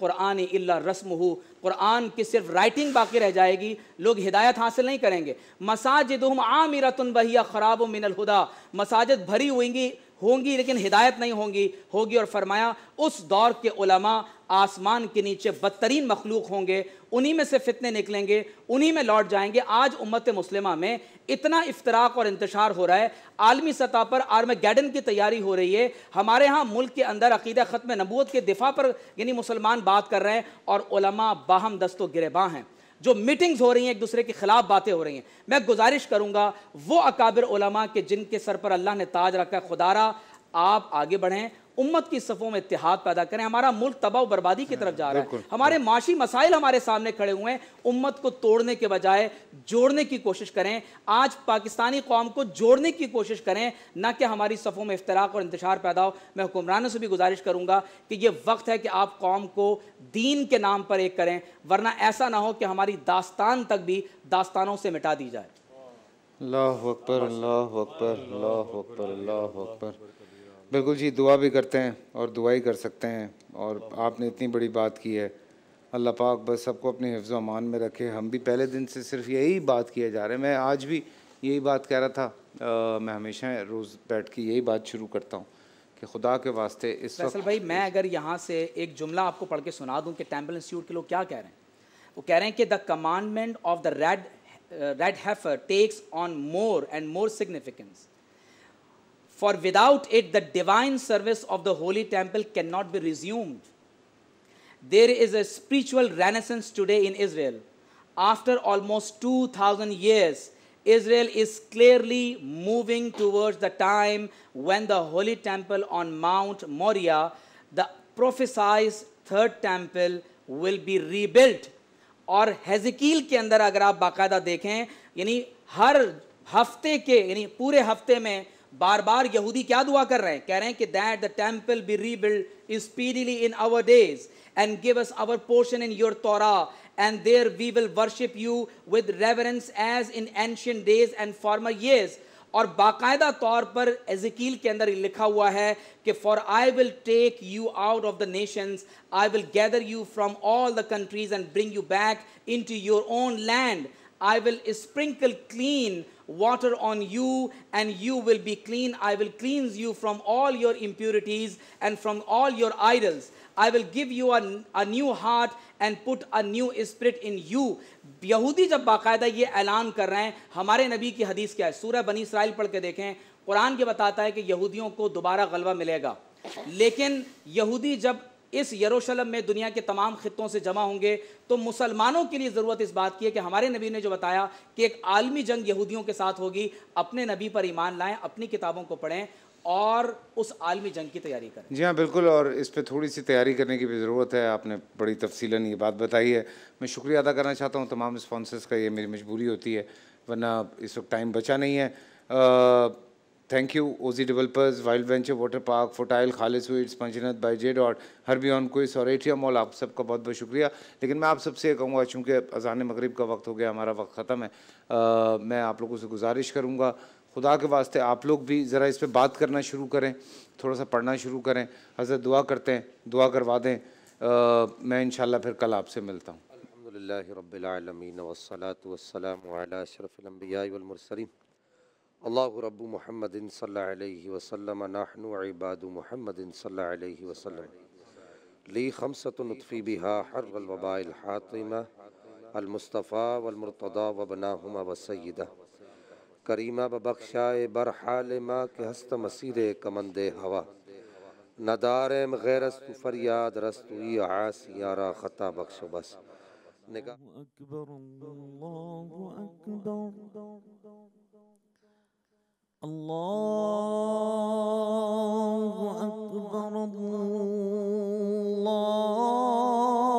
Speaker 26: इला रस्म हो कुरान की सिर्फ राइटिंग बाकी रह जाएगी लोग हिदायत हासिल नहीं करेंगे मसाजिद आमिरतन बहिया ख़राब मिनलहुदा मसाजिद भरी हुएंगी होंगी लेकिन हिदायत नहीं होंगी होगी और फरमाया उस दौर के उलमा आसमान के नीचे बदतरीन मखलूक होंगे उन्हीं में से फितने निकलेंगे उन्हीं में लौट जाएंगे आज उम्मत मुस्लिमा में इतना इफ्तराक और इंतशार हो रहा है आलमी सतह पर आर्म गैडन की तैयारी हो रही है हमारे यहाँ मुल्क के अंदर अकीदा ख़त्म नबूत के दिफा पर यानी मुसलमान बात कर रहे हैं और बाहम दस्तो गिरबा हैं जो मीटिंग्स हो रही हैं एक दूसरे के खिलाफ बातें हो रही हैं मैं गुजारिश करूंगा वो अकाबिर के जिनके सर पर अल्लाह ने ताज रखा है खुदारा आप आगे बढ़ें उम्मत की सफ़ों में इतिहाद पैदा करें हमारा मुल्क तबाह बर्बादी की तरफ जा रहा है हमारे माशी मसाइल हमारे सामने खड़े हुए हैं उम्मत को तोड़ने के बजाय जोड़ने की कोशिश करें आज पाकिस्तानी कौम को जोड़ने की कोशिश करें ना कि हमारी सफ़ों में इफ्तराक और इंतजार पैदा हो मैं हुक्मरानों से भी गुजारिश करूँगा कि ये वक्त है कि आप कौम को दीन के नाम पर एक करें वरना ऐसा ना हो कि हमारी दास्तान तक भी दास्तानों से मिटा दी जाए
Speaker 2: अल्लाह अकबर अल्लाह अकबर अल्लाह अकबर अल्लाह अकबर बिल्कुल जी दुआ भी करते हैं और दुआ ही कर सकते हैं और आपने इतनी बड़ी बात की है अल्लाह पाक बस सबको अपने हिफ्ज़ अमान में रखे हम भी पहले दिन से सिर्फ यही बात किए जा रहे हैं मैं आज भी यही बात कह रहा था आ, मैं हमेशा रोज़ बैठ के यही बात शुरू करता हूँ कि खुदा के वास्ते इस वक्त
Speaker 26: भाई मैं अगर यहाँ से एक जुमला आपको पढ़ के सुना दूँ कि टेम्पल इंस्टीट्यूट के लोग क्या कह रहे हैं वो कह रहे हैं कि the commandment of the red red heifer takes on more and more significance for without it the divine service of the holy temple cannot be resumed. There is a spiritual renaissance today in Israel. After almost 2000 years, Israel is clearly moving towards the time when the holy temple on Mount Moriah, the prophesied third temple, will be rebuilt. और हेजिकील के अंदर अगर आप बाकायदा देखें यानी हर हफ्ते के यानी पूरे हफ्ते में बार बार यहूदी क्या दुआ कर रहे हैं कह रहे हैं कि that the temple be rebuild speedily in our days and give us our portion in your Torah and there we will worship you with reverence as in ancient days and former years और बाकायदा तौर पर एजिकील के अंदर लिखा हुआ है कि for I will take you out of the nations I will gather you from all the countries and bring you back into your own land I will sprinkle clean water on you, and you will be clean. I will cleanse you from all your impurities and from all your idols. I will give you a new heart and put a new spirit in you यहूदी जब बाकायदा ये ऐलान कर रहे हैं हमारे नबी की हदीस क्या है सूरह बनी इसराइल पढ़ के देखें कुरान के बताता है कि यहूदियों को दोबारा गलबा मिलेगा लेकिन यहूदी जब इस यरूशलेम में दुनिया के तमाम ख़ितों से जमा होंगे तो मुसलमानों के लिए ज़रूरत इस बात की है कि हमारे नबी ने जो बताया कि एक आलमी जंग यहूदियों के साथ होगी अपने नबी पर ईमान लाएं अपनी किताबों को पढ़ें और उस आलमी जंग की तैयारी करें
Speaker 2: जी हाँ बिल्कुल और इस पर थोड़ी सी तैयारी करने की भी ज़रूरत है आपने बड़ी तफसीला ये बात बताई है मैं शुक्रिया अदा करना चाहता हूँ तमाम स्पॉन्सर्स का ये मेरी मजबूरी होती है वरना इस वक्त टाइम बचा नहीं है thank you OG developers wild venture water park फोटाइल खालिद स्वीट्स बाई जेड और ऑन कोइस और एटिया मॉल आप सबका बहुत बहुत शुक्रिया लेकिन मैं आप सबसे कहूँगा चूँकि अजान मगरब का वक्त हो गया हमारा वक्त ख़त्म है आ, मैं आप लोगों से गुजारिश करूँगा खुदा के वास्ते आप लोग भी ज़रा इस पर बात करना शुरू करें थोड़ा सा पढ़ना शुरू करें हज़रत दुआ करते हैं दुआ करवा दें मैं इन फिर कल आपसे मिलता
Speaker 5: हूँ अलहमदिल्ला वसलात वसलम अशरफ़लम्बिया अल्लाह रब महमदिन वसलम नाहनु इबाद महमदिन वसलम ली खमसतफ़ी बिहा हर वबाल हातिमा अलमुस्तफ़ा वलमरतदा वबनाहुमा वसैदा करीमा बबख्शाए बरहाल माँ के हस्त मसीर कमंद हवा नदारम गैरस्तु फरियाद रस्तुई आस यारा ख़ता बख्श बस
Speaker 1: अकबर अकबर الله أكبر الله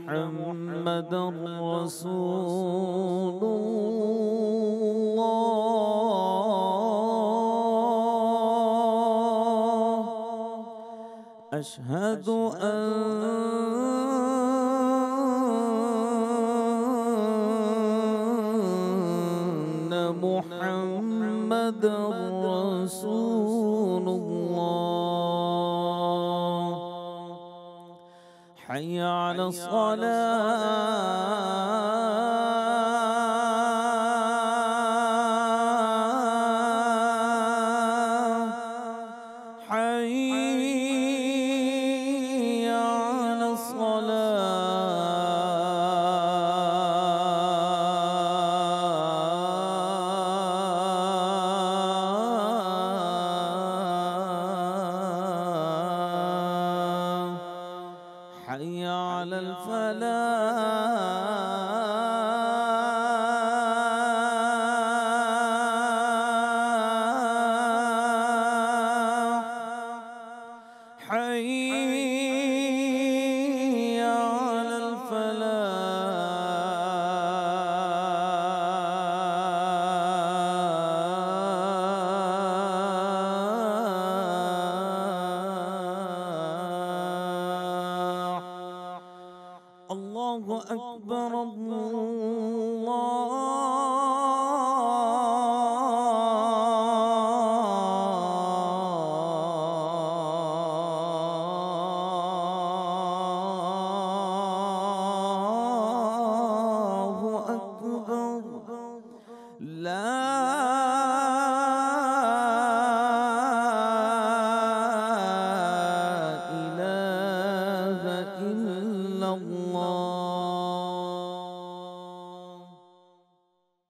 Speaker 1: محمد رسول الله أشهد أن على الصلاة